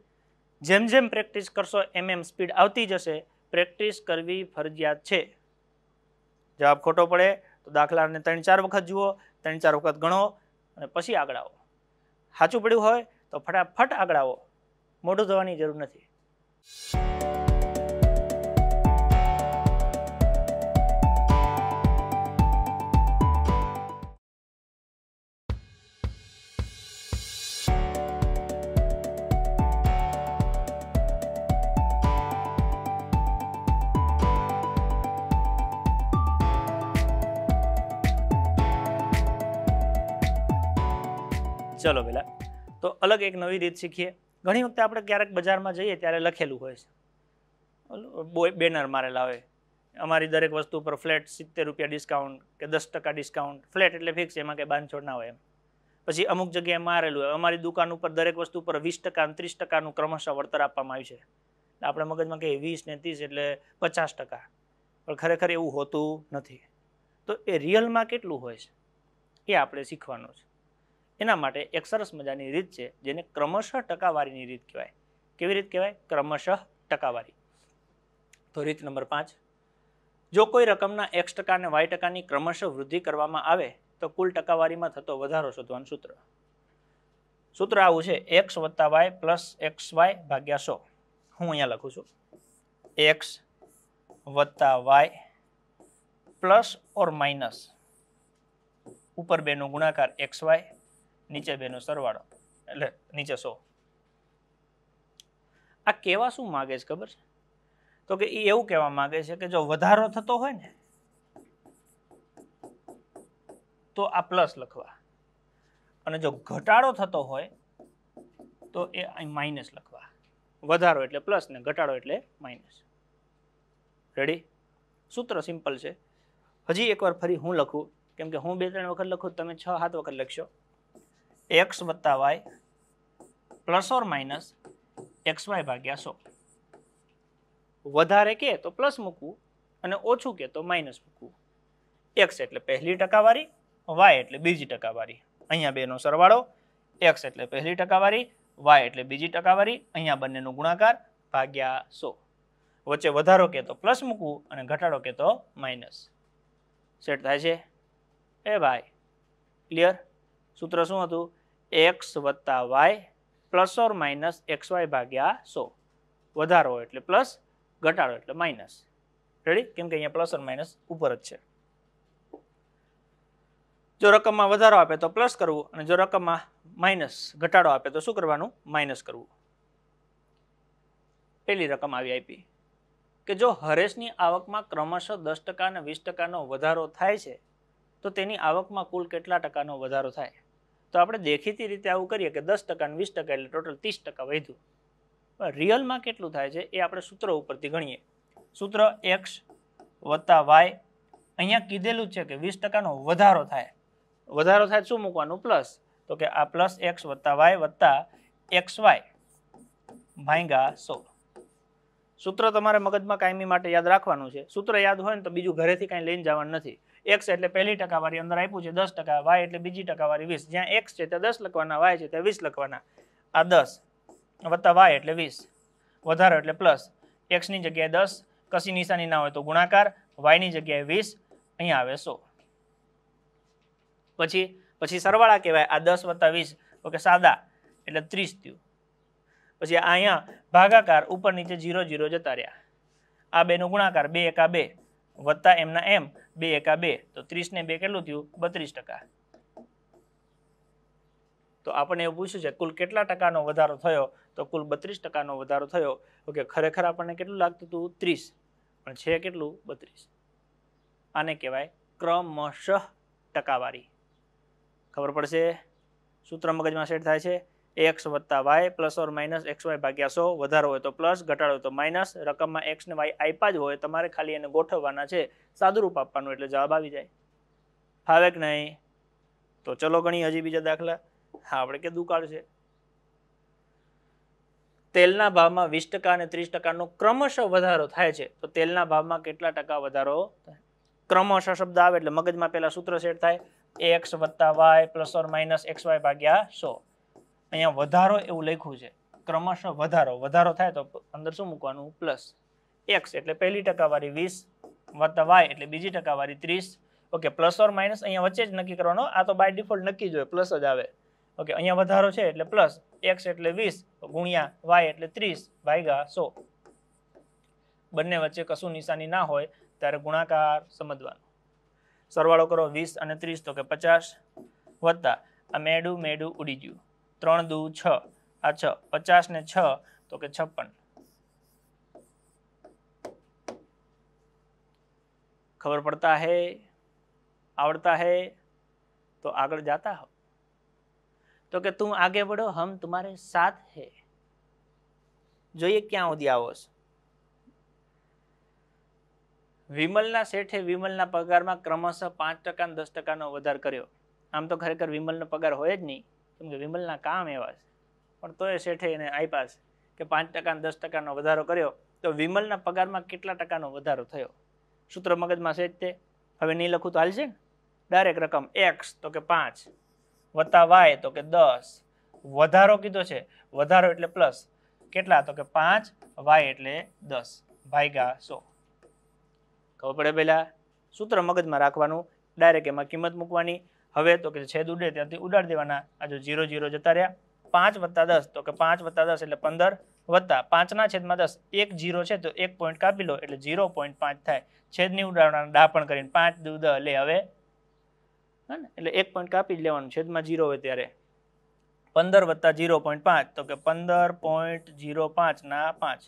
જેમ જેમ પ્રેક્ટિસ કરશો એમ એમ સ્પીડ આવતી જશે પ્રેક્ટિસ કરવી ફરજિયાત છે જવાબ ખોટો પડે તો દાખલાને ત્રણ ચાર વખત જુઓ ત્રણ ચાર વખત ગણો અને પછી આગળ આવો સાચું પડ્યું હોય તો ફટાફટ આગળ આવો મોઢું થવાની જરૂર નથી અલગ એક નવી રીત શીખીએ ઘણી વખતે આપણે ક્યારેક બજારમાં જઈએ ત્યારે લખેલું હોય છે બેનર મારેલા હોય અમારી દરેક વસ્તુ પર ફ્લેટ સિત્તેર રૂપિયા ડિસ્કાઉન્ટ કે દસ ટકા ડિસ્કાઉન્ટ ફ્લેટ એટલે ફિક્સ એમાં કે બાંધછોડ ના હોય એમ પછી અમુક જગ્યાએ મારેલું હોય અમારી દુકાન ઉપર દરેક વસ્તુ પર વીસ ટકા ત્રીસ ટકાનું ક્રમશઃ વળતર આપવામાં આવ્યું છે આપણે મગજમાં કહીએ વીસ ને ત્રીસ એટલે પચાસ ટકા પણ ખરેખર એવું હોતું નથી તો એ રિયલમાં કેટલું હોય છે એ આપણે શીખવાનું છે એના માટે એક સરસ મજાની રીત છે જેને ક્રમશઃ ટકાવારીની રીત કહેવાય કેવી રીત કહેવાય ક્રમશઃ ટકાવારી તો રીત નંબર પાંચ જો કોઈ રકમના એક્સ ટકા અને વાય ટકાની ક્રમશઃ વૃદ્ધિ કરવામાં આવે તો કુલ ટકાવારીમાં થતો વધારો શોધવાનું સૂત્ર સૂત્ર આવું છે એક્સ વત્તા વાય પ્લસ એક્સ વાય ભાગ્યા સો હું અહીંયા લખું છું એક્સ વત્તા વાય પ્લસ ઓર માઇનસ ઉપર બેનો ગુણાકાર એક્સ વાય નીચે બેનો સરવાળો એટલે નીચે સો આ કેવા શું માગે છે ખબર છે તો કે એ એવું કહેવા માગે છે કે જો વધારો થતો હોય ને તો આ પ્લસ લખવા અને જો ઘટાડો થતો હોય તો એ અહીં માઇનસ લખવા વધારો એટલે પ્લસ ને ઘટાડો એટલે માઇનસ રેડી સૂત્ર સિમ્પલ છે હજી એકવાર ફરી હું લખું કેમ કે હું બે ત્રણ વખત લખું તમે છ સાત વખત લખશો એક્સ વત્તા Y plus or minus X Y ભાગ્યા સો વધારે કે તો પ્લસ મૂકવું અને ઓછું કે તો માઇનસ મૂકવું એક્સ એટલે પહેલી ટકાવારી વાય એટલે બીજી ટકાવારી અહીંયા બેનો સરવાળો એક્સ એટલે પહેલી ટકાવારી વાય એટલે બીજી ટકાવારી અહીંયા બંનેનો ગુણાકાર ભાગ્યા સો વચ્ચે વધારો કે તો પ્લસ મૂકવું અને ઘટાડો કે તો માઇનસ સેટ થાય છે એ ભાઈ ક્લિયર સૂત્ર શું હતું એક્સ વત્તા Y plus or minus X Y ભાગ્યા સો વધારો એટલે પ્લસ ઘટાડો એટલે માઇનસ રેડી કેમ કે અહીંયા પ્લસ ઓર માઇનસ ઉપર જ છે જો રકમમાં વધારો આપે તો પ્લસ કરવું અને જો રકમમાં માઇનસ ઘટાડો આપે તો શું કરવાનું માઇનસ કરવું પહેલી રકમ આવી આપી કે જો હરેશની આવકમાં ક્રમશઃ દસ ટકા અને વીસ ટકાનો વધારો થાય છે તો તેની આવકમાં કુલ કેટલા ટકાનો વધારો થાય તો આપણે દેખીતી રીતે આવું કરીએ કે દસ ટકા વીસ ટકા એટલે ટોટલ ત્રીસ ટકા વધ્યું પણ રિયલમાં કેટલું થાય છે એ આપણે સૂત્ર ઉપરથી ગણીએ સૂત્ર એક્સ વત્તા વાય અહીંયા કીધેલું છે કે વીસ ટકાનો વધારો થાય વધારો થાય શું મૂકવાનું પ્લસ તો કે આ પ્લસ એક્સ વત્તા વાય વત્તા એક્સ વાય ભાંગા સો સૂત્ર તમારે મગજમાં કાયમી માટે યાદ રાખવાનું છે સૂત્ર યાદ હોય ને તો બીજું ઘરેથી કાંઈ લઈને જવાનું નથી એક્સ એટલે પહેલી ટકાવારી અંદર આપ્યું છે દસ ટકા વાય એટલે બીજી ટકાવારી વીસ જ્યાં એક્સ છે ત્યાં દસ લખવાના વાય છે ત્યાં વીસ લખવાના આ દસ વત્તા વાય એટલે વીસ વધારો એટલે પ્લસ એક્સની જગ્યાએ દસ કશી નિશાની ના હોય તો ગુણાકાર વાયની જગ્યાએ વીસ અહીંયા આવે સો પછી પછી સરવાળા કહેવાય આ દસ વત્તા વીસ ઓકે સાદા એટલે ત્રીસ થયું પછી અહીંયા ભાગાકાર ઉપર નીચે જીરો જીરો જતા રહ્યા આ બેનો ગુણાકાર બે એકા બે વત્તા એમના એમ બે એકા બે તો ત્રીસને બે કેટલું થયું બત્રીસ ટકા તો આપણને એવું પૂછ્યું છે કુલ કેટલા ટકાનો વધારો થયો તો કુલ બત્રીસ ટકાનો વધારો થયો ઓકે ખરેખર આપણને કેટલું લાગતું હતું ત્રીસ પણ છે કેટલું બત્રીસ આને કહેવાય ક્રમશઃ ટકાવારી ખબર પડશે સૂત્ર મગજમાં સેટ થાય છે એક્સ વત્તા Y plus or minus X Y ભાગ્યા સો વધારો હોય તો પ્લસ ઘટાડો હોય તો માઇનસ રકમમાં એક્સ ને વાય આપ્યા જ હોય તમારે ખાલી એને ગોઠવવાના છે સાદુરૂપ આપવાનું એટલે જવાબ આવી જાય ફાવે કે નહીં તો ચલો ગણી હજી બીજા દાખલા હા આપણે કે દુકાળ છે તેલના ભાવમાં વીસ ટકા અને ત્રીસ ટકાનો ક્રમશ વધારો થાય છે તો તેલના ભાવમાં કેટલા ટકા વધારો ક્રમશ શબ્દ આવે એટલે મગજમાં પહેલા સૂત્ર સેટ થાય એક્સ વત્તા Y plus or minus X Y ભાગ્યા સો અહીંયા વધારો એવું લખ્યું છે ક્રમશઃ વધારો વધારો થાય તો અંદર શું મૂકવાનું પ્લસ એક્સ એટલે પહેલી ટકાવારી વીસ વત્તા વાય એટલે બીજી ટકાવારી ત્રીસ ઓકે પ્લસ ઓર માઇનસ અહીંયા વચ્ચે જ નક્કી કરવાનો આ તો બાય ડિફોલ્ટ નક્કી જોઈએ પ્લસ જ આવે ઓકે અહીંયા વધારો છે એટલે પ્લસ એક્સ એટલે વીસ ગુણ્યા વાય એટલે ત્રીસ ભાગ્યા સો બંને વચ્ચે કશું નિશાની ના હોય ત્યારે ગુણાકાર સમજવાનો સરવાળો કરો વીસ અને ત્રીસ તો કે પચાસ વત્તા આ મેડું મેડું ઉડી ગયું ત્રણ દુ છ આ છ પચાસ ને છ તો કે છપ્પન ખબર પડતા હે આવડતા હે તો આગળ जाता હો તો કે તું आगे बढ़ो હમ तुम्हारे સાથ है જોઈએ ક્યાં સુધી આવો વિમલના શેઠે વિમલના પગારમાં ક્રમશઃ પાંચ ટકા દસ ટકાનો વધાર કર્યો આમ તો ખરેખર વિમલનો પગાર હોય જ નહીં કેમ વિમલના કામ એવા છે પણ તોય શેઠે એને આપ્યા છે કે પાંચ ટકાને દસ ટકાનો વધારો કર્યો તો વિમલના પગારમાં કેટલા ટકાનો વધારો થયો સૂત્ર મગજમાં છે જ તે હવે નહીં લખું તો હાલશે ડાયરેક્ટ રકમ એક્સ તો કે પાંચ વત્તા વાય તો કે દસ વધારો કીધો છે વધારો એટલે પ્લસ કેટલા તો કે પાંચ વાય એટલે દસ ભાગ્યા સો ખબર પડે પહેલાં સૂત્ર મગજમાં રાખવાનું ડાયરેક્ટ એમાં કિંમત મૂકવાની હવે તો કે છેદ ઉડે ત્યાંથી ઉડાડી દેવાના આ જો ઝીરો ઝીરો જતા રહ્યા પાંચ વત્તા દસ તો કે પાંચ વત્તા દસ એટલે પંદર વત્તા પાંચના છેદમાં દસ એક જીરો છે તો એક પોઈન્ટ કાપી લો એટલે ઝીરો પોઈન્ટ પાંચ થાય છેદની ઉડાડવાના ડાપણ કરીને પાંચ દૂધ લે હવે હા ને એટલે એક પોઈન્ટ કાપી જ લેવાનું છેદમાં જીરો હોય ત્યારે પંદર વત્તા ઝીરો પોઈન્ટ પાંચ તો કે પંદર પોઈન્ટ જીરો પાંચના પાંચ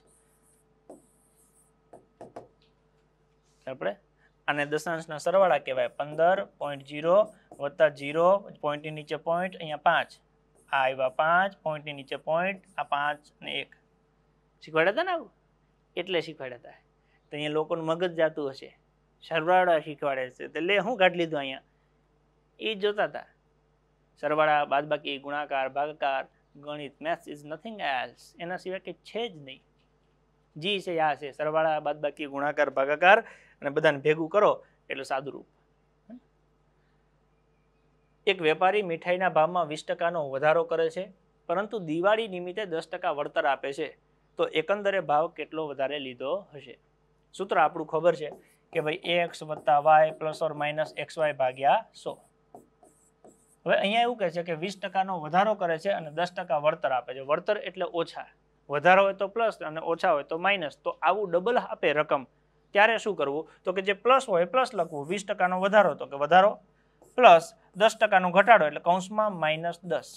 આપણે આને દશાંશના સરવાળા કહેવાય પંદર પોઈન્ટ ઝીરો વત્તા જીરો પોઈન્ટની નીચે પોઈન્ટ અહીંયા પાંચ આ આવ્યા પાંચ પોઈન્ટની નીચે પોઈન્ટ આ પાંચ ને એક શીખવાડ્યા હતા ને આવું એટલે શીખવાડ્યા હતા તો અહીંયા લોકોનું મગજ જાતું હશે સરવાળા શીખવાડે છે એટલે લે હું કાઢી લીધું અહીંયા એ જોતા હતા સરવાળા બાદબાકી ગુણાકાર ભાગાકાર ગણિત મેથ્સ ઇઝ નથિંગ એલ્સ એના સિવાય કે છે જ નહીં જી છે આ છે સરવાળા બાદબાકી ગુણાકાર ભાગાકાર અને બધાને ભેગું કરો એટલે સાદુરૂપ એક વેપારી મીઠાઈના ભાવમાં વીસ ટકાનો વધારો કરે છે પરંતુ દિવાળી નિમિત્તે દસ ટકા વળતર આપે છે તો એકંદરે ભાવ કેટલો વધારે લીધો હશે સૂત્ર આપણું ખબર છે કે ભાઈ એક્સ વત્તા Y plus or minus X Y ભાગ્યા સો હવે અહીંયા એવું કહે છે કે વીસ ટકાનો વધારો કરે છે અને દસ ટકા વળતર આપે છે વળતર એટલે ઓછા વધારો હોય તો પ્લસ અને ઓછા હોય તો માઇનસ તો આવું ડબલ આપે રકમ ત્યારે શું કરવું તો કે જે પ્લસ હોય પ્લસ લખવું વીસ ટકાનો વધારો તો કે વધારો પ્લસ દસ ટકાનો ઘટાડો એટલે કૌંસમાં માઇનસ દસ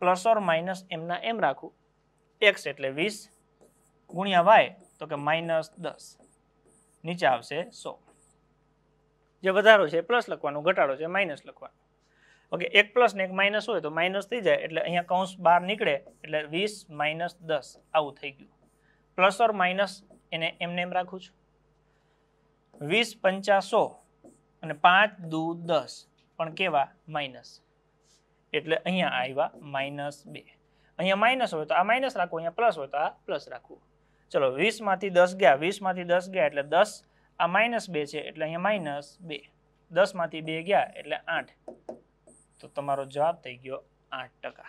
પ્લસ ઓર માઇનસ એમના એમ રાખવું એક્સ એટલે વીસ ગુણ્યા વાય તો કે માઇનસ દસ નીચે આવશે સો જે વધારો છે પ્લસ લખવાનું ઘટાડો છે માઇનસ લખવાનું ઓકે એક પ્લસ ને એક માઇનસ હોય તો માઇનસ થઈ જાય એટલે અહીંયા કૌંસ બહાર નીકળે એટલે વીસ માઇનસ દસ આવું થઈ ગયું પ્લસ ઓર માઇનસ એને એમને એમ રાખું છું વીસ પંચાસો અને પાંચ દૂ દસ પણ કેવા માઇનસ એટલે અહીંયા આવ્યા માઇનસ બે અહીંયા માઇનસ હોય તો આ માઇનસ રાખવું અહીંયા પ્લસ હોય તો આ પ્લસ રાખવું ચલો વીસમાંથી દસ ગયા વીસમાંથી દસ ગયા એટલે દસ આ માઇનસ બે છે એટલે અહીંયા માઇનસ બે દસમાંથી બે ગયા એટલે આઠ તો તમારો જવાબ થઈ ગયો આઠ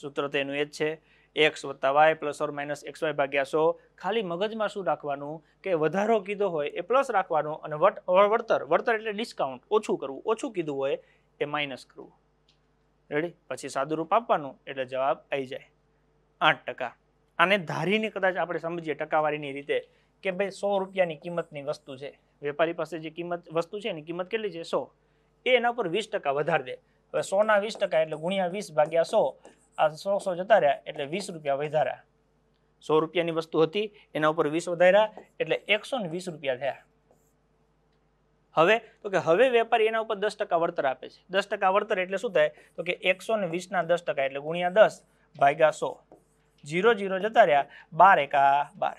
સૂત્ર તેનું એ જ છે એક્સ વત્તા Y plus or minus X Y ભાગ્યા સો ખાલી મગજમાં શું રાખવાનું કે વધારો કીધો હોય એ પ્લસ રાખવાનો અને વટ વળતર વળતર એટલે ડિસ્કાઉન્ટ ઓછું કરવું ઓછું કીધું હોય એ માઇનસ કરવું રેડી પછી સાદુરૂપ આપવાનું એટલે જવાબ આવી જાય આઠ ટકા આને ધારીને કદાચ આપણે સમજીએ ટકાવારીની રીતે કે ભાઈ સો રૂપિયાની કિંમતની વસ્તુ છે વેપારી પાસે જે કિંમત વસ્તુ છે એની કિંમત કેટલી છે સો એ એના પર વીસ ટકા વધારી દે હવે સોના વીસ ટકા એટલે ગુણ્યા વીસ ભાગ્યા સો આ સો સો જતા રહ્યા એટલે વીસ રૂપિયા વધાર્યા સો રૂપિયાની વસ્તુ હતી એના ઉપર વીસ વધાર્યા એટલે એકસો ને વીસ રૂપિયા થયા હવે તો કે હવે વેપારી એના ઉપર દસ ટકા વળતર આપે છે દસ ટકા વળતર એટલે શું થાય તો કે એકસો ને વીસના દસ ટકા એટલે ગુણ્યા દસ ભાગ્યા સો જીરો જીરો જતા રહ્યા બાર એકા બાર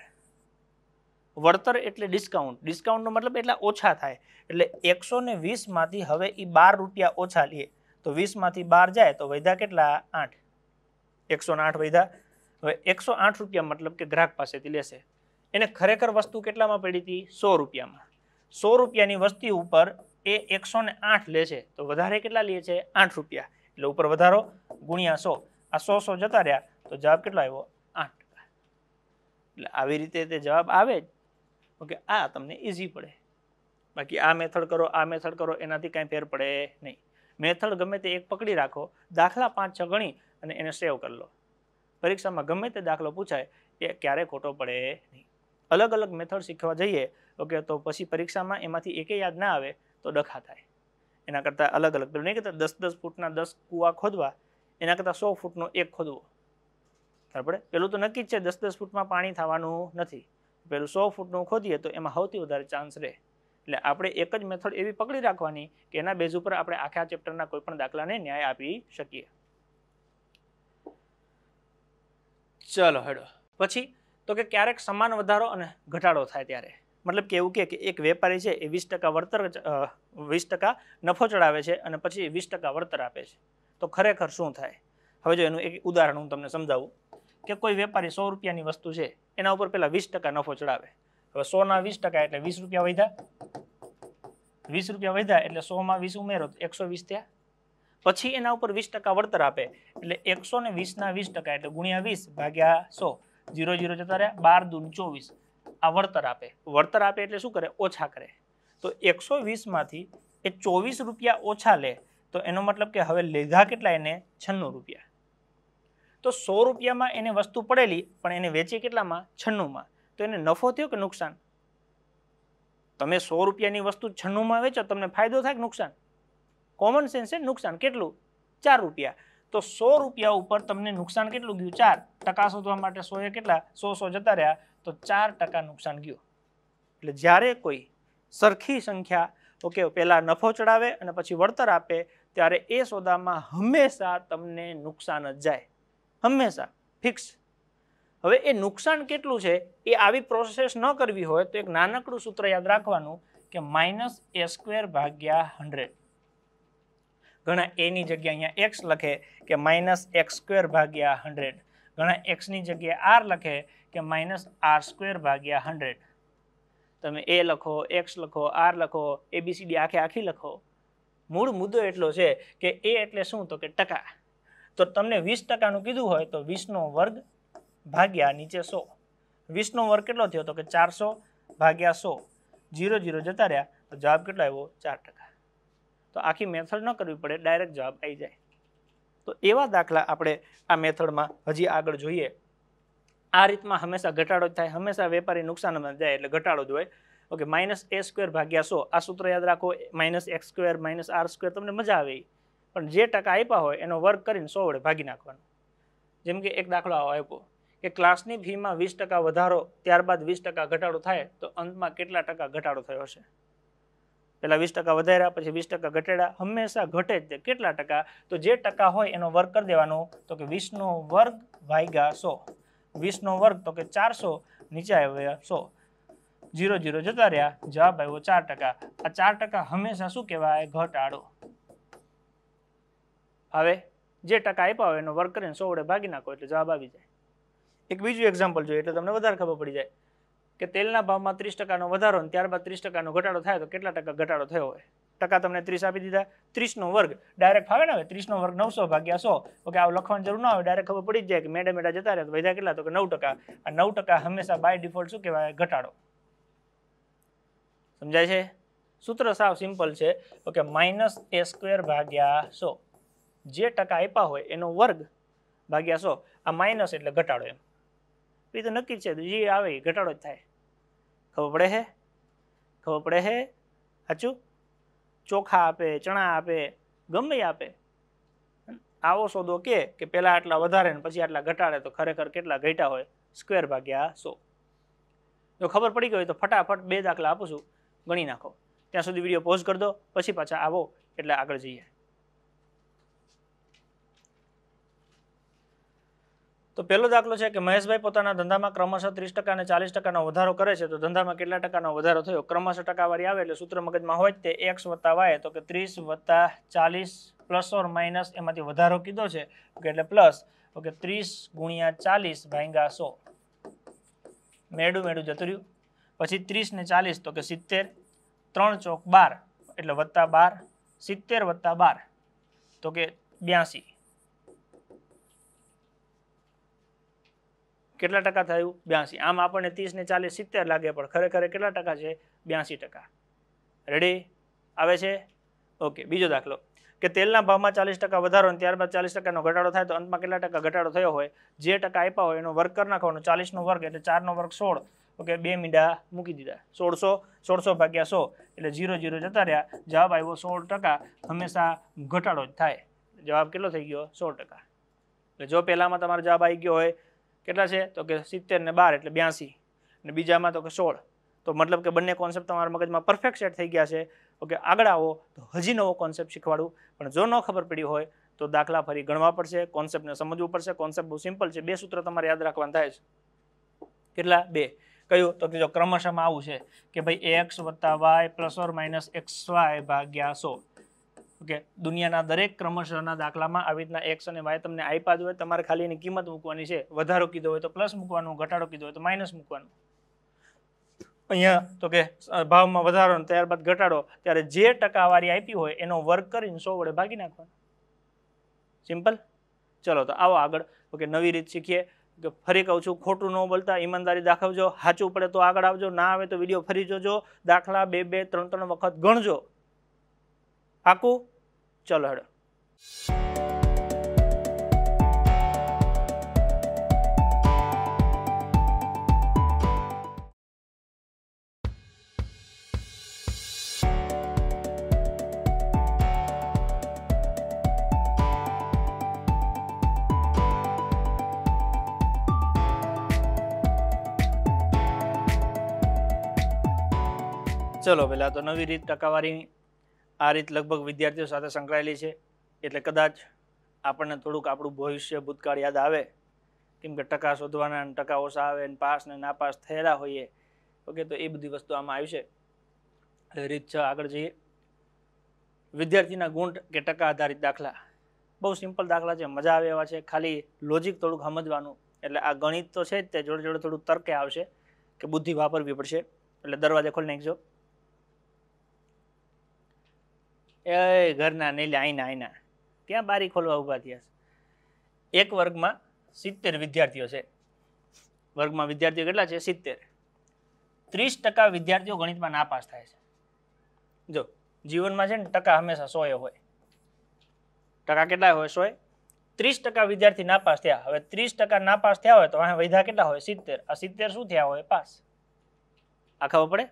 વળતર એટલે ડિસ્કાઉન્ટ ડિસ્કાઉન્ટનો મતલબ એટલા ઓછા થાય એટલે એકસો ને વીસમાંથી હવે એ બાર રૂપિયા ઓછા લઈએ તો વીસમાંથી બાર જાય તો વૈધા કેટલા આઠ એકસો આઠ વધ્યા હવે એકસો આઠ રૂપિયા મતલબ કે ગ્રાહક પાસેથી લેશે એને ખરેખર વસ્તુ કેટલામાં પડી હતી સો રૂપિયામાં સો રૂપિયાની વસ્તી ઉપર એ એકસો ને આઠ લે છે તો વધારે કેટલા લે છે આઠ રૂપિયા એટલે ઉપર વધારો ગુણ્યા સો આ સો સો જતા રહ્યા તો જવાબ કેટલો આવ્યો આઠ એટલે આવી રીતે તે જવાબ આવે જ ઓકે આ તમને ઇઝી પડે બાકી આ મેથડ કરો આ મેથડ કરો એનાથી કાંઈ ફેર પડે નહીં મેથડ ગમે તે એક પકડી રાખો દાખલા પાંચ છ ગણી અને એને સેવ કરી લો પરીક્ષામાં ગમે તે દાખલો પૂછાય એ ક્યારે ખોટો પડે નહીં અલગ અલગ મેથડ શીખવા જઈએ ઓકે તો પછી પરીક્ષામાં એમાંથી એકે યાદ ના આવે તો ડખા થાય એના કરતાં અલગ અલગ નહીં કહેતા દસ દસ ફૂટના દસ કૂવા ખોદવા એના કરતાં સો ફૂટનો એક ખોદવો ખબર પડે પેલું તો નક્કી જ છે દસ દસ ફૂટમાં પાણી થવાનું નથી પેલું સો ફૂટનું ખોદીએ તો એમાં સૌથી વધારે ચાન્સ રહે એટલે આપણે એક જ મેથડ એવી પકડી રાખવાની કે એના બેઝ ઉપર આપણે આખા ચેપ્ટરના કોઈ પણ દાખલાને ન્યાય આપી શકીએ ચલો હેડો પછી તો કે ક્યારેક સમાન વધારો અને ઘટાડો થાય ત્યારે મતલબ કે એવું કે એક વેપારી છે એ વીસ ટકા વળતર વીસ ટકા નફો ચડાવે છે અને પછી વીસ ટકા વળતર આપે છે તો ખરેખર શું થાય હવે જો એનું એક ઉદાહરણ હું તમને સમજાવું કે કોઈ વેપારી સો રૂપિયાની વસ્તુ છે એના ઉપર પહેલાં વીસ ટકા નફો ચડાવે હવે સોના વીસ ટકા એટલે વીસ રૂપિયા વધ્યા વીસ રૂપિયા વધ્યા એટલે સોમાં વીસ ઉમેરો એકસો વીસ ત્યાં પછી એના ઉપર વીસ ટકા વળતર આપે એટલે એકસો ને વીસના વીસ ટકા એટલે ગુણ્યા વીસ ભાગ્યા સો જીરો જીરો જતા રહ્યા બાર દૂન ચોવીસ આ વળતર આપે વળતર આપે એટલે શું કરે ઓછા કરે તો એકસો વીસમાંથી એ ચોવીસ રૂપિયા ઓછા લે તો એનો મતલબ કે હવે લીધા કેટલા એને છન્નું રૂપિયા તો સો રૂપિયામાં એને વસ્તુ પડેલી પણ એને વેચી કેટલામાં છન્નુંમાં તો એને નફો થયો કે નુકસાન તમે સો રૂપિયાની વસ્તુ છન્નુંમાં વેચો તમને ફાયદો થાય કે નુકસાન કોમન સેન્સે નુકસાન કેટલું ચાર રૂપિયા તો સો રૂપિયા ઉપર તમને નુકસાન કેટલું ગયું ચાર ટકા શોધવા માટે સોએ કેટલા સો સો જતા રહ્યા તો ચાર ટકા નુકસાન ગયું એટલે જ્યારે કોઈ સરખી સંખ્યા ઓકે પહેલાં નફો ચડાવે અને પછી વળતર આપે ત્યારે એ સોદામાં હંમેશા તમને નુકસાન જ જાય હંમેશા ફિક્સ હવે એ નુકસાન કેટલું છે એ આવી પ્રોસેસ ન કરવી હોય તો એક નાનકડું સૂત્ર યાદ રાખવાનું કે માઇનસ એ સ્ક્વેર ભાગ્યા હંડ્રેડ ઘણા એની જગ્યા અહીંયા એક્સ લખે કે માઇનસ એક્સ સ્ક્વેર ભાગ્યા હંડ્રેડ ઘણા એક્સની જગ્યાએ આર લખે કે માઇનસ આર સ્ક્વેર ભાગ્યા હંડ્રેડ તમે એ લખો એક્સ લખો આર લખો એબીસીડી આખે આખી લખો મૂળ મુદ્દો એટલો છે કે એ એટલે શું તો કે ટકા તો તમને વીસ ટકાનું કીધું હોય તો વીસનો વર્ગ ભાગ્યા નીચે સો વીસનો વર્ગ કેટલો થયો તો કે ચારસો ભાગ્યા સો જીરો જીરો જતા રહ્યા તો જવાબ કેટલો આવ્યો ચાર ટકા તો આખી મેથડ ન કરવી પડે ડાયરેક્ટ જવાબ આવી જાય તો એવા દાખલા આપણે આ મેથડમાં હજી આગળ જોઈએ આ રીતમાં હંમેશા ઘટાડો થાય હંમેશા વેપારી નુકસાનમાં જાય એટલે ઘટાડો જ હોય ઓકે માઇનસ એ સ્ક્વેર ભાગ્યા સો આ સૂત્ર યાદ રાખો minus X square minus R square તમને મજા આવે પણ જે ટકા આપ્યા હોય એનો વર્ક કરીને સો વડે ભાગી નાખવાનો જેમ કે એક દાખલો આપ્યો કે ક્લાસની ફીમાં વીસ ટકા વધારો ત્યારબાદ વીસ ટકા ઘટાડો થાય તો અંતમાં કેટલા ટકા ઘટાડો થયો હશે પહેલાં વીસ ટકા વધાર્યા પછી વીસ ટકા ઘટાડ્યા હંમેશા ઘટે જ કેટલા ટકા તો જે ટકા હોય એનો વર્ગ કરી દેવાનો તો કે વીસનો વર્ગ ભાગ્યા સો વીસનો વર્ગ તો કે ચારસો નીચે આવ્યા સો જીરો જીરો જતા રહ્યા જવાબ આવ્યો ચાર ટકા આ ચાર ટકા હંમેશા શું કહેવાય ઘટાડો હવે જે ટકા આપ્યા હોય એનો વર્ગ કરીને સો વડે ભાગી નાખો એટલે જવાબ આવી જાય એક બીજું એક્ઝામ્પલ જોઈએ એટલે તમને વધારે ખબર પડી જાય કે તેલના ભાવમાં ત્રીસ ટકાનો વધારો અને ત્યારબાદ ત્રીસ ટકાનો ઘટાડો થાય તો કેટલા ટકા ઘટાડો થયો હોય ટકા તમને ત્રીસ આપી દીધા ત્રીસનો વર્ગ ડાયરેક્ટ ફાવે ને હવે ત્રીસનો વર્ગ નવસો ભાગ્યા સો ઓકે આવું લખવાની જરૂર ના હોય ડાયરેક્ટ ખબર પડી જ જાય કે મેડા મેડા જતા રહ્યા તો વધ્યા કેટલા તો કે નવ ટકા આ નવ ટકા હંમેશા બાય ડિફોલ્ટ શું કહેવાય ઘટાડો સમજાય છે સૂત્ર સાવ સિમ્પલ છે ઓકે માઇનસ એ સ્ક્વેર ભાગ્યા સો જે ટકા આપ્યા હોય એનો વર્ગ ભાગ્યા સો આ માઇનસ એટલે ઘટાડો એમ એ તો નક્કી છે જે આવે એ ઘટાડો જ થાય ખબર પડે હે ખબર પડે હે સાચું ચોખા આપે ચણા આપે ગમે આપે આવો સોદો કે કે પહેલાં આટલા વધારે ને પછી આટલા ઘટાડે તો ખરેખર કેટલા ઘટ્યા હોય સ્ક્વેર ભાગ્યા સો જો ખબર પડી ગઈ હોય તો ફટાફટ બે દાખલા આપું છું ગણી નાખો ત્યાં સુધી વિડીયો પોઝ કરી દો પછી પાછા આવો એટલે આગળ જઈએ તો પહેલો દાખલો છે કે મહેશભાઈ પોતાના ધંધામાં ક્રમશઃ ત્રીસ ટકા અને ચાલીસ ટકાનો વધારો કરે છે તો ધંધામાં કેટલા ટકાનો વધારો થયો ક્રમશઃ ટકાવારી આવે એટલે સૂત્ર મગજમાં હોય તે એક્સ વત્તા વાય તો કે ત્રીસ વત્તા ચાલીસ પ્લસ ઓર માઇનસ એમાંથી વધારો કીધો છે ઓકે એટલે પ્લસ ઓકે ત્રીસ ગુણ્યા ચાલીસ ભાંગા સો મેળું મેળું જતું રહ્યું પછી ત્રીસ ને ચાલીસ તો કે સિત્તેર ત્રણ ચોક બાર એટલે વત્તા બાર સિત્તેર વત્તા બાર તો કે બ્યાસી કેટલા ટકા થયું બ્યાસી આમ આપણને ત્રીસ ને ચાલીસ સિત્તેર લાગે પણ ખરેખર કેટલા ટકા છે બ્યાસી ટકા રેડી આવે છે ઓકે બીજો દાખલો કે તેલના ભાવમાં ચાલીસ ટકા વધારો અને ત્યારબાદ ચાલીસ ટકાનો ઘટાડો થાય તો અંતમાં કેટલા ટકા ઘટાડો થયો હોય જે ટકા આપ્યા હોય એનો વર્ગ કરી નાખવાનો ચાલીસનો વર્ગ એટલે ચારનો વર્ગ સોળ ઓકે બે મીંડા મૂકી દીધા સોળસો સોળસો ભાગ્યા સો એટલે જીરો જીરો જતા રહ્યા જવાબ આવ્યો સોળ ટકા હંમેશા ઘટાડો જ થાય જવાબ કેટલો થઈ ગયો સોળ ટકા એટલે જો પહેલાંમાં તમારો જવાબ આવી ગયો હોય કેટલા છે તો કે સિત્તેર ને બાર એટલે બ્યાસી અને બીજામાં તો કે સોળ તો મતલબ કે બંને કોન્સેપ્ટ તમારા મગજમાં પરફેક્ટ સેટ થઈ ગયા છે ઓકે આગળ આવો તો હજી નવો કોન્સેપ્ટ શીખવાડું પણ જો ન ખબર પડી હોય તો દાખલા ફરી ગણવા પડશે કોન્સેપ્ટને સમજવું પડશે કોન્સેપ્ટ બહુ સિમ્પલ છે બે સૂત્ર તમારે યાદ રાખવાના થાય છે કેટલા બે કયું તો કે જો ક્રમશમાં આવું છે કે ભાઈ એક્સ વત્તા Y plus or minus X Y ભાગ્યા સો ઓકે દુનિયાના દરેક ક્રમશઃના દાખલામાં આવી રીતના એક્સ અને વાય તમને આપ્યા જ હોય તમારે ખાલી એની કિંમત મૂકવાની છે વધારો કીધો હોય તો પ્લસ મૂકવાનું ઘટાડો કીધો હોય તો માઇનસ મૂકવાનું અહીંયા તો કે ભાવમાં વધારો ત્યારબાદ ઘટાડો ત્યારે જે ટકાવારી આપી હોય એનો વર્ક કરીને સો વડે ભાગી નાખવાનો સિમ્પલ ચલો તો આવો આગળ ઓકે નવી રીત શીખીએ કે ફરી કહું છું ખોટું ન બોલતા ઈમાનદારી દાખવજો સાચું પડે તો આગળ આવજો ના આવે તો વિડીયો ફરી જોજો દાખલા બે બે ત્રણ ત્રણ વખત ગણજો આખું ચલો હેડો ચલો પહેલાં તો નવી રીત ટકાવારીની આ રીત લગભગ વિદ્યાર્થીઓ સાથે સંકળાયેલી છે એટલે કદાચ આપણને થોડુંક આપણું ભવિષ્ય ભૂતકાળ યાદ આવે કેમ કે ટકા શોધવાના અને ટકા ઓછા આવે અને પાસ ને નાપાસ થયેલા હોઈએ ઓકે તો એ બધી વસ્તુ આમાં આવી છે રીત છ આગળ જઈએ વિદ્યાર્થીના ગુણ કે ટકા આધારિત દાખલા બહુ સિમ્પલ દાખલા છે મજા આવે એવા છે ખાલી લોજિક થોડુંક સમજવાનું એટલે આ ગણિત તો છે જ તે જોડે જોડે થોડું તર્કે આવશે કે બુદ્ધિ વાપરવી પડશે એટલે દરવાજે ખોલી નાખજો એ ઘરના નહીં આઈના આઈના ક્યાં બારી ખોલવા ઊભા થયા છે એક વર્ગમાં સિત્તેર વિદ્યાર્થીઓ છે વર્ગમાં વિદ્યાર્થીઓ કેટલા છે સિત્તેર ત્રીસ ટકા વિદ્યાર્થીઓ ગણિતમાં નાપાસ થાય છે જો જીવનમાં છે ને ટકા હંમેશા સોય હોય ટકા કેટલા હોય સોય ત્રીસ ટકા વિદ્યાર્થી નાપાસ થયા હવે ત્રીસ ટકા નાપાસ થયા હોય તો અહીંયા વૈધા કેટલા હોય સિત્તેર આ સિત્તેર શું થયા હોય પાસ આ ખબર પડે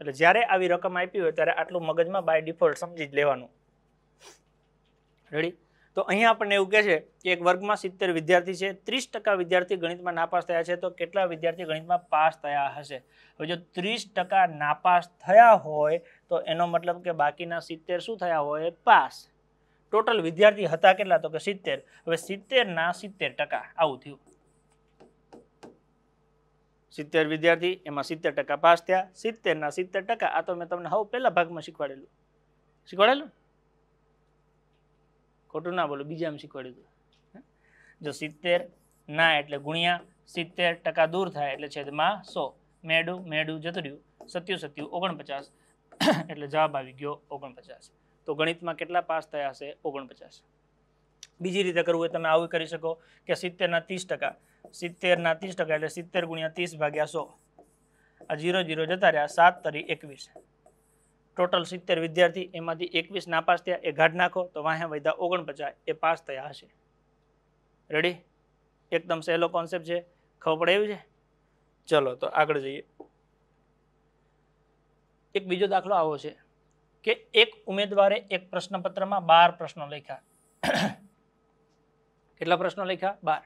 એટલે જ્યારે આવી રકમ આપી હોય ત્યારે આટલું મગજમાં બાય ડિફોલ્ટ સમજી જ લેવાનું રેડી તો અહીંયા આપણને એવું કહે છે કે એક વર્ગમાં સિત્તેર વિદ્યાર્થી છે ત્રીસ ટકા વિદ્યાર્થી ગણિતમાં નાપાસ થયા છે તો કેટલા વિદ્યાર્થી ગણિતમાં પાસ થયા હશે હવે જો ત્રીસ ટકા નાપાસ થયા હોય તો એનો મતલબ કે બાકીના સિત્તેર શું થયા હોય પાસ ટોટલ વિદ્યાર્થી હતા કેટલા તો કે સિત્તેર હવે સિત્તેરના સિત્તેર ટકા આવું થયું સિત્તેર વિદ્યાર્થી એમાં સિત્તેર ટકા પાસ થયા સિત્તેરના સિત્તેર ટકા આ તો મેં તમને હવે પહેલા ભાગમાં શીખવાડેલું શીખવાડેલું ખોટું ના બોલો બીજામાં શીખવાડ્યું હતું જો સિત્તેર ના એટલે ગુણ્યા સિત્તેર ટકા દૂર થાય એટલે છેદમાં સો મેડું મેડું જતું રહ્યું સત્યુ સત્યુ ઓગણપચાસ એટલે જવાબ આવી ગયો ઓગણપચાસ તો ગણિતમાં કેટલા પાસ થયા હશે ઓગણપચાસ બીજી રીતે કરવું હોય તમે આવું કરી શકો કે સિત્તેરના ત્રીસ ટકા સિત્તેરના ત્રીસ ટકા એટલે સિત્તેર ગુણ્યા ત્રીસ ભાગ્યા સો આ જીરો જીરો જતા રહ્યા સાત તરી એકવીસ ટોટલ સિત્તેર વિદ્યાર્થી એમાંથી એકવીસ નાપાસ થયા એ ઘાટ નાખો તો વાહ્યા વૈધા ઓગણપચાસ એ પાસ થયા હશે રેડી એકદમ સહેલો કોન્સેપ્ટ છે ખબર પડે એવું છે ચલો તો આગળ જઈએ એક બીજો દાખલો આવો છે કે એક ઉમેદવારે એક પ્રશ્નપત્રમાં બાર પ્રશ્નો લખ્યા કેટલા પ્રશ્નો લખ્યા બાર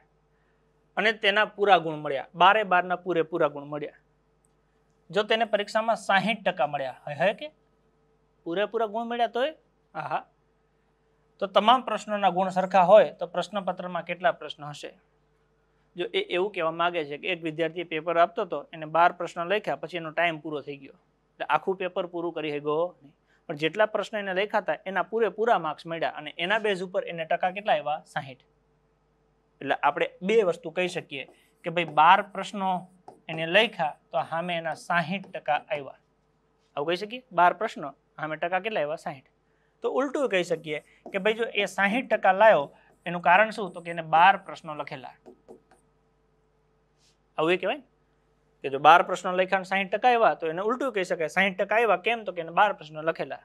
અને તેના પૂરા ગુણ મળ્યા બારે બારના પૂરેપૂરા ગુણ મળ્યા જો તેને પરીક્ષામાં સાહીઠ ટકા મળ્યા હે કે પૂરેપૂરા ગુણ મળ્યા તોય આહા તો તમામ પ્રશ્નોના ગુણ સરખા હોય તો પ્રશ્નપત્રમાં કેટલા પ્રશ્ન હશે જો એ એવું કહેવા માગે છે કે એક વિદ્યાર્થી પેપર આપતો હતો એને બાર પ્રશ્ન લખ્યા પછી એનો ટાઈમ પૂરો થઈ ગયો એટલે આખું પેપર પૂરું કરી ગયો નહીં પણ જેટલા પ્રશ્ન એને લખ્યા હતા એના પૂરેપૂરા માર્ક્સ મળ્યા અને એના બેઝ ઉપર એને ટકા કેટલા આવ્યા સાહીઠ એટલે આપણે બે વસ્તુ કહી શકીએ કે ભાઈ બાર પ્રશ્નો એને લખ્યા તો સામે એના સાહીઠ ટકા આવ્યા આવું કહી શકીએ બાર પ્રશ્નો સામે ટકા કેટલા આવ્યા સાહીઠ તો ઉલટું કહી શકીએ કે ભાઈ જો એ સાહીઠ ટકા લાવ્યો એનું કારણ શું તો કે એને બાર પ્રશ્નો લખેલા આવું એ કહેવાય કે જો બાર પ્રશ્નો લખ્યા સાહીઠ ટકા આવ્યા તો એને ઉલટું કહી શકાય સાહીઠ ટકા આવ્યા કેમ તો કે એને બાર પ્રશ્નો લખેલા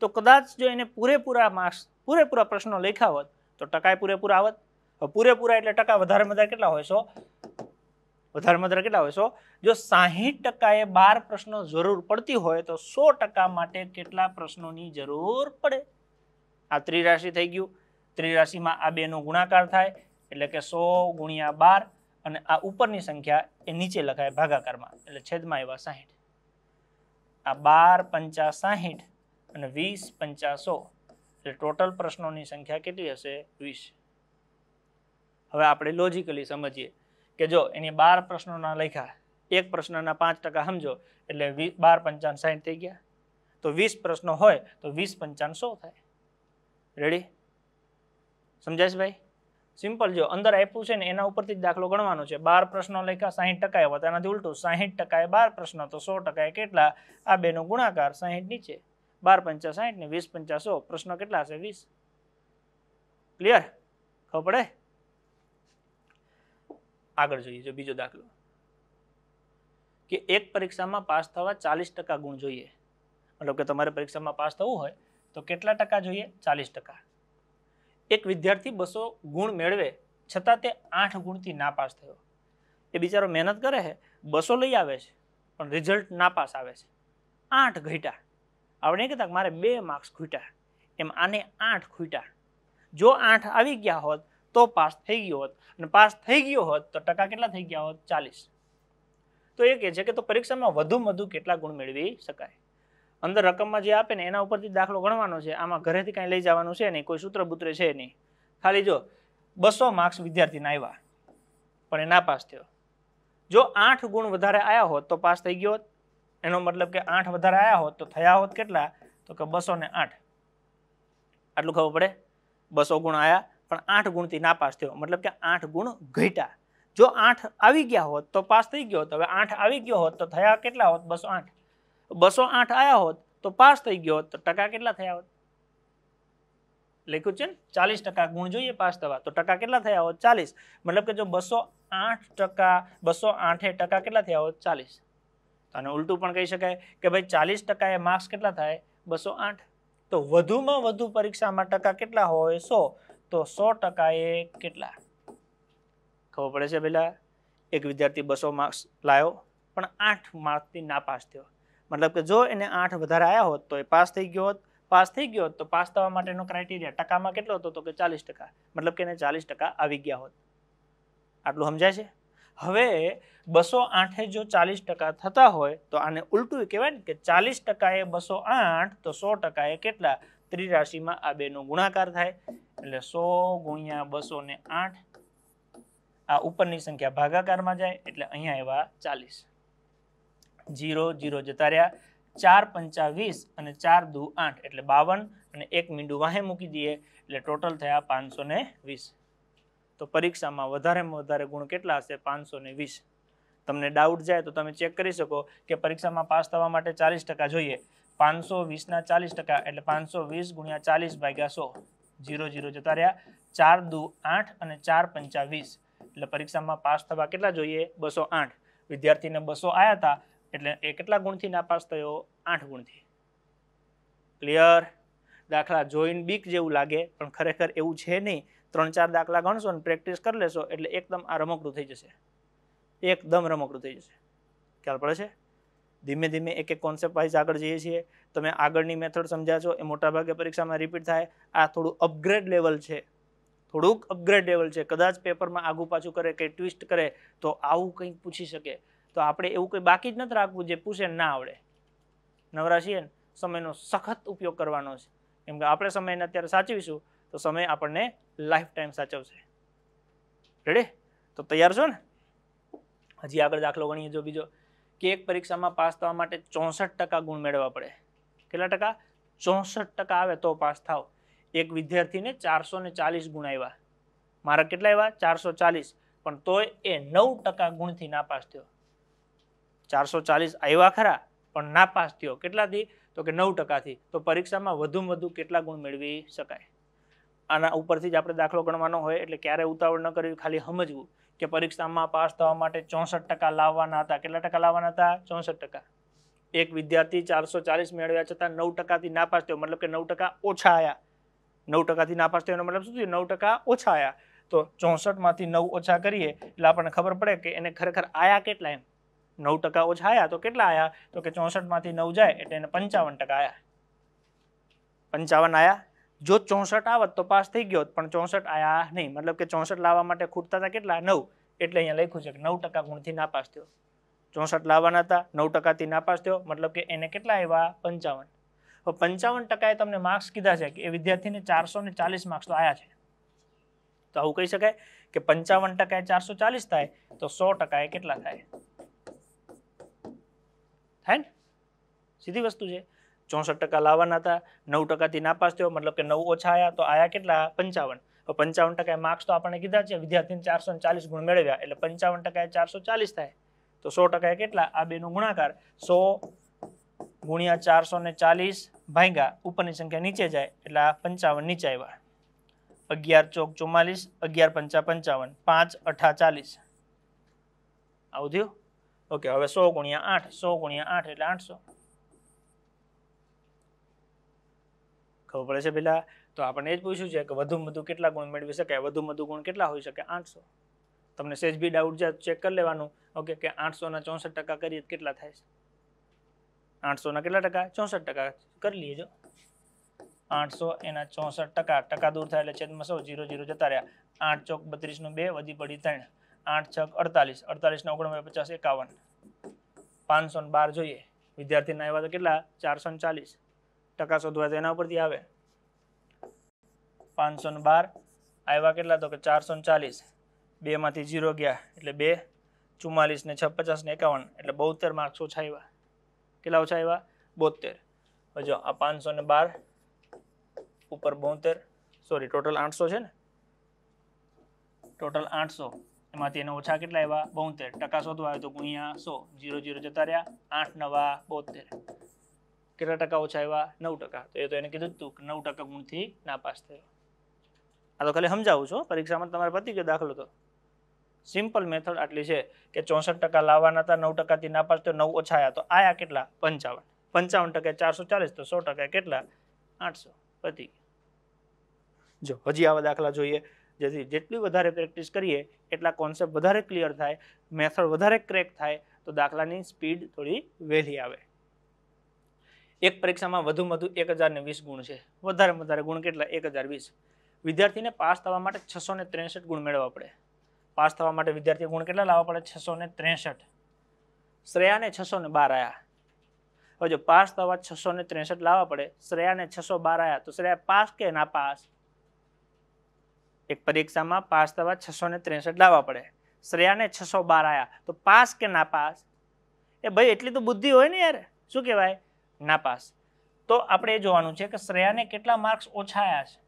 તો કદાચ જો એને પૂરેપૂરા માર્ક્સ પૂરેપૂરા પ્રશ્નો લખ્યા હોત તો ટકાય પૂરેપૂરા આવત પૂરેપૂરા એટલે ટકા વધારે વધારે કેટલા હોય સો વધારે વધારે કેટલા હોય સો જો સાહીઠ ટકાએ બાર પ્રશ્નો જરૂર પડતી હોય તો સો ટકા માટે કેટલા પ્રશ્નોની જરૂર પડે આ ત્રિરાશિ થઈ ગયું ત્રિરાશિમાં આ બેનો ગુણાકાર થાય એટલે કે સો ગુણ્યા બાર અને આ ઉપરની સંખ્યા એ નીચે લખાય ભાગાકારમાં એટલે છેદમાં એવા સાહીઠ આ બાર પંચા સાહીઠ અને વીસ પંચાસો એટલે ટોટલ પ્રશ્નોની સંખ્યા કેટલી હશે વીસ હવે આપણે લોજિકલી સમજીએ કે જો એની બાર પ્રશ્નોના લખ્યા એક પ્રશ્નના પાંચ ટકા સમજો એટલે વીસ બાર પંચાવન સાઠ થઈ ગયા તો વીસ પ્રશ્નો હોય તો વીસ પંચાવન સો થાય રેડી સમજાય ભાઈ સિમ્પલ જો અંદર આપ્યું છે ને એના ઉપરથી જ દાખલો ગણવાનો છે બાર પ્રશ્નો લખ્યા સાહીઠ ટકા એવા તેનાથી ઉલટું સાહીઠ ટકાએ બાર પ્રશ્નો તો સો ટકાએ કેટલા આ બેનો ગુણાકાર સાહીઠ નીચે બાર પંચા સાહીઠ ને વીસ પંચા સો પ્રશ્નો કેટલા હશે વીસ ક્લિયર ખબર પડે આગળ જોઈએ જો બીજો દાખલો કે એક પરીક્ષામાં પાસ થવા ચાલીસ ટકા ગુણ જોઈએ મતલબ કે તમારે પરીક્ષામાં પાસ થવું હોય તો કેટલા ટકા જોઈએ ચાલીસ ટકા એક વિદ્યાર્થી બસો ગુણ મેળવે છતાં તે આઠ ગુણથી નાપાસ થયો એ બિચારો મહેનત કરે છે બસો લઈ આવે છે પણ રિઝલ્ટ ના પાસ આવે છે આઠ ઘટ્યા આપણે કહેતા મારે બે માર્ક્સ ખૂટ્યા એમ આને આઠ ખૂટ્યા જો આઠ આવી ગયા હોત તો પાસ થઈ ગયો હોત અને પાસ થઈ ગયો હોત તો ટકા કેટલા થઈ ગયા હોત ચાલીસ તો એ કહે છે કે તો પરીક્ષામાં વધુમાં વધુ કેટલા ગુણ મેળવી શકાય અંદર રકમમાં જે આપે ને એના ઉપરથી દાખલો ગણવાનો છે આમાં ઘરેથી કાંઈ લઈ જવાનું છે નહીં કોઈ સૂત્ર બૂત્ર છે નહીં ખાલી જો બસો માર્ક્સ વિદ્યાર્થીને આવ્યા પણ એ ના પાસ થયો જો આઠ ગુણ વધારે આવ્યા હોત તો પાસ થઈ ગયો હોત એનો મતલબ કે આઠ વધારે આવ્યા હોત તો થયા હોત કેટલા તો કે બસો ને આઠ આટલું ખબર પડે બસો ગુણ આવ્યા પણ આઠ ગુણથી નાપાસ થયો મતલબ કે આઠ ગુણ ઘટ્યા જો આઠ આવી ગયા હોત તો પાસ થઈ ગયો હોત હવે આઠ આવી ગયો હોત તો થયા કેટલા હોત બસો આઠ બસો આઠ આવ્યા હોત તો પાસ થઈ ગયો હોત તો ટકા કેટલા થયા હોત લખ્યું છે ને ચાલીસ ટકા ગુણ જોઈએ પાસ થવા તો ટકા કેટલા થયા હોત ચાલીસ મતલબ કે જો બસો આઠ ટકા બસો આઠે ટકા કેટલા થયા હોત ચાલીસ અને ઉલટું પણ કહી શકાય કે ભાઈ ચાલીસ ટકા એ માર્ક્સ કેટલા થાય બસો આઠ તો વધુમાં વધુ પરીક્ષામાં ટકા કેટલા હોય સો તો સો ટકાએ કેટલા ખબર પડે છે પહેલાં એક વિદ્યાર્થી બસો માર્ક્સ લાવ્યો પણ આઠ માર્ક્સથી નાપાસ થયો મતલબ કે જો એને આઠ વધારે આવ્યા હોત તો એ પાસ થઈ ગયો હોત પાસ થઈ ગયો તો પાસ થવા માટેનો ક્રાઇટેરિયા ટકામાં કેટલો હતો તો કે ચાલીસ ટકા મતલબ કે એને ચાલીસ ટકા આવી ગયા હોત આટલું સમજાય છે હવે બસો આઠે જો ચાલીસ ટકા થતા હોય તો આને ઉલટું કહેવાય ને કે ચાલીસ ટકાએ બસો આઠ તો સો ટકાએ કેટલા ત્રિરાશિમાં આ બેનો ગુણાકાર થાય એટલે સો ગુણ્યા બસો ને આઠ આ ઉપરની સંખ્યા ભાગાકારમાં જાય એટલે અહીંયા એવા ચાલીસ જીરો જીરો જતા રહ્યા ચાર પંચા વીસ અને ચાર દુ આઠ એટલે બાવન અને એક મીંડું વાહે મૂકી દઈએ એટલે ટોટલ થયા પાંચસો ને વીસ તો પરીક્ષામાં વધારેમાં વધારે ગુણ કેટલા હશે પાંચસો ને વીસ તમને ડાઉટ જાય તો તમે ચેક કરી શકો કે પરીક્ષામાં પાસ થવા માટે ચાલીસ ટકા જોઈએ પાંચસો વીસના ચાલીસ ટકા એટલે પાંચસો વીસ ગુણ્યા ચાલીસ ભાગ્યા સો જીરો જીરો જતા રહ્યા ચાર દુ આઠ અને ચાર પંચાવીસ એટલે પરીક્ષામાં પાસ થવા કેટલા જોઈએ બસો આઠ વિદ્યાર્થીને બસો આવ્યા હતા એટલે એ કેટલા ગુણથી પાસ થયો આઠ ગુણથી ક્લિયર દાખલા જોઈન બીક જેવું લાગે પણ ખરેખર એવું છે નહીં ત્રણ ચાર દાખલા ગણશો ને પ્રેક્ટિસ કરી લેશો એટલે એકદમ આ રમકડું થઈ જશે એકદમ રમકડું થઈ જશે ખ્યાલ પડે છે ધીમે ધીમે એક એક કોન્સેપ્ટ વાઇઝ આગળ જઈએ છીએ તમે આગળની મેથડ સમજાશો એ મોટાભાગે પરીક્ષામાં રિપીટ થાય આ થોડું અપગ્રેડ લેવલ છે થોડુંક અપગ્રેડ લેવલ છે કદાચ પેપરમાં આગું પાછું કરે કે ટ્વિસ્ટ કરે તો આવું કંઈક પૂછી શકે તો આપણે એવું કંઈ બાકી જ નથી રાખવું જે પૂછે ના આવડે નવરા છીએ સમયનો સખત ઉપયોગ કરવાનો છે કેમ કે આપણે સમયને અત્યારે સાચવીશું તો સમય આપણને લાઈફ ટાઈમ સાચવશે રેડી તો તૈયાર છો ને હજી આગળ દાખલો ગણીએ જો બીજો કેક પરીક્ષામાં પાસ થવા માટે ચોસઠ ટકા ગુણ મેળવવા પડે કેટલા ટકા ચોસઠ ટકા આવે તો પાસ થાવ એક વિદ્યાર્થીને ચારસો ને ચાલીસ ગુણ આવ્યા મારા કેટલા આવ્યા ચારસો ચાલીસ પણ તોય એ નવ ટકા ગુણથી નાપાસ થયો ચારસો ચાલીસ આવ્યા ખરા પણ નાપાસ થયો કેટલાથી તો કે નવ ટકાથી તો પરીક્ષામાં વધુમાં વધુ કેટલા ગુણ મેળવી શકાય આના ઉપરથી જ આપણે દાખલો ગણવાનો હોય એટલે ક્યારે ઉતાવળ ન કરવી ખાલી સમજવું કે પરીક્ષામાં પાસ થવા માટે ચોસઠ ટકા લાવવાના હતા કેટલા ટકા લાવવાના હતા ચોસઠ ટકા એક વિદ્યાર્થી ચારસો ચાલીસ મેળવ્યા છતાં નવ ટકાથી નાપાસ થયો મતલબ કે નવ ટકા ઓછા આવ્યા નવ ટકાથી નાપાસ થયો એનો મતલબ શું થયું નવ ટકા ઓછા આવ્યા તો ચોસઠમાંથી નવ ઓછા કરીએ એટલે આપણને ખબર પડે કે એને ખરેખર આયા કેટલા એમ નવ ટકા ઓછા આવ્યા તો કેટલા આવ્યા તો કે ચોસઠમાંથી નવ જાય એટલે એને પંચાવન ટકા આવ્યા પંચાવન આવ્યા જો ચોસઠ આવત તો પાસ થઈ ગયો પણ ચોસઠ આયા નહીં મતલબ કે ચોસઠ લાવવા માટે ખૂટતા હતા કેટલા નવ એટલે અહીંયા લખ્યું છે કે નવ ટકા ગુણથી નાપાસ થયો ચોસઠ લાવવાના હતા નવ ટકાથી નાપાસ થયો મતલબ કે એને કેટલા આવ્યા પંચાવન હવે પંચાવન ટકાએ તમને માર્ક્સ કીધા છે કે એ વિદ્યાર્થીને ચારસો ને ચાલીસ માર્ક્સ તો આવ્યા છે તો આવું કહી શકાય કે પંચાવન ટકાએ ચારસો ચાલીસ થાય તો સો ટકાએ કેટલા થાય થાય ને સીધી વસ્તુ છે ચોસઠ ટકા લાવવાના હતા નવ ટકાથી નાપાસ થયો મતલબ કે નવ ઓછા આવ્યા તો આયા કેટલા પંચાવન પંચાવન ટકા માર્ક્સ તો આપણને કીધા છે વિદ્યાર્થીને ચારસો ચાલીસ ગુણ મેળવ્યા એટલે પંચાવન ટકા ચારસો ચાલીસ થાય તો સો ટકા કેટલા આ બેનું ગુણાકાર સો ગુણ્યા ચારસો ને ચાલીસ ભાંગા ઉપરની સંખ્યા નીચે જાય એટલે આ પંચાવન નીચે આવ્યા અગિયાર ચોક ચુમ્માલીસ અગિયાર પંચા પંચાવન પાંચ અઠા ચાલીસ આવું થયું ઓકે હવે સો ગુણ્યા આઠ સો ગુણ્યા આઠ એટલે આઠસો ખબર પડે છે પેલા તો આપણને એ જ પૂછ્યું છે કે વધુમાં વધુ કેટલા ગુણ મેળવી શકે વધુ મધુ ગુણ કેટલા હોઈ શકે આઠસો તમને સેજ બી ડાઉટ જાય ચેક કરી લેવાનું ઓકે કે આઠસોના ચોસઠ ટકા કરીએ કેટલા થાય છે આઠસોના કેટલા ટકા ચોસઠ ટકા કરી લીજો આઠસો એના ચોસઠ ટકા ટકા દૂર થાય એટલે છેદમાં સૌ જીરો જીરો જતા રહ્યા આઠ ચોક બત્રીસનું બે વધી પડી ત્રણ આઠ છક અડતાલીસ અડતાલીસના ઓગણપચાસ પચાસ એકાવન પાંચસો બાર જોઈએ વિદ્યાર્થીના આવ્યા તો કેટલા ચારસો ચાલીસ ટકા શોધવા છે એના ઉપરથી આવે પાંચસો ને બાર આવ્યા કેટલા તો કે ચારસો ને ચાલીસ બેમાંથી ઝીરો ગયા એટલે બે ચુમ્માલીસ ને છપચાસ ને એકાવન એટલે બોતેર માર્ક્સ ઓછા આવ્યા કેટલા ઓછા આવ્યા બોતેર જો આ પાંચસો ને બાર ઉપર બોતેર સોરી ટોટલ આઠસો છે ને ટોટલ આઠસો એમાંથી એને ઓછા કેટલા આવ્યા બોતેર ટકા શોધવા આવે તો ગુણ્યા સો જીરો ઝીરો જતા રહ્યા આઠ નવા બોતેર કેટલા ટકા ઓછા આવ્યા નવ ટકા તો એ તો એને કીધું હતું કે નવ ટકા ગુણથી નાપાસ થયો આ તો ખાલી સમજાવું છું પરીક્ષામાં તમારે પતી ગયો દાખલો તો સિમ્પલ મેથડ આટલી છે કે ચોસઠ ટકા લાવવાના હતા નવ ટકાથી નાપાસ તો નવ ઓછા આવ્યા તો આયા કેટલા પંચાવન પંચાવન ટકા ચારસો ચાલીસ તો સો ટકા કેટલા આઠસો પતી જો હજી આવા દાખલા જોઈએ જેથી જેટલી વધારે પ્રેક્ટિસ કરીએ એટલા કોન્સેપ્ટ વધારે ક્લિયર થાય મેથડ વધારે ક્રેક થાય તો દાખલાની સ્પીડ થોડી વહેલી આવે એક પરીક્ષામાં વધુ વધુ એક હજારને વીસ ગુણ છે વધારે વધારે ગુણ કેટલા એક હજાર વીસ વિદ્યાર્થીને પાસ થવા માટે છસો ને ગુણ મેળવવા પડે પાસ થવા માટે વિદ્યાર્થી ગુણ કેટલા લાવવા પડે છસો ને ત્રેસઠ શ્રેયાને છસો ને બાર આવ્યા હવે જો પાસ થવા છસો ને ત્રેસઠ લાવવા પડે શ્રેયાને છસો બાર આવ્યા તો શ્રેયા પાસ કે ના પાસ એક પરીક્ષામાં પાસ થવા છસો ને ત્રેસઠ લાવવા પડે શ્રેયાને છસો બાર આવ્યા તો પાસ કે ના પાસ એ ભાઈ એટલી તો બુદ્ધિ હોય ને યાર શું કહેવાય નાપાસ તો આપણે એ જોવાનું છે કે શ્રેયાને કેટલા માર્ક્સ ઓછા આવ્યા છે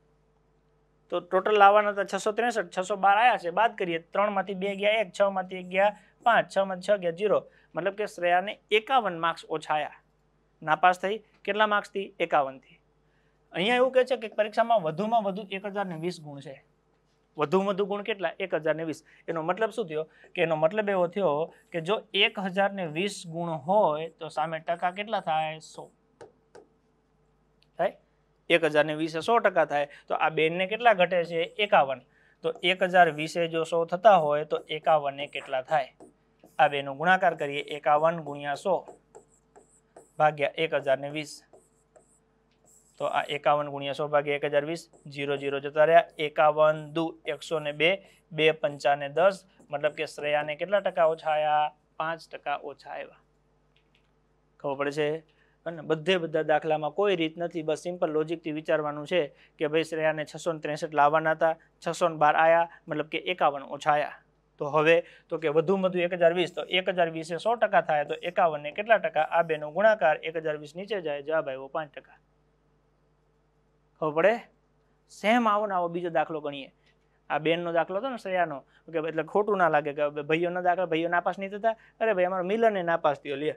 તો ટોટલ લાવવાના હતા છસો ત્રેસઠ છસો બાર આવ્યા છે બાદ કરીએ ત્રણમાંથી બે ગયા એક છમાંથી એક ગયા પાંચ છમાંથી છ ગયા જીરો મતલબ કે શ્રેયાને એકાવન માર્ક્સ ઓછા આવ્યા નાપાસ થઈ કેટલા માર્ક્સથી એકાવનથી અહીંયા એવું કહે છે કે પરીક્ષામાં વધુમાં વધુ એક ગુણ છે વધુમાં વધુ ગુણ કેટલા એક હજારને વીસ એનો મતલબ શું થયો કે એનો મતલબ એવો થયો કે જો એક હજારને વીસ ગુણ હોય તો સામે ટકા કેટલા થાય સો થાય એક હજારને વીસે સો ટકા થાય તો આ બેનને કેટલા ઘટે છે એકાવન તો એક હજાર વીસે જો સો થતા હોય તો એકાવન એકાવનને કેટલા થાય આ બેનો ગુણાકાર કરીએ એકાવન ગુણ્યા સો ભાગ્યા એક હજારને વીસ તો આ એકાવન ગુણ્યા સો ભાગે એક હજાર વીસ જીરો જીરો જતા રહ્યા એકાવન દુ એકસો ને બે બે પંચાને દસ મતલબ કે શ્રેયાને કેટલા ટકા ઓછા આવ્યા પાંચ ટકા ઓછા આવ્યા ખબર પડે છે અને બધે બધા દાખલામાં કોઈ રીત નથી બસ સિમ્પલ લોજિકથી વિચારવાનું છે કે ભાઈ શ્રેયાને છસો ને ત્રેસઠ લાવવાના હતા છસો ને બાર આવ્યા મતલબ કે એકાવન ઓછા આવ્યા તો હવે તો કે વધુ વધુ એક હજાર વીસ તો એક હજાર વીસે સો ટકા થાય તો એકાવનને કેટલા ટકા આ બેનો ગુણાકાર એક હજાર વીસ નીચે જાય જવાબ આવ્યો પાંચ ટકા ખબર પડે સેમ આવો ને આવો બીજો દાખલો ગણીએ આ બેનનો દાખલો હતો ને શ્રેયાનો કે એટલે ખોટું ના લાગે કે ભાઈઓ ના દાખલો ભાઈઓ નાપાસ નહીં થતા અરે ભાઈ અમારો મિલન નાપાસ થયો લે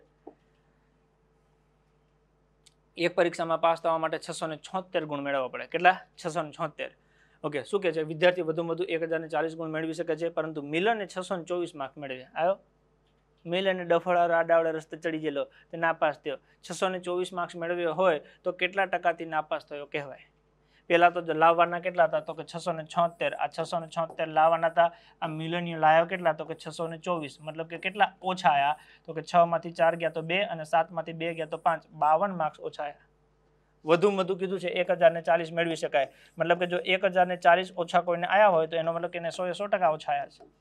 એક પરીક્ષામાં પાસ થવા માટે છસો ને છોતેર ગુણ મેળવવા પડે કેટલા છસો ને છોતેર ઓકે શું કે છે વિદ્યાર્થી વધુ વધુ એક હજાર ને ચાલીસ ગુણ મેળવી શકે છે પરંતુ મિલનને છસો ને ચોવીસ માર્ક મેળવ્યા આવ્યો મિલ અને ડફળારો આડાવડે રસ્તે ચડી ગયેલો તે નાપાસ થયો છસો ને ચોવીસ માર્ક્સ મેળવ્યો હોય તો કેટલા ટકાથી નાપાસ થયો કહેવાય પહેલાં તો લાવવાના કેટલા હતા તો કે છસો ને છોતેર આ છસો ને છોતેર લાવવાના હતા આ મિલનીઓ લાયો કેટલા તો કે છસો ને ચોવીસ મતલબ કે કેટલા ઓછા આવ્યા તો કે છ માંથી ચાર ગયા તો બે અને સાતમાંથી બે ગયા તો પાંચ બાવન માર્ક્સ ઓછા આવ્યા વધુ વધુ કીધું છે એક હજારને ચાલીસ મેળવી શકાય મતલબ કે જો એક હજારને ચાલીસ ઓછા કોઈને આવ્યા હોય તો એનો મતલબ કે એને સો એ સો ટકા ઓછા આવ્યા છે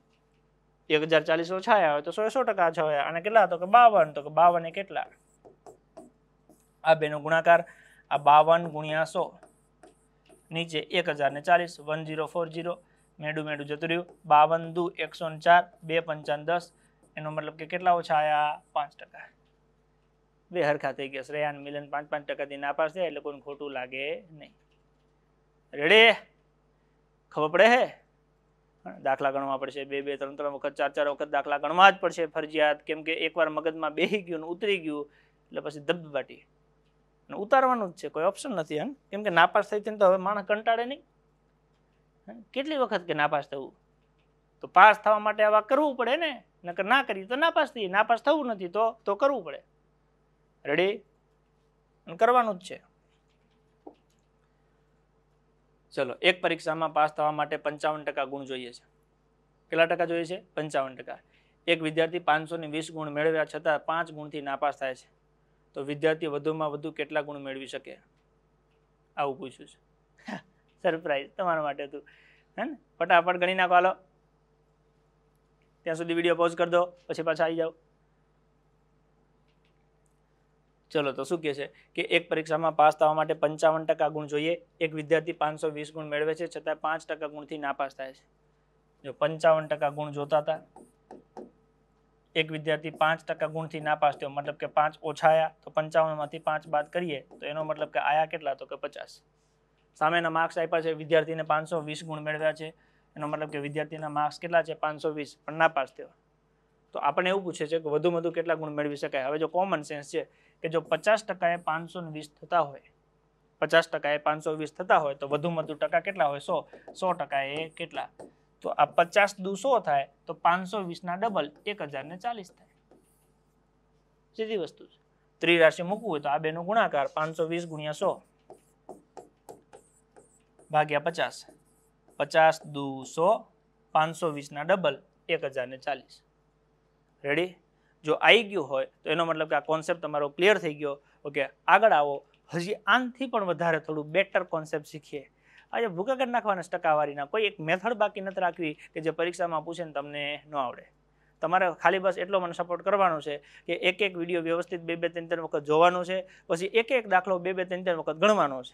એક હજાર ચાલીસ ઓછાયા હોય તો સો સો ટકા છવાયા અને કેટલા તો કે બાવન તો કે બાવન એ કેટલા આ બેનો ગુણાકાર આ બાવન ગુણ્યા સો નીચે એક હજાર ને ચાલીસ વન જીરો ફોર જીરો મેડું મેડું જતું રહ્યું બાવન દુ એકસો ને ચાર બે પંચાન દસ એનો મતલબ કે કેટલા ઓછા આવ્યા પાંચ ટકા બે હરખા થઈ ગયા શ્રેયાન મિલન પાંચ પાંચ ટકાથી નાપાસ થયા એટલે કોઈ ખોટું લાગે નહીં રેડે ખબર પડે હે દાખલા ગણવા પડશે બે બે ત્રણ ત્રણ વખત ચાર ચાર વખત દાખલા ગણવા જ પડશે ફરજિયાત કેમ કે એકવાર મગજમાં બેસી ગયું ને ઉતરી ગયું એટલે પછી ધબધબાટી અને ઉતારવાનું જ છે કોઈ ઓપ્શન નથી એમ કેમ કે નાપાસ થઈ થઈને તો હવે માણસ કંટાળે નહીં કેટલી વખત કે નાપાસ થવું તો પાસ થવા માટે આવા કરવું પડે ને નકર ના કરીએ તો નાપાસ થઈએ નાપાસ થવું નથી તો તો કરવું પડે રેડી અને કરવાનું જ છે ચલો એક પરીક્ષામાં પાસ થવા માટે પંચાવન ટકા ગુણ જોઈએ છે કેટલા ટકા જોઈએ છે પંચાવન ટકા એક વિદ્યાર્થી પાંચસો ને વીસ ગુણ મેળવ્યા છતાં પાંચ ગુણથી નાપાસ થાય છે તો વિદ્યાર્થી વધુમાં વધુ કેટલા ગુણ મેળવી શકે આવું પૂછ્યું છે સરપ્રાઈઝ તમારા માટે હતું હે ને ફટાફટ ગણી નાખો હાલો ત્યાં સુધી વિડીયો પોઝ કરી દો પછી પાછા આવી જાઓ ચલો તો શું કહે છે કે એક પરીક્ષામાં પાસ થવા માટે પંચાવન ટકા ગુણ જોઈએ એક વિદ્યાર્થી પાંચસો વીસ ગુણ મેળવે છે છતાં પાંચ ટકા ગુણથી નાપાસ થાય છે જો પંચાવન ટકા ગુણ જોતા હતા એક વિદ્યાર્થી પાંચ ટકા ગુણથી નાપાસ થયો મતલબ કે પાંચ ઓછાયા તો પંચાવનમાંથી પાંચ બાદ કરીએ તો એનો મતલબ કે આયા કેટલા તો કે પચાસ સામેના માર્ક્સ આપ્યા છે વિદ્યાર્થીને પાંચસો વીસ ગુણ મેળવ્યા છે એનો મતલબ કે વિદ્યાર્થીના માર્ક્સ કેટલા છે પાંચસો વીસ પણ નાપાસ થયો તો આપણને એવું પૂછે છે કે વધુ વધુ કેટલા ગુણ મેળવી શકાય હવે જો કોમન સેન્સ છે કે જો પચાસ ટકાએ પાંચસો વીસ થતા હોય પચાસ ટકાએ પાંચસો વીસ થતા હોય તો વધુમાં વધુ ટકા કેટલા હોય સો સો ટકાએ કેટલા તો આ પચાસ દુ સો થાય તો પાંચસો વીસના ડબલ એક હજારને ચાલીસ થાય સીધી વસ્તુ છે ત્રિરાશિ મૂકવું હોય તો આ બેનો ગુણાકાર પાંચસો વીસ ગુણ્યા સો ભાગ્યા પચાસ પચાસ દુ સો પાંચસો વીસના ડબલ એક હજારને ચાલીસ રેડી જો આવી ગયું હોય તો એનો મતલબ કે આ કોન્સેપ્ટ તમારો ક્લિયર થઈ ગયો ઓકે આગળ આવો હજી આનથી પણ વધારે થોડું બેટર કોન્સેપ્ટ શીખીએ આજે ભૂકા કરી નાખવાના ટકાવારીના કોઈ એક મેથડ બાકી નથી રાખવી કે જે પરીક્ષામાં પૂછે ને તમને ન આવડે તમારે ખાલી બસ એટલો મને સપોર્ટ કરવાનો છે કે એક એક વિડીયો વ્યવસ્થિત બે બે ત્રણ ત્રણ વખત જોવાનો છે પછી એક એક દાખલો બે બે ત્રણ ત્રણ વખત ગણવાનો છે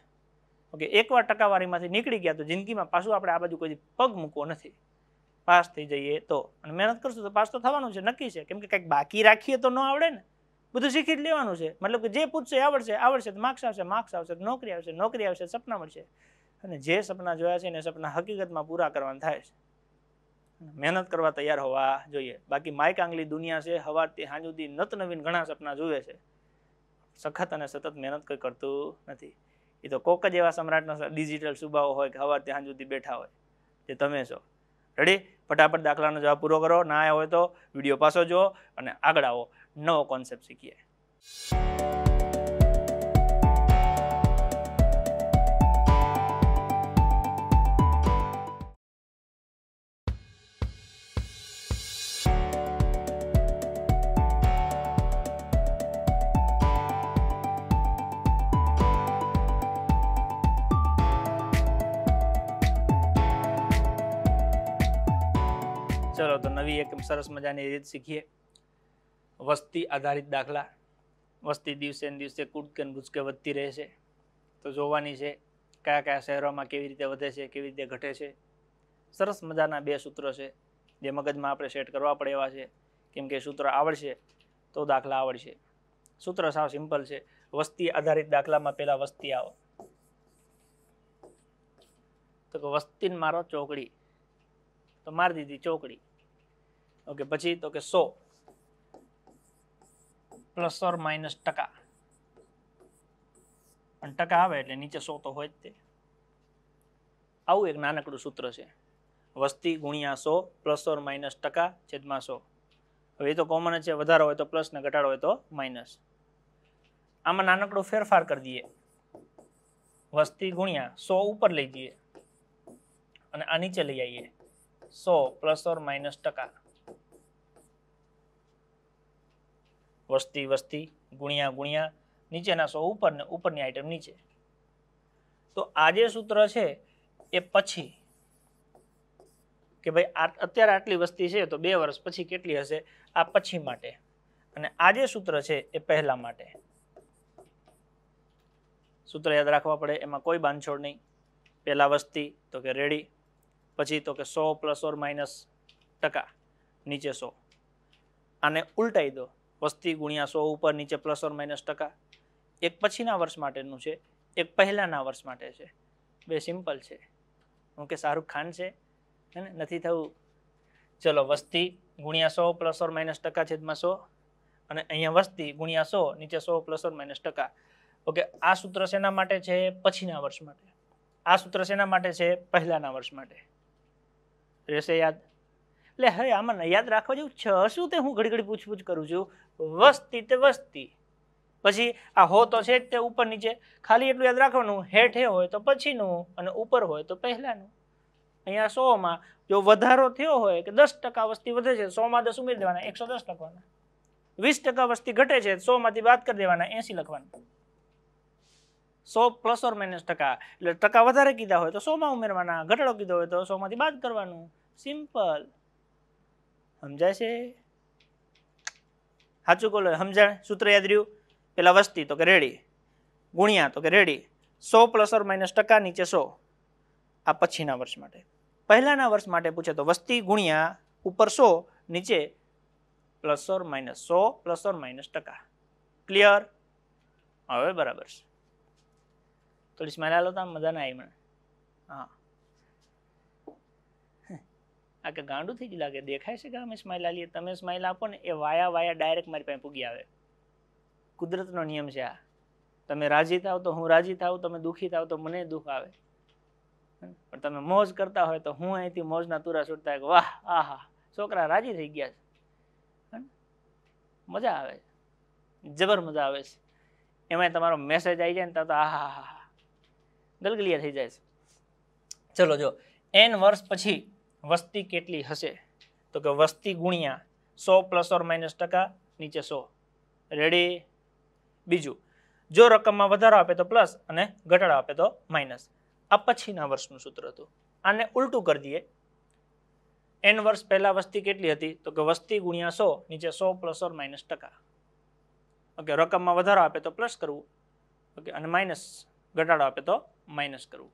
ઓકે એકવાર ટકાવારીમાંથી નીકળી ગયા તો જિંદગીમાં પાછું આપણે આ બાજુ કોઈ પગ મૂકવો નથી પાસ થઈ જઈએ તો અને મહેનત કરશું તો પાસ તો થવાનું છે નક્કી છે કેમ કે કંઈક બાકી રાખીએ તો ન આવડે ને બધું શીખી જ લેવાનું છે મતલબ કે જે પૂછશે આવડશે આવડશે તો માર્ક્સ આવશે માર્ક્સ આવશે નોકરી આવશે નોકરી આવશે સપના મળશે અને જે સપના જોયા છે એને સપના હકીકતમાં પૂરા કરવાના થાય છે મહેનત કરવા તૈયાર હોવા જોઈએ બાકી માઇક આંગલી દુનિયા છે હવારથી હાંજ સુધી નત નવીન ઘણા સપના જુએ છે સખત અને સતત મહેનત કંઈ કરતું નથી એ તો કોક જ એવા સમ્રાટના ડિજિટલ સુભાવો હોય કે હવારથી હાંજ સુધી બેઠા હોય જે તમે છો રેડી ફટાફટ દાખલાનો જવાબ પૂરો કરો ના આવ્યો તો વિડીયો પાછો જુઓ અને આગળ આવો નવો કોન્સેપ્ટ શીખીએ સરસ મજાની રીત શીખીએ વસ્તી આધારિત દાખલા વસ્તી દિવસે ને દિવસે કૂદકે ભૂચકે વધતી રહે છે તો જોવાની છે કયા કયા શહેરોમાં કેવી રીતે વધે છે કેવી રીતે ઘટે છે સરસ મજાના બે સૂત્રો છે જે મગજમાં આપણે સેટ કરવા પડે એવા છે કેમ કે સૂત્ર આવડશે તો દાખલા આવડશે સૂત્ર સાવ સિમ્પલ છે વસ્તી આધારિત દાખલામાં પહેલા વસ્તી આવો તો કે વસ્તીને મારો ચોકડી તો મારી દીધી ચોકડી ઓકે પછી તો કે સો પ્લસ ઓર માઇનસ ટકા પણ ટકા આવે એટલે નીચે સો તો હોય જ તે આવું એક નાનકડું સૂત્ર છે વસ્તી ગુણ્યા સો પ્લસ ઓર માઇનસ ટકા છેદમાં સો હવે એ તો કોમન છે વધારો હોય તો પ્લસ ને ઘટાડો હોય તો માઇનસ આમાં નાનકડો ફેરફાર કરી દઈએ વસ્તી ગુણ્યા સો ઉપર લઈ જઈએ અને આ નીચે લઈ આવીએ સો પ્લસ ઓર માઇનસ ટકા વસ્તી વસ્તી ગુણ્યા ગુણ્યા નીચેના સો ઉપર ને ઉપરની આઈટમ નીચે તો આજે સૂત્ર છે એ પછી કે ભાઈ અત્યારે આટલી વસ્તી છે તો બે વર્ષ પછી કેટલી હશે આ પછી માટે અને આજે સૂત્ર છે એ પહેલા માટે સૂત્ર યાદ રાખવા પડે એમાં કોઈ બાંધછોડ નહીં પહેલા વસ્તી તો કે રેડી પછી તો કે સો પ્લસ ઓર માઇનસ ટકા નીચે સો આને ઉલટાઈ દો વસ્તી ગુણ્યા સો ઉપર નીચે પ્લસ ઓર માઇનસ ટકા એક પછીના વર્ષ માટેનું છે એક પહેલાંના વર્ષ માટે છે બે સિમ્પલ છે હું કે શાહરૂખ ખાન છે હે નથી થવું ચલો વસ્તી ગુણ્યા સો પ્લસ ઓર માઇનસ ટકા છેદમાં સો અને અહીંયા વસ્તી ગુણ્યા સો નીચે સો પ્લસ ઓર માઇનસ ટકા ઓકે આ સૂત્ર શેના માટે છે પછીના વર્ષ માટે આ સૂત્ર શેના માટે છે પહેલાના વર્ષ માટે રહેશે યાદ એટલે હવે આમાં યાદ રાખવા જેવું છ શું તે હું ઘડી ઘડી પૂછપૂછ કરું છું વસ્તી તે વસ્તી પછી આ હો તો છે તે ઉપર નીચે ખાલી એટલું યાદ રાખવાનું હેઠે હોય તો પછીનું અને ઉપર હોય તો પહેલાંનું અહીંયા સોમાં જો વધારો થયો હોય કે દસ ટકા વસ્તી વધે છે સોમાં દસ ઉમેરી દેવાના એકસો દસ ટકાના વીસ ટકા વસ્તી ઘટે છે સોમાંથી બાદ કરી દેવાના એસી લખવાના સો પ્લસ ઓર માઇનસ ટકા એટલે ટકા વધારે કીધા હોય તો સોમાં ઉમેરવાના ઘટાડો કીધો હોય તો સોમાંથી બાદ કરવાનું સિમ્પલ સમજાય છે સાચું બોલો સમજાણ સૂત્ર યાદ રહ્યું પેલા વસ્તી તો કે રેડી ગુણ્યા તો કે રેડી સો પ્લસ ઓર માઇનસ ટકા નીચે સો આ પછીના વર્ષ માટે પહેલાંના વર્ષ માટે પૂછે તો વસ્તી ગુણ્યા ઉપર સો નીચે પ્લસ ઓર માઇનસ સો પ્લસ ઓર માઇનસ ટકા ક્લિયર હવે બરાબર છે થોડી સ્માઇલ આવ્યો તો મજા ના આવી મને હા અકે ગાંડુ થી જ લાગે દેખાય છે કે આમ સ્માઈલ આપીએ તમે સ્માઈલ આપો ને એ વાયા વાયા ડાયરેક્ટ મારી પાસે પૂગી આવે કુદરત નો નિયમ છે આ તમે રાજી થાવ તો હું રાજી થાઉં તમે દુખી થાવ તો મને દુખ આવે પણ તમે મોજ કરતા હોય તો હું અહીંથી મોજ ના તુરા છોડતા કે વાહ આહા છોકરા રાજી થઈ ગયા છે મજા આવે જબર મજા આવે છે એમાં તમારો મેસેજ આવી જાય ને તો આહા ગલગલિયા થઈ જાય છે ચલો જો એન વર્ષ પછી વસ્તી કેટલી હશે તો કે વસ્તી ગુણ્યા સો પ્લસ ઓર માઇનસ ટકા નીચે સો રેડી બીજું જો રકમમાં વધારો આપે તો પ્લસ અને ઘટાડો આપે તો માઇનસ આ પછીના વર્ષનું સૂત્ર હતું આને ઉલટું કરી દઈએ એન વર્ષ પહેલાં વસ્તી કેટલી હતી તો કે વસ્તી ગુણ્યા સો નીચે સો પ્લસ ઓર માઇનસ ટકા ઓકે રકમમાં વધારો આપે તો પ્લસ કરવું ઓકે અને માઇનસ ઘટાડો આપે તો માઇનસ કરવું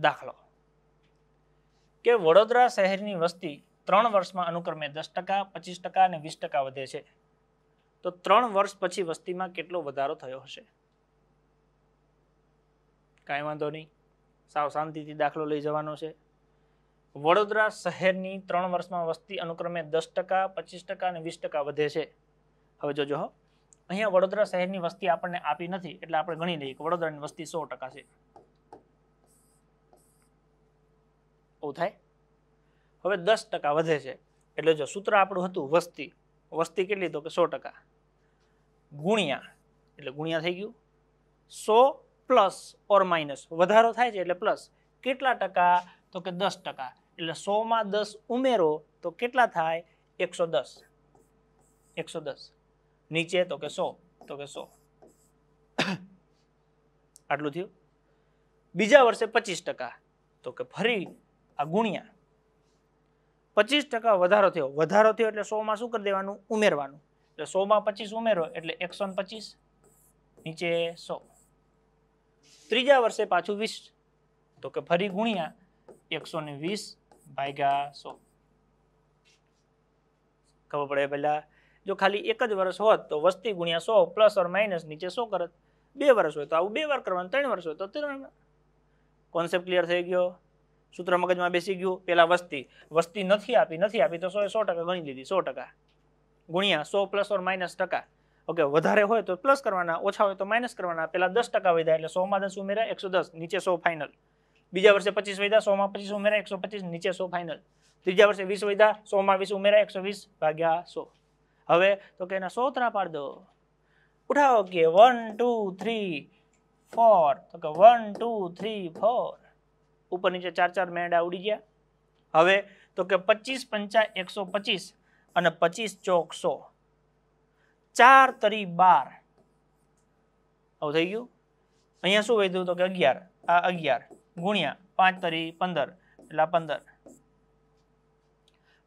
દાખલો કે વડોદરા શહેરની વસ્તી ત્રણ વર્ષમાં અનુક્રમે દસ ટકા પચીસ ટકા અને વીસ ટકા વધે છે તો ત્રણ વર્ષ પછી વસ્તીમાં કેટલો વધારો થયો હશે કાંઈ વાંધો નહીં સાવ શાંતિથી દાખલો લઈ જવાનો છે વડોદરા શહેરની ત્રણ વર્ષમાં વસ્તી અનુક્રમે દસ ટકા પચીસ ટકા અને વીસ ટકા વધે છે હવે જોજો અહીંયા વડોદરા શહેરની વસ્તી આપણને આપી નથી એટલે આપણે ગણી લઈએ કે વડોદરાની વસ્તી સો ટકા છે આવું થાય હવે દસ ટકા વધે છે એટલે જો સૂત્ર આપણું હતું વસ્તી વસ્તી કેટલી તો કે સો ટકા ગુણ્યા એટલે ગુણ્યા થઈ ગયું સો પ્લસ ઓર માઇનસ વધારો થાય છે એટલે પ્લસ કેટલા ટકા તો કે દસ ટકા એટલે સોમાં દસ ઉમેરો તો કેટલા થાય એકસો દસ એકસો દસ નીચે તો કે સો તો કે સો આટલું થયું બીજા વર્ષે પચીસ ટકા તો કે ફરી આ ગુણ્યા પચીસ ટકા વધારો થયો વધારો થયો એટલે સોમાં શું કરી દેવાનું ઉમેરવાનું એટલે સોમાં પચીસ ઉમેરો એટલે એકસો પચીસ નીચે સો ત્રીજા વર્ષે પાછું વીસ તો કે ફરી ગુણ્યા એકસો ને વીસ ભાગ્યા સો ખબર પડે પહેલાં જો ખાલી એક જ વર્ષ હોત તો વસ્તી ગુણ્યા સો પ્લસ ઓર માઇનસ નીચે સો કરત બે વર્ષ હોય તો આવું બે વાર કરવાનું ત્રણ વર્ષ હોય તો ત્રણ કોન્સેપ્ટ ક્લિયર થઈ ગયો સૂત્ર મગજમાં બેસી ગયું પેલા વસ્તી વસ્તી નથી આપી નથી આપી તો સો સો ટકા ગણી લીધી સો ટકા ગુણ્યા સો પ્લસ ઓર માઇનસ ટકા ઓકે વધારે હોય તો પ્લસ કરવાના ઓછા હોય તો માઇનસ કરવાના પેલા દસ ટકા વધ્યા એટલે સો માં દસ ઉમેરા એકસો દસ નીચે સો ફાઇનલ બીજા વર્ષે પચીસ વધ્યા સોમાં પચીસ ઉમેરા એકસો પચીસ નીચે સો ફાઇનલ ત્રીજા વર્ષે વીસ વધ્યા સોમાં વીસ ઉમેરા એકસો વીસ ભાગ્યા સો હવે તો કે એના સો તરા પાડ દો ઉઠાવો કે વન ટુ થ્રી ફોર તો કે વન ટુ થ્રી ફોર ઉપર નીચે ચાર ચાર મેડા ઉડી ગયા હવે તો કે પચીસ પંચા એકસો પચીસ અને પચીસ ચોક સો ચાર તરી બાર આવું થઈ ગયું અહીંયા શું વધ્યું તો કે અગિયાર આ અગિયાર ગુણ્યા પાંચ તરી પંદર એટલે પંદર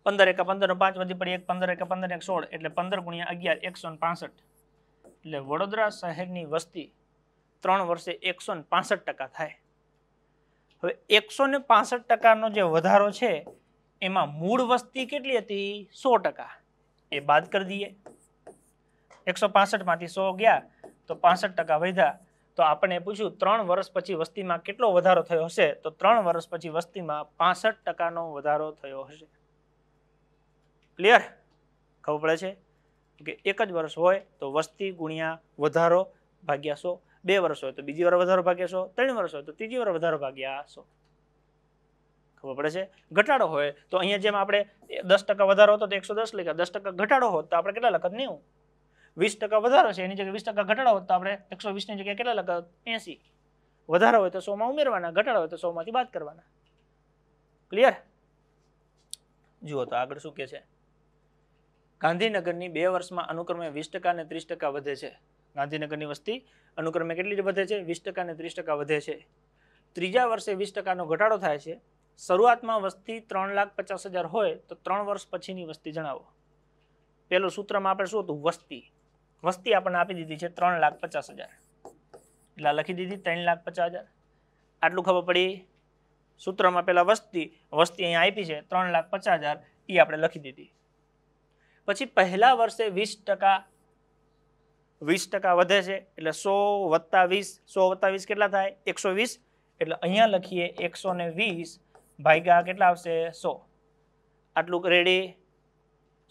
પંદર એક પંદર પાંચ વધી પડી એક પંદર એક પંદર એક સોળ એટલે પંદર ગુણ્યા અગિયાર એકસો પાસઠ એટલે વડોદરા શહેરની વસ્તી ત્રણ વર્ષે એકસો પાસઠ ટકા થાય હવે એકસો ને પાસઠ ટકાનો જે વધારો છે એમાં મૂળ વસ્તી કેટલી હતી સો ટકા એ બાદ કરી દઈએ એકસો પાસઠમાંથી સો ગયા તો પાસઠ ટકા વધ્યા તો આપણે પૂછ્યું ત્રણ વર્ષ પછી વસ્તીમાં કેટલો વધારો થયો હશે તો ત્રણ વર્ષ પછી વસ્તીમાં પાસઠ ટકાનો વધારો થયો હશે ક્લિયર ખબર પડે છે કે એક જ વર્ષ હોય તો વસ્તી ગુણ્યા વધારો ભાગ્યા સો બે વર્ષ હોય તો બીજી વાર વધારો ભાગ્યા સો ત્રણ વર્ષ હોય તો ત્રીજી વાર વધારો ભાગ્યા સો ખબર પડે છે ઘટાડો હોય તો અહીંયા જેમ આપણે દસ ટકા વધારો હતો તો એકસો દસ લખ્યા દસ ટકા ઘટાડો હોત તો આપણે કેટલા લખત નહીં વીસ ટકા વધારો છે એની જગ્યાએ વીસ ટકા ઘટાડો હોત તો આપણે એકસો વીસની જગ્યાએ કેટલા લખત એંસી વધારો હોય તો સોમાં ઉમેરવાના ઘટાડો હોય તો સોમાંથી બાદ કરવાના ક્લિયર જુઓ તો આગળ શું કે છે ગાંધીનગરની બે વર્ષમાં અનુક્રમે વીસ ટકા અને ત્રીસ ટકા વધે છે ગાંધીનગરની વસ્તી અનુક્રમે કેટલી વધે છે વીસ ટકા અને ત્રીસ ટકા વધે છે ત્રીજા વર્ષે વીસ ટકાનો ઘટાડો થાય છે શરૂઆતમાં વસ્તી ત્રણ લાખ પચાસ હજાર હોય તો ત્રણ વર્ષ પછીની વસ્તી જણાવો પહેલું સૂત્રમાં આપણે શું હતું વસ્તી વસ્તી આપણને આપી દીધી છે ત્રણ લાખ પચાસ હજાર એટલે લખી દીધી ત્રણ લાખ પચાસ હજાર આટલું ખબર પડી સૂત્રમાં પહેલાં વસ્તી વસ્તી અહીંયા આપી છે ત્રણ લાખ પચાસ હજાર એ આપણે લખી દીધી પછી પહેલા વર્ષે વીસ ટકા વીસ ટકા વધે છે એટલે સો વત્તા વીસ સો વત્તા વીસ કેટલા થાય એકસો વીસ એટલે અહીંયા લખીએ એકસો ને વીસ ભાગ્યા કેટલા આવશે સો આટલું રેડી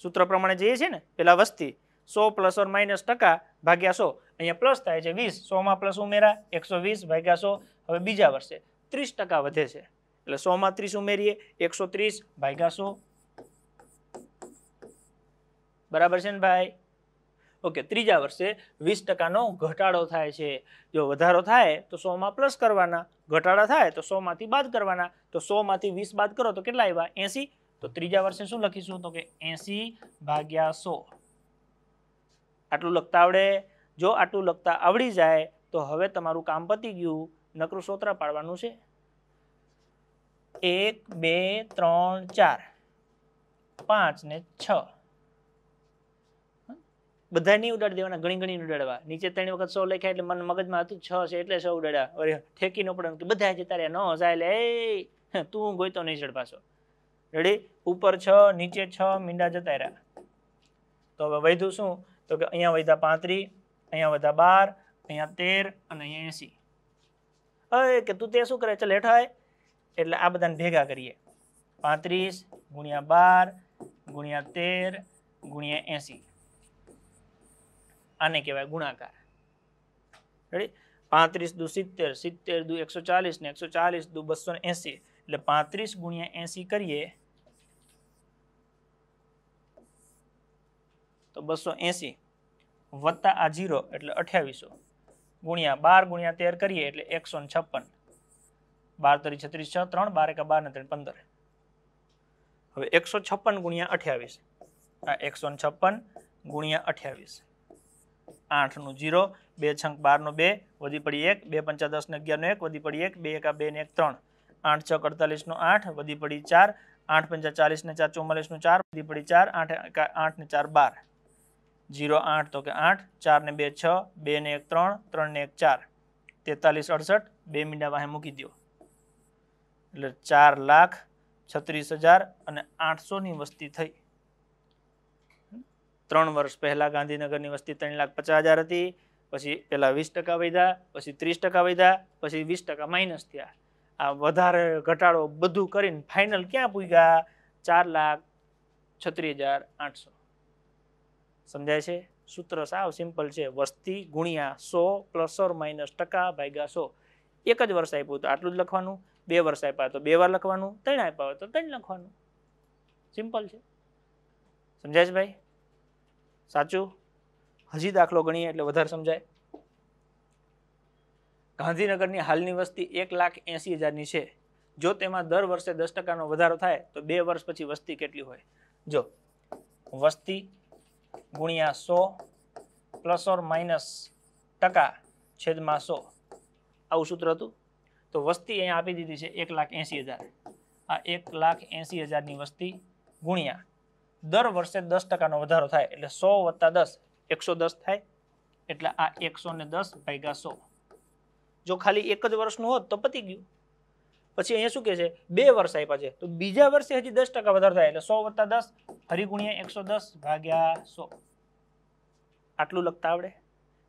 સૂત્ર પ્રમાણે જઈએ છીએ ને પેલા વસ્તી સો પ્લસ ઓર માઇનસ ટકા ભાગ્યા સો અહીંયા પ્લસ થાય છે વીસ સોમાં પ્લસ ઉમેરા એકસો વીસ ભાગ્યા સો હવે બીજા વર્ષે ત્રીસ ટકા વધે છે એટલે સોમાં ત્રીસ ઉમેરીએ એકસો ત્રીસ ભાગ્યા સો બરાબર છે ને ભાઈ ઓકે ત્રીજા વર્ષે વીસ ટકાનો ઘટાડો થાય છે જો વધારો થાય તો સોમાં પ્લસ કરવાના ઘટાડા થાય તો સોમાંથી બાદ કરવાના તો સોમાંથી વીસ બાદ કરો તો કેટલા આવ્યા એસી તો ત્રીજા વર્ષે શું લખીશું તો કે એસી ભાગ્યા સો આટલું લખતા આવડે જો આટલું લખતા આવડી જાય તો હવે તમારું કામ પતી ગયું નકરું સોતરા પાડવાનું છે એક બે ત્રણ ચાર પાંચ ને છ બધાની ઉડાળ દેવાના ઘણી ઘણી ઉડાળવા નીચે ત્રણ વખત 100 લખ્યા એટલે મને મગજમાં હતી 6 છે એટલે 6 ઉડાળ્યા ઓરે ઠેકી ન પડે કે બધા છે તારે ન હો જાય એટલે એય તું બોય તો નહિ જડ પાસો રેડી ઉપર 6 નીચે 6 મીંડા જતા રહ્યા તો હવે વૈદ્યુ શું તો કે અહીંયા બધા 35 અહીંયા બધા 12 અહીંયા 13 અને અહીં 80 ઓય કે તું તે શું કરે ચલેઠાય એટલે આ બધાને ભેગા કરીએ 35 * 12 * 13 * 80 આને કહેવાય ગુણાકાર રેડી પાંત્રીસ દુ સિત્તેર સિત્તેર દુ એકસો ચાલીસ ને એકસો ચાલીસ દુ બસો એસી એટલે પાંત્રીસ ગુણ્યા એસી કરીએ તો બસો એસી વત્તા આ જીરો એટલે અઠ્યાવીસો ગુણ્યા બાર ગુણ્યા તેર કરીએ એટલે એકસો ને છપ્પન બાર તરી છત્રીસ છ ત્રણ બાર એકા બાર ને ત્રણ પંદર હવે એકસો છપ્પન ગુણ્યા અઠ્યાવીસ આ એકસો ને છપ્પન ગુણ્યા અઠ્યાવીસ આઠ નું જીરો બે છંક બાર બારનું બે વધી પડી એક બે પંચા દસ ને અગિયાર અગિયારનું એક વધી પડી એક બે એકા બે ને એક ત્રણ આઠ છ અડતાલીસ નું આઠ વધી પડી ચાર આઠ પંચા ચાલીસ ને ચાર નું ચાર વધી પડી ચાર આઠ આઠ ને ચાર બાર જીરો આઠ તો કે આઠ ચાર ને બે છ બે ને એક ત્રણ ત્રણને એક ચાર તેતાલીસ અડસઠ બે મીંડા વાહે મૂકી દો એટલે ચાર લાખ છત્રીસ હજાર અને આઠસો ની વસ્તી થઈ ત્રણ વર્ષ પહેલાં ગાંધીનગરની વસ્તી ત્રણ લાખ પચાસ હજાર હતી પછી પહેલાં વીસ ટકા વધ્યા પછી ત્રીસ ટકા વધ્યા પછી વીસ ટકા માઇનસ થયા આ વધારે ઘટાડો બધું કરીને ફાઇનલ ક્યાં પૂગ્યા ચાર લાખ છત્રીસ હજાર આઠસો સમજાય છે સૂત્ર સાવ સિમ્પલ છે વસ્તી ગુણ્યા સો પ્લસ ઓર માઇનસ ટકા ભાગ્યા સો એક જ વર્ષ આપ્યું તો આટલું જ લખવાનું બે વર્ષ આપ્યા તો બે વાર લખવાનું ત્રણ આપ્યા તો ત્રણ લખવાનું સિમ્પલ છે સમજાય છે ભાઈ સાચું હજી દાખલો ગણીએ એટલે વધારે સમજાય ગાંધીનગરની હાલની વસ્તી એક લાખ એંસી હજારની છે જો તેમાં દર વર્ષે દસ ટકાનો વધારો થાય તો બે વર્ષ પછી વસ્તી કેટલી હોય જો વસ્તી ગુણ્યા સો પ્લસ ઓર માઇનસ ટકા છેદમાં સો આવું સૂત્ર હતું તો વસ્તી અહીંયા આપી દીધી છે એક લાખ એંસી હજાર આ એક લાખ એંસી હજારની વસ્તી ગુણ્યા દર વર્ષે દસ ટકાનો વધારો થાય એટલે સો વત્તા દસ એકસો દસ થાય એટલે આ એકસો ને દસ ભાગ્યા સો જો ખાલી એક જ વર્ષનું હોત તો પતી ગયું પછી અહીંયા શું કે છે બે વર્ષ આપ્યા છે તો બીજા વર્ષે હજી દસ ટકા વધારો થાય એટલે સો વત્તા દસ ફરી ગુણ્યા એકસો દસ ભાગ્યા સો આટલું લખતા આવડે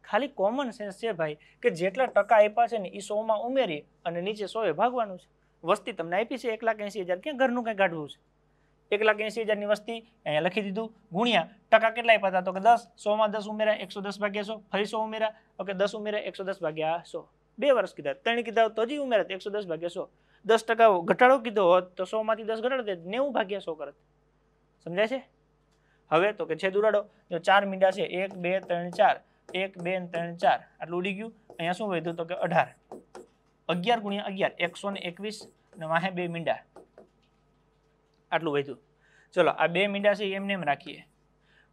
ખાલી કોમન સેન્સ છે ભાઈ કે જેટલા ટકા આપ્યા છે ને એ સોમાં ઉમેરી અને નીચે સો એ ભાગવાનું છે વસ્તી તમને આપી છે એક લાખ એંસી હજાર ક્યાં ઘરનું કંઈ કાઢવું છે એક લાખ એંસી હજારની વસ્તી અહીંયા લખી દીધું ગુણ્યા ટકા કેટલા આપ્યા તો કે દસ સોમાં દસ ઉમેરા એકસો દસ ભાગ્યા સો ફરી સો ઉમેરા ઓકે દસ ઉમેરા એકસો દસ ભાગ્યા સો બે વર્ષ કીધા ત્રણ કીધા તો હજી ઉમેરા એકસો દસ ભાગ્યા સો દસ ટકા ઘટાડો કીધો હોત તો સો માંથી દસ ઘટાડો નેવું ભાગ્યા સો કરત સમજાય છે હવે તો કે છેદ ઉડાડો જો ચાર મીંડા છે એક બે ત્રણ ચાર એક બે ત્રણ ચાર આટલું ઉડી ગયું અહીંયા શું વધ્યું તો કે અઢાર અગિયાર ગુણ્યા અગિયાર એકસો ને એકવીસ ને વાહે બે મીંડા આટલું વધ્યું ચલો આ બે મીંડા છે એમને એમ રાખીએ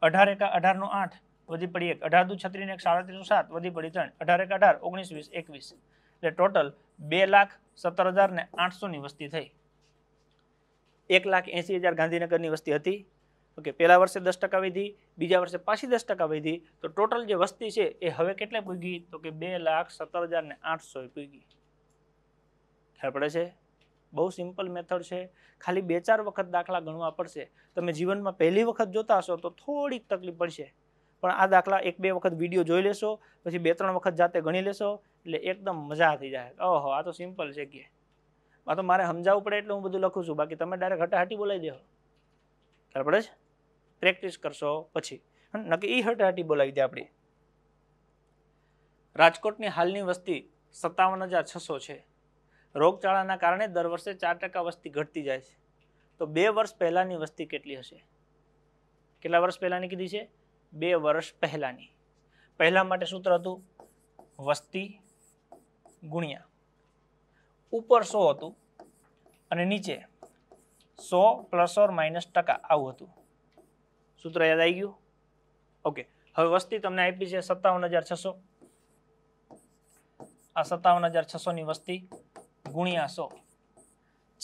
અઢાર એકા અઢારનો આઠ વધી પડી એક અઢાર દુ છત્રીને એક સાડત્રીસનું સાત વધી પડી ત્રણ અઢાર એક અઢાર ઓગણીસ વીસ એકવીસ એટલે ટોટલ બે લાખ સત્તર હજાર ને આઠસોની વસ્તી થઈ એક લાખ એંસી હજાર ગાંધીનગરની વસ્તી હતી ઓકે પહેલા વર્ષે દસ ટકા વધી બીજા વર્ષે પાછી દસ ટકા વધી તો ટોટલ જે વસ્તી છે એ હવે કેટલે પૂગી તો કે બે લાખ સત્તર હજાર ને આઠસો પૂગી ખ્યાલ પડે છે બહુ સિમ્પલ મેથડ છે ખાલી બે ચાર વખત દાખલા ગણવા પડશે તમે જીવનમાં પહેલી વખત જોતા હશો તો થોડીક તકલીફ પડશે પણ આ દાખલા એક બે વખત વિડીયો જોઈ લેશો પછી બે ત્રણ વખત જાતે ગણી લેશો એટલે એકદમ મજા થઈ જાય ઓહો આ તો સિમ્પલ છે કે આ તો મારે સમજાવવું પડે એટલે હું બધું લખું છું બાકી તમે ડાયરેક્ટ હટાહાટી બોલાવી દેહો ખ્યાલ પડે છે પ્રેક્ટિસ કરશો પછી નક્કી એ હટાહાટી બોલાવી દે આપણી રાજકોટની હાલની વસ્તી સત્તાવન હજાર છસો છે રોગચાળાના કારણે દર વર્ષે ચાર ટકા વસ્તી ઘટતી જાય છે તો બે વર્ષ પહેલાંની વસ્તી કેટલી હશે કેટલા વર્ષ પહેલાંની કીધી છે બે વર્ષ પહેલાંની પહેલાં માટે સૂત્ર હતું વસ્તી ગુણ્યા ઉપર સો હતું અને નીચે સો પ્લસ ઓર માઇનસ ટકા આવું હતું સૂત્ર યાદ આવી ગયું ઓકે હવે વસ્તી તમને આપી છે સત્તાવન હજાર છસો આ સત્તાવન હજાર છસોની વસ્તી ગુણ્યા સો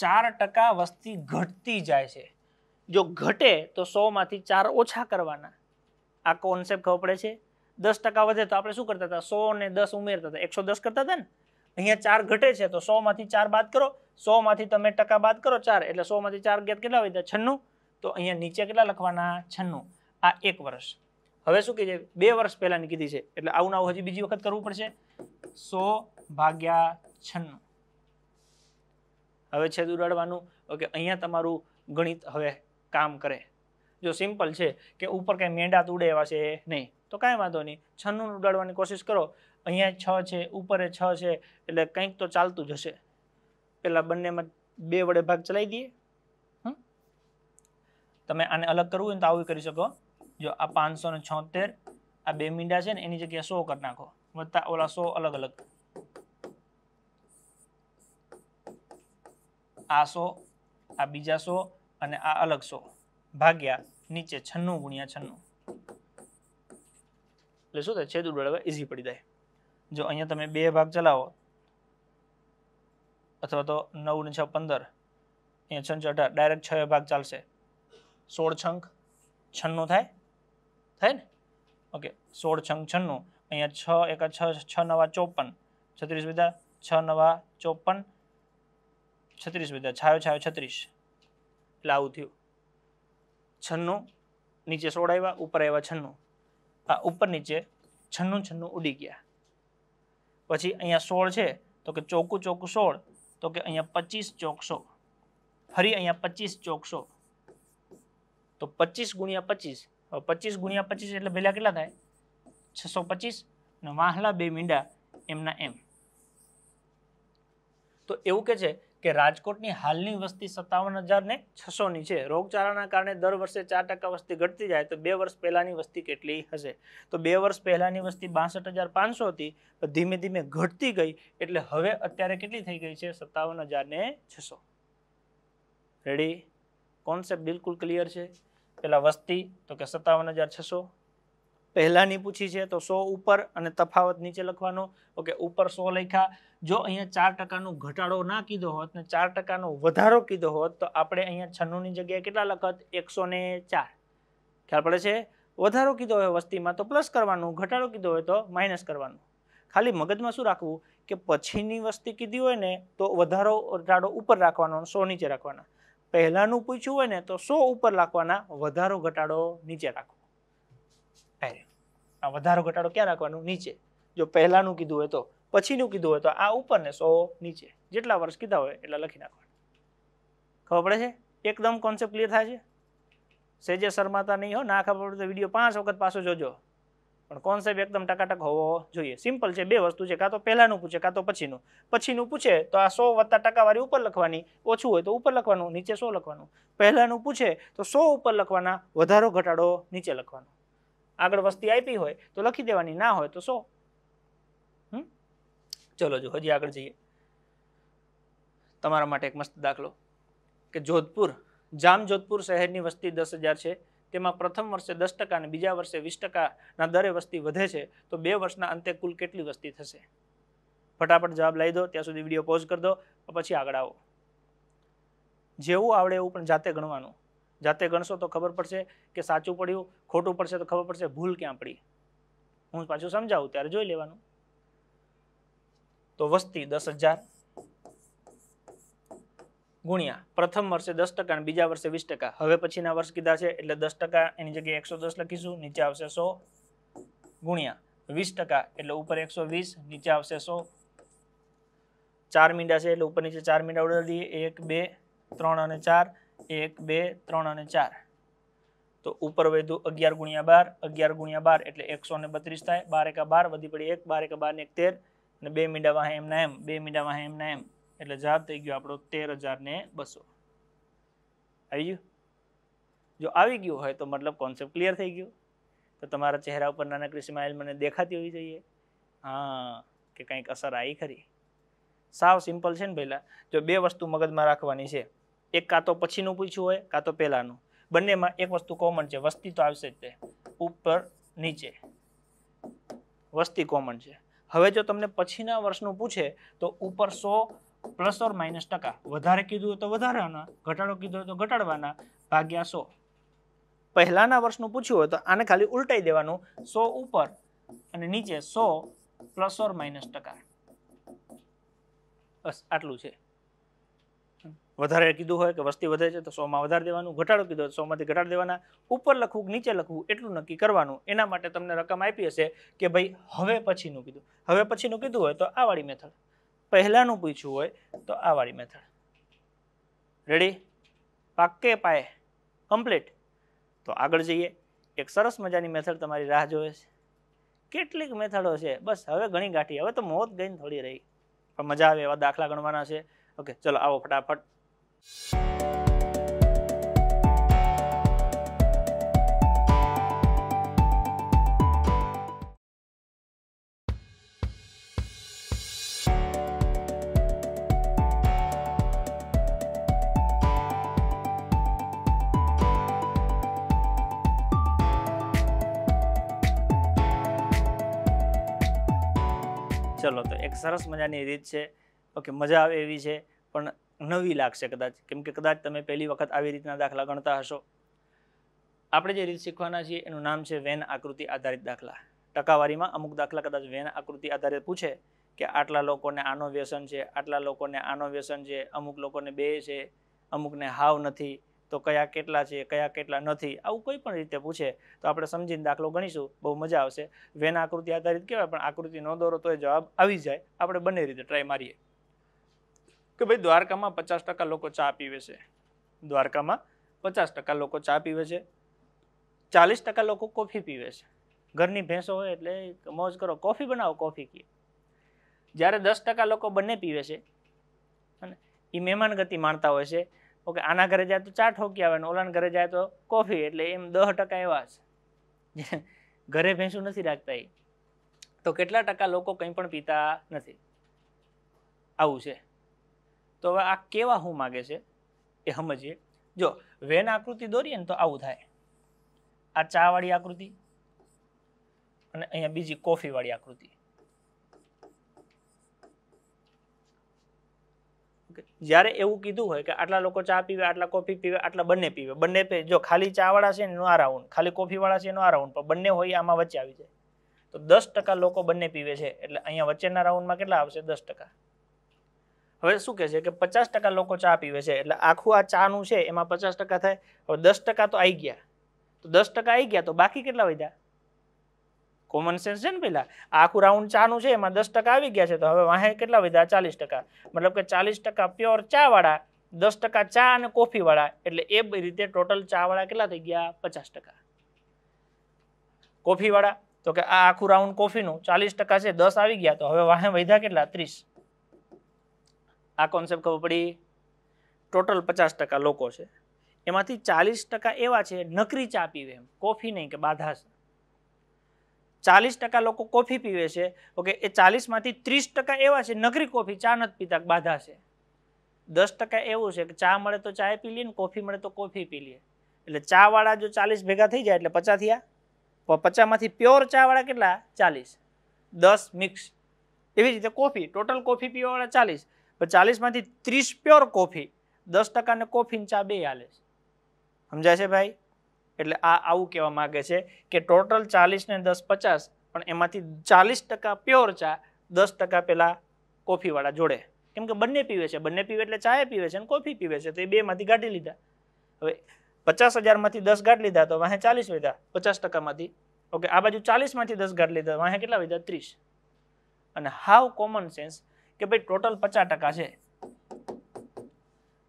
ચાર ટકા વસ્તી ઘટતી જાય છે જો ઘટે તો સોમાંથી ચાર ઓછા કરવાના આ કોન્સેપ્ટ ખબર પડે છે દસ ટકા વધે તો આપણે શું કરતા હતા સો ને દસ ઉમેરતા હતા એકસો દસ કરતા હતા ને અહીંયા ચાર ઘટે છે તો સોમાંથી ચાર બાદ કરો સોમાંથી તમે ટકા બાદ કરો ચાર એટલે સોમાંથી ચાર ગેત કેટલા વધ્યા છન્નું તો અહીંયા નીચે કેટલા લખવાના છન્નું આ એક વર્ષ હવે શું કહે છે બે વર્ષ પહેલાંની કીધી છે એટલે આવું નાવું હજી બીજી વખત કરવું પડશે સો ભાગ્યા છન્નું હવે છેદ ઉડાડવાનું ઓકે અહીંયા તમારું ગણિત હવે કામ કરે જો સિમ્પલ છે કે ઉપર કંઈ મેંડા ઉડે એવા છે નહીં તો કાંઈ વાંધો નહીં છનું ઉડાડવાની કોશિશ કરો અહીંયા છ છે ઉપર છ છે એટલે કંઈક તો ચાલતું જ હશે પેલા બંનેમાં બે વડે ભાગ ચલાવી દઈએ તમે આને અલગ કરવું હોય તો આવું કરી શકો જો આ પાંચસો ને છોતેર આ બે મીંડા છે ને એની જગ્યાએ સો કરી નાખો વત્તા ઓલા સો અલગ અલગ આ સો આ બીજા સો અને આ અલગ સો ભાગ્યા નીચે છન્નું ગુણ્યા છન્નું એટલે શું થાય છેદ ઉડાડવા ઈઝી પડી જાય જો અહીંયા તમે બે ભાગ ચલાવો અથવા તો નવ ને છ પંદર અહીંયા છંચ અઢાર ડાયરેક્ટ છ ભાગ ચાલશે સોળ છંક છન્નું થાય થાય ને ઓકે સોળ છંક છન્નું અહીંયા છ એકા છ છ નવા ચોપન છત્રીસ બીજા છ નવા ચોપન છત્રીસ બધા છાયો છાયો છત્રીસ એટલે આવું થયું છન્નું નીચે સોળ આવ્યા ઉપર આવ્યા છન્નું આ ઉપર નીચે છન્નું છન્નું ઉડી ગયા પછી અહીંયા સોળ છે તો કે ચોખ્ખું ચોખ્ખું સોળ તો કે અહીંયા પચીસ ચોકસો ફરી અહીંયા પચીસ ચોકસો તો પચીસ ગુણ્યા પચીસ પચીસ ગુણ્યા પચીસ એટલે પહેલા કેટલા થાય છસો પચીસ ને વાહલા બે મીંડા એમના એમ તો એવું કે છે કે રાજકોટની હાલની વસ્તી સત્તાવન હજારને છસોની છે રોગચાળાના કારણે દર વર્ષે ચાર ટકા વસ્તી ઘટતી જાય તો બે વર્ષ પહેલાંની વસ્તી કેટલી હશે તો બે વર્ષ પહેલાંની વસ્તી બાસઠ હજાર પાંચસો હતી પણ ધીમે ધીમે ઘટતી ગઈ એટલે હવે અત્યારે કેટલી થઈ ગઈ છે સત્તાવન હજારને છસો રેડી કોન્સેપ્ટ બિલકુલ ક્લિયર છે પહેલાં વસ્તી તો કે સત્તાવન હજાર છસો પહેલાંની પૂછી છે તો સો ઉપર અને તફાવત નીચે લખવાનો ઓકે ઉપર સો લખ્યા જો અહીંયા ચાર ટકાનો ઘટાડો ના કીધો હોત ને ચાર ટકાનો વધારો કીધો હોત તો આપણે અહીંયા છન્નુંની જગ્યાએ કેટલા લખત એકસો ચાર ખ્યાલ પડે છે વધારો કીધો હોય વસ્તીમાં તો પ્લસ કરવાનું ઘટાડો કીધો હોય તો માઇનસ કરવાનું ખાલી મગજમાં શું રાખવું કે પછીની વસ્તી કીધી હોય ને તો વધારો ઘટાડો ઉપર રાખવાનો સો નીચે રાખવાના પહેલાંનું પૂછ્યું હોય ને તો સો ઉપર રાખવાના વધારો ઘટાડો નીચે રાખવો આ વધારો ઘટાડો ક્યાં રાખવાનું નીચે જો પહેલાનું કીધું હોય તો પછીનું કીધું હોય તો આ ઉપર ને સો નીચે જેટલા વર્ષ કીધા હોય એટલા લખી નાખવાના ખબર પડે છે એકદમ કોન્સેપ્ટ ક્લિયર થાય છે સેજે શરમાતા નહીં હોય ના ખબર પડે તો વિડીયો પાંચ વખત પાછો જોજો પણ કોન્સેપ્ટ એકદમ ટકાટક હોવો જોઈએ સિમ્પલ છે બે વસ્તુ છે કાં તો પહેલાનું પૂછે કાં તો પછીનું પછીનું પૂછે તો આ સો વત્તા ટકાવારી ઉપર લખવાની ઓછું હોય તો ઉપર લખવાનું નીચે સો લખવાનું પહેલાંનું પૂછે તો સો ઉપર લખવાના વધારો ઘટાડો નીચે લખવાનો આગળ વસ્તી આપી હોય તો લખી દેવાની ના હોય તો સો ચલો જો હજી આગળ જઈએ તમારા માટે એક મસ્ત દાખલો કે જોધપુર જામ જોધપુર શહેરની વસ્તી દસ હજાર છે તેમાં પ્રથમ વર્ષે દસ ટકા અને બીજા વર્ષે વીસ ટકાના દરે વસ્તી વધે છે તો બે વર્ષના અંતે કુલ કેટલી વસ્તી થશે ફટાફટ જવાબ લઈ દો ત્યાં સુધી વિડીયો પોઝ કરી દો પછી આગળ આવો જેવું આવડે એવું પણ જાતે ગણવાનું જાતે ગણશો તો ખબર પડશે કે સાચું પડ્યું ખોટું પડશે તો ખબર પડશે ભૂલ ક્યાં પડી હું પાછું સમજાવું ત્યારે જોઈ લેવાનું તો વસ્તી દસ હજાર ગુણ્યા પ્રથમ વર્ષે દસ ટકા અને બીજા વર્ષે વીસ ટકા હવે પછીના વર્ષ કીધા છે એટલે દસ ટકા એની જગ્યાએ એકસો દસ લખીશું નીચે આવશે સો ગુણ્યા વીસ ટકા એટલે ઉપર એકસો વીસ નીચે આવશે સો ચાર મીંડા છે એટલે ઉપર નીચે ચાર મીંડા ઉડાડી દઈએ એક બે ત્રણ અને ચાર એક બે ત્રણ અને ચાર તો ઉપર વધ્યું અગિયાર ગુણ્યા બાર અગિયાર ગુણ્યા બાર એટલે એકસો ને બત્રીસ થાય બાર એકા બાર વધી પડી એક બાર એકા બાર ને એક તેર અને બે મીંડા વાહે એમના એમ બે મીંડા વાહે એમના એમ એટલે જવાબ થઈ ગયો આપણો તેર હજાર ને બસો આવી ગયું જો આવી ગયું હોય તો મતલબ કોન્સેપ્ટ ક્લિયર થઈ ગયો તો તમારા ચહેરા ઉપર નાના નાનકડી સ્માઇલ મને દેખાતી હોવી જોઈએ હા કે કંઈક અસર આવી ખરી સાવ સિમ્પલ છે ને પહેલાં જો બે વસ્તુ મગજમાં રાખવાની છે એક કાં તો પછીનું પૂછ્યું હોય કાં તો પહેલાંનું બંનેમાં એક વસ્તુ કોમન છે વસ્તી તો આવશે જ તે ઉપર નીચે વસ્તી કોમન છે હવે જો તમને પછીના વર્ષનું પૂછે તો ઉપર સો પ્લસ ઓર માઇનસ ટકા વધારે કીધું હોય તો વધારાના ઘટાડો કીધું હોય તો ઘટાડવાના ભાગ્યા સો પહેલાના વર્ષનું પૂછ્યું હોય તો આને ખાલી ઉલટાઈ દેવાનું સો ઉપર અને નીચે સો પ્લસ ઓર માઇનસ ટકા બસ આટલું છે વધારે કીધું હોય કે વસ્તી વધે છે તો સોમાં વધારે દેવાનું ઘટાડો કીધો સોમાંથી ઘટાડી દેવાના ઉપર લખવું નીચે લખવું એટલું નક્કી કરવાનું એના માટે તમને રકમ આપી હશે કે ભાઈ હવે પછીનું કીધું હવે પછીનું કીધું હોય તો આ વાળી મેથડ પહેલાંનું પૂછ્યું હોય તો આ વાળી મેથડ રેડી પાકે પાયે કમ્પ્લીટ તો આગળ જઈએ એક સરસ મજાની મેથડ તમારી રાહ જોવે છે કેટલીક મેથડો છે બસ હવે ઘણી ગાંઠી હવે તો મોત ગઈને થોડી રહી પણ મજા આવે એવા દાખલા ગણવાના છે ઓકે ચલો આવો ફટાફટ ચલો તો એક સરસ મજાની રીત છે ઓકે મજા આવે એવી છે પણ નવી લાગશે કદાચ કેમ કે કદાચ તમે પહેલી વખત આવી રીતના દાખલા ગણતા હશો આપણે જે રીત શીખવાના છીએ એનું નામ છે વેન આકૃતિ આધારિત દાખલા ટકાવારીમાં અમુક દાખલા કદાચ વેન આકૃતિ આધારિત પૂછે કે આટલા લોકોને આનો વ્યસન છે આટલા લોકોને આનો વ્યસન છે અમુક લોકોને બે છે અમુકને હાવ નથી તો કયા કેટલા છે કયા કેટલા નથી આવું કોઈ પણ રીતે પૂછે તો આપણે સમજીને દાખલો ગણીશું બહુ મજા આવશે વેન આકૃતિ આધારિત કહેવાય પણ આકૃતિ ન દોરો તો એ જવાબ આવી જાય આપણે બંને રીતે ટ્રાય મારીએ કે ભાઈ દ્વારકામાં પચાસ ટકા લોકો ચા પીવે છે દ્વારકામાં પચાસ ટકા લોકો ચા પીવે છે ચાલીસ ટકા લોકો કોફી પીવે છે ઘરની ભેંસો હોય એટલે મોજ કરો કોફી બનાવો કોફી કીએ જ્યારે દસ ટકા લોકો બંને પીવે છે અને એ મહેમાન ગતિ માણતા હોય છે ઓકે આના ઘરે જાય તો ચા ઠોકી આવે ને ઓલાના ઘરે જાય તો કોફી એટલે એમ દહ ટકા એવા છે ઘરે ભેંસું નથી રાખતા એ તો કેટલા ટકા લોકો કંઈ પણ પીતા નથી આવું છે તો હવે આ કેવા હું માગે છે એ સમજીએ જો વેન આકૃતિ દોરીએ ને તો આવું થાય આ ચા વાળી આકૃતિ અને અહીંયા બીજી કોફીવાળી આકૃતિ જ્યારે એવું કીધું હોય કે આટલા લોકો ચા પીવે આટલા કોફી પીવે આટલા બંને પીવે બંને પે જો ખાલી ચા વાળા છે એનો આ રાઉન્ડ ખાલી કોફી વાળા છે એનો રાઉન્ડ પણ બંને હોય આમાં વચ્ચે આવી જાય તો દસ ટકા લોકો બંને પીવે છે એટલે અહીંયા વચ્ચેના રાઉન્ડમાં કેટલા આવશે દસ ટકા હવે શું કે છે કે પચાસ ટકા લોકો ચા પીવે છે એટલે આખું આ ચાનું છે એમાં પચાસ ટકા થાય હવે દસ ટકા તો આવી ગયા તો દસ ટકા આવી ગયા તો બાકી કેટલા વધ્યા કોમન સેન્સ છે ને પેલા આખું રાઉન્ડ ચાનું છે એમાં દસ ટકા આવી ગયા છે તો હવે વાહે કેટલા વધ્યા ચાલીસ ટકા મતલબ કે ચાલીસ ટકા પ્યોર ચા વાળા દસ ટકા ચા અને કોફીવાળા એટલે એ રીતે ટોટલ ચાવાળા કેટલા થઈ ગયા પચાસ ટકા કોફીવાળા તો કે આ આખું રાઉન્ડ કોફીનું ચાલીસ ટકા છે દસ આવી ગયા તો હવે વાહે વધ્યા કેટલા ત્રીસ આ કોન્સેપ્ટ ખબર પડી ટોટલ પચાસ ટકા લોકો છે એમાંથી ચાલીસ ટકા એવા છે નકરી ચા પીવે એમ કોફી નહીં કે બાધા છે ચાલીસ ટકા લોકો કોફી પીવે છે ઓકે એ ચાલીસમાંથી ત્રીસ ટકા એવા છે નકરી કોફી ચા નથી પીતા બાધા છે દસ ટકા એવું છે કે ચા મળે તો ચા પી લઈએ ને કોફી મળે તો કોફી પી લઈએ એટલે ચાવાળા જો ચાલીસ ભેગા થઈ જાય એટલે પચાસ થયા પચાસમાંથી પ્યોર ચાવાળા કેટલા ચાલીસ દસ મિક્સ એવી રીતે કોફી ટોટલ કોફી પીવાવાળા ચાલીસ ચાલીસમાંથી ત્રીસ પ્યોર કોફી દસ ટકાને કોફીને ચા બે હાલે છે સમજાય છે ભાઈ એટલે આ આવું કહેવા માગે છે કે ટોટલ ચાલીસ ને દસ પચાસ પણ એમાંથી ચાલીસ ટકા પ્યોર ચા દસ ટકા પેલા કોફીવાળા જોડે કેમ કે બંને પીવે છે બંને પીવે એટલે ચાય પીવે છે અને કોફી પીવે છે તો એ બેમાંથી ગાંઠી લીધા હવે પચાસ હજારમાંથી દસ ગાંઠ લીધા તો વાહે ચાલીસ લીધા પચાસ ટકામાંથી ઓકે આ બાજુ ચાલીસમાંથી દસ ગાંઠ લીધા વાહે કેટલા લીધા ત્રીસ અને હાવ કોમન સેન્સ કે ભાઈ ટોટલ પચાસ ટકા છે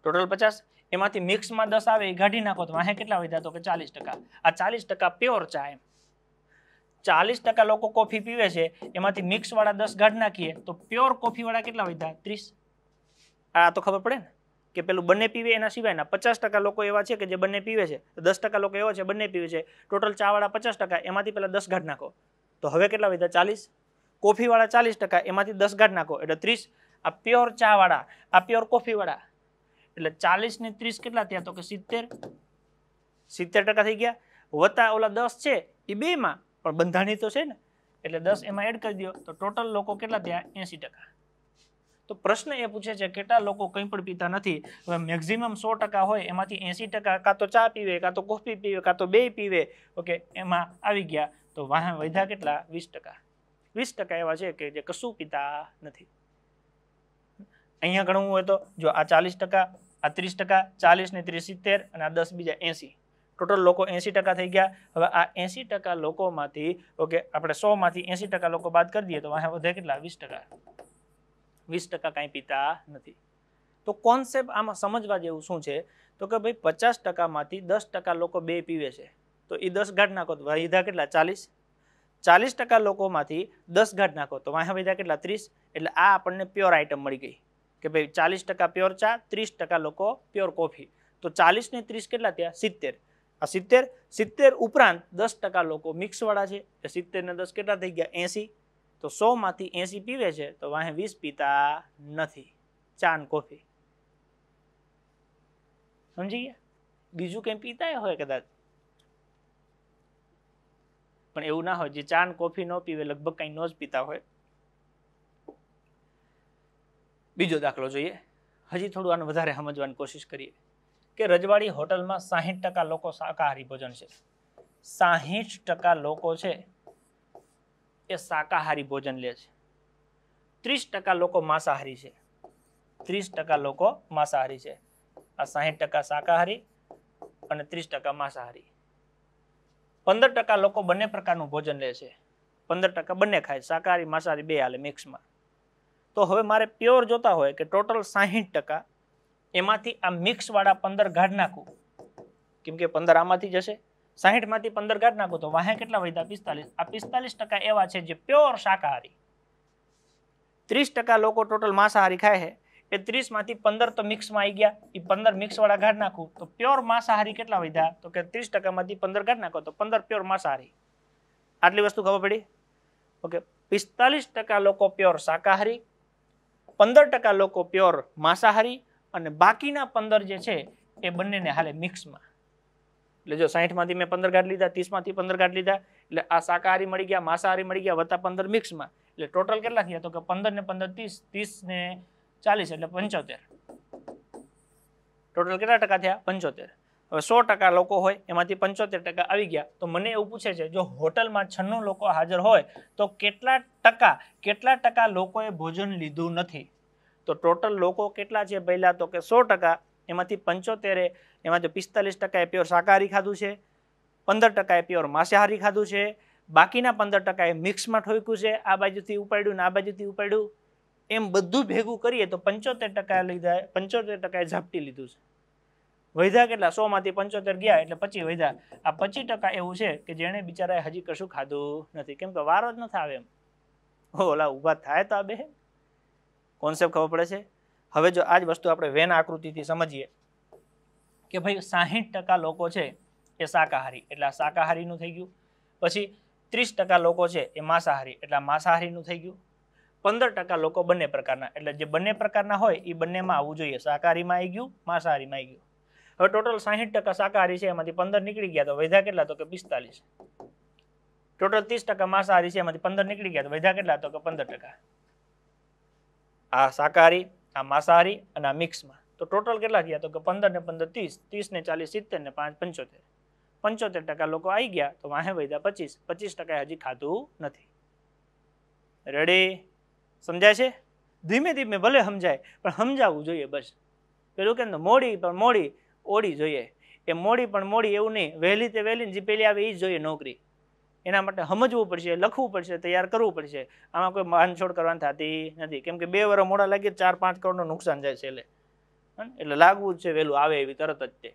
ટોટલ પચાસ એમાંથી મિક્સમાં દસ આવે એ કાઢી નાખો તો વાહે કેટલા વધ્યા તો કે ચાલીસ ટકા આ ચાલીસ ટકા પ્યોર ચા એમ ચાલીસ ટકા લોકો કોફી પીવે છે એમાંથી મિક્સ વાળા દસ ગાઢ નાખીએ તો પ્યોર કોફીવાળા કેટલા વધ્યા ત્રીસ આ તો ખબર પડે ને કે પેલું બંને પીવે એના સિવાયના પચાસ ટકા લોકો એવા છે કે જે બંને પીવે છે દસ ટકા લોકો એવા છે બંને પીવે છે ટોટલ ચા વાળા પચાસ ટકા એમાંથી પેલા દસ ઘાટ નાખો તો હવે કેટલા વધ્યા ચાલીસ કોફીવાળા ચાલીસ ટકા એમાંથી દસ ગાંઠ નાખો એટલે ત્રીસ આ પ્યોર ચાવાળા આ પ્યોર કોફીવાળા એટલે ચાલીસ ને ત્રીસ કેટલા થયા તો કે સિત્તેર સિત્તેર ટકા થઈ ગયા વત્તા ઓલા દસ છે એ બેમાં પણ બંધાણી તો છે ને એટલે દસ એમાં એડ કરી દો તો ટોટલ લોકો કેટલા થયા એંસી ટકા તો પ્રશ્ન એ પૂછે છે કેટલા લોકો કંઈ પણ પીતા નથી હવે મેક્ઝિમમ સો ટકા હોય એમાંથી એંસી ટકા કાં તો ચા પીવે કાં તો કોફી પીવે કાં તો બે પીવે ઓકે એમાં આવી ગયા તો વાહન વધ્યા કેટલા વીસ ટકા વીસ ટકા એવા છે કે જે કશું પીતા નથી અહીંયા ગણવું હોય તો જો આ ચાલીસ ટકા આ ત્રીસ ટકા ચાલીસ ને ત્રીસ સિત્તેર અને આ દસ બીજા એંસી ટોટલ લોકો એંસી ટકા થઈ ગયા હવે આ એંસી ટકા લોકોમાંથી ઓકે આપણે સોમાંથી એંસી ટકા લોકો બાદ કરી દઈએ તો વાંહે વધે કેટલા વીસ ટકા વીસ ટકા કાંઈ પીતા નથી તો કોન્સેપ્ટ આમાં સમજવા જેવું શું છે તો કે ભાઈ પચાસ ટકામાંથી દસ ટકા લોકો બે પીવે છે તો એ દસ ઘાટ નાખો તો વધ્યા કેટલા ચાલીસ ચાલીસ ટકા લોકોમાંથી દસ ઘાટ નાખો તો વાંહ્યા વધ્યા કેટલા ત્રીસ એટલે આ આપણને પ્યોર આઇટમ મળી ગઈ કે ભાઈ ચાલીસ ટકા પ્યોર ચા ત્રીસ ટકા લોકો પ્યોર કોફી તો ચાલીસ ને ત્રીસ કેટલા ત્યાં સિત્તેર આ સિત્તેર સિત્તેર ઉપરાંત દસ ટકા લોકો વાળા છે એ સિત્તેર ને દસ કેટલા થઈ ગયા એંસી તો સોમાંથી એંસી પીવે છે તો વાંહે વીસ પીતા નથી ચાન કોફી સમજી ગયા બીજું કંઈ પીતા હોય કદાચ પણ એવું ના હોય જે ચા કોફી ન પીવે લગભગ કંઈ ન જ પીતા હોય બીજો દાખલો જોઈએ હજી થોડું આને વધારે સમજવાની કોશિશ કરીએ કે રજવાડી હોટલમાં સાહીઠ ટકા લોકો શાકાહારી ભોજન છે સાહીઠ ટકા લોકો છે એ શાકાહારી ભોજન લે છે ત્રીસ ટકા લોકો માંસાહારી છે ત્રીસ ટકા લોકો માંસાહારી છે આ સાહીઠ ટકા શાકાહારી અને ત્રીસ ટકા માંસાહારી પંદર ટકા લોકો બંને પ્રકારનું ભોજન લે છે પંદર ટકા બંને ખાય શાકાહારી માંસાહારી બે હાલે મિક્સમાં તો હવે મારે પ્યોર જોતા હોય કે ટોટલ સાહીઠ ટકા એમાંથી આ મિક્સવાળા પંદર ગાઢ નાખું કેમ કે પંદર આમાંથી જશે સાહીઠમાંથી પંદર ગાઢ નાખું તો વાહે કેટલા વધ્યા પિસ્તાલીસ આ પિસ્તાલીસ ટકા એવા છે જે પ્યોર શાકાહારી ત્રીસ ટકા લોકો ટોટલ માંસાહારી ખાય છે એ ત્રીસમાંથી પંદર તો મિક્સમાં આવી ગયા એ પંદર મિક્સવાળા ઘાટ નાખું તો પ્યોર માંસાહારી કેટલા વધ્યા તો કે ત્રીસ ટકામાંથી પંદર ઘાટ નાખો તો પંદર પ્યોર માંસાહારી આટલી વસ્તુ ખબર પડી ઓકે પિસ્તાલીસ ટકા લોકો પ્યોર શાકાહારી પંદર ટકા લોકો પ્યોર માંસાહારી અને બાકીના પંદર જે છે એ બંનેને હાલે મિક્સમાં એટલે જો સાહીઠમાંથી મેં પંદર ગાંઠ લીધા ત્રીસમાંથી પંદર ગાંઠ લીધા એટલે આ શાકાહારી મળી ગયા માંસાહારી મળી ગયા વત્તા પંદર મિક્સમાં એટલે ટોટલ કેટલા થયા તો કે પંદર ને પંદર ત્રીસ ત્રીસ ને ચાલીસ એટલે પંચોતેર ટોટલ કેટલા ટકા થયા પંચોતેર હવે સો ટકા લોકો હોય એમાંથી પંચોતેર ટકા આવી ગયા તો મને એવું પૂછે છે જો હોટલમાં છન્નું લોકો હાજર હોય તો કેટલા ટકા કેટલા ટકા લોકોએ ભોજન લીધું નથી તો ટોટલ લોકો કેટલા છે પહેલાં તો કે સો ટકા એમાંથી પંચોતેરે એમાંથી પિસ્તાલીસ ટકાએ પ્યોર શાકાહારી ખાધું છે પંદર ટકાએ પ્યોર માંસાહારી ખાધું છે બાકીના પંદર ટકાએ મિક્સમાં ઠોક્યું છે આ બાજુથી ઉપાડ્યું ને આ બાજુથી ઉપાડ્યું એમ બધું ભેગું કરીએ તો પંચોતેર ટકા લીધા પંચોતેર ટકાએ ઝાપટી લીધું છે વૈધા કેટલા સો માંથી પંચોતેર ગયા એટલે પચી વૈધા આ પચીસ ટકા એવું છે કે જેણે બિચારાએ હજી કશું ખાધું નથી કેમ કે વારો જ ન આવે એમ ઓલા ઊભા થાય તો આ બે કોન્સેપ્ટ ખબર પડે છે હવે જો આ જ વસ્તુ આપણે વેન આકૃતિથી સમજીએ કે ભાઈ સાહીઠ ટકા લોકો છે એ શાકાહારી એટલે શાકાહારીનું થઈ ગયું પછી ત્રીસ ટકા લોકો છે એ માંસાહારી એટલે માંસાહારીનું થઈ ગયું પંદર ટકા લોકો બંને પ્રકારના એટલે જે બંને પ્રકારના હોય એ બંનેમાં આવવું જોઈએ શાકાહારીમાં આવી ગયું માંસાહારીમાં આવી ગયું હવે ટોટલ સાહીઠ ટકા શાકાહારી છે એમાંથી પંદર નીકળી ગયા તો વધ્યા કેટલા તો કે પિસ્તાલીસ ટોટલ ત્રીસ ટકા માંસાહારી છે એમાંથી પંદર નીકળી ગયા તો વધ્યા કેટલા તો કે પંદર ટકા આ શાકાહારી આ માંસાહારી અને આ મિક્સમાં તો ટોટલ કેટલા થયા તો કે પંદર ને પંદર ત્રીસ ત્રીસ ને ચાલીસ સિત્તેર ને પાંચ પંચોતેર પંચોતેર ટકા લોકો આવી ગયા તો વાહે વૈધા પચીસ પચીસ ટકા હજી ખાતું નથી રેડી સમજાય છે ધીમે ધીમે ભલે સમજાય પણ સમજાવવું જોઈએ બસ પેલું કેમ મોડી પણ મોડી ઓડી જોઈએ એ મોડી પણ મોડી એવું નહીં વહેલી તે વહેલી જે પહેલી આવે એ જ જોઈએ નોકરી એના માટે સમજવું પડશે લખવું પડશે તૈયાર કરવું પડશે આમાં કોઈ માનછોડ કરવાની થતી નથી કેમ કે બે વર્ષ મોડા લાગી ચાર પાંચ કરોડનું નુકસાન જાય છે એટલે એટલે લાગવું જ છે વહેલું આવે એવી તરત જ તે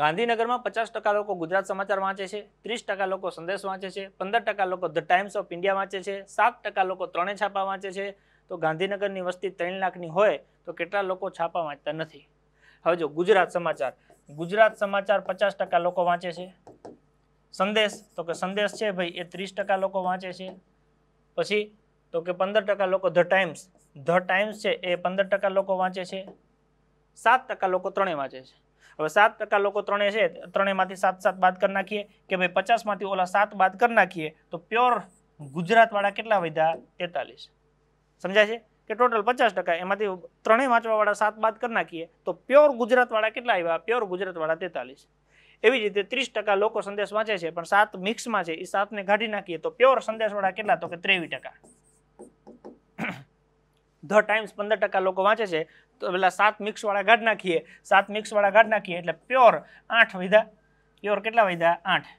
ગાંધીનગરમાં પચાસ ટકા લોકો ગુજરાત સમાચાર વાંચે છે ત્રીસ ટકા લોકો સંદેશ વાંચે છે પંદર ટકા લોકો ધ ટાઈમ્સ ઓફ ઇન્ડિયા વાંચે છે સાત ટકા લોકો ત્રણે છાપા વાંચે છે તો ગાંધીનગરની વસ્તી ત્રણ લાખની હોય તો કેટલા લોકો છાપા વાંચતા નથી હવે જો ગુજરાત સમાચાર ગુજરાત સમાચાર પચાસ ટકા લોકો વાંચે છે સંદેશ તો કે સંદેશ છે ભાઈ એ ત્રીસ ટકા લોકો વાંચે છે પછી તો કે પંદર ટકા લોકો ધ ટાઈમ્સ ધ ટાઈમ્સ છે એ પંદર ટકા લોકો વાંચે છે સાત ટકા લોકો ત્રણે વાંચે છે હવે સાત ટકા લોકો ત્રણે છે ત્રણેયમાંથી સાત સાત બાદ કરી નાખીએ કે ભાઈ પચાસમાંથી ઓલા સાત બાદ કરી નાખીએ તો પ્યોર ગુજરાતવાળા કેટલા વધ્યા તેતાલીસ સમજાય છે કે ટોટલ પચાસ ટકા એમાંથી ત્રણેય વાંચવાવાળા સાત બાદ કરી નાખીએ તો પ્યોર ગુજરાતવાળા કેટલા આવ્યા પ્યોર ગુજરાતવાળા તેતાલીસ એવી જ રીતે ત્રીસ ટકા લોકો સંદેશ વાંચે છે પણ સાત મિક્સમાં છે એ સાતને કાઢી નાખીએ તો પ્યોર સંદેશવાળા કેટલા તો કે ત્રેવીસ ટકા ધ ટાઈમ્સ પંદર ટકા લોકો વાંચે છે તો પેલા સાત મિક્સવાળા ગાઢ નાખીએ સાત મિક્સવાળા ગાઢ નાખીએ એટલે પ્યોર આઠ વૈધા પ્યોર કેટલા વૈધા આઠ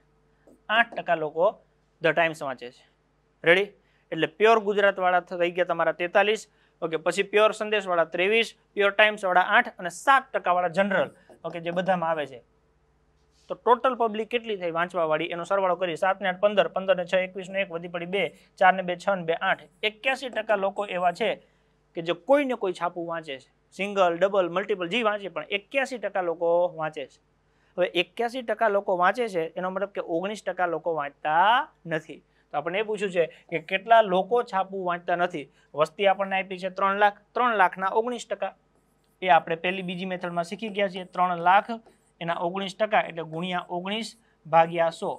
આઠ ટકા લોકો ધ ટાઈમ્સ વાંચે છે રેડી એટલે પ્યોર ગુજરાતવાળા થઈ ગયા તમારા તેતાલીસ ઓકે પછી પ્યોર સંદેશવાળા ત્રેવીસ પ્યોર ટાઈમ્સવાળા આઠ અને સાત ટકાવાળા જનરલ ઓકે જે બધામાં આવે છે તો ટોટલ પબ્લિક કેટલી થઈ વાંચવાવાળી એનો સરવાળો કરી સાત ને આઠ પંદર પંદર ને છ એકવીસ ને એક વધી પડી બે ચાર ને બે છ ને બે આઠ એક્યાસી ટકા લોકો એવા છે કે જે કોઈને કોઈ છાપું વાંચે છે સિંગલ ડબલ મલ્ટિપલ જે વાંચે પણ એક્યાસી ટકા લોકો વાંચે છે હવે એક્યાસી ટકા લોકો વાંચે છે એનો મતલબ કે ઓગણીસ ટકા લોકો વાંચતા નથી તો આપણે એ પૂછ્યું છે કે કેટલા લોકો છાપું વાંચતા નથી વસ્તી આપણને આપી છે ત્રણ લાખ ત્રણ લાખના ઓગણીસ ટકા એ આપણે પહેલી બીજી મેથડમાં શીખી ગયા છીએ ત્રણ લાખ એના ઓગણીસ ટકા એટલે ગુણ્યા ઓગણીસ ભાગ્યા સો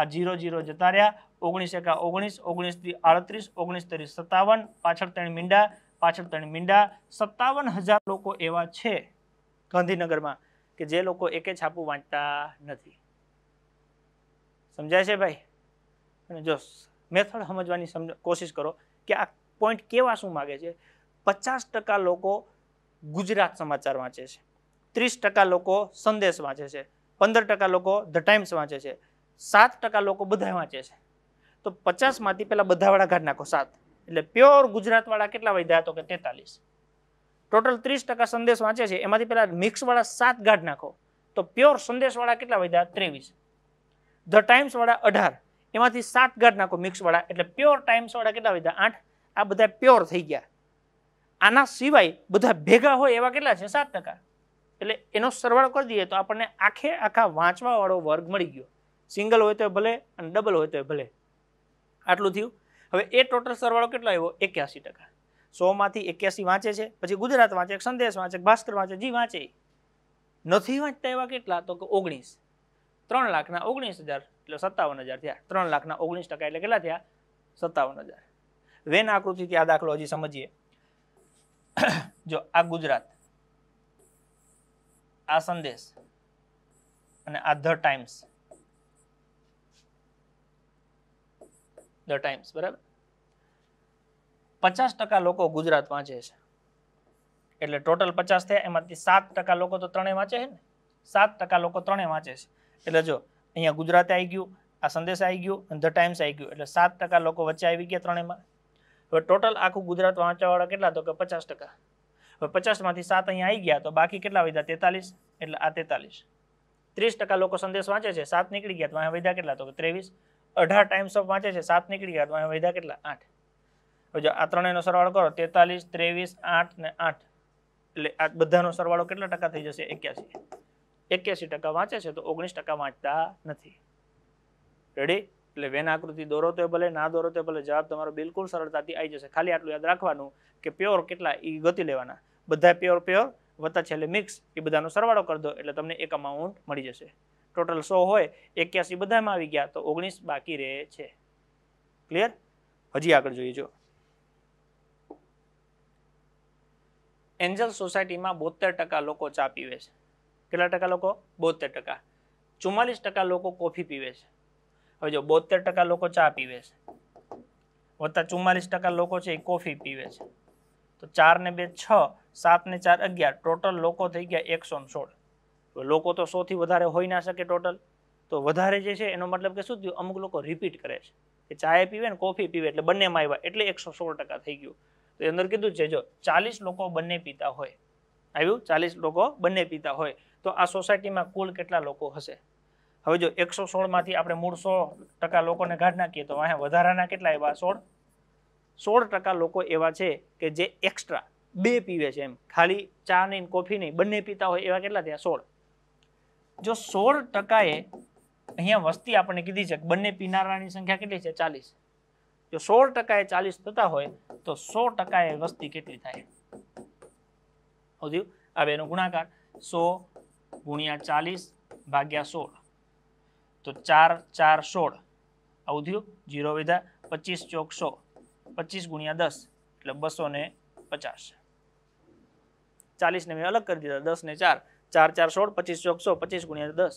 આ જીરો જીરો જતા રહ્યા ઓગણીસ એકા ઓગણીસ ઓગણીસથી આડત્રીસ ઓગણીસ તરી સત્તાવન પાછળ ત્રણ મીંડા પાછળ ત્રણ મીંડા સત્તાવન હજાર લોકો એવા છે ગાંધીનગરમાં કે જે લોકો એકે છાપું વાંચતા નથી સમજાય છે ભાઈ અને જો મેથડ સમજવાની કોશિશ કરો કે આ પોઈન્ટ કેવા શું માગે છે પચાસ ટકા લોકો ગુજરાત સમાચાર વાંચે છે ત્રીસ ટકા લોકો સંદેશ વાંચે છે પંદર ટકા લોકો ધ ટાઈમ્સ વાંચે છે સાત ટકા લોકો બધા વાંચે છે તો પચાસમાંથી પહેલાં બધાવાળા ઘાટ નાખો સાત એટલે પ્યોર ગુજરાતવાળા કેટલા વધ્યા તો કે તેતાલીસ ટોટલ ત્રીસ ટકા સંદેશ વાંચે છે એમાંથી પેલા મિક્સવાળા સાત ગાઢ નાખો તો પ્યોર સંદેશવાળા કેટલા વધ્યા ત્રેવીસ ધ ટાઈમ્સવાળા અઢાર એમાંથી સાત ગાઢ નાખો મિક્સવાળા એટલે પ્યોર ટાઈમ્સવાળા કેટલા વધ્યા આઠ આ બધા પ્યોર થઈ ગયા આના સિવાય બધા ભેગા હોય એવા કેટલા છે સાત ટકા એટલે એનો સરવાળો કરી દઈએ તો આપણને આખે આખા વાંચવાવાળો વર્ગ મળી ગયો સિંગલ હોય તો ભલે અને ડબલ હોય તો ભલે આટલું થયું હવે એ ટોટલ સરવાળો કેટલો આવ્યો એક્યાસી ટકા સોમાંથી એક્યાસી વાંચે છે પછી ગુજરાત વાંચે સંદેશ વાંચે ભાસ્કર વાંચે જી વાંચે નથી વાંચતા એવા કેટલા તો કે ઓગણીસ ત્રણ લાખના ઓગણીસ હજાર એટલે સત્તાવન હજાર થયા ત્રણ લાખના ઓગણીસ ટકા એટલે કેટલા થયા સત્તાવન હજાર વેન આકૃતિથી આ દાખલો હજી સમજીએ જો આ ગુજરાત આ સંદેશ અને આ ધ ટાઈમ્સ ધ ટાઈમ્સ બરાબર પચાસ ટકા લોકો ગુજરાત વાંચે છે એટલે ટોટલ પચાસ થયા એમાંથી સાત ટકા લોકો તો ત્રણે વાંચે છે ને સાત ટકા લોકો ત્રણે વાંચે છે એટલે જો અહીંયા ગુજરાત આવી ગયું આ સંદેશ આવી ગયું ધ ટાઈમ્સ આવી ગયું એટલે સાત ટકા લોકો વચ્ચે આવી ગયા ત્રણેમાં હવે ટોટલ આખું ગુજરાત વાંચવાવાળા કેટલા તો કે પચાસ ટકા હવે પચાસમાંથી સાત અહીંયા આવી ગયા તો બાકી કેટલા વધ્યા તેતાલીસ એટલે આ તેતાલીસ ત્રીસ ટકા લોકો સંદેશ વાંચે છે સાત નીકળી ગયા તો અહીંયા વધ્યા કેટલા તો કે ત્રેવીસ અઢાર ટાઈમ્સ ઓફ વાંચે છે સાત નીકળી ગયા તો અહીંયા કેટલા આઠ જો આ ત્રણેયનો સરવાળો કરો તેતાલીસ ત્રેવીસ આઠ ને આઠ એટલે આ બધાનો સરવાળો કેટલા ટકા થઈ જશે એક્યાસી એક્યાસી ટકા વાંચે છે તો ઓગણીસ ટકા વાંચતા નથી રેડી એટલે વેન આકૃતિ દોરો તો ભલે ના દોરો તો ભલે જવાબ તમારો બિલકુલ સરળતાથી આવી જશે ખાલી આટલું યાદ રાખવાનું કે પ્યોર કેટલા એ ગતિ લેવાના બધા પ્યોર પ્યોર વત્તા એટલે મિક્સ એ બધાનો સરવાળો કરી દો એટલે તમને એક અમાઉન્ટ મળી જશે ટોટલ સો હોય એક્યાસી બધામાં આવી ગયા તો ઓગણીસ બાકી રહે છે ક્લિયર હજી આગળ જોઈએ જો એન્જલ સોસાયટીમાં બોતેર ટકા લોકો ચા પીવે છે કેટલા ટકા લોકો બોતેર ટકા ચુમ્માલીસ ટકા લોકો કોફી પીવે છે હવે જો બોતેર ટકા લોકો ચા પીવે છે વત્તા ચુમ્માલીસ ટકા લોકો છે એ કોફી પીવે છે તો ચાર ને બે છ સાત ને ચાર અગિયાર ટોટલ લોકો થઈ ગયા એકસો સોળ લોકો તો સોથી વધારે હોઈ ના શકે ટોટલ તો વધારે જે છે એનો મતલબ કે શું થયું અમુક લોકો રિપીટ કરે છે કે ચાય પીવે ને કોફી પીવે એટલે બંનેમાં આવ્યા એટલે એકસો સોળ ટકા થઈ ગયું તો અંદર કીધું છે જો ચાલીસ લોકો બંને પીતા હોય આવ્યું ચાલીસ લોકો બંને પીતા હોય તો આ સોસાયટીમાં કુલ કેટલા લોકો હશે હવે જો એકસો સોળમાંથી આપણે મૂળ સો ટકા લોકોને કાઢ નાખીએ તો અહીંયા વધારાના કેટલા એવા સોળ સોળ ટકા લોકો એવા છે કે જે એક્સ્ટ્રા બે પીવે છે એમ ખાલી ચા નહીં કોફી નહીં બંને પીતા હોય એવા કેટલા થયા સોળ જો સોળ ટકાએ અહીંયા વસ્તી આપણને કીધી છે બંને પીનારાની સંખ્યા કેટલી છે ચાલીસ જો સોળ ટકાએ ચાલીસ થતા હોય તો સો ટકાએ વસ્તી કેટલી થાય સમજ્યું આ બેનો ગુણાકાર સો ગુણ્યા ચાલીસ ભાગ્યા સોળ તો ચાર ચાર સોળ આવું થયું જીરો વિધા પચીસ ચોક સો પચીસ ગુણ્યા દસ એટલે બસો ને પચાસ ચાલીસને મેં અલગ કરી દીધા દસ ને ચાર ચાર ચાર સોળ પચીસ ચોકસો પચીસ ગુણ્યા દસ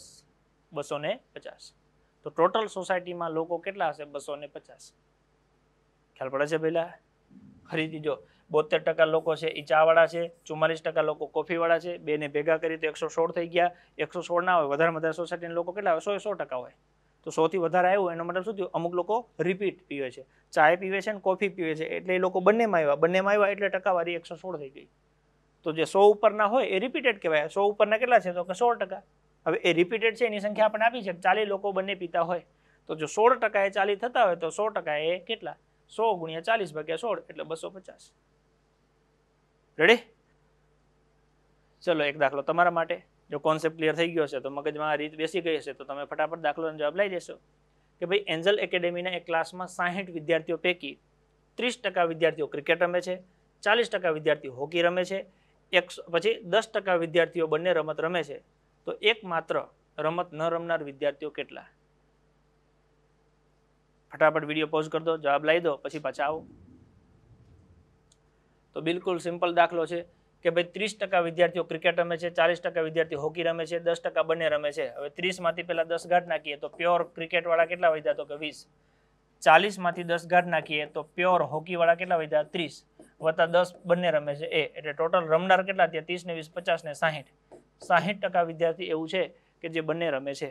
બસો ને પચાસ તો ટોટલ સોસાયટીમાં લોકો કેટલા હશે બસો ને પચાસ ખ્યાલ પડે છે પહેલાં ખરીદી જો બોતેર ટકા લોકો છે એ ચાવાળા છે ચુમ્માલીસ ટકા લોકો કોફીવાળા છે બેને ભેગા કરી તો એકસો સોળ થઈ ગયા એકસો સોળ ના હોય વધારે વધારે સોસાયટીના લોકો કેટલા હોય સો સો ટકા હોય તો સોથી વધારે આવ્યું એનો મતલબ શું થયું અમુક લોકો રિપીટ પીવે છે ચાય પીવે છે ને કોફી પીવે છે એટલે એ લોકો બંનેમાં આવ્યા બંનેમાં આવ્યા એટલે ટકાવારી એકસો સોળ થઈ ગઈ તો જે સો ઉપરના હોય એ રિપીટેડ કહેવાય સો ઉપરના કેટલા છે તો કે સોળ ટકા હવે એ રિપીટેડ છે એની સંખ્યા આપણે આપી છે ચાલી લોકો બંને પીતા હોય તો જો સોળ ટકા એ ચાલી થતા હોય તો સો ટકા એ કેટલા સો ગુણ્યા ચાલીસ ભાગ્યા સોળ એટલે બસો પચાસ રેડી ચલો એક દાખલો તમારા માટે જો કોન્સેપ્ટ ક્લિયર થઈ ગયો છે તો મગજમાં આ રીત બેસી ગઈ હશે તો તમે ફટાફટ દાખલોનો જવાબ લઈ જશો કે ભાઈ એન્જલ એકેડેમીના એક ક્લાસમાં સાહીઠ વિદ્યાર્થીઓ પૈકી ત્રીસ ટકા વિદ્યાર્થીઓ ક્રિકેટ રમે છે ચાલીસ ટકા વિદ્યાર્થીઓ હોકી રમે છે એક પછી દસ ટકા વિદ્યાર્થીઓ બંને રમત રમે છે તો એકમાત્ર રમત ન રમનાર વિદ્યાર્થીઓ કેટલા ફટાફટ વિડીયો પોઝ કરી દો જવાબ લઈ દો પછી પાછા આવો તો બિલકુલ સિમ્પલ દાખલો છે કે ભાઈ ત્રીસ ટકા વિદ્યાર્થીઓ ક્રિકેટ રમે છે ચાલીસ ટકા વિદ્યાર્થીઓ હોકી રમે છે દસ ટકા બંને રમે છે હવે ત્રીસમાંથી પહેલાં દસ ગાંઠ નાખીએ તો પ્યોર ક્રિકેટવાળા કેટલા વધ્યા તો કે વીસ ચાલીસમાંથી દસ ગાંઠ નાખીએ તો પ્યોર હોકીવાળા કેટલા વધ્યા ત્રીસ વત્તા દસ બંને રમે છે એ એટલે ટોટલ રમનાર કેટલા ત્યાં ત્રીસ ને વીસ પચાસ ને સાહીઠ સાહીઠ ટકા વિદ્યાર્થી એવું છે કે જે બંને રમે છે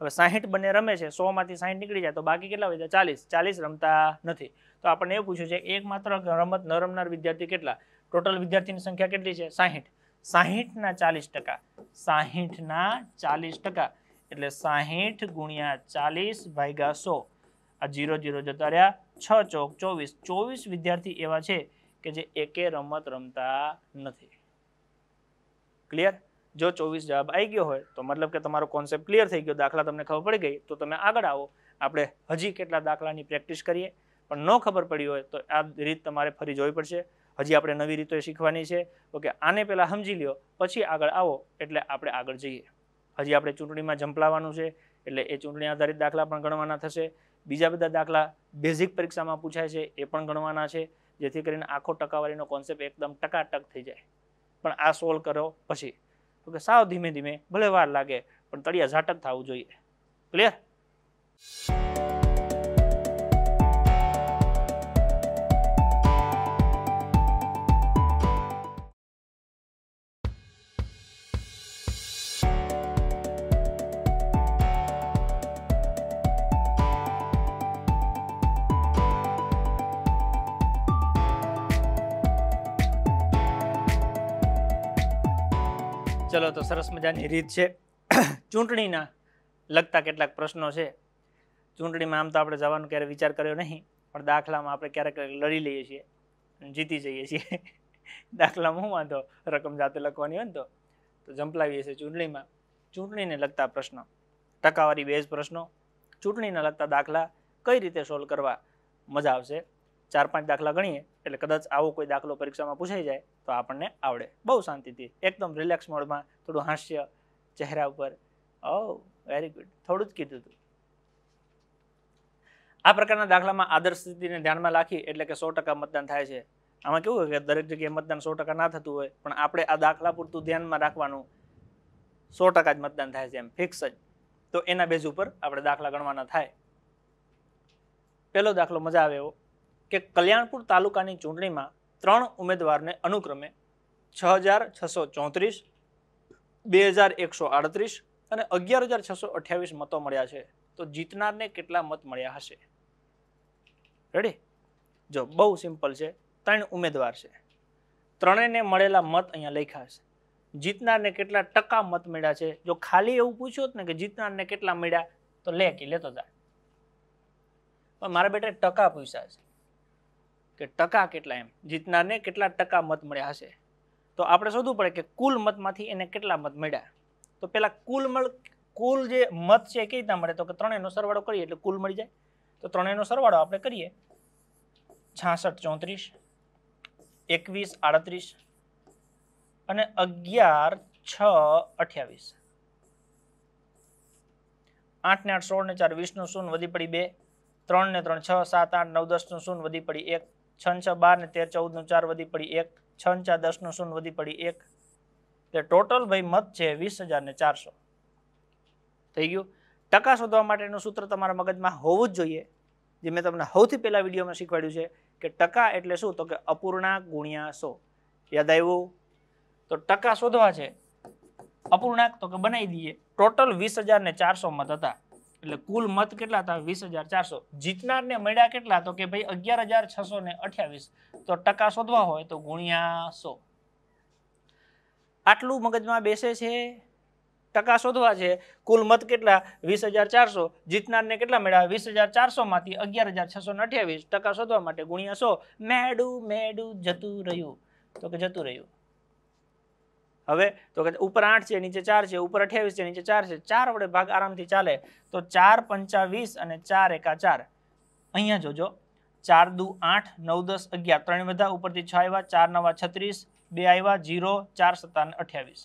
હવે સાહીઠ બંને રમે છે સો માંથી સાહીઠ નીકળી જાય તો બાકી કેટલા વધ્યા ચાલીસ ચાલીસ રમતા નથી તો આપણને એવું પૂછ્યું છે એક માત્ર રમત ન રમનાર વિદ્યાર્થી કેટલા ટોટલ વિદ્યાર્થીની સંખ્યા કેટલી છે સાહીઠ સાહીઠના ચાલીસ ટકા સાહીઠના ચાલીસ ટકા એટલે સાહીઠ ગુણ્યા ચાલીસ ભાગ્યા સો આ જીરો જીરો જતા રહ્યા છ ચોક ચોવીસ ચોવીસ વિદ્યાર્થી એવા છે કે જે એકે રમત રમતા નથી ક્લિયર જો ચોવીસ જવાબ આવી ગયો હોય તો મતલબ કે તમારો કોન્સેપ્ટ ક્લિયર થઈ ગયો દાખલા તમને ખબર પડી ગઈ તો તમે આગળ આવો આપણે હજી કેટલા દાખલાની પ્રેક્ટિસ કરીએ પણ ન ખબર પડી હોય તો આ રીત તમારે ફરી જોવી પડશે હજી આપણે નવી રીતો શીખવાની છે ઓકે આને પહેલાં સમજી લ્યો પછી આગળ આવો એટલે આપણે આગળ જઈએ હજી આપણે ચૂંટણીમાં ઝંપલાવવાનું છે એટલે એ ચૂંટણી આધારિત દાખલા પણ ગણવાના થશે બીજા બધા દાખલા બેઝિક પરીક્ષામાં પૂછાય છે એ પણ ગણવાના છે જેથી કરીને આખો ટકાવારીનો કોન્સેપ્ટ એકદમ ટકાટક થઈ જાય પણ આ સોલ્વ કરો પછી તો કે સાવ ધીમે ધીમે ભલે વાર લાગે પણ તળિયા ઝાટક થવું જોઈએ ક્લિયર સરસ મજાની રીત છે ચૂંટણીના લગતા કેટલાક પ્રશ્નો છે ચૂંટણીમાં આમ તો આપણે જવાનો ક્યારે વિચાર કર્યો નહીં પણ દાખલામાં આપણે ક્યારેક લડી લઈએ છીએ જીતી જઈએ છીએ દાખલામાં હું વાંધો રકમ જાતે લખવાની હોય ને તો તો જંપલાવીએ છીએ ચૂંટણીમાં ચૂંટણીને લગતા પ્રશ્નો ટકાવારી બેઝ પ્રશ્નો ચૂંટણીને લગતા દાખલા કઈ રીતે સોલ્વ કરવા મજા આવશે ચાર પાંચ દાખલા ગણીએ એટલે કદાચ આવો કોઈ દાખલો પરીક્ષામાં પૂછાઈ જાય તો આપણને આવડે બહુ શાંતિથી એકદમ રિલેક્સ મોડમાં થોડું હાસ્ય ચહેરા ઉપર ઓ વેરી ગુડ થોડું જ કીધું હતું આ પ્રકારના દાખલામાં આદર્શ સ્થિતિને ધ્યાનમાં રાખી એટલે કે સો મતદાન થાય છે આમાં કેવું હોય કે દરેક જગ્યાએ મતદાન સો ના થતું હોય પણ આપણે આ દાખલા પૂરતું ધ્યાનમાં રાખવાનું સો જ મતદાન થાય છે એમ ફિક્સ જ તો એના બેઝ ઉપર આપણે દાખલા ગણવાના થાય પેલો દાખલો મજા આવે એવો કે કલ્યાણપુર તાલુકાની ચૂંટણીમાં ત્રણ ઉમેદવારને અનુક્રમે છ હજાર છસો ચોત્રીસ બે હજાર એકસો આડત્રીસ અને અગિયાર હજાર છસો અઠ્યાવીસ મતો મળ્યા છે તો જીતનારને કેટલા મત મળ્યા હશે રેડી જો બહુ સિમ્પલ છે ત્રણ ઉમેદવાર છે ત્રણેયને મળેલા મત અહીંયા લખ્યા છે જીતનારને કેટલા ટકા મત મળ્યા છે જો ખાલી એવું પૂછ્યું ને કે જીતનારને કેટલા મળ્યા તો લે કે લેતો જાય પણ મારા બેટા ટકા પૂછ્યા છે કે ટકા કેટલા એમ જીતનારને કેટલા ટકા મત મળ્યા હશે તો આપણે શોધવું પડે કે કુલ મતમાંથી એને કેટલા મત મળ્યા તો પહેલાં કુલ મળ કુલ જે મત છે કઈ રીતના મળે તો કે ત્રણેયનો સરવાળો કરીએ એટલે કુલ મળી જાય તો ત્રણેયનો સરવાળો આપણે કરીએ છાસઠ ચોત્રીસ એકવીસ આડત્રીસ અને અગિયાર છ અઠ્યાવીસ આઠ ને આઠ સોળ ને ચાર વીસનું શૂન્ય વધી પડી બે ત્રણ ને ત્રણ છ સાત આઠ નવ દસનું શૂન્ય વધી પડી એક છ છ બાર ને તેર ચૌદનું ચાર વધી પડી એક છ ચાર દસનું શૂન્ય વધી પડી એક એટલે ટોટલ ભાઈ મત છે વીસ હજાર ને ચારસો થઈ ગયું ટકા શોધવા માટેનું સૂત્ર તમારા મગજમાં હોવું જ જોઈએ જે મેં તમને સૌથી પહેલાં વિડીયોમાં શીખવાડ્યું છે કે ટકા એટલે શું તો કે અપૂર્ણાંક ગુણ્યા સો યાદ આવ્યું તો ટકા શોધવા છે અપૂર્ણાંક તો કે બનાવી દઈએ ટોટલ વીસ હજાર ને ચારસો મત હતા એટલે કુલ મત કેટલા હતા વીસ હજાર ચારસો જીતનારને મળ્યા કેટલા તો કે ભાઈ અગિયાર હજાર છસો ને અઠ્યાવીસ તો ટકા શોધવા હોય તો ગુણ્યા સો આટલું મગજમાં બેસે છે ટકા શોધવા છે કુલ મત કેટલા વીસ હજાર ચારસો જીતનારને કેટલા મળ્યા વીસ હજાર ચારસોમાંથી અગિયાર હજાર છસો ને અઠ્યાવીસ ટકા શોધવા માટે ગુણ્યા સો મેડું મેડું જતું રહ્યું તો કે જતું રહ્યું હવે તો કે ઉપર આઠ છે નીચે ચાર છે ઉપર અઠ્યાવીસ છે નીચે ચાર છે ચાર વડે ભાગ આરામથી ચાલે તો ચાર પંચાવીસ અને ચાર એકા ચાર અહીંયા જોજો ચાર દુ આઠ નવ દસ અગિયાર ત્રણ વધા ઉપરથી છ આવ્યા ચાર નવા છત્રીસ બે આવ્યા જીરો ચાર સત્તા અઠ્યાવીસ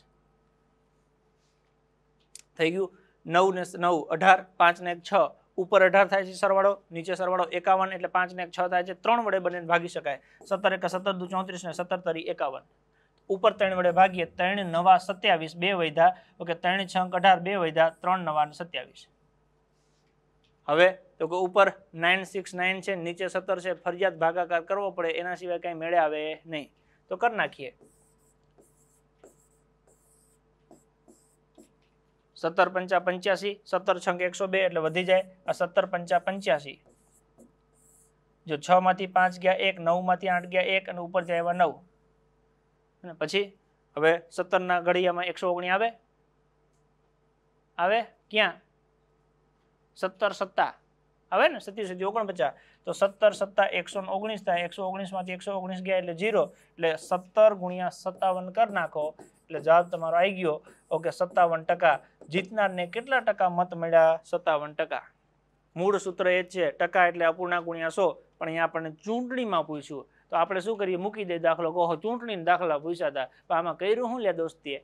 થઈ ગયું નવ ને નવ અઢાર પાંચ ને છ ઉપર અઢાર થાય છે સરવાળો નીચે સરવાળો એકાવન એટલે પાંચ ને છ થાય છે ત્રણ વડે બંને ભાગી શકાય સત્તર એક સત્તર દુ ચોત્રીસ ને સત્તર તરી એકાવન ઉપર ત્રણ વડે ભાગીએ ત્રણ નવા સત્યાવીસ બે વૈધા તો ત્રણ છ અઢાર બે વૈધા ત્રણ નવા સત્યાવીસ હવે તો કે ઉપર નાઇન સિક્સ નાઇન છે નીચે સત્તર છે ફરિયાદ ભાગાકાર કરવો પડે એના સિવાય કઈ મેળે આવે નહીં તો કરી નાખીએ સત્તર પંચા પંચ્યાસી સત્તર છંક એકસો બે એટલે વધી જાય આ સત્તર પંચા પંચ્યાસી જો છ માંથી પાંચ ગયા એક નવ માંથી આઠ ગયા એક અને ઉપર જાય એવા નવ પછી હવે સત્તરના ઘડિયામાં એકસો ઓગણી આવે આવે ક્યાં સત્તર સત્તા આવે ને સત્તી સદી ઓગણપચાસ તો સત્તર સત્તા એકસો ઓગણીસ થાય એકસો ઓગણીસમાંથી એકસો ઓગણીસ ગયા એટલે જીરો એટલે સત્તર ગુણ્યા સત્તાવન કર નાખો એટલે જવાબ તમારો આવી ગયો ઓકે સત્તાવન ટકા જીતનારને કેટલા ટકા મત મળ્યા સત્તાવન ટકા મૂળ સૂત્ર એ છે ટકા એટલે અપૂર્ણા ગુણ્યા સો પણ અહીંયા આપણને ચૂંટણીમાં પૂછ્યું તો આપણે શું કરીએ મૂકી દઈએ દાખલો કહો ચૂંટણીને દાખલા પૂછ્યા હતા પણ આમાં કર્યું હું લે દોસ્તીએ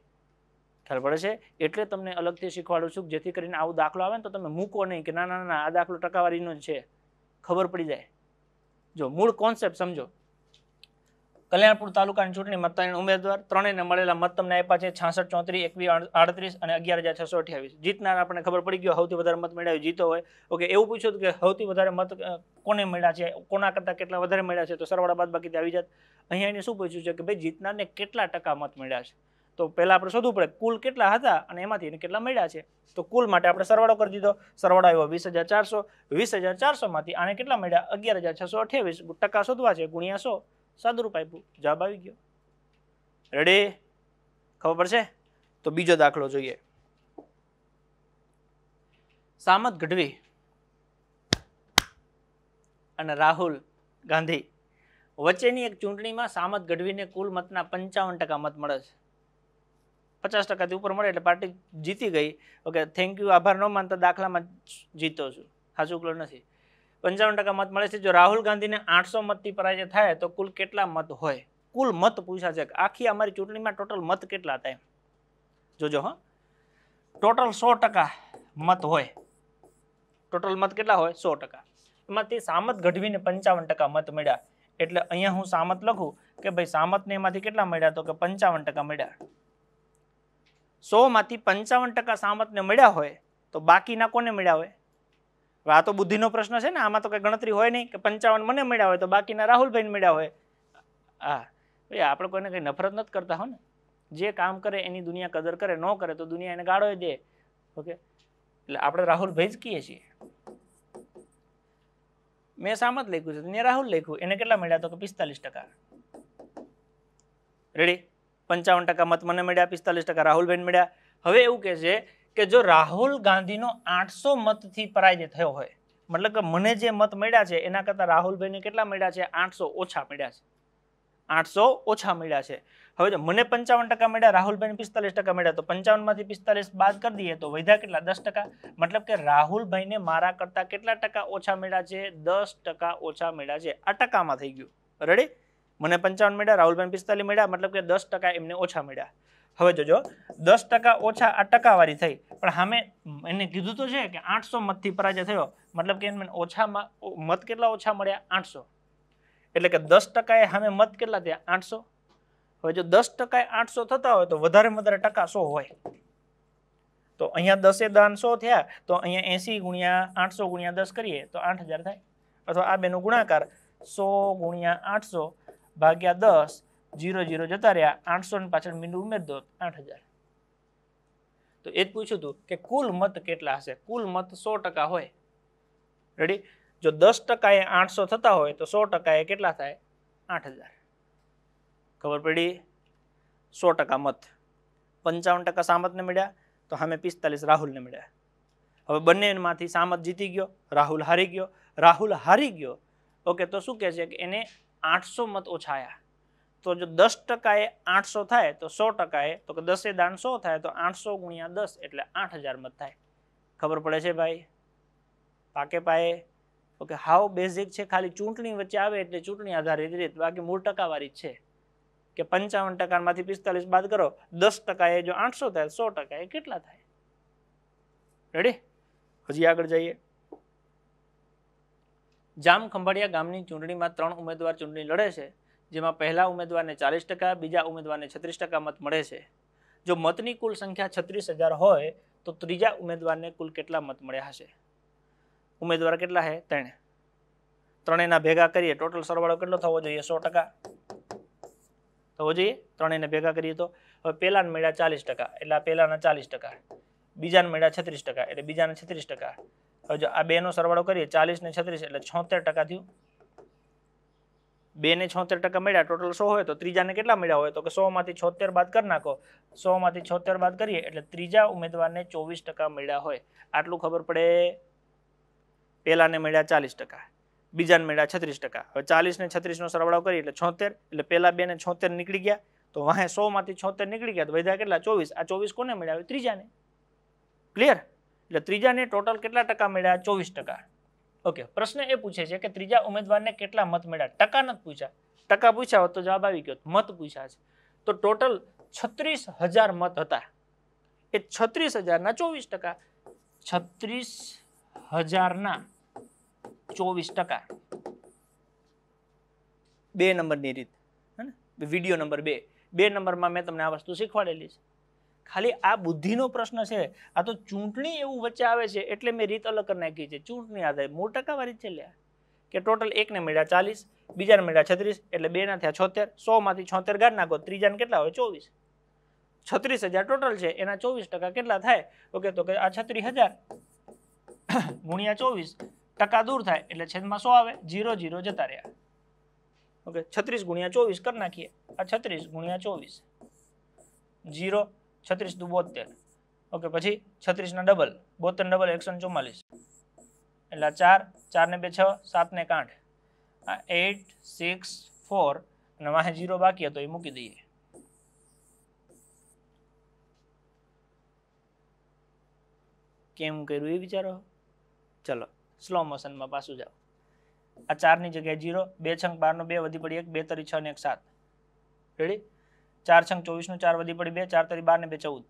ખ્યાલ પડે છે એટલે તમને અલગથી શીખવાડું છું જેથી કરીને આવો દાખલો આવે ને તો તમે મૂકો નહીં કે ના ના આ દાખલો ટકાવારીનો છે ખબર પડી જાય જો મૂળ કોન્સેપ્ટ સમજો કલ્યાણપુર તાલુકાની ચૂંટણી મતદાન ઉમેદવાર ત્રણેયને મળેલા મત તમને આપ્યા છે છાસઠ ચોત્રીસ એકવીસ આડત્રીસ અને અગિયાર હજાર છસો અઠ્યાવીસ જીતનાર આપણને ખબર પડી ગયો સૌથી વધારે મત મળ્યા જીતો હોય ઓકે એવું પૂછ્યું કે સૌથી વધારે મત કોને મળ્યા છે કોના કરતાં કેટલા વધારે મળ્યા છે તો સરવાળા બાદ બાકી આવી જાત અહીંયા એને શું પૂછ્યું છે કે ભાઈ જીતનારને કેટલા ટકા મત મળ્યા છે તો પહેલાં આપણે શોધવું પડે કુલ કેટલા હતા અને એમાંથી એને કેટલા મળ્યા છે તો કુલ માટે આપણે સરવાળો કરી દીધો સરવાળો આવ્યો વીસ હજાર ચારસો વીસ હજાર ચારસોમાંથી આને કેટલા મળ્યા અગિયાર હજાર છસો અઠ્યાવીસ ટકા શોધવા છે ગુણ્યા સો સાદુરૂપ આપ્યું જવાબ આવી ગયો રેડી ખબર પડશે તો બીજો દાખલો જોઈએ સામત ગઢવી અને રાહુલ ગાંધી વચ્ચેની એક ચૂંટણીમાં સામત ગઢવીને કુલ મતના પંચાવન ટકા મત મળે છે પચાસ ટકાથી ઉપર મળે એટલે પાર્ટી જીતી ગઈ ઓકે થેન્ક યુ આભાર ન માનતા દાખલામાં જીતો છું સાચું નથી પંચાવન ટકા મત મળે છે જો રાહુલ ગાંધીને આઠસો મતથી પરાજય થાય તો કુલ કેટલા મત હોય કુલ મત પૂછા છે આખી અમારી ચૂંટણીમાં ટોટલ મત કેટલા થાય જોજો હા ટોટલ સો ટકા મત હોય ટોટલ મત કેટલા હોય સો ટકા એમાંથી સામત ગઢવીને પંચાવન ટકા મત મળ્યા એટલે અહીંયા હું સામત લખું કે ભાઈ સામતને એમાંથી કેટલા મળ્યા તો કે પંચાવન ટકા મળ્યા સોમાંથી પંચાવન ટકા સામતને મળ્યા હોય તો બાકીના કોને મળ્યા હોય આ તો બુદ્ધિનો પ્રશ્ન છે ને આમાં તો કંઈ ગણતરી હોય નહીં કે પંચાવન મને મળ્યા હોય તો બાકીના રાહુલભાઈને મળ્યા હોય હા ભાઈ આપણે કોઈને કંઈ નફરત નથી કરતા હો ને જે કામ કરે એની દુનિયા કદર કરે ન કરે તો દુનિયા એને ગાળો દે ઓકે એટલે આપણે રાહુલભાઈ જ કહીએ છીએ મેં સામત લખ્યું છે મેં રાહુલ લખ્યું એને કેટલા મળ્યા તો કે પિસ્તાલીસ ટકા રેડી પંચાવન ટકા મત મને મળ્યા પિસ્તાલીસ ટકા રાહુલભાઈને મળ્યા હવે એવું કહે છે કે જો રાહુલ ગાંધીનો આઠસો મતથી પરાજય થયો હોય મતલબ કે મને જે મત મળ્યા છે એના કરતાં રાહુલભાઈને કેટલા મળ્યા છે આઠસો ઓછા મળ્યા છે આઠસો ઓછા મળ્યા છે હવે જો મને પંચાવન ટકા મળ્યા રાહુલભાઈને પિસ્તાલીસ ટકા મળ્યા તો પંચાવનમાંથી પિસ્તાલીસ બાદ કરી દઈએ તો વધ્યા કેટલા દસ ટકા મતલબ કે રાહુલભાઈને મારા કરતાં કેટલા ટકા ઓછા મળ્યા છે દસ ટકા ઓછા મળ્યા છે આ ટકામાં થઈ ગયું રેડી મને પંચાવન મળ્યા રાહુલભાઈને પિસ્તાલીસ મળ્યા મતલબ કે દસ ટકા એમને ઓછા મળ્યા હવે જોજો દસ ટકા ઓછા આ ટકાવારી થઈ પણ સામે એને કીધું તો છે કે આઠસો મતથી પરાજય થયો મતલબ કે એને ઓછામાં મત કેટલા ઓછા મળ્યા આઠસો એટલે કે દસ ટકાએ સામે મત કેટલા થયા આઠસો હવે જો દસ ટકાએ આઠસો થતા હોય તો વધારે વધારે ટકા સો હોય તો અહીંયા દસે દાન સો થયા તો અહીંયા એસી ગુણ્યા આઠસો ગુણ્યા દસ કરીએ તો આઠ હજાર થાય અથવા આ બેનો ગુણાકાર સો ગુણ્યા આઠસો ભાગ્યા દસ જીરો જીરો જતા રહ્યા આઠસો પાછળ મીંડું ઉમેરી આઠ હજાર તો એ જ પૂછ્યું હતું કે કુલ મત કેટલા હશે કુલ મત સો ટકા હોય રેડી જો દસ ટકા એ આઠસો થતા હોય તો સો ટકા એ કેટલા થાય આઠ હજાર ખબર પડી સો ટકા મત પંચાવન ટકા સામતને મળ્યા તો સામે પિસ્તાલીસ રાહુલને મળ્યા હવે બંનેમાંથી સામત જીતી ગયો રાહુલ હારી ગયો રાહુલ હારી ગયો ઓકે તો શું કહે છે કે એને આઠસો મત ઓછા આવ્યા તો જો દસ ટકાએ આઠસો થાય તો સો ટકા એ તો કે દસે દાન સો થાય તો આઠસો ગુણ્યા દસ એટલે આઠ હજારમાં થાય ખબર પડે છે ભાઈ પાકે પાએ ઓકે કે બેઝિક છે ખાલી ચૂંટણી વચ્ચે આવે એટલે ચૂંટણી આધારિત રીત બાકી મૂળ ટકાવારી જ છે કે પંચાવન ટકામાંથી પિસ્તાલીસ બાદ કરો દસ ટકાએ જો આઠસો થાય સો ટકા એ કેટલા થાય રેડી હજી આગળ જઈએ જામ ખંભાળિયા ગામની ચૂંટણીમાં ત્રણ ઉમેદવાર ચૂંટણી લડે છે જેમાં પહેલા ઉમેદવારને ચાલીસ ટકા બીજા ઉમેદવારને છત્રીસ ટકા મત મળે છે જો મતની કુલ સંખ્યા છત્રીસ હજાર હોય તો ત્રીજા ઉમેદવારને કુલ કેટલા મત મળ્યા હશે ઉમેદવાર કેટલા હે ત્રણે ત્રણેયના ભેગા કરીએ ટોટલ સરવાળો કેટલો થવો જોઈએ સો ટકા થવો જોઈએ ત્રણેયને ભેગા કરીએ તો હવે પહેલાને મળ્યા ચાલીસ ટકા એટલે પહેલાના ચાલીસ ટકા બીજાને મળ્યા છત્રીસ ટકા એટલે બીજાના છત્રીસ ટકા હવે જો આ બેનો સરવાળો કરીએ ચાલીસ ને છત્રીસ એટલે છોતેર ટકા થયું બે ને 76% મળ્યા ટોટલ 100 હોય તો ત્રીજાને કેટલા મળ્યા હોય તો કે 100 માંથી 76 બાદ કરી નાખો 100 માંથી 76 બાદ કરીએ એટલે ત્રીજા ઉમેદવારને 24% મળ્યા હોય આટલું ખબર પડે પહેલાને મળ્યા 40% બીજાને મળ્યા 36% હવે 40 ને 36 નો સરવાળો કરી એટલે 76 એટલે પહેલા બે ને 76 નીકળી ગયા તો વહાહે 100 માંથી 76 નીકળી ગયા તો બધા કેટલા 24 આ 24 કોને મળ્યા હોય ત્રીજાને ક્લિયર એટલે ત્રીજાને ટોટલ કેટલા ટકા મળ્યા 24% ઓકે પ્રશ્ન એ પૂછે છે કે ત્રીજા ઉમેદવારને કેટલા મત મળ્યા ટકા નથી પૂછ્યા ટકા પૂછ્યા હોત તો જવાબ આવી ગયો મત પૂછ્યા છે તો ટોટલ છત્રીસ હજાર મત હતા એ છત્રીસ હજારના ચોવીસ ટકા છત્રીસ હજારના ચોવીસ ટકા બે નંબરની રીત હે ને વિડીયો નંબર બે બે નંબરમાં મેં તમને આ વસ્તુ શીખવાડેલી છે ખાલી આ બુદ્ધિનો પ્રશ્ન છે આ તો ચૂંટણી એવું વચ્ચે આવે છે એટલે મેં રીત અલગ કરી નાખી છે ચૂંટણી આધારે મૂળ ટકાવારી છે લે કે ટોટલ એકને મેળ્યા ચાલીસ બીજાને મેળ્યા છત્રીસ એટલે બેના થયા છોતેર સોમાંથી છોતેર ગાઢ નાખો ત્રીજાને કેટલા હોય ચોવીસ છત્રીસ હજાર ટોટલ છે એના ચોવીસ ટકા કેટલા થાય ઓકે તો કે આ છત્રીસ હજાર ગુણ્યા ચોવીસ ટકા દૂર થાય એટલે છેદમાં સો આવે જીરો જીરો જતા રહ્યા ઓકે છત્રીસ ગુણ્યા ચોવીસ કરી નાખીએ આ છત્રીસ ગુણ્યા ચોવીસ જીરો છત્રીસ દુ બોતેર ઓકે પછી છત્રીસના ડબલ બોતેર ડબલ એકસો ચુમ્માલીસ એટલે ચાર ચારને બે છ સાતને કાંઠ આ એટ સિક્સ ફોર અને વાહે જીરો બાકી હતો એ મૂકી દઈએ કેમ કર્યું એ વિચારો ચલો સ્લો મોશનમાં પાછું જાઓ આ ચારની જગ્યાએ જીરો બે છંક બારનો બે વધી પડી એક બે તરી છ ને એક સાત રેડી ચાર છંગ નું ચાર વધી પડી બે ચાર તરી બાર ને બે ચૌદ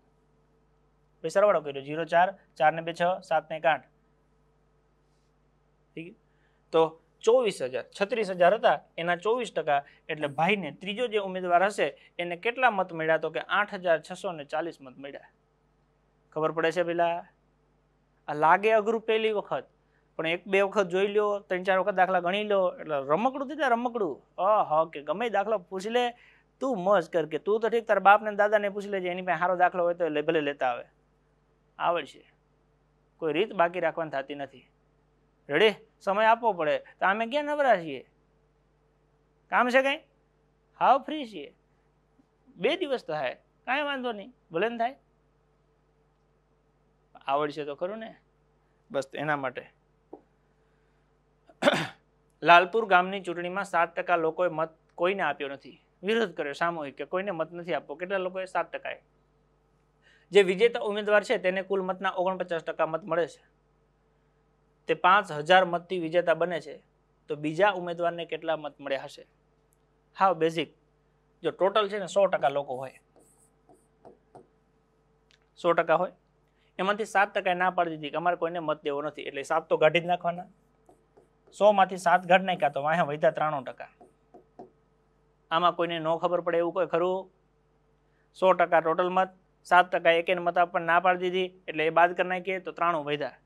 પછી સરવાળો કર્યો જીરો ચાર ચાર ને બે છ સાત ને એક આઠ ઠીક તો ચોવીસ હજાર છત્રીસ હજાર હતા એના ચોવીસ ટકા એટલે ભાઈને ત્રીજો જે ઉમેદવાર હશે એને કેટલા મત મળ્યા તો કે આઠ હજાર છસો ને ચાલીસ મત મળ્યા ખબર પડે છે પેલા આ લાગે અઘરું પહેલી વખત પણ એક બે વખત જોઈ લો ત્રણ ચાર વખત દાખલા ગણી લો એટલે રમકડું દીધા રમકડું અ હ કે ગમે દાખલો પૂછી લે તું મોજ કર કે તું તો ઠીક તારા બાપને દાદાને પૂછી લેજે એની પાસે સારો દાખલો હોય તો ભલે લેતા આવે આવડશે કોઈ રીત બાકી રાખવાની થતી નથી રેડી સમય આપવો પડે તો અમે ક્યાં નવરા છીએ કામ છે કંઈ હાવ ફ્રી છીએ બે દિવસ તો થાય કાંઈ વાંધો નહીં ભલે ને થાય આવડશે તો ખરું ને બસ એના માટે લાલપુર ગામની ચૂંટણીમાં સાત ટકા લોકોએ મત કોઈને આપ્યો નથી વિરોધ કર્યો સામૂહિક કે કોઈને મત નથી આપવો કેટલા લોકોએ સાત ટકાએ જે વિજેતા ઉમેદવાર છે તેને કુલ મતના ઓગણપચાસ ટકા મત મળે છે તે પાંચ હજાર મતથી વિજેતા બને છે તો બીજા ઉમેદવારને કેટલા મત મળ્યા હશે હા બેઝિક જો ટોટલ છે ને સો ટકા લોકો હોય સો ટકા હોય એમાંથી સાત ટકાએ ના પાડી દીધી કે અમારે કોઈને મત દેવો નથી એટલે સાત તો કાઢી જ નાખવાના સોમાંથી સાત ઘટ નાખ્યા તો વાંહે વધ્યા ત્રાણું ટકા આમાં કોઈને ન ખબર પડે એવું કોઈ ખરું સો ટકા ટોટલ મત સાત ટકા એકેન મત આપણને ના પાડી દીધી એટલે એ બાદ કરી નાખીએ તો ત્રાણું વધ્યા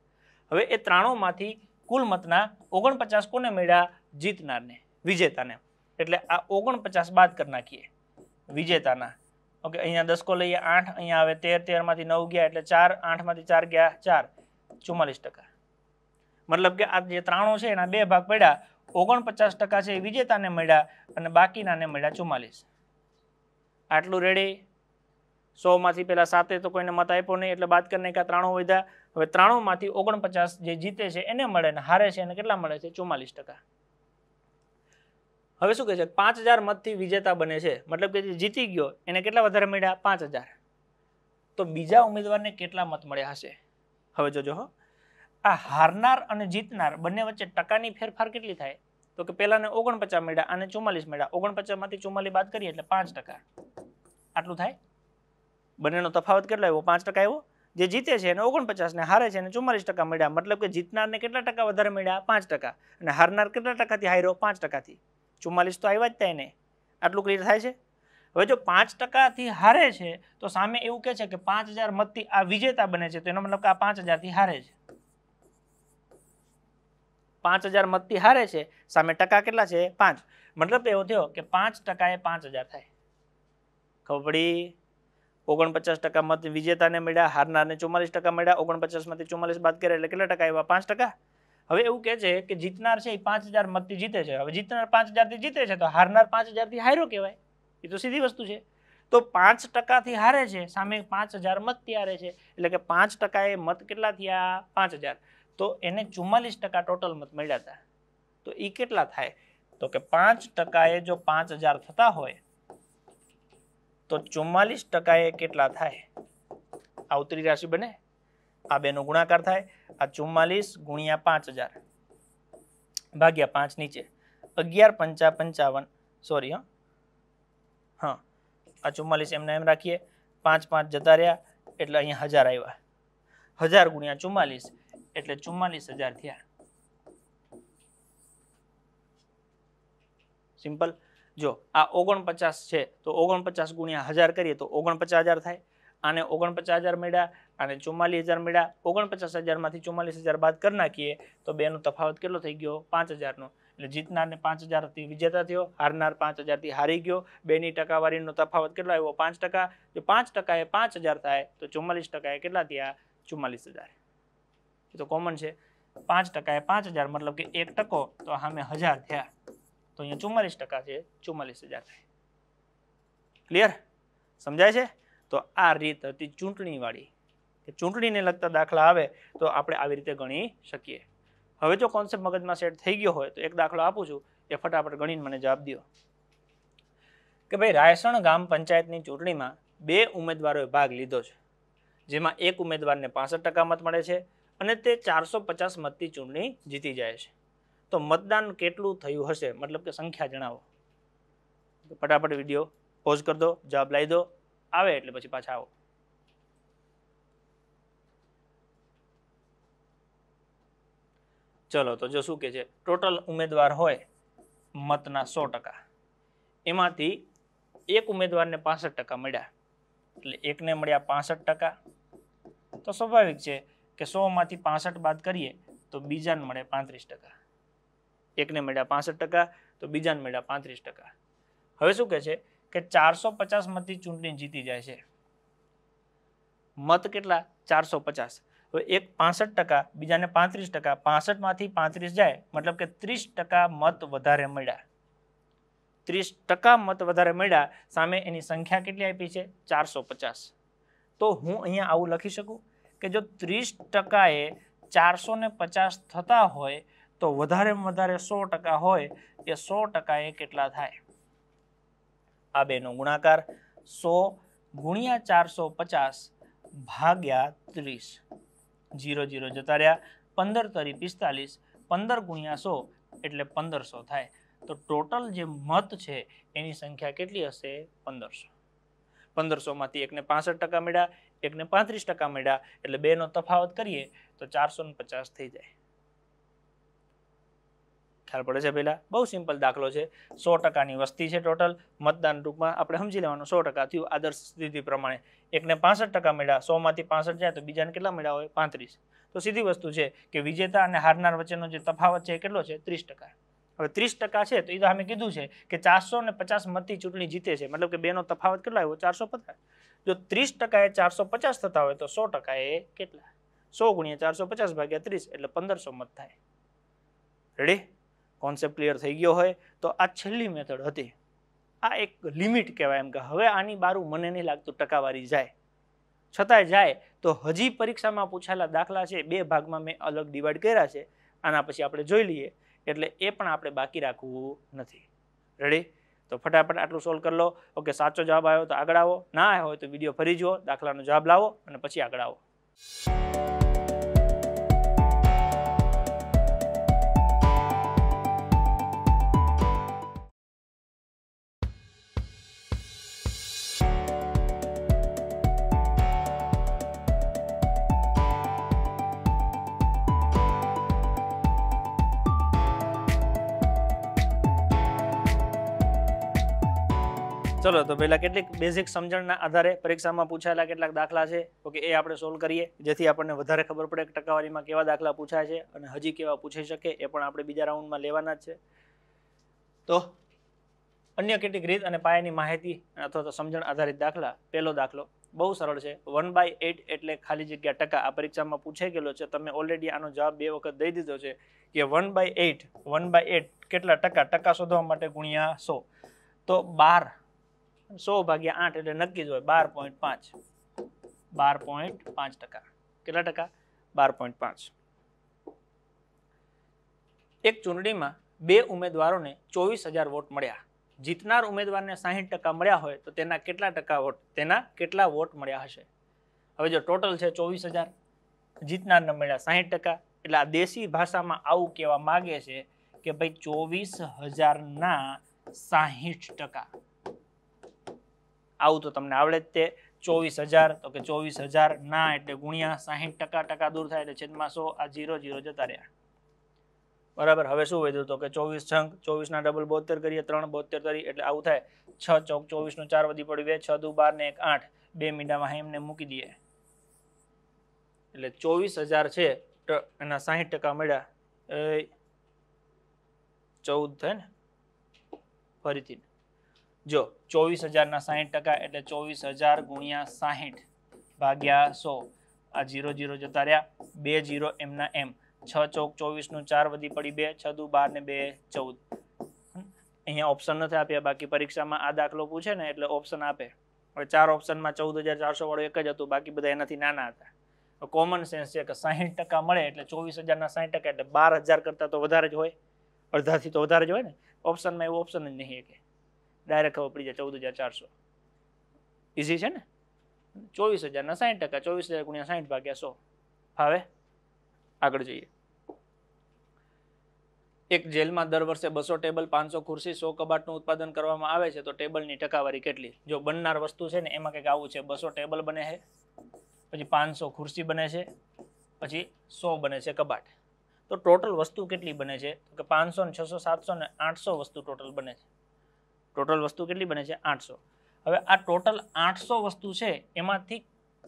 હવે એ ત્રાણુંમાંથી કુલ મતના ઓગણપચાસ કોને મળ્યા જીતનારને વિજેતાને એટલે આ ઓગણપચાસ બાદ કરી નાખીએ વિજેતાના ઓકે અહીંયા દસકો લઈએ આઠ અહીંયા આવે તેર તેરમાંથી નવ ગયા એટલે ચાર આઠમાંથી ચાર ગયા ચાર ચુમ્માલીસ ટકા મતલબ કે આ જે ત્રાણું છે એના બે ભાગ પડ્યા ઓગણપચાસ ટકા છે એ વિજેતાને મળ્યા અને બાકીનાને મળ્યા ચુમ્માલીસ આટલું રેડી સોમાંથી પહેલાં સાતે તો કોઈને મત આપ્યો નહીં એટલે બાદ કરીને કાં ત્રાણું વધ્યા હવે ત્રાણુંમાંથી ઓગણપચાસ જે જીતે છે એને મળે ને હારે છે એને કેટલા મળે છે ચુમ્માલીસ ટકા હવે શું કહે છે પાંચ હજાર મતથી વિજેતા બને છે મતલબ કે જે જીતી ગયો એને કેટલા વધારે મળ્યા પાંચ હજાર તો બીજા ઉમેદવારને કેટલા મત મળ્યા હશે હવે જોજો હો આ હારનાર અને જીતનાર બંને વચ્ચે ટકાની ફેરફાર કેટલી થાય તો કે પહેલાને ઓગણપચાસ મળ્યા અને ચુમ્માલીસ મળ્યા ઓગણપચાસમાંથી ચુમ્માલીસ બાદ કરીએ એટલે પાંચ ટકા આટલું થાય બંનેનો તફાવત કેટલો આવ્યો પાંચ ટકા આવ્યો જે જીતે છે એને ઓગણપચાસને હારે છે અને ચુમ્માલીસ ટકા મળ્યા મતલબ કે જીતનારને કેટલા ટકા વધારે મળ્યા પાંચ ટકા અને હારનાર કેટલા ટકાથી હાર્યો પાંચ ટકાથી ચુમ્માલીસ તો આવ્યા જ થાય ને આટલું ક્લિયર થાય છે હવે જો પાંચ ટકાથી હારે છે તો સામે એવું કહે છે કે પાંચ હજાર મતથી આ વિજેતા બને છે તો એનો મતલબ કે આ પાંચ હજારથી હારે છે પાંચ હજાર મતથી હારે છે સામે ટકા કેટલા છે પાંચ મતલબ એવો થયો કે પાંચ ટકાએ પાંચ હજાર થાય ખબર પડી ઓગણપચાસ ટકા મત વિજેતાને મળ્યા હારનારને ચોમાલીસ ટકા મળ્યા ઓગણપચાસમાંથી ચોમાલીસ બાદ કરે એટલે કેટલા ટકા એવા પાંચ ટકા હવે એવું કહે છે કે જીતનાર છે એ પાંચ હજાર મતથી જીતે છે હવે જીતનાર પાંચ હજારથી જીતે છે તો હારનાર પાંચ હજારથી હારો કહેવાય એ તો સીધી વસ્તુ છે તો પાંચ ટકાથી હારે છે સામે પાંચ હજાર મત હારે છે એટલે કે પાંચ ટકાએ મત કેટલા થયા પાંચ હજાર તો એને ચુમ્માલીસ ટકા ટોટલ મત મળ્યા હતા તો એ કેટલા થાય તો કે પાંચ ટકાએ જો પાંચ હજાર થતા હોય તો ચુમ્માલીસ ટકાએ કેટલા થાય આ ઉતરી રાશિ બને આ બેનો ગુણાકાર થાય આ ચુમ્માલીસ ગુણ્યા પાંચ હજાર ભાગ્યા પાંચ નીચે અગિયાર પંચા પંચાવન સોરી હા હા આ ચુમ્માલીસ એમને એમ રાખીએ પાંચ પાંચ જતા રહ્યા એટલે અહીંયા હજાર આવ્યા હજાર ગુણ્યા ચુમ્માલીસ એટલે ચુમ્માલીસ હજાર થયા સિમ્પલ જો આ ઓગણપચાસ છે તો ઓગણપચાસ ગુણ્યા હજાર કરીએ તો ઓગણપચાસ હજાર થાય આને ઓગણપચાસ હજાર મળ્યા અને ચુમ્માલીસ હજાર મળ્યા ઓગણપચાસ હજારમાંથી ચુમ્માલીસ હજાર બાદ કરી નાખીએ તો બેનો તફાવત કેટલો થઈ ગયો પાંચ હજારનો એટલે જીતનારને પાંચ હજારથી વિજેતા થયો હારનાર પાંચ હજારથી હારી ગયો બેની ટકાવારીનો તફાવત કેટલો આવ્યો પાંચ ટકા જો પાંચ ટકાએ પાંચ હજાર થાય તો ચુમ્માલીસ ટકાએ કેટલા થયા ચુમ્માલીસ હજાર તો કોમન છે પાંચ ટકા એ પાંચ હજાર મતલબ કે એક ટકો તો સામે હજાર થયા તો અહીંયા ચુમ્માલીસ ટકા છે ચુમ્માલીસ હજાર ક્લિયર સમજાય છે તો આ રીત હતી ચૂંટણીવાળી કે ચૂંટણીને લગતા દાખલા આવે તો આપણે આવી રીતે ગણી શકીએ હવે જો કોન્સેપ્ટ મગજમાં સેટ થઈ ગયો હોય તો એક દાખલો આપું છું એ ફટાફટ ગણીને મને જવાબ દો કે ભાઈ રાયસણ ગામ પંચાયતની ચૂંટણીમાં બે ઉમેદવારોએ ભાગ લીધો છે જેમાં એક ઉમેદવારને પાસઠ ટકા મત મળે છે અને તે ચારસો પચાસ મતથી ચૂંટણી જીતી જાય છે તો મતદાન કેટલું થયું હશે મતલબ કે સંખ્યા જણાવો ફટાફટ વિડીયો પોઝ કરી દો જવાબ લાવી દો આવે એટલે પછી પાછા આવો ચલો તો જો શું કે છે ટોટલ ઉમેદવાર હોય મતના સો ટકા એમાંથી એક ઉમેદવારને પાસઠ ટકા મળ્યા એટલે એકને મળ્યા પાસઠ ટકા તો સ્વાભાવિક છે કે સોમાંથી પાસઠ બાદ કરીએ તો બીજાને મળે પાંત્રીસ ટકા એકને મળ્યા પાસઠ ટકા તો બીજાને મળ્યા પાંત્રીસ ટકા હવે શું કહે છે કે ચારસો પચાસ મતથી ચૂંટણી જીતી જાય છે મત કેટલા ચારસો પચાસ હવે એક પાસઠ ટકા બીજાને પાંત્રીસ ટકા પાસઠમાંથી પાંત્રીસ જાય મતલબ કે ત્રીસ ટકા મત વધારે મળ્યા ત્રીસ ટકા મત વધારે મળ્યા સામે એની સંખ્યા કેટલી આપી છે ચારસો પચાસ તો હું અહીંયા આવું લખી શકું કે જો ત્રીસ ટકાએ ચારસો ને પચાસ થતા હોય તો વધારેમાં વધારે સો ટકા હોય એ સો ટકાએ કેટલા થાય આ બેનો ગુણાકાર સો ગુણ્યા ચારસો પચાસ ભાગ્યા ત્રીસ જીરો જીરો જતા રહ્યા પંદર તરી પિસ્તાલીસ પંદર ગુણ્યા સો એટલે પંદરસો થાય તો ટોટલ જે મત છે એની સંખ્યા કેટલી હશે પંદરસો પંદરસોમાંથી એકને પાસઠ ટકા મળ્યા એકને પાંત્રીસ ટકા મળ્યા એટલે બેનો તફાવત કરીએ તો ચારસો પચાસ થઈ જાય ખ્યાલ પડે છે પહેલાં બહુ સિમ્પલ દાખલો છે સો ટકાની વસ્તી છે ટોટલ મતદાન ટૂંકમાં આપણે સમજી લેવાનું સો ટકા થયું આદર્શ સ્થિતિ પ્રમાણે એકને પાસઠ ટકા મળ્યા સોમાંથી પાસઠ જાય તો બીજાને કેટલા મળ્યા હોય પાંત્રીસ તો સીધી વસ્તુ છે કે વિજેતા અને હારનાર વચ્ચેનો જે તફાવત છે એ કેટલો છે ત્રીસ ટકા હવે ત્રીસ ટકા છે તો એ તો અમે કીધું છે કે ચારસો ને પચાસ મતથી ચૂંટણી જીતે છે મતલબ કે બેનો તફાવત કેટલો આવ્યો ચારસો પચાસ જો ત્રીસ ટકા એ ચારસો પચાસ થતા હોય તો સો ટકા એ કેટલા સો ગુણ્યા ચારસો પચાસ ભાગ્યા ત્રીસ એટલે પંદરસો મત થાય રેડી કોન્સેપ્ટ ક્લિયર થઈ ગયો હોય તો આ છેલ્લી મેથડ હતી આ એક લિમિટ કહેવાય એમ કે હવે આની બારું મને નહીં લાગતું ટકાવારી જાય છતાંય જાય તો હજી પરીક્ષામાં પૂછાયેલા દાખલા છે બે ભાગમાં મેં અલગ ડિવાઈડ કર્યા છે આના પછી આપણે જોઈ લઈએ એટલે એ પણ આપણે બાકી રાખવું નથી રેડી તો ફટાફટ આટલું સોલ્વ કરી લો ઓકે સાચો જવાબ આવ્યો તો આગળ આવો ના આવ્યો હોય તો વિડીયો ફરી જુઓ દાખલાનો જવાબ લાવો અને પછી આગળ આવો ચલો તો પહેલાં કેટલીક બેઝિક સમજણના આધારે પરીક્ષામાં પૂછાયેલા કેટલાક દાખલા છે તો કે એ આપણે સોલ્વ કરીએ જેથી આપણને વધારે ખબર પડે કે ટકાવારીમાં કેવા દાખલા પૂછાય છે અને હજી કેવા પૂછી શકે એ પણ આપણે બીજા રાઉન્ડમાં લેવાના જ છે તો અન્ય કેટલીક રીત અને પાયાની માહિતી અથવા તો સમજણ આધારિત દાખલા પહેલો દાખલો બહુ સરળ છે વન બાય એટ એટલે ખાલી જગ્યા ટકા આ પરીક્ષામાં પૂછાઈ ગયેલો છે તમે ઓલરેડી આનો જવાબ બે વખત દઈ દીધો છે કે one by eight one by eight કેટલા ટકા ટકા શોધવા માટે ગુણ્યા સો તો બાર સો ભાગ્યા આઠ એટલે નક્કી જ હોય બાર પોઈન્ટ પાંચ બાર પોઈન્ટ પાંચ ટકા કેટલા ટકા બાર પોઈન્ટ પાંચ એક ચૂંટણીમાં બે ઉમેદવારોને ચોવીસ હજાર વોટ મળ્યા જીતનાર ઉમેદવારને સાહીઠ ટકા મળ્યા હોય તો તેના કેટલા ટકા વોટ તેના કેટલા વોટ મળ્યા હશે હવે જો ટોટલ છે ચોવીસ હજાર જીતનારને મળ્યા સાહીઠ ટકા એટલે આ દેશી ભાષામાં આવું કહેવા માગે છે કે ભાઈ ચોવીસ હજારના સાહીઠ ટકા આવું તો તમને આવડે જ તે ચોવીસ હજાર તો કે ચોવીસ હજાર ના એટલે ગુણ્યા સાહીઠ ટકા ટકા દૂર થાય એટલે છેદમાં સો આ જીરો જીરો જતા રહ્યા બરાબર હવે શું વધ્યું તો કે ચોવીસ છંક ચોવીસના ડબલ બોતેર કરીએ ત્રણ બોતેર તરી એટલે આવું થાય છ ચોક ચોવીસનું ચાર વધી પડ્યું છ દુ બાર ને એક આઠ બે મીંડામાં એમને મૂકી દઈએ એટલે ચોવીસ હજાર છે એના સાહીઠ ટકા મળ્યા ચૌદ થાય ને ફરીથી જો ચોવીસ હજારના સાહીઠ ટકા એટલે ચોવીસ હજાર ગુણ્યા સાહીઠ ભાગ્યા સો આ જીરો ઝીરો જતા રહ્યા બે જીરો એમના એમ છ ચોક ચોવીસનું ચાર વધી પડી બે છ દુ બાર ને બે ચૌદ અહીંયા ઓપ્શન નથી આપ્યા બાકી પરીક્ષામાં આ દાખલો પૂછે ને એટલે ઓપ્શન આપે હવે ચાર ઓપ્શનમાં ચૌદ હજાર ચારસો વાળું એક જ હતું બાકી બધા એનાથી નાના હતા કોમન સેન્સ છે કે સાહીઠ ટકા મળે એટલે ચોવીસ હજારના સાહીઠ ટકા એટલે બાર હજાર કરતાં તો વધારે જ હોય અડધાથી તો વધારે જ હોય ને ઓપ્શનમાં એવું ઓપ્શન જ નહીં એટલે ડાયરેક્ટ ખબર પડી જાય ચૌદ હજાર ચારસો ઇઝી છે ને ચોવીસ હજારના સાઠ ટકા ચોવીસ હજાર ગુણ્યા સાઠ ભાગ્યા સો હવે આગળ જઈએ એક જેલમાં દર વર્ષે બસો ટેબલ પાંચસો ખુરશી સો કબાટનું ઉત્પાદન કરવામાં આવે છે તો ટેબલની ટકાવારી કેટલી જો બનનાર વસ્તુ છે ને એમાં કંઈક આવું છે બસો ટેબલ બને છે પછી પાંચસો ખુરશી બને છે પછી સો બને છે કબાટ તો ટોટલ વસ્તુ કેટલી બને છે તો કે પાંચસો ને છસો સાતસો ને આઠસો વસ્તુ ટોટલ બને છે ટોટલ વસ્તુ કેટલી બને છે આઠસો હવે આ ટોટલ આઠસો વસ્તુ છે એમાંથી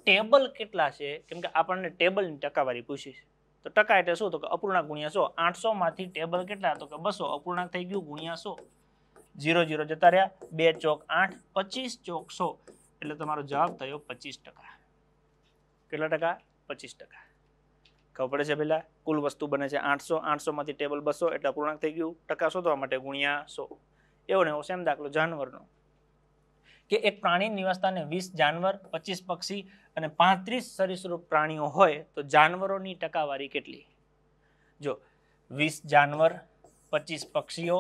ટેબલ કેટલા છે કેમ કે આપણને ટેબલની ટકાવારી પૂછી છે તો ટકા એટલે શું તો કે અપૂર્ણાંક ગુણ્યા સો આઠસોમાંથી ટેબલ કેટલા તો કે બસો અપૂર્ણાંક થઈ ગયું ગુણ્યા સો જીરો જીરો જતા રહ્યા બે ચોક આઠ પચીસ ચોક સો એટલે તમારો જવાબ થયો પચીસ ટકા કેટલા ટકા પચીસ ટકા ખબર પડે છે પહેલાં કુલ વસ્તુ બને છે આઠસો આઠસોમાંથી ટેબલ બસો એટલે અપૂર્ણાંક થઈ ગયું ટકા શોધવા માટે ગુણ્યા સો એવો ને એવો સેમ દાખલો જાનવરનો કે એક પ્રાણી નિવાસસ્થાને વીસ જાનવર પચીસ પક્ષી અને પાંત્રીસ સરીસૃપ પ્રાણીઓ હોય તો જાનવરોની ટકાવારી કેટલી જો વીસ જાનવર પચીસ પક્ષીઓ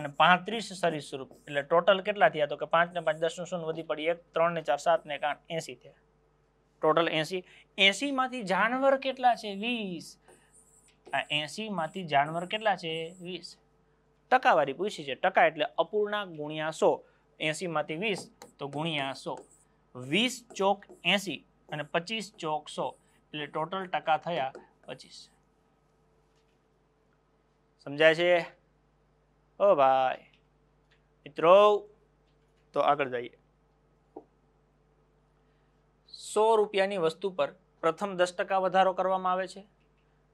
અને પાંત્રીસ સરીસૃપ એટલે ટોટલ કેટલા થયા તો કે પાંચ ને પાંચ દસનું શૂન્ય વધી પડી એક ત્રણ ને ચાર સાત ને એક આઠ એસી થયા ટોટલ એસી એસીમાંથી જાનવર કેટલા છે વીસ આ એસીમાંથી જાનવર કેટલા છે વીસ ટકાવારી પૂછી છે ટકા એટલે અપૂર્ણાંક ગુણ્યા સો એંસીમાંથી વીસ તો ગુણ્યા સો વીસ ચોક એંસી અને પચીસ ચોક સો એટલે ટોટલ ટકા થયા પચીસ સમજાય છે ઓ ભાઈ મિત્રો તો આગળ જઈએ સો રૂપિયાની વસ્તુ પર પ્રથમ દસ ટકા વધારો કરવામાં આવે છે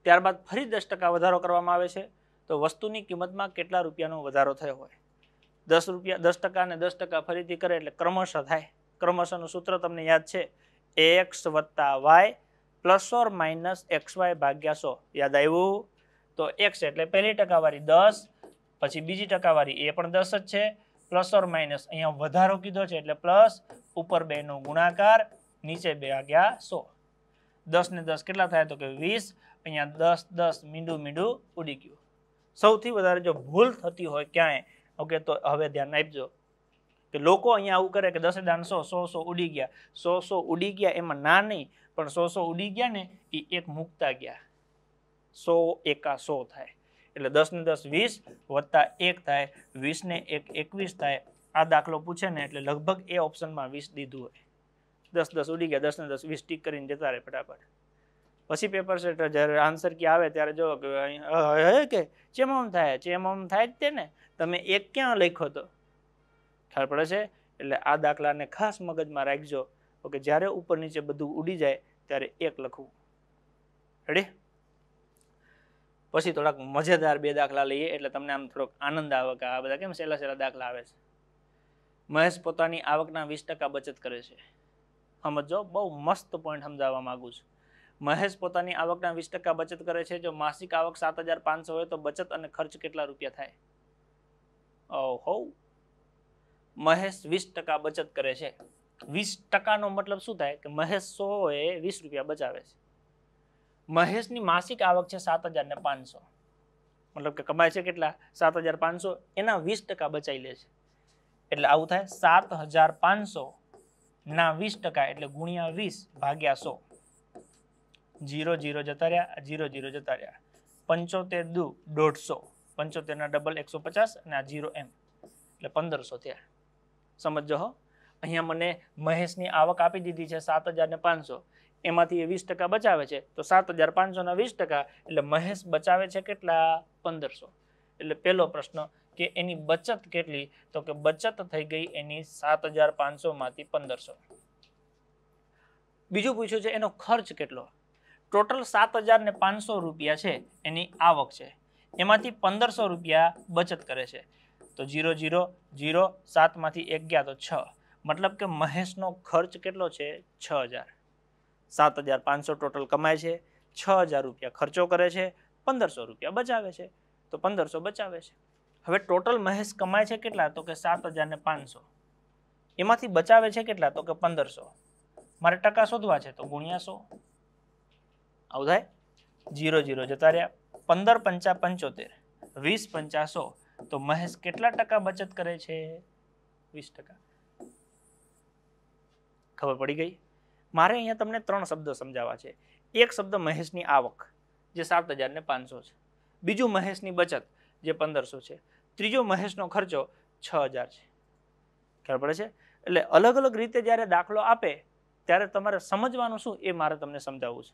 ત્યારબાદ ફરી દસ ટકા વધારો કરવામાં આવે છે તો વસ્તુની કિંમતમાં કેટલા રૂપિયાનો વધારો થયો હોય દસ રૂપિયા દસ ટકા અને દસ ટકા ફરીથી કરે એટલે ક્રમશ થાય ક્રમશનું સૂત્ર તમને યાદ છે એ એક્સ વત્તા Y plus or minus X Y ભાગ્યા સો યાદ આવ્યું તો એક્સ એટલે પહેલી ટકાવારી દસ પછી બીજી ટકાવારી એ પણ દસ જ છે પ્લસ ઓર માઇનસ અહીંયા વધારો કીધો છે એટલે પ્લસ ઉપર બેનો ગુણાકાર નીચે બે વાગ્યા સો દસ ને દસ કેટલા થાય તો કે વીસ અહીંયા દસ દસ મીંડું મીંડું ઉડી ગયું સૌથી વધારે જો ભૂલ થતી હોય ક્યાંય ઓકે તો હવે ધ્યાન આપજો કે લોકો અહીંયા આવું કરે કે દસે દાન સો સો સો ઉડી ગયા સો સો ઉડી ગયા એમાં ના નહીં પણ સો સો ઉડી ગયા ને એ એક મૂકતા ગયા સો એકા સો થાય એટલે દસ ને દસ વીસ વત્તા એક થાય વીસ ને એક એકવીસ થાય આ દાખલો પૂછે ને એટલે લગભગ એ ઓપ્શનમાં વીસ દીધું હોય દસ દસ ઉડી ગયા દસ ને દસ વીસ ટીક કરીને જતા રહે ફટાફટ પછી પેપર સેટ જ્યારે આન્સર કી આવે ત્યારે જો કે ચેમ આમ થાય ચેમ આમ થાય જ તે ને તમે એક ક્યાં લખ્યો તો ખ્યાલ પડે છે એટલે આ દાખલાને ખાસ મગજમાં રાખજો ઓકે જ્યારે ઉપર નીચે બધું ઉડી જાય ત્યારે એક લખવું રેડી પછી થોડાક મજેદાર બે દાખલા લઈએ એટલે તમને આમ થોડોક આનંદ આવે કે આ બધા કેમ સહેલા સહેલા દાખલા આવે છે મહેશ પોતાની આવકના વીસ ટકા બચત કરે છે સમજો બહુ મસ્ત પોઈન્ટ સમજાવવા માગું છું મહેશ પોતાની આવકના વીસ ટકા બચત કરે છે જો માસિક આવક સાત હજાર પાંચસો હોય તો બચત અને ખર્ચ કેટલા રૂપિયા થાય ઓહો મહેશ વીસ ટકા બચત કરે છે વીસ ટકાનો મતલબ શું થાય કે મહેશ સો એ વીસ રૂપિયા બચાવે છે મહેશની માસિક આવક છે સાત હજાર ને પાંચસો મતલબ કે કમાય છે કેટલા સાત હજાર પાંચસો એના વીસ ટકા બચાવી લે છે એટલે આવું થાય સાત હજાર પાંચસો ના વીસ ટકા એટલે ગુણ્યા વીસ ભાગ્યા સો જીરો જીરો જતા રહ્યા જીરો જીરો જતા રહ્યા પંચોતેર દુ દોઢસો પંચોતેરના ડબલ એકસો પચાસ અને આ જીરો એમ એટલે પંદરસો થયા સમજો હો અહીંયા મને મહેશની આવક આપી દીધી છે સાત હજાર ને પાંચસો એમાંથી એ વીસ ટકા બચાવે છે તો સાત હજાર પાંચસોના વીસ ટકા એટલે મહેશ બચાવે છે કેટલા પંદરસો એટલે પહેલો પ્રશ્ન કે એની બચત કેટલી તો કે બચત થઈ ગઈ એની સાત હજાર પાંચસોમાંથી પંદરસો બીજું પૂછ્યું છે એનો ખર્ચ કેટલો ટોટલ સાત હજાર ને પાંચસો રૂપિયા છે એની આવક છે એમાંથી પંદરસો રૂપિયા બચત કરે છે તો જીરો જીરો જીરો સાતમાંથી એક ગયા તો છ મતલબ કે મહેશનો ખર્ચ કેટલો છે છ હજાર સાત હજાર પાંચસો ટોટલ કમાય છે છ હજાર રૂપિયા ખર્ચો કરે છે પંદરસો રૂપિયા બચાવે છે તો પંદરસો બચાવે છે હવે ટોટલ મહેશ કમાય છે કેટલા તો કે સાત હજાર ને પાંચસો એમાંથી બચાવે છે કેટલા તો કે પંદરસો મારે ટકા શોધવા છે તો ગુણ્યા સો આવું થાય જીરો જીરો જતા રહ્યા પંદર પંચા પંચોતેર વીસ પંચાસો તો મહેશ કેટલા ટકા બચત કરે છે વીસ ટકા ખબર પડી ગઈ મારે અહીંયા તમને ત્રણ શબ્દો સમજાવવા છે એક શબ્દ મહેશની આવક જે સાત હજાર ને પાંચસો છે બીજું મહેશની બચત જે પંદરસો છે ત્રીજો મહેશનો ખર્ચો છ હજાર છે ખ્યાલ પડે છે એટલે અલગ અલગ રીતે જ્યારે દાખલો આપે ત્યારે તમારે સમજવાનું શું એ મારે તમને સમજાવવું છે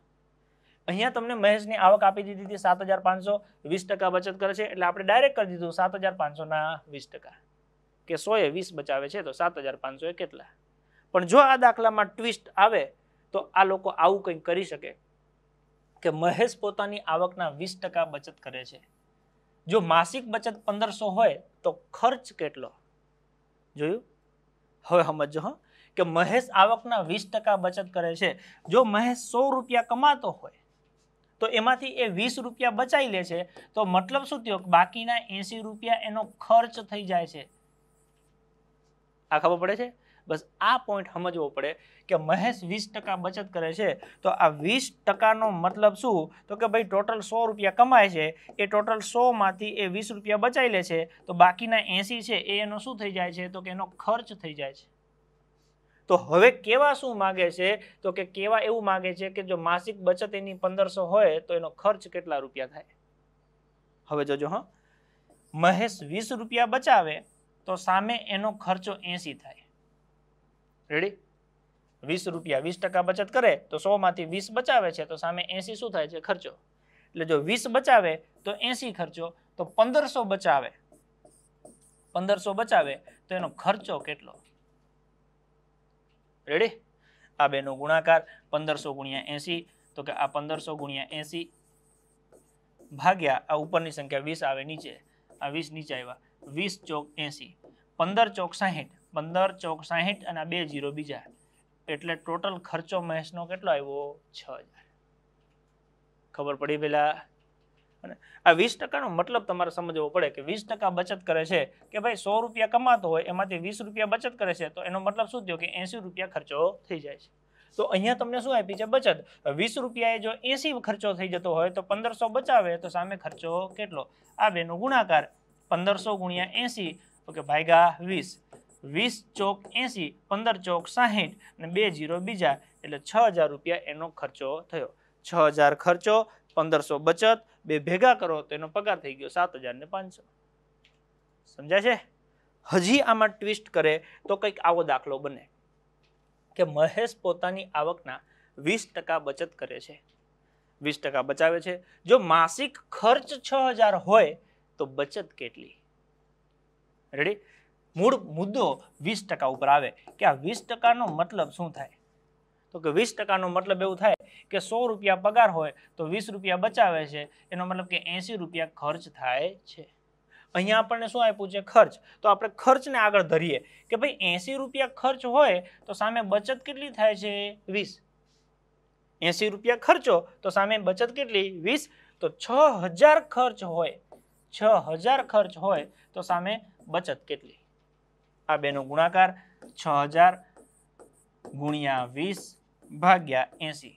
અહીંયા તમને મહેશની આવક આપી દીધી હતી સાત હજાર પાંચસો વીસ ટકા બચત કરે છે એટલે આપણે ડાયરેક્ટ કરી દીધું સાત હજાર પાંચસોના વીસ ટકા કે સો એ વીસ બચાવે છે તો સાત હજાર પાંચસો એ કેટલા પણ જો આ દાખલામાં ટ્વિસ્ટ આવે તો આ લોકો આવું કંઈક કરી શકે કે મહેશ પોતાની આવકના વીસ ટકા બચત કરે છે જો માસિક બચત પંદરસો હોય તો ખર્ચ કેટલો જોયું હવે સમજો હો કે મહેશ આવકના વીસ ટકા બચત કરે છે જો મહેશ સો રૂપિયા કમાતો હોય તો એમાંથી એ વીસ રૂપિયા બચાવી લે છે તો મતલબ શું થયો બાકીના એંસી રૂપિયા એનો ખર્ચ થઈ જાય છે આ ખબર પડે છે બસ આ પોઈન્ટ સમજવો પડે કે મહેશ વીસ ટકા બચત કરે છે તો આ વીસ ટકાનો મતલબ શું તો કે ભાઈ ટોટલ સો રૂપિયા કમાય છે એ ટોટલ સોમાંથી એ વીસ રૂપિયા બચાવી લે છે તો બાકીના એંસી છે એ એનો શું થઈ જાય છે તો કે એનો ખર્ચ થઈ જાય છે તો હવે કેવા શું માગે છે તો કે કેવા એવું માગે છે કે જો માસિક બચત એની પંદરસો હોય તો એનો ખર્ચ કેટલા રૂપિયા થાય હવે જોજો હા મહેશ વીસ રૂપિયા બચાવે તો સામે એનો ખર્ચો એસી થાય રેડી વીસ રૂપિયા વીસ ટકા બચત કરે તો સોમાંથી વીસ બચાવે છે તો સામે એસી શું થાય છે ખર્ચો એટલે જો વીસ બચાવે તો એસી ખર્ચો તો પંદરસો બચાવે પંદરસો બચાવે તો એનો ખર્ચો કેટલો રેડી આ બેનો ગુણાકાર પંદરસો ગુણ્યા એંસી તો કે આ પંદરસો ગુણ્યા એંસી ભાગ્યા આ ઉપરની સંખ્યા વીસ આવે નીચે આ વીસ નીચે આવ્યા વીસ ચોક એંસી પંદર ચોક સાહીઠ પંદર ચોક સાહીઠ અને આ બે જીરો બીજા એટલે ટોટલ ખર્ચો મહેશનો કેટલો આવ્યો છ ખબર પડી પેલા અને આ વીસ ટકાનો મતલબ તમારે સમજવો પડે કે વીસ ટકા બચત કરે છે કે ભાઈ સો રૂપિયા કમાતો હોય એમાંથી વીસ રૂપિયા બચત કરે છે તો એનો મતલબ શું થયો કે એંસી રૂપિયા ખર્ચો થઈ જાય છે તો અહીંયા તમને શું આપી છે બચત વીસ રૂપિયાએ જો એંસી ખર્ચો થઈ જતો હોય તો પંદરસો બચાવે તો સામે ખર્ચો કેટલો આ બેનો ગુણાકાર પંદરસો ગુણ્યા એંસી ઓકે ભાઈગા વીસ વીસ ચોક એંસી પંદર ચોક સાહીઠ અને બે જીરો બીજા એટલે છ હજાર રૂપિયા એનો ખર્ચો થયો છ હજાર ખર્ચો પંદરસો બચત બે ભેગા કરો તો એનો પગાર થઈ ગયો સાત હજાર પાંચસો સમજાય છે હજી આમાં ટ્વિસ્ટ કરે તો કંઈક આવો દાખલો બને કે મહેશ પોતાની આવકના વીસ ટકા બચત કરે છે વીસ ટકા બચાવે છે જો માસિક ખર્ચ છ હજાર હોય તો બચત કેટલી રેડી મૂળ મુદ્દો વીસ ટકા ઉપર આવે કે આ વીસ ટકાનો મતલબ શું થાય તો કે વીસ ટકાનો મતલબ એવું થાય કે સો રૂપિયા પગાર હોય તો વીસ રૂપિયા બચાવે છે એનો મતલબ કે એંસી રૂપિયા ખર્ચ થાય છે અહીંયા આપણને શું આપ્યું છે ખર્ચ તો આપણે ખર્ચને આગળ ધરીએ કે ભાઈ એંસી રૂપિયા ખર્ચ હોય તો સામે બચત કેટલી થાય છે વીસ એંસી રૂપિયા ખર્ચો તો સામે બચત કેટલી વીસ તો છ હજાર ખર્ચ હોય છ હજાર ખર્ચ હોય તો સામે બચત કેટલી આ બેનો ગુણાકાર છ હજાર ગુણ્યા વીસ ભાગ્યા એંસી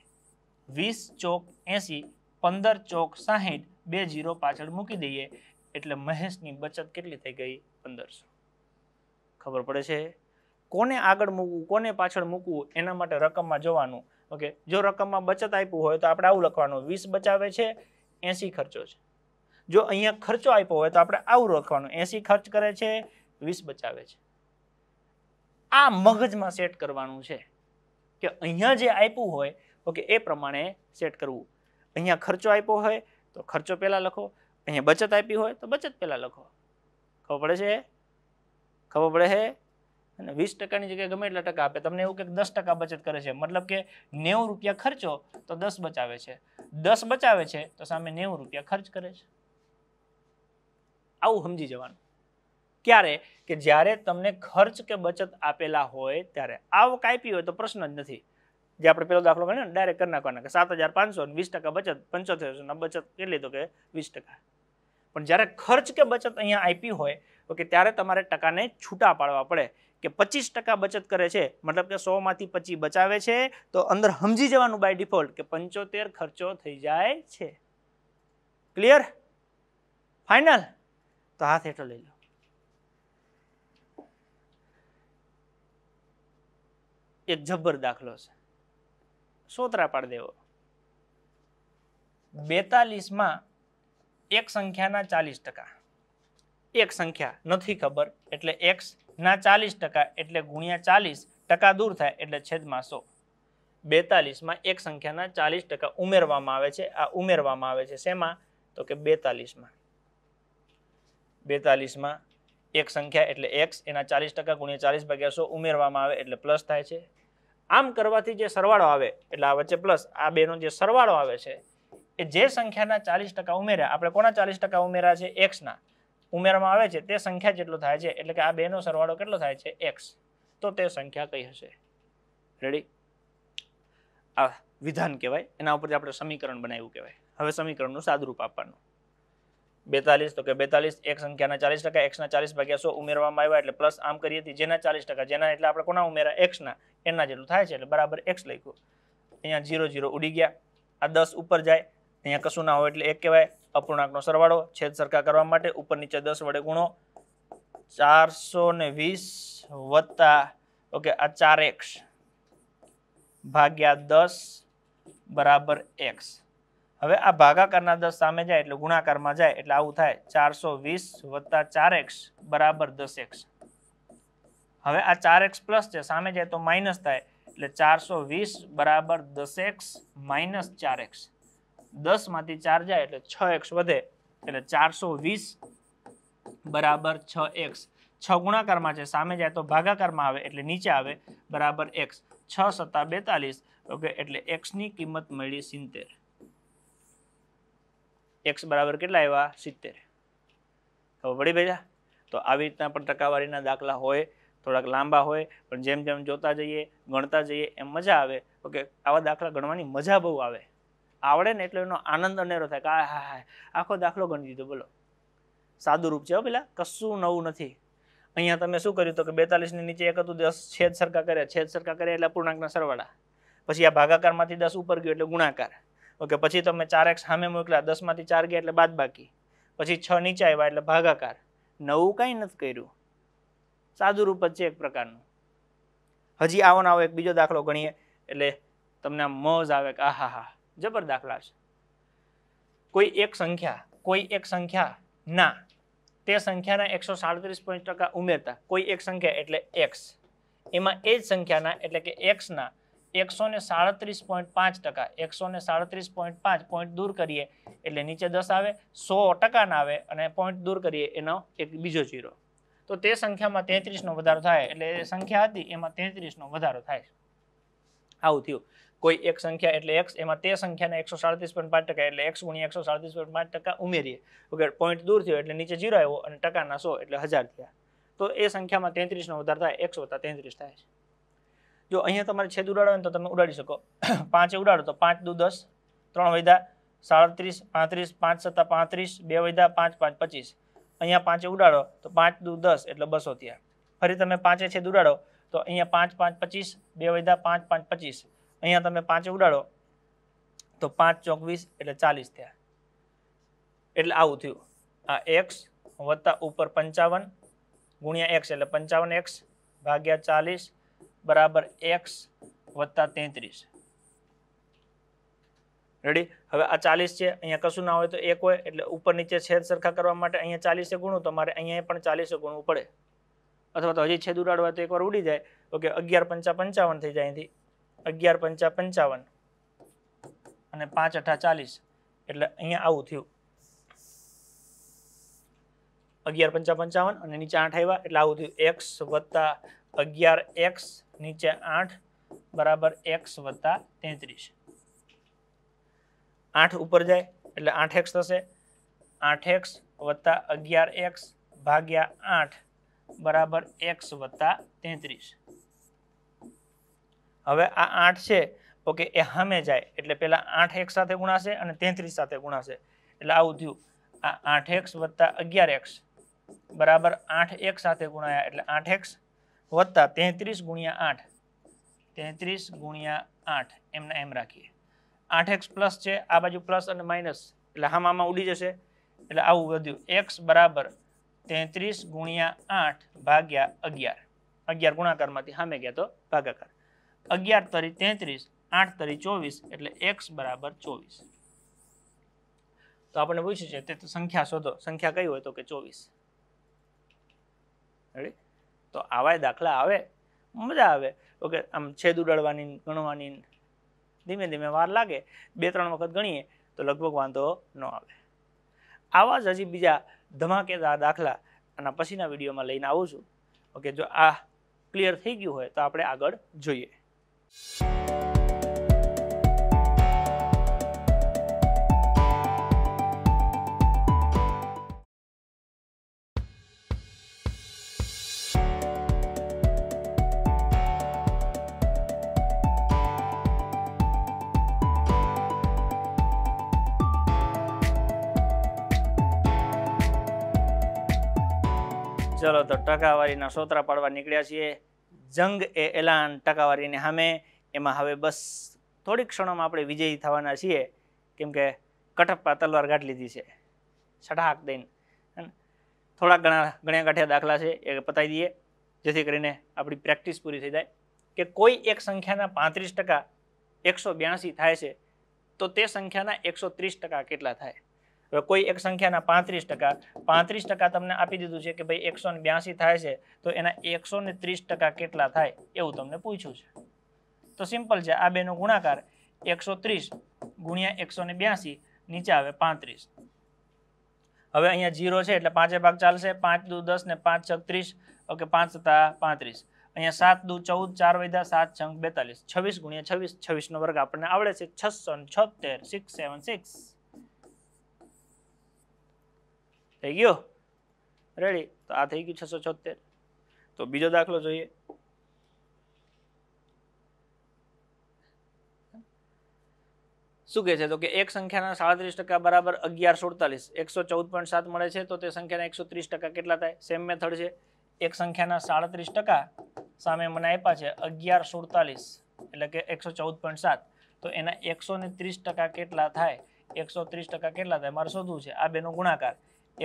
વીસ ચોક એંસી પંદર ચોક સાહીઠ બે જીરો પાછળ મૂકી દઈએ એટલે મહેશની બચત કેટલી થઈ ગઈ પંદરસો ખબર પડે છે કોને આગળ મૂકવું કોને પાછળ મૂકવું એના માટે રકમમાં જોવાનું ઓકે જો રકમમાં બચત આપ્યું હોય તો આપણે આવું લખવાનું વીસ બચાવે છે એંસી ખર્ચો છે જો અહીંયા ખર્ચો આપ્યો હોય તો આપણે આવું લખવાનું એંસી ખર્ચ કરે છે વીસ બચાવે છે આ મગજમાં સેટ કરવાનું છે કે અહીંયા જે આપ્યું હોય ઓકે એ પ્રમાણે સેટ કરવું અહીંયા ખર્ચો આપ્યો હોય તો ખર્ચો પહેલાં લખો અહીંયા બચત આપી હોય તો બચત પહેલાં લખો ખબર પડે છે ખબર પડે છે અને વીસ ટકાની જગ્યાએ ગમે એટલા ટકા આપે તમને એવું કે દસ ટકા બચત કરે છે મતલબ કે નેવું રૂપિયા ખર્ચો તો દસ બચાવે છે દસ બચાવે છે તો સામે નેવું રૂપિયા ખર્ચ કરે છે આવું સમજી જવાનું ક્યારે કે જ્યારે તમને ખર્ચ કે બચત આપેલા હોય ત્યારે આવક આપી હોય તો પ્રશ્ન જ નથી જે આપણે પેલો દાખલો ગણ્યો ને ડાયરેક્ટ કરી નાખવાના કે સાત હજાર પાંચસો વીસ ટકા બચત પંચોતેરસો બચત કેટલી તો કે વીસ ટકા પણ જ્યારે ખર્ચ કે બચત અહીંયા આપી હોય તો કે ત્યારે તમારે ટકાને છૂટા પાડવા પડે કે પચીસ ટકા બચત કરે છે મતલબ કે સોમાંથી પચીસ બચાવે છે તો અંદર સમજી જવાનું બાય ડિફોલ્ટ કે પંચોતેર ખર્ચો થઈ જાય છે ક્લિયર ફાઇનલ તો હાથ હેઠળ લઈ લો એક જબ્બર દાખલો છે સોતરા પાડ દેવો બેતાલીસમાં એક સંખ્યાના ચાલીસ ટકા એક સંખ્યા નથી ખબર એટલે એક્સ ના ચાલીસ ટકા એટલે ગુણ્યા ચાલીસ ટકા દૂર થાય એટલે છેદમાં સો બેતાલીસમાં એક સંખ્યાના ચાલીસ ટકા ઉમેરવામાં આવે છે આ ઉમેરવામાં આવે છે શેમાં તો કે બેતાલીસમાં બેતાલીસમાં એક સંખ્યા એટલે એક્સ એના ચાલીસ ટકા ગુણ્યા ચાલીસ ભાગ્યા સો ઉમેરવામાં આવે એટલે પ્લસ થાય છે આમ કરવાથી જે સરવાળો આવે એટલે આ વચ્ચે પ્લસ આ બેનો જે સરવાળો આવે છે એ જે સંખ્યાના ચાલીસ ટકા ઉમેર્યા આપણે કોના ચાલીસ ટકા ઉમેરા છે એક્સના ઉમેરવામાં આવે છે તે સંખ્યા જેટલો થાય છે એટલે કે આ બેનો સરવાળો કેટલો થાય છે એક્સ તો તે સંખ્યા કઈ હશે રેડી આ વિધાન કહેવાય એના ઉપરથી આપણે સમીકરણ બનાવ્યું કહેવાય હવે સમીકરણનું સાદુરૂપ આપવાનું બેતાલીસ તો કે બેતાલીસ એક સંખ્યાના ચાલીસ ટકા એક્સના ચાલીસ ભાગ્યા સો ઉમેરવામાં આવ્યા એટલે પ્લસ આમ કરીએ છીએ જેના ચાલીસ ટકા જેના એટલે આપણે કોના ઉમેરા એક્સના એના જેટલું થાય છે એટલે બરાબર એક્સ લખ્યું અહીંયા ઝીરો ઝીરો ઉડી ગયા આ દસ ઉપર જાય અહીંયા કશું ના હોય એટલે એક કહેવાય અપૂર્ણાંકનો સરવાળો છેદ સરખા કરવા માટે ઉપર નીચે દસ વડે ગુણો ચારસો ને વીસ વત્તા ઓકે આ ચાર એક્સ ભાગ્યા દસ બરાબર એક્સ હવે આ ભાગાકારના દસ સામે જાય એટલે ગુણાકારમાં જાય એટલે આવું થાય ચારસો વીસ વત્તા ચાર એક્સ બરાબર દસ એક્સ હવે આ ચાર એક્સ પ્લસ છે સામે જાય તો માઇનસ થાય એટલે ચારસો વીસ બરાબર દસ એક્સ માઇનસ ચાર એક્સ દસમાંથી ચાર જાય એટલે છ એક્સ વધે એટલે ચારસો વીસ બરાબર છ એક્સ છ ગુણાકારમાં છે સામે જાય તો ભાગાકારમાં આવે એટલે નીચે આવે બરાબર એક્સ છ સત્તા બેતાલીસ ઓકે એટલે એક્સની કિંમત મળી સિત્તેર એક્સ બરાબર કેટલા આવ્યા સિત્તેર ખબર પડી ભેજા તો આવી રીતના પણ ટકાવારીના દાખલા હોય થોડાક લાંબા હોય પણ જેમ જેમ જોતા જઈએ ગણતા જઈએ એમ મજા આવે ઓકે આવા દાખલા ગણવાની મજા બહુ આવે આવડે ને એટલે એનો આનંદ અનેરો થાય કે હા હા આખો દાખલો ગણી દીધો બોલો સાદું રૂપ છે હો પેલા કશું નવું નથી અહીંયા તમે શું કર્યું તો કે બેતાલીસની નીચે એક હતું દસ છેદ સરખા કર્યા છેદ સરખા કર્યા એટલે પૂર્ણાંકના સરવાળા પછી આ ભાગાકારમાંથી દસ ઉપર ગયો એટલે ગુણાકાર ઓકે પછી તમે ચાર એક્સ સામે મોકલ્યા દસમાંથી ચાર ગયા એટલે બાદ બાકી પછી છ નીચે આવ્યા એટલે ભાગાકાર નવું કાંઈ નથી કર્યું રૂપ જ છે એક પ્રકારનું હજી આવો ને આવો એક બીજો દાખલો ગણીએ એટલે તમને મોજ આવે કે આહા હા જબર દાખલા છે કોઈ એક સંખ્યા કોઈ એક સંખ્યા ના તે સંખ્યાના એકસો સાડત્રીસ પોઈન્ટ ટકા ઉમેરતા કોઈ એક સંખ્યા એટલે એક્સ એમાં એ જ સંખ્યાના એટલે કે એક્સના એકસો ને સાડત્રીસ પોઈન્ટ પાંચ ટકા એકસો ને સાડત્રીસ પોઈન્ટ પાંચ પોઈન્ટ દૂર કરીએ એટલે નીચે દસ આવે સો ટકાના આવે અને પોઈન્ટ દૂર કરીએ એનો એક બીજો જીરો તો તે સંખ્યામાં તેત્રીસનો વધારો થાય એટલે સંખ્યા હતી એમાં તેત્રીસનો વધારો થાય આવું થયું કોઈ એક સંખ્યા એટલે એક્સ એમાં તે સંખ્યાને એકસો સાડત્રીસ પોઈન્ટ પાંચ ટકા એટલે એક્સ ગુણ્યા એકસો સાડત્રીસ પોઈન્ટ પાંચ ટકા ઉમેરીએ ઓકે પોઈન્ટ દૂર થયો એટલે નીચે જીરો આવ્યો અને ટકાના સો એટલે હજાર થયા તો એ સંખ્યામાં તેત્રીસનો વધારો થાય એકસો વત્તા તેત્રીસ થાય છે જો અહીંયા તમારે છેદ ઉડાડવાનું તો તમે ઉડાડી શકો પાંચે ઉડાડો તો પાંચ દુ દસ ત્રણ વૈદા સાડત્રીસ પાંત્રીસ પાંચ સત્તા પાંત્રીસ બે વૈદા પાંચ પાંચ પચીસ અહીંયા પાંચે ઉડાડો તો પાંચ દુ દસ એટલે બસો ત્યાં ફરી તમે પાંચે છેદ ઉડાડો તો અહીંયા પાંચ પાંચ પચીસ બે વૈદા પાંચ પાંચ પચીસ અહીંયા તમે પાંચે ઉડાડો તો પાંચ ચોકવીસ એટલે ચાલીસ થયા એટલે આવું થયું આ એક્સ વત્તા ઉપર પંચાવન ગુણ્યા એક્સ એટલે પંચાવન એક્સ ભાગ્યા ચાલીસ બરાબર એક્સ વત્તા તેત્રીસ રેડી હવે આ ચાલીસ છે અહીંયા કશું ના હોય તો એક હોય એટલે ઉપર નીચે છેદ સરખા કરવા માટે અહીંયા ચાલીસે ગુણું તમારે મારે અહીંયા પણ ચાલીસે ગુણવું પડે અથવા તો હજી છેદ ઉડાડવા તો એકવાર ઉડી જાય તો કે અગિયાર પંચા પંચાવન થઈ જાય અહીંથી અગિયાર પંચા પંચાવન અને પાંચ અઠા ચાલીસ એટલે અહીંયા આવું થયું અગિયાર પંચા પંચાવન અને નીચે આઠ આવ્યા એટલે આવું થયું એક્સ વત્તા 11x नीचे 8 = x + 33 8 ऊपर जाए એટલે 8x થશે 8x + 11x / 8 = x + 33 હવે આ 8 છે ઓકે એ સામે જાય એટલે પહેલા 8 એક સાથે ગુણાશે અને 33 સાથે ગુણાશે એટલે આવું થયું આ 8x + 11x = 8 એક સાથે ગુણાય એટલે 8x વત્તા તેત્રીસ ગુણ્યા આઠ તેત્રીસ ગુણ્યા આઠ એમને એમ રાખીએ આઠ એક્સ પ્લસ છે આ બાજુ પ્લસ અને માઇનસ એટલે હામામાં ઉડી જશે એટલે આવું વધ્યું એક્સ બરાબર તેત્રીસ ગુણ્યા આઠ ભાગ્યા અગિયાર અગિયાર ગુણાકારમાંથી હામે ગયા તો ભાગાકાર અગિયાર તરી તેત્રીસ આઠ તરી ચોવીસ એટલે એક્સ બરાબર ચોવીસ તો આપણને પૂછ્યું છે તે સંખ્યા શોધો સંખ્યા કઈ હોય તો કે ચોવીસ રેડી તો આવાય દાખલા આવે મજા આવે ઓકે આમ છેદ ઉડાડવાની ગણવાની ધીમે ધીમે વાર લાગે બે ત્રણ વખત ગણીએ તો લગભગ વાંધો ન આવે આવા જ હજી બીજા ધમાકેદાર દાખલા આના પછીના વિડીયોમાં લઈને આવું છું ઓકે જો આ ક્લિયર થઈ ગયું હોય તો આપણે આગળ જોઈએ ચલો તો ટકાવારીના સોતરા પાડવા નીકળ્યા છીએ જંગ એ એલાન ટકાવારીની સામે એમાં હવે બસ થોડીક ક્ષણોમાં આપણે વિજયી થવાના છીએ કેમ કે કટપ્પા તલવાર ગાંઠ લીધી છે સટાક દઈને થોડા ઘણા ગણ્યા ગાંઠ્યા દાખલા છે એ પતાવી દઈએ જેથી કરીને આપણી પ્રેક્ટિસ પૂરી થઈ જાય કે કોઈ એક સંખ્યાના પાંત્રીસ ટકા એકસો બ્યાસી થાય છે તો તે સંખ્યાના એકસો ત્રીસ ટકા કેટલા થાય હવે કોઈ એક સંખ્યાના પાંત્રીસ ટકા પાંત્રીસ ટકા તમને આપી દીધું છે કે ભાઈ એકસો બ્યાસી થાય છે તો એના એકસો ને ત્રીસ ટકા કેટલા થાય એવું તમને પૂછ્યું છે તો સિમ્પલ છે આ બેનો ગુણાકાર એકસો ત્રીસ ગુણ્યા એકસો બ્યાસી નીચે આવે પાંત્રીસ હવે અહીંયા જીરો છે એટલે પાંચે ભાગ ચાલશે પાંચ દુ દસ ને પાંચ છક ત્રીસ ઓકે પાંચ સત્તા પાંત્રીસ અહીંયા સાત દુ ચૌદ ચાર વૈધા સાત છંગ બેતાલીસ છવ્વીસ ગુણ્યા છવ્વીસ છવ્વીસનો વર્ગ આપણને આવડે છે છસો છોતેર સિક્સ સેવન સિક્સ થઈ ગયો રેડી તો આ થઈ ગયું છસો છોતેર તો બીજો દાખલો જોઈએ શું કે છે તો કે એક સંખ્યાના સાડત્રીસ ટકા બરાબર અગિયાર સુડતાલીસ એકસો ચૌદ પોઈન્ટ સાત મળે છે તો તે સંખ્યાના એકસો ત્રીસ ટકા કેટલા થાય સેમ મેથડ છે એક સંખ્યાના સાડત્રીસ ટકા સામે મને આપ્યા છે અગિયાર સુડતાલીસ એટલે કે એકસો ચૌદ પોઈન્ટ સાત તો એના એકસો ત્રીસ ટકા કેટલા થાય એકસો ત્રીસ ટકા કેટલા થાય મારે શોધવું છે આ બેનો ગુણાકાર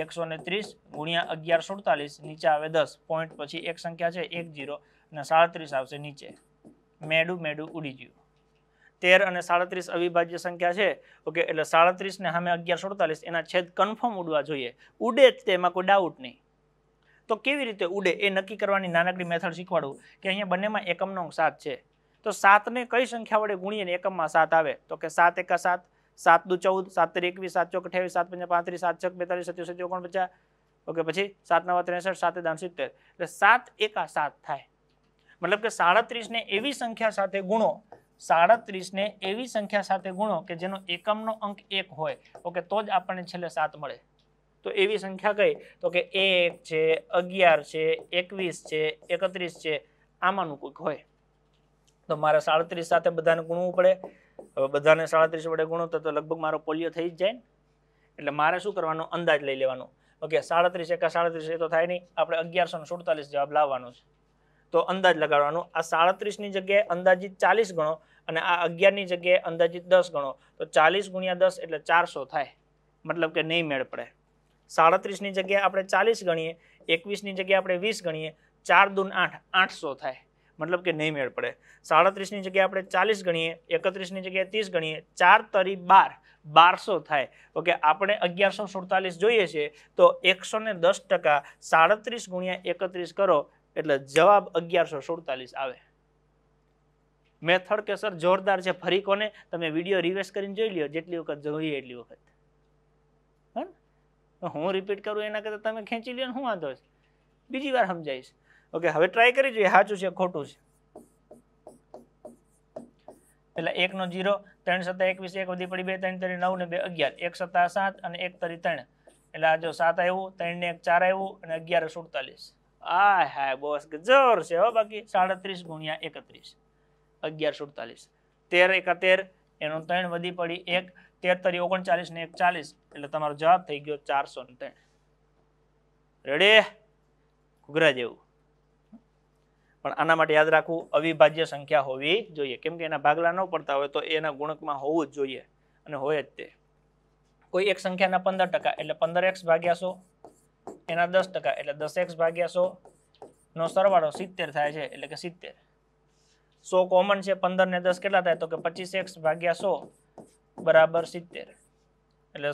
એકસો ને ત્રીસ ગુણ્યા અગિયાર સુડતાલીસ નીચે આવે દસ પોઈન્ટ પછી એક સંખ્યા છે એક જીરો અને સાડત્રીસ આવશે નીચે મેડું મેડું ઉડી ગયું તેર અને સાડત્રીસ અવિભાજ્ય સંખ્યા છે ઓકે એટલે સાડત્રીસ ને સામે અગિયાર સુડતાલીસ એના છેદ કન્ફર્મ ઉડવા જોઈએ ઉડે જ તેમાં કોઈ ડાઉટ નહીં તો કેવી રીતે ઉડે એ નક્કી કરવાની નાનકડી મેથડ શીખવાડું કે અહીંયા બંનેમાં એકમનો અંક છે તો સાતને કઈ સંખ્યા વડે ગુણીએ એકમમાં સાત આવે તો કે સાત એકા સાત સાત દુ ચૌદ સાત તરી એકવીસ સાત ચોક અઠ્યાવીસ સાત પંજા પાંત્રીસ સાત છક બેતાલીસ સત્યો સત્યો ઓગણપચાસ ઓકે પછી સાત નવા ત્રેસઠ સાતે દાન સિત્તેર એટલે સાત એકા સાત થાય મતલબ કે સાડત્રીસને એવી સંખ્યા સાથે ગુણો સાડત્રીસને એવી સંખ્યા સાથે ગુણો કે જેનો એકમનો અંક એક હોય ઓકે તો જ આપણને છેલ્લે સાત મળે તો એવી સંખ્યા કઈ તો કે એક છે અગિયાર છે એકવીસ છે એકત્રીસ છે આમાંનું કોઈક હોય તો મારે સાડત્રીસ સાથે બધાને ગુણવું પડે હવે બધાને સાડત્રીસ વડે ગુણો તો લગભગ મારો પોલિયો થઈ જ જાય એટલે મારે શું કરવાનો અંદાજ લઈ લેવાનો ઓકે સાડત્રીસ એકા સાડત્રીસ એ તો થાય નહીં આપણે અગિયારસો ને સુડતાલીસ જવાબ લાવવાનો છે તો અંદાજ લગાડવાનો આ સાડત્રીસની જગ્યાએ અંદાજિત ચાલીસ ગણો અને આ અગિયારની જગ્યાએ અંદાજિત દસ ગણો તો ચાલીસ ગુણ્યા દસ એટલે ચારસો થાય મતલબ કે નહીં મેળ પડે સાડત્રીસની જગ્યાએ આપણે ચાલીસ ગણીએ એકવીસની જગ્યાએ આપણે વીસ ગણીએ ચાર દૂન આઠ આઠસો થાય મતલબ કે નહીં મેળ પડે સાડત્રીસની જગ્યાએ આપણે ચાલીસ ગણીએ એકત્રીસની જગ્યાએ ત્રીસ ગણીએ ચાર તરી બાર બારસો થાય ઓકે આપણે અગિયારસો સુડતાલીસ જોઈએ છીએ તો એકસો ને દસ ટકા સાડત્રીસ ગુણ્યા એકત્રીસ કરો એટલે જવાબ અગિયારસો સુડતાલીસ આવે મેથડ કે સર જોરદાર છે ફરી કોને તમે વિડીયો રિવેસ કરીને જોઈ લ્યો જેટલી વખત જોઈએ એટલી વખત હું રિપીટ કરું એના કરતાં તમે ખેંચી લ્યો ને શું વાંધો છે બીજી વાર સમજાવીશ ઓકે હવે ટ્રાય કરી જોઈએ સાચું છે ખોટું છે પેલા એકનો જીરો ત્રણ સત્તા એકવીસ એક વધી પડી બે ત્રણ તરી નવ ને બે અગિયાર એક સત્તા સાત અને એક તરી ત્રણ એટલે આ જો સાત આવ્યું ત્રણ ને એક ચાર આવ્યું અને અગિયાર સુડતાલીસ આ હા બોસ જોર છે હો બાકી સાડત્રીસ ગુણ્યા એકત્રીસ અગિયાર સુડતાલીસ તેર એકાતેર એનું ત્રણ વધી પડી એક તેર તરી ઓગણચાલીસ ને એક ચાલીસ એટલે તમારો જવાબ થઈ ગયો ચારસો ને ત્રણ રેડી ઘુઘરા જેવું પણ આના માટે યાદ રાખવું અવિભાજ્ય સંખ્યા હોવી જોઈએ કેમ કે એના ભાગલા ન પડતા હોય તો એના ગુણકમાં હોવું જ જોઈએ અને હોય જ તે કોઈ એક સંખ્યાના પંદર ટકા એટલે પંદર એક્સ ભાગ્યા સો એના દસ ટકા એટલે દસ એક્સ ભાગ્યા સો નો સરવાળો સિત્તેર થાય છે એટલે કે સિત્તેર સો કોમન છે પંદર ને દસ કેટલા થાય તો કે પચીસ એક્સ ભાગ્યા સો બરાબર સિત્તેર એટલે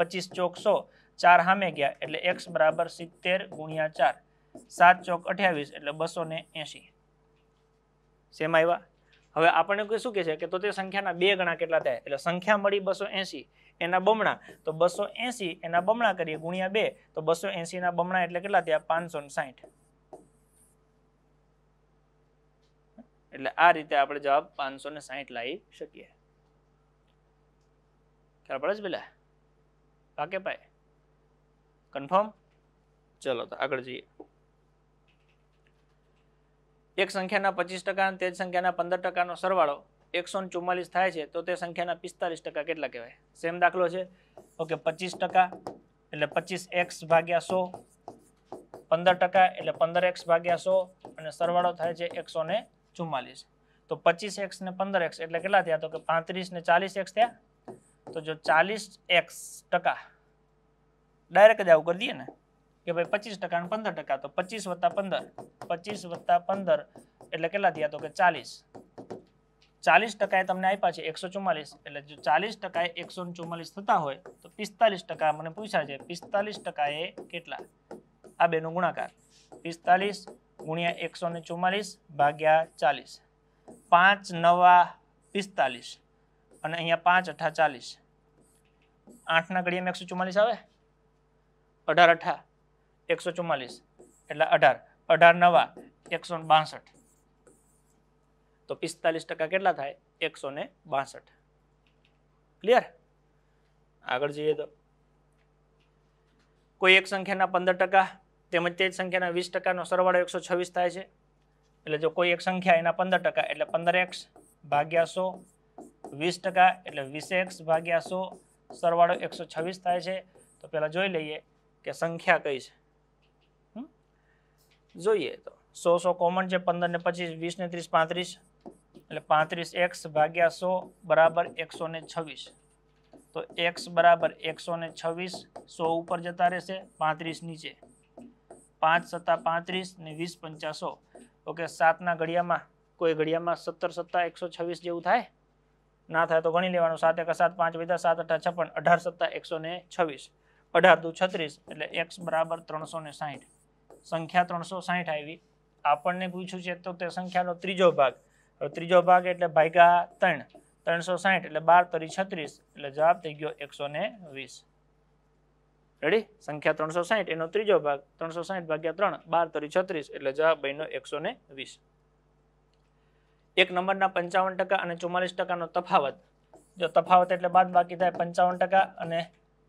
પચીસ ચોક સો ચાર સામે ગયા એટલે એક્સ બરાબર સિત્તેર ગુણ્યા ચાર સાત ચોક અઠ્યાવીસ એટલે બસો ને એસી સેમ આવ્યા હવે આપણને શું કહે છે કે તો તે સંખ્યાના બે ગણા કેટલા થાય એટલે સંખ્યા મળી બસો એંશી એના બમણા તો બસો એંશી એના બમણા કરીએ ગુણ્યા બે તો બસો એંશીના બમણા એટલે કેટલા થયા પાંચસો ને સાહીઠ એટલે આ રીતે આપણે જવાબ પાંચસો ને સાહીઠ લાવી શકીએ ખ્યાલ પડે છે પેલા પાકે પાય કન્ફર્મ ચલો તો આગળ જઈએ એક સંખ્યાના પચીસ ટકા અને તે જ સંખ્યાના પંદર ટકાનો સરવાળો એકસો ચુમ્માલીસ થાય છે તો તે સંખ્યાના પિસ્તાલીસ ટકા કેટલા કહેવાય સેમ દાખલો છે ઓકે પચીસ ટકા એટલે પચીસ એક્સ ભાગ્યા સો પંદર ટકા એટલે પંદર એક્સ ભાગ્યા સો અને સરવાળો થાય છે એકસો ને ચુમ્માલીસ તો પચીસ એક્સ ને પંદર એક્સ એટલે કેટલા થયા તો કે પાંત્રીસ ને ચાલીસ એક્સ થયા તો જો ચાલીસ એક્સ ટકા ડાયરેક્ટ જ આવું કરી દઈએ ને કે ભાઈ પચીસ ટકા પંદર ટકા તો પચીસ વત્તા પંદર પચીસ વત્તા પંદર એટલે કેટલા થયા તો કે ચાલીસ ચાલીસ ટકાએ તમને આપ્યા છે એકસો ચુમ્માલીસ એટલે જો ચાલીસ ટકાએ એકસો ચુમ્માલીસ થતા હોય તો પિસ્તાલીસ ટકા મને પૂછ્યા છે પિસ્તાલીસ ટકાએ કેટલા આ બેનો ગુણાકાર પિસ્તાલીસ ગુણ્યા એકસો ને ચુમ્માલીસ ભાગ્યા ચાલીસ પાંચ નવા પિસ્તાલીસ અને અહીંયા પાંચ અઠા ચાલીસ આઠના ઘડીએમાં એકસો ચુમ્માલીસ આવે અઢાર અઠા એકસો ચુમ્માલીસ એટલે અઢાર અઢાર નવા એકસો બાસઠ તો પિસ્તાલીસ ટકા કેટલા થાય એકસો ને બાસઠ ક્લિયર આગળ જઈએ તો કોઈ એક સંખ્યાના પંદર ટકા તેમજ તે જ સંખ્યાના વીસ ટકાનો સરવાળો એકસો છવ્વીસ થાય છે એટલે જો કોઈ એક સંખ્યા એના પંદર ટકા એટલે પંદર એક્સ ભાગ્યા સો વીસ ટકા એટલે વીસ એક્સ ભાગ્યા સો સરવાળો એકસો છવ્વીસ થાય છે તો પહેલાં જોઈ લઈએ કે સંખ્યા કઈ છે જોઈએ તો સો સો કોમન છે પંદર ને પચીસ વીસ ને ત્રીસ પાંત્રીસ એટલે પાંત્રીસ એક્સ ભાગ્યા સો બરાબર એકસો ને છવ્વીસ તો એક્સ બરાબર એકસો ને છવ્વીસ સો ઉપર જતા રહેશે પાંત્રીસ નીચે પાંચ સત્તા પાંત્રીસ ને વીસ પંચાસો ઓકે સાતના ઘડિયામાં કોઈ ઘડિયામાં સત્તર સત્તા એકસો છવ્વીસ જેવું થાય ના થાય તો ગણી લેવાનું સાત એક સાત પાંચ વીધા સાત અઠા છપ્પન અઢાર સત્તા એકસો ને છવ્વીસ અઢાર દુ છત્રીસ એટલે એક્સ બરાબર ત્રણસો ને સાહીઠ સંખ્યા ત્રણસો સાહીઠ આવી આપણને પૂછ્યું છે તો તે સંખ્યાનો ત્રીજો ભાગ ત્રીજો ભાગ એટલે ભાગ્યા ત્રણ ત્રણસો સાહીઠ એટલે બાર તરી છત્રીસ એટલે જવાબ થઈ ગયો એકસો ને વીસ રેડી સંખ્યા ત્રણસો સાહીઠ એનો ત્રીજો ભાગ ત્રણસો સાહીઠ ભાગ્યા ત્રણ બાર તરી છત્રીસ એટલે જવાબ બહેનો એકસો ને વીસ એક નંબરના પંચાવન ટકા અને ચુમ્માલીસ ટકાનો તફાવત જો તફાવત એટલે બાદ બાકી થાય પંચાવન ટકા અને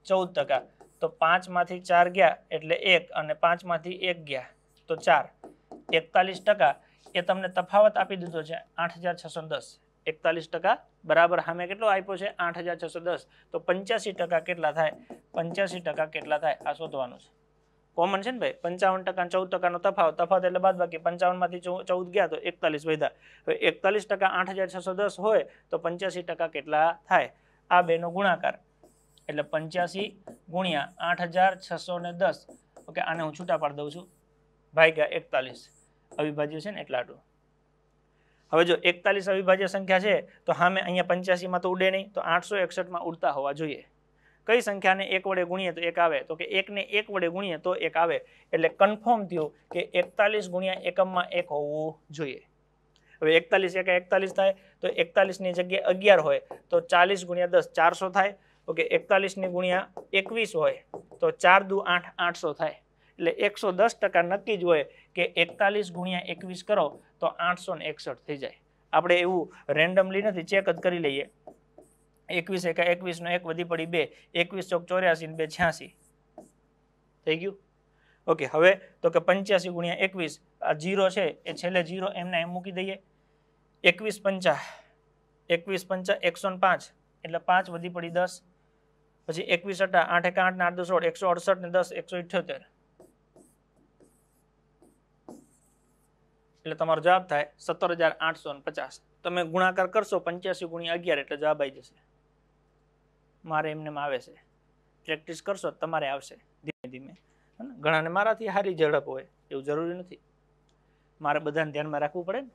ચૌદ ટકા તો પાંચમાંથી ચાર ગયા એટલે એક અને પાંચમાંથી એક ગયા તો ચાર એકતાલીસ ટકા એ તમને તફાવત આપી દીધો છે આઠ હજાર છસો દસ એકતાલીસ ટકા બરાબર સામે કેટલો આપ્યો છે આઠ હજાર છસો દસ તો પંચ્યાસી ટકા કેટલા થાય પંચ્યાસી ટકા કેટલા થાય આ શોધવાનું છે કોમન છે ને ભાઈ પંચાવન ટકા ચૌદ ટકાનો તફાવત તફાવત એટલે બાદ બાકી પંચાવનમાંથી ચૌદ ગયા તો એકતાલીસ વધ્યા હવે એકતાલીસ ટકા આઠ હજાર છસો દસ હોય તો પંચ્યાસી ટકા કેટલા થાય આ બેનો ગુણાકાર એટલે પંચ્યાસી ગુણ્યા આઠ હજાર છસો ને દસ ઓકે આને હું છૂટા પાડી દઉં છું ભાગ્યા એકતાલીસ અવિભાજ્ય છે ને એટલા આટલું હવે જો એકતાલીસ અવિભાજ્ય સંખ્યા છે તો હા મેં અહીંયા પંચ્યાસીમાં તો ઉડે નહીં તો આઠસો એકસઠમાં ઉડતા હોવા જોઈએ કઈ સંખ્યાને એક વડે ગુણીએ તો એક આવે તો કે એકને એક વડે ગુણીએ તો એક આવે એટલે કન્ફર્મ થયું કે એકતાલીસ ગુણ્યા એકમમાં એક હોવું જોઈએ હવે એકતાલીસ એકા એકતાલીસ થાય તો એકતાલીસની જગ્યાએ અગિયાર હોય તો ચાલીસ ગુણ્યા દસ ચારસો થાય ઓકે એકતાલીસની ગુણ્યા એકવીસ હોય તો ચાર દુ આઠ આઠસો થાય એટલે એકસો દસ ટકા નક્કી જ હોય કે એકતાલીસ ગુણ્યા એકવીસ કરો તો આઠસો ને એકસઠ થઈ જાય આપણે એવું રેન્ડમલી નથી ચેક જ કરી લઈએ એકવીસ એકા એકવીસનો એક વધી પડી બે એકવીસ ચોક ચોર્યાસી બે છ્યાસી થઈ ગયું ઓકે હવે તો કે પંચ્યાસી ગુણ્યા એકવીસ આ જીરો છે એ છેલ્લે જીરો એમને એમ મૂકી દઈએ એકવીસ પંચા એકવીસ પંચા એકસો પાંચ એટલે પાંચ વધી પડી દસ પછી એકવીસ અટા આઠ એક આઠ ને આઠ દસ સોળ એકસો અડસઠ ને દસ એકસો ઇઠ્યોતેર એટલે તમારો જવાબ થાય સત્તર હજાર આઠસો ને પચાસ તમે ગુણાકાર કરશો પંચ્યાસી ગુણ્યા અગિયાર એટલે જવાબ આવી જશે મારે એમને આવે છે પ્રેક્ટિસ કરશો તમારે આવશે ધીમે ધીમે ઘણાને મારાથી સારી ઝડપ હોય એવું જરૂરી નથી મારે બધાને ધ્યાનમાં રાખવું પડે ને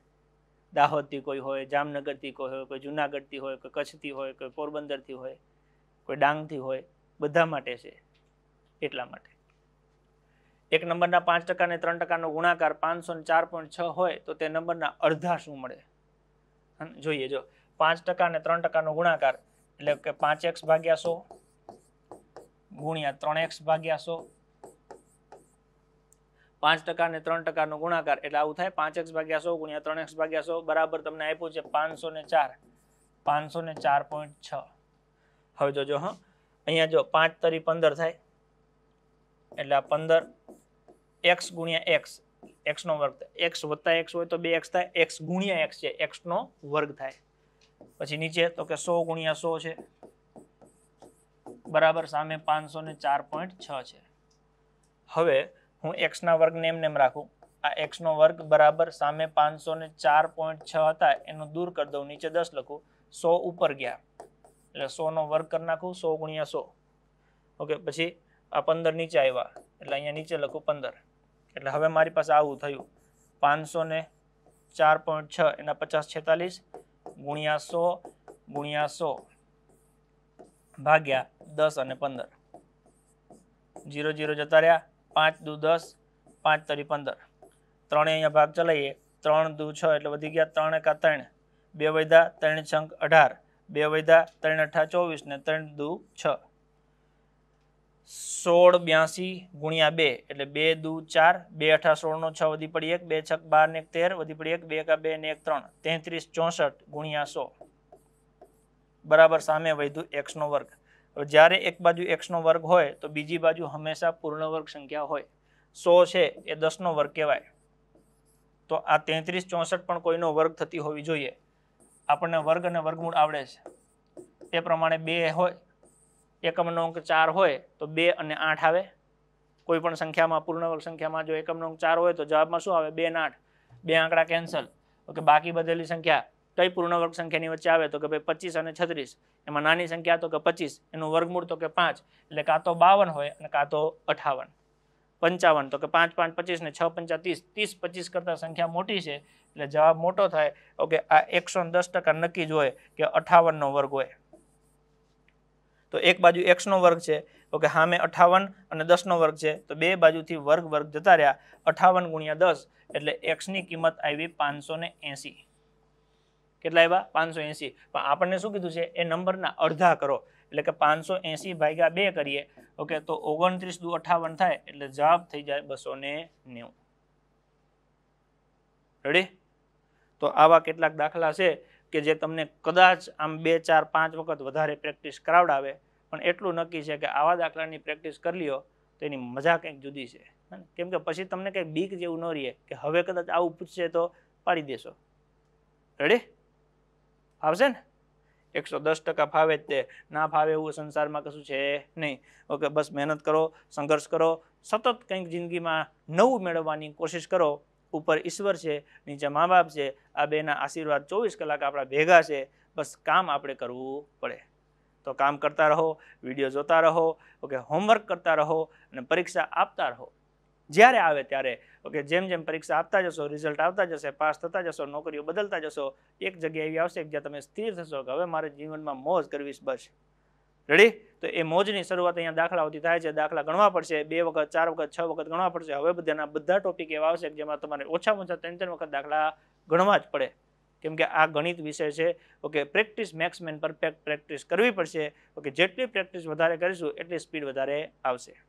દાહોદથી કોઈ હોય જામનગરથી કોઈ હોય કોઈ જુનાગઢથી હોય કોઈ કચ્છથી હોય કોઈ પોરબંદરથી હોય કોઈ ડાંગથી હોય બધા માટે છે એટલા માટે એક નંબરના પાંચ ટકાને ત્રણ ટકાનો ગુણાકાર પાંચસો ચાર પોઈન્ટ છ હોય તો તે નંબરના અડધા શું મળે જોઈએ જો પાંચ ટકા અને ત્રણ ટકાનો ગુણાકાર એટલે કે પાંચ એક્સ ભાગ્યા સો ગુણ્યા ત્રણ એક્સ ભાગ્યા સો પાંચ ટકા અને ત્રણ ટકાનો ગુણાકાર એટલે આવું થાય પાંચ એક્સ ભાગ્યા સો ગુણ્યા ત્રણ એક્સ ભાગ્યા સો બરાબર તમને આપ્યું છે પાંચસો ને ચાર પાંચસો ને ચાર પોઈન્ટ છ હવે જોજો હા અહીંયા જો પાંચ તરી પંદર થાય એટલે આ પંદર એક્સ ગુણ્યા એક્સ એક્સનો વર્ગ એક્સ વત્તા એક્સ હોય તો બે એક્સ થાય એક્સ ગુણ્યા એક્સ છે એક્સનો વર્ગ થાય પછી નીચે તો કે સો ગુણ્યા સો છે બરાબર સામે પાંચસો ને ચાર પોઈન્ટ છ છે હવે હું એક્સના વર્ગને એમને એમ રાખું આ એક્સનો વર્ગ બરાબર સામે પાંચસો ને ચાર પોઈન્ટ છ હતા એનું દૂર કરી દઉં નીચે દસ લખું સો ઉપર ગયા એટલે સોનો વર્ક કરી નાખું સો ગુણ્યા સો ઓકે પછી આ પંદર નીચે આવ્યા એટલે અહીંયા નીચે લખું પંદર એટલે હવે મારી પાસે આવું થયું પાંચસો ને ચાર પોઈન્ટ છ એના પચાસ છેતાલીસ ગુણ્યા સો ગુણ્યા સો ભાગ્યા દસ અને પંદર જીરો જીરો જતા રહ્યા પાંચ દુ દસ પાંચ તરી પંદર ત્રણે અહીંયા ભાગ ચલાવીએ ત્રણ દુ છ એટલે વધી ગયા ત્રણ એકા ત્રણ બે વધ્યા ત્રણ છંક અઢાર બે વૈધા ત્રણ અઠા ચોવીસ ને ત્રણ દુ છ સોળ બ્યાસી ગુણ્યા બે એટલે બે દુ ચાર બે અઠા સોળનો છ વધી પડી એક બે છક બાર ને એક તેર વધી પડી એક બે એકા બે ને એક ત્રણ તેત્રીસ ચોસઠ ગુણ્યા સો બરાબર સામે વૈધું એક્સનો વર્ગ હવે જ્યારે એક બાજુ એક્સનો વર્ગ હોય તો બીજી બાજુ હંમેશા પૂર્ણ વર્ગ સંખ્યા હોય સો છે એ દસનો વર્ગ કહેવાય તો આ તેત્રીસ ચોસઠ પણ કોઈનો વર્ગ થતી હોવી જોઈએ આપણને વર્ગ અને વર્ગમૂળ આવડે છે એ પ્રમાણે બે હોય એકમનો અંક ચાર હોય તો બે અને આઠ આવે કોઈ પણ સંખ્યામાં પૂર્ણ સંખ્યામાં જો એકમનો અંક ચાર હોય તો જવાબમાં શું આવે બે ને આઠ બે આંકડા કેન્સલ ઓકે બાકી બધેલી સંખ્યા કઈ પૂર્ણવર્ગ સંખ્યાની વચ્ચે આવે તો કે ભાઈ પચીસ અને છત્રીસ એમાં નાની સંખ્યા તો કે પચીસ એનું વર્ગમૂળ તો કે પાંચ એટલે કાં તો બાવન હોય અને કાં તો અઠાવન પંચાવન તો કે પાંચ પાંચ પચીસ ને છ પંચા ત્રીસ ત્રીસ પચીસ કરતા સંખ્યા મોટી છે એટલે જવાબ મોટો થાય ઓકે આ એકસો દસ ટકા નક્કી જ હોય કે અઠાવનનો વર્ગ હોય તો એક બાજુ એક્સનો વર્ગ છે ઓકે હા મેં અઠાવન અને દસનો વર્ગ છે તો બે બાજુથી વર્ગ વર્ગ જતા રહ્યા અઠાવન ગુણ્યા દસ એટલે એક્સની કિંમત આવી પાંચસો ને એંસી કેટલા આવ્યા પાંચસો એંસી પણ આપણને શું કીધું છે એ નંબરના અડધા કરો એટલે કે પાંચસો એંસી ભાગ્યા બે કરીએ ઓકે તો ઓગણત્રીસ દુ અઠાવન થાય એટલે જવાબ થઈ જાય બસો ને નેવું રેડી તો આવા કેટલાક દાખલા છે કે જે તમને કદાચ આમ બે ચાર પાંચ વખત વધારે પ્રેક્ટિસ કરાવડાવે પણ એટલું નક્કી છે કે આવા દાખલાની પ્રેક્ટિસ કરી લ્યો તો એની મજા કંઈક જુદી છે કેમ કે પછી તમને કંઈક બીક જેવું ન રહીએ કે હવે કદાચ આવું પૂછશે તો પાડી દેશો રેડી આવશે ને એકસો દસ ટકા ફાવે જ તે ના ફાવે એવું સંસારમાં કશું છે નહીં ઓકે બસ મહેનત કરો સંઘર્ષ કરો સતત કંઈક જિંદગીમાં નવું મેળવવાની કોશિશ કરો ઉપર ઈશ્વર છે નીચે મા બાપ છે આ બેના આશીર્વાદ ચોવીસ કલાક આપણા ભેગા છે બસ કામ આપણે કરવું પડે તો કામ કરતા રહો વિડીયો જોતા રહો ઓકે હોમવર્ક કરતા રહો અને પરીક્ષા આપતા રહો જ્યારે આવે ત્યારે ઓકે જેમ જેમ પરીક્ષા આપતા જશો રિઝલ્ટ આવતા જશે પાસ થતા જશો નોકરીઓ બદલતા જશો એક જગ્યાએ એવી આવશે જ્યાં તમે સ્થિર થશો કે હવે મારે જીવનમાં મોજ કરવી બસ રેડી તો એ મોજની શરૂઆત અહીંયા દાખલાઓથી થાય છે દાખલા ગણવા પડશે બે વખત ચાર વખત છ વખત ગણવા પડશે હવે બધાના બધા ટોપિક એવા આવશે જેમાં તમારે ઓછામાં ઓછા ત્રણ ત્રણ વખત દાખલા ગણવા જ પડે કેમ કે આ ગણિત વિષય છે okay practice makes man perfect practice કરવી પડશે ઓકે જેટલી પ્રેક્ટિસ વધારે કરીશું એટલી સ્પીડ વધારે આવશે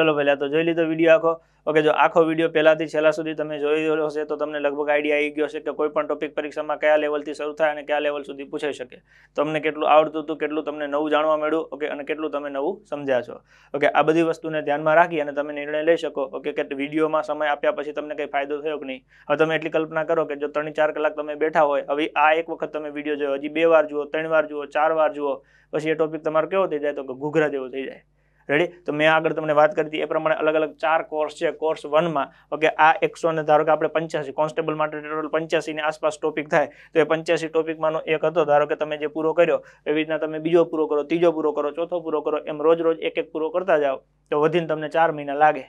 ચલો પહેલાં તો જોઈ લીધો વિડીયો આખો ઓકે જો આખો વિડીયો પહેલાંથી છેલ્લા સુધી તમે જોઈ રહ્યો હશે તો તમને લગભગ આઈડિયા આવી ગયો છે કે કોઈ પણ ટોપિક પરીક્ષામાં કયા લેવલથી શરૂ થાય અને કયા લેવલ સુધી પૂછાઈ શકે તમને કેટલું આવડતું હતું કેટલું તમને નવું જાણવા મળ્યું ઓકે અને કેટલું તમે નવું સમજ્યા છો ઓકે આ બધી વસ્તુને ધ્યાનમાં રાખી અને તમે નિર્ણય લઈ શકો ઓકે કે વિડીયોમાં સમય આપ્યા પછી તમને કંઈ ફાયદો થયો કે નહીં હવે તમે એટલી કલ્પના કરો કે જો ત્રણ ચાર કલાક તમે બેઠા હોય હવે આ એક વખત તમે વિડીયો જોયો હજી બે વાર જુઓ ત્રણ વાર જુઓ ચાર વાર જુઓ પછી એ ટોપિક તમારો કેવો થઈ જાય તો કે ઘૂઘરા જેવો થઈ જાય રેડી તો મેં આગળ તમને વાત કરી હતી એ પ્રમાણે અલગ અલગ ચાર કોર્સ છે કોર્સ વનમાં ઓકે આ એકસો ને ધારો કે આપણે પંચ્યાસી કોન્સ્ટેબલ માટે ટોટલ પંચ્યાસીની આસપાસ ટોપિક થાય તો એ પંચ્યાસી ટોપિકમાંનો એક હતો ધારો કે તમે જે પૂરો કર્યો એવી રીતના તમે બીજો પૂરો કરો ત્રીજો પૂરો કરો ચોથો પૂરો કરો એમ રોજ રોજ એક એક પૂરો કરતા જાઓ તો વધીને તમને ચાર મહિના લાગે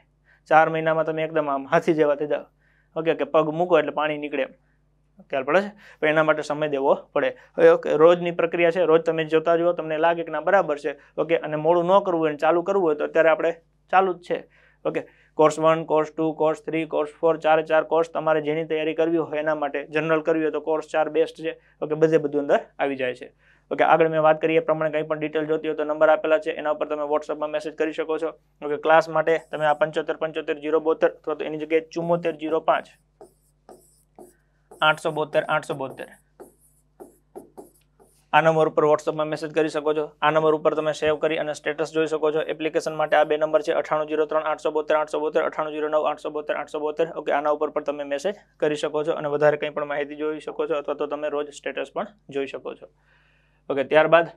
ચાર મહિનામાં તમે એકદમ આમ હાથી જેવા થઈ જાઓ ઓકે કે પગ મૂકો એટલે પાણી નીકળે ખ્યાલ પડે છે પણ એના માટે સમય દેવો પડે હવે ઓકે રોજની પ્રક્રિયા છે રોજ તમે જોતા જુઓ તમને લાગે કે ના બરાબર છે ઓકે અને મોડું ન કરવું હોય ચાલુ કરવું હોય તો અત્યારે આપણે ચાલુ જ છે okay course one course two course three course four ચાર ચાર કોર્સ તમારે જેની તૈયારી કરવી હોય એના માટે જનરલ કરવી હોય તો કોર્સ ચાર બેસ્ટ છે ઓકે બધે બધું અંદર આવી જાય છે ઓકે આગળ મેં વાત કરી એ પ્રમાણે કંઈ પણ ડિટેલ જોતી હોય તો નંબર આપેલા છે એના ઉપર તમે વોટ્સઅપમાં મેસેજ કરી શકો છો ઓકે ક્લાસ માટે તમે આ પંચોતેર પંચોતેર જીરો બોતેર અથવા તો એની જગ્યાએ ચુમ્મોતેર જીરો પાંચ આઠસો બોતેર આઠસો બોતેર આ નંબર ઉપર વોટ્સઅપમાં મેસેજ કરી શકો છો આ નંબર ઉપર તમે સેવ કરી અને સ્ટેટસ જોઈ શકો છો એપ્લિકેશન માટે આ બે નંબર છે અઠાણું જીરો ત્રણ આઠસો બોતેર આઠસો બોતેર અઠાણું જીરો નવ આઠસો બોતેર આઠસો બોતેર ઓકે આના ઉપર પણ તમે મેસેજ કરી શકો છો અને વધારે કંઈ પણ માહિતી જોઈ શકો છો અથવા તો તમે રોજ સ્ટેટસ પણ જોઈ શકો છો ઓકે ત્યારબાદ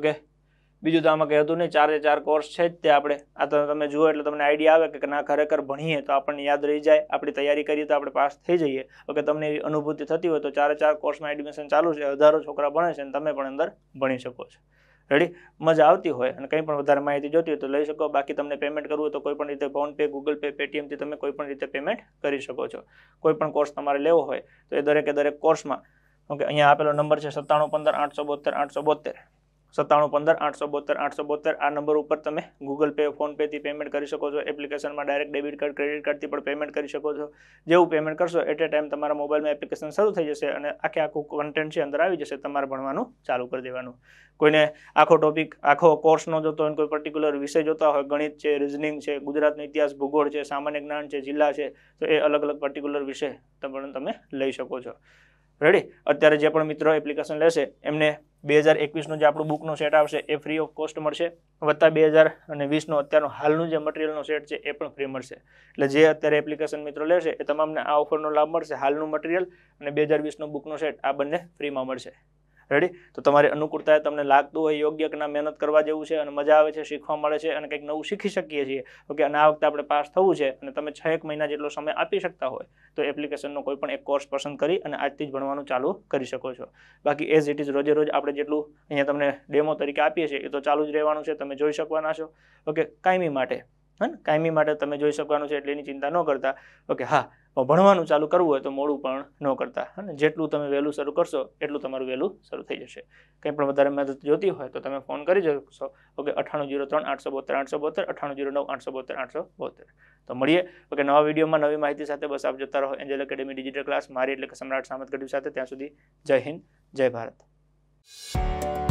ઓકે બીજું તો આમાં કંઈ નહીં ચારે ચાર કોર્સ છે જ તે આપણે આ તો તમે જુઓ એટલે તમને આઈડિયા આવે કે ના ખરેખર ભણીએ તો આપણને યાદ રહી જાય આપણી તૈયારી કરીએ તો આપણે પાસ થઈ જઈએ ઓકે તમને એવી અનુભૂતિ થતી હોય તો ચારે ચાર કોર્સમાં એડમિશન ચાલુ છે હજારો છોકરા ભણે છે અને તમે પણ અંદર ભણી શકો છો રેડી મજા આવતી હોય અને કંઈ પણ વધારે માહિતી જોતી હોય તો લઈ શકો બાકી તમને પેમેન્ટ કરવું હોય તો કોઈ પણ રીતે ફોનપે ગૂગલ પે પેટીએમથી તમે કોઈ પણ રીતે પેમેન્ટ કરી શકો છો કોઈ પણ કોર્સ તમારે લેવો હોય તો એ દરેકે દરેક કોર્સમાં ઓકે અહીંયા આપેલો નંબર છે સત્તાણું પંદર આઠસો બોતેર આઠસો બોતેર સત્તાણું પંદર આઠસો બોતેર આઠસો બોતેર આ નંબર ઉપર તમે ગૂગલ પે ફોનપેથી પેમેન્ટ કરી શકો છો એપ્લિકેશનમાં ડાયરેક્ટ ડેબિટ કાર્ડ ક્રેડિટ કાર્ડથી પણ પેમેન્ટ કરી શકો છો જેવું પેમેન્ટ કરશો એટ એ ટાઈમ તમારા મોબાઈલમાં એપ્લિકેશન શરૂ થઈ જશે અને આખે આખું કન્ટેન્ટ છે અંદર આવી જશે તમારે ભણવાનું ચાલુ કરી દેવાનું કોઈને આખો ટોપિક આખો કોર્સનો જોતો હોય કોઈ પર્ટિક્યુલર વિષય જોતા હોય ગણિત છે રિઝનિંગ છે ગુજરાતનો ઇતિહાસ ભૂગોળ છે સામાન્ય જ્ઞાન છે જિલ્લા છે તો એ અલગ અલગ પર્ટિક્યુલર વિષય તમે લઈ શકો છો રેડી અત્યારે જે પણ મિત્રો એપ્લિકેશન લેશે એમને બે હજાર એકવીસનું જે આપણું બુકનો સેટ આવશે એ ફ્રી ઓફ કોસ્ટ મળશે વત્તા બે હજાર અને વીસનો અત્યારનું હાલનું જે મટીરિયલનો સેટ છે એ પણ ફ્રી મળશે એટલે જે અત્યારે એપ્લિકેશન મિત્રો લેશે એ તમામને આ ઓફરનો લાભ મળશે હાલનું મટીરિયલ અને બે હજાર વીસનો બુકનો સેટ આ બંને ફ્રીમાં મળશે રેડી તો તમારી અનુકૂળતા તમને લાગતું હોય યોગ્ય કે ના મહેનત કરવા જેવું છે અને મજા આવે છે શીખવા મળે છે અને કંઈક નવું શીખી શકીએ છીએ ઓકે અને આ વખતે આપણે પાસ થવું છે અને તમે છ એક મહિના જેટલો સમય આપી શકતા હોય તો એપ્લિકેશનનો કોઈ પણ એક કોર્સ પસંદ કરી અને આજથી જ ભણવાનું ચાલુ કરી શકો છો બાકી એઝ ઇટ ઇઝ રોજે રોજ આપણે જેટલું અહીંયા તમને ડેમો તરીકે આપીએ છીએ એ તો ચાલુ જ રહેવાનું છે તમે જોઈ શકવાના છો ઓકે કાયમી માટે હા કાયમી માટે તમે જોઈ શકવાનું છે એટલે એની ચિંતા ન કરતા ઓકે હા ભણવાનું ચાલુ કરવું હોય તો મોડું પણ ન કરતા અને જેટલું તમે વહેલું શરૂ કરશો એટલું તમારું વહેલું શરૂ થઈ જશે કંઈ પણ વધારે મદદ જોતી હોય તો તમે ફોન કરી શકશો ઓકે અઠ્ઠાણું જીરો ત્રણ આઠસો બોતેર આઠસો બોતેર અઠાણું જીરો નવ આઠસો બોતેર આઠસો બોતેર તો મળીએ ઓકે નવા વિડીયોમાં નવી માહિતી સાથે બસ આપ જતા રહો એન્જલ એકેડેમી ડિજિટલ ક્લાસ મારી એટલે કે સમ્રાટ સામત ગઢવી સાથે ત્યાં સુધી જય હિન્દ જય ભારત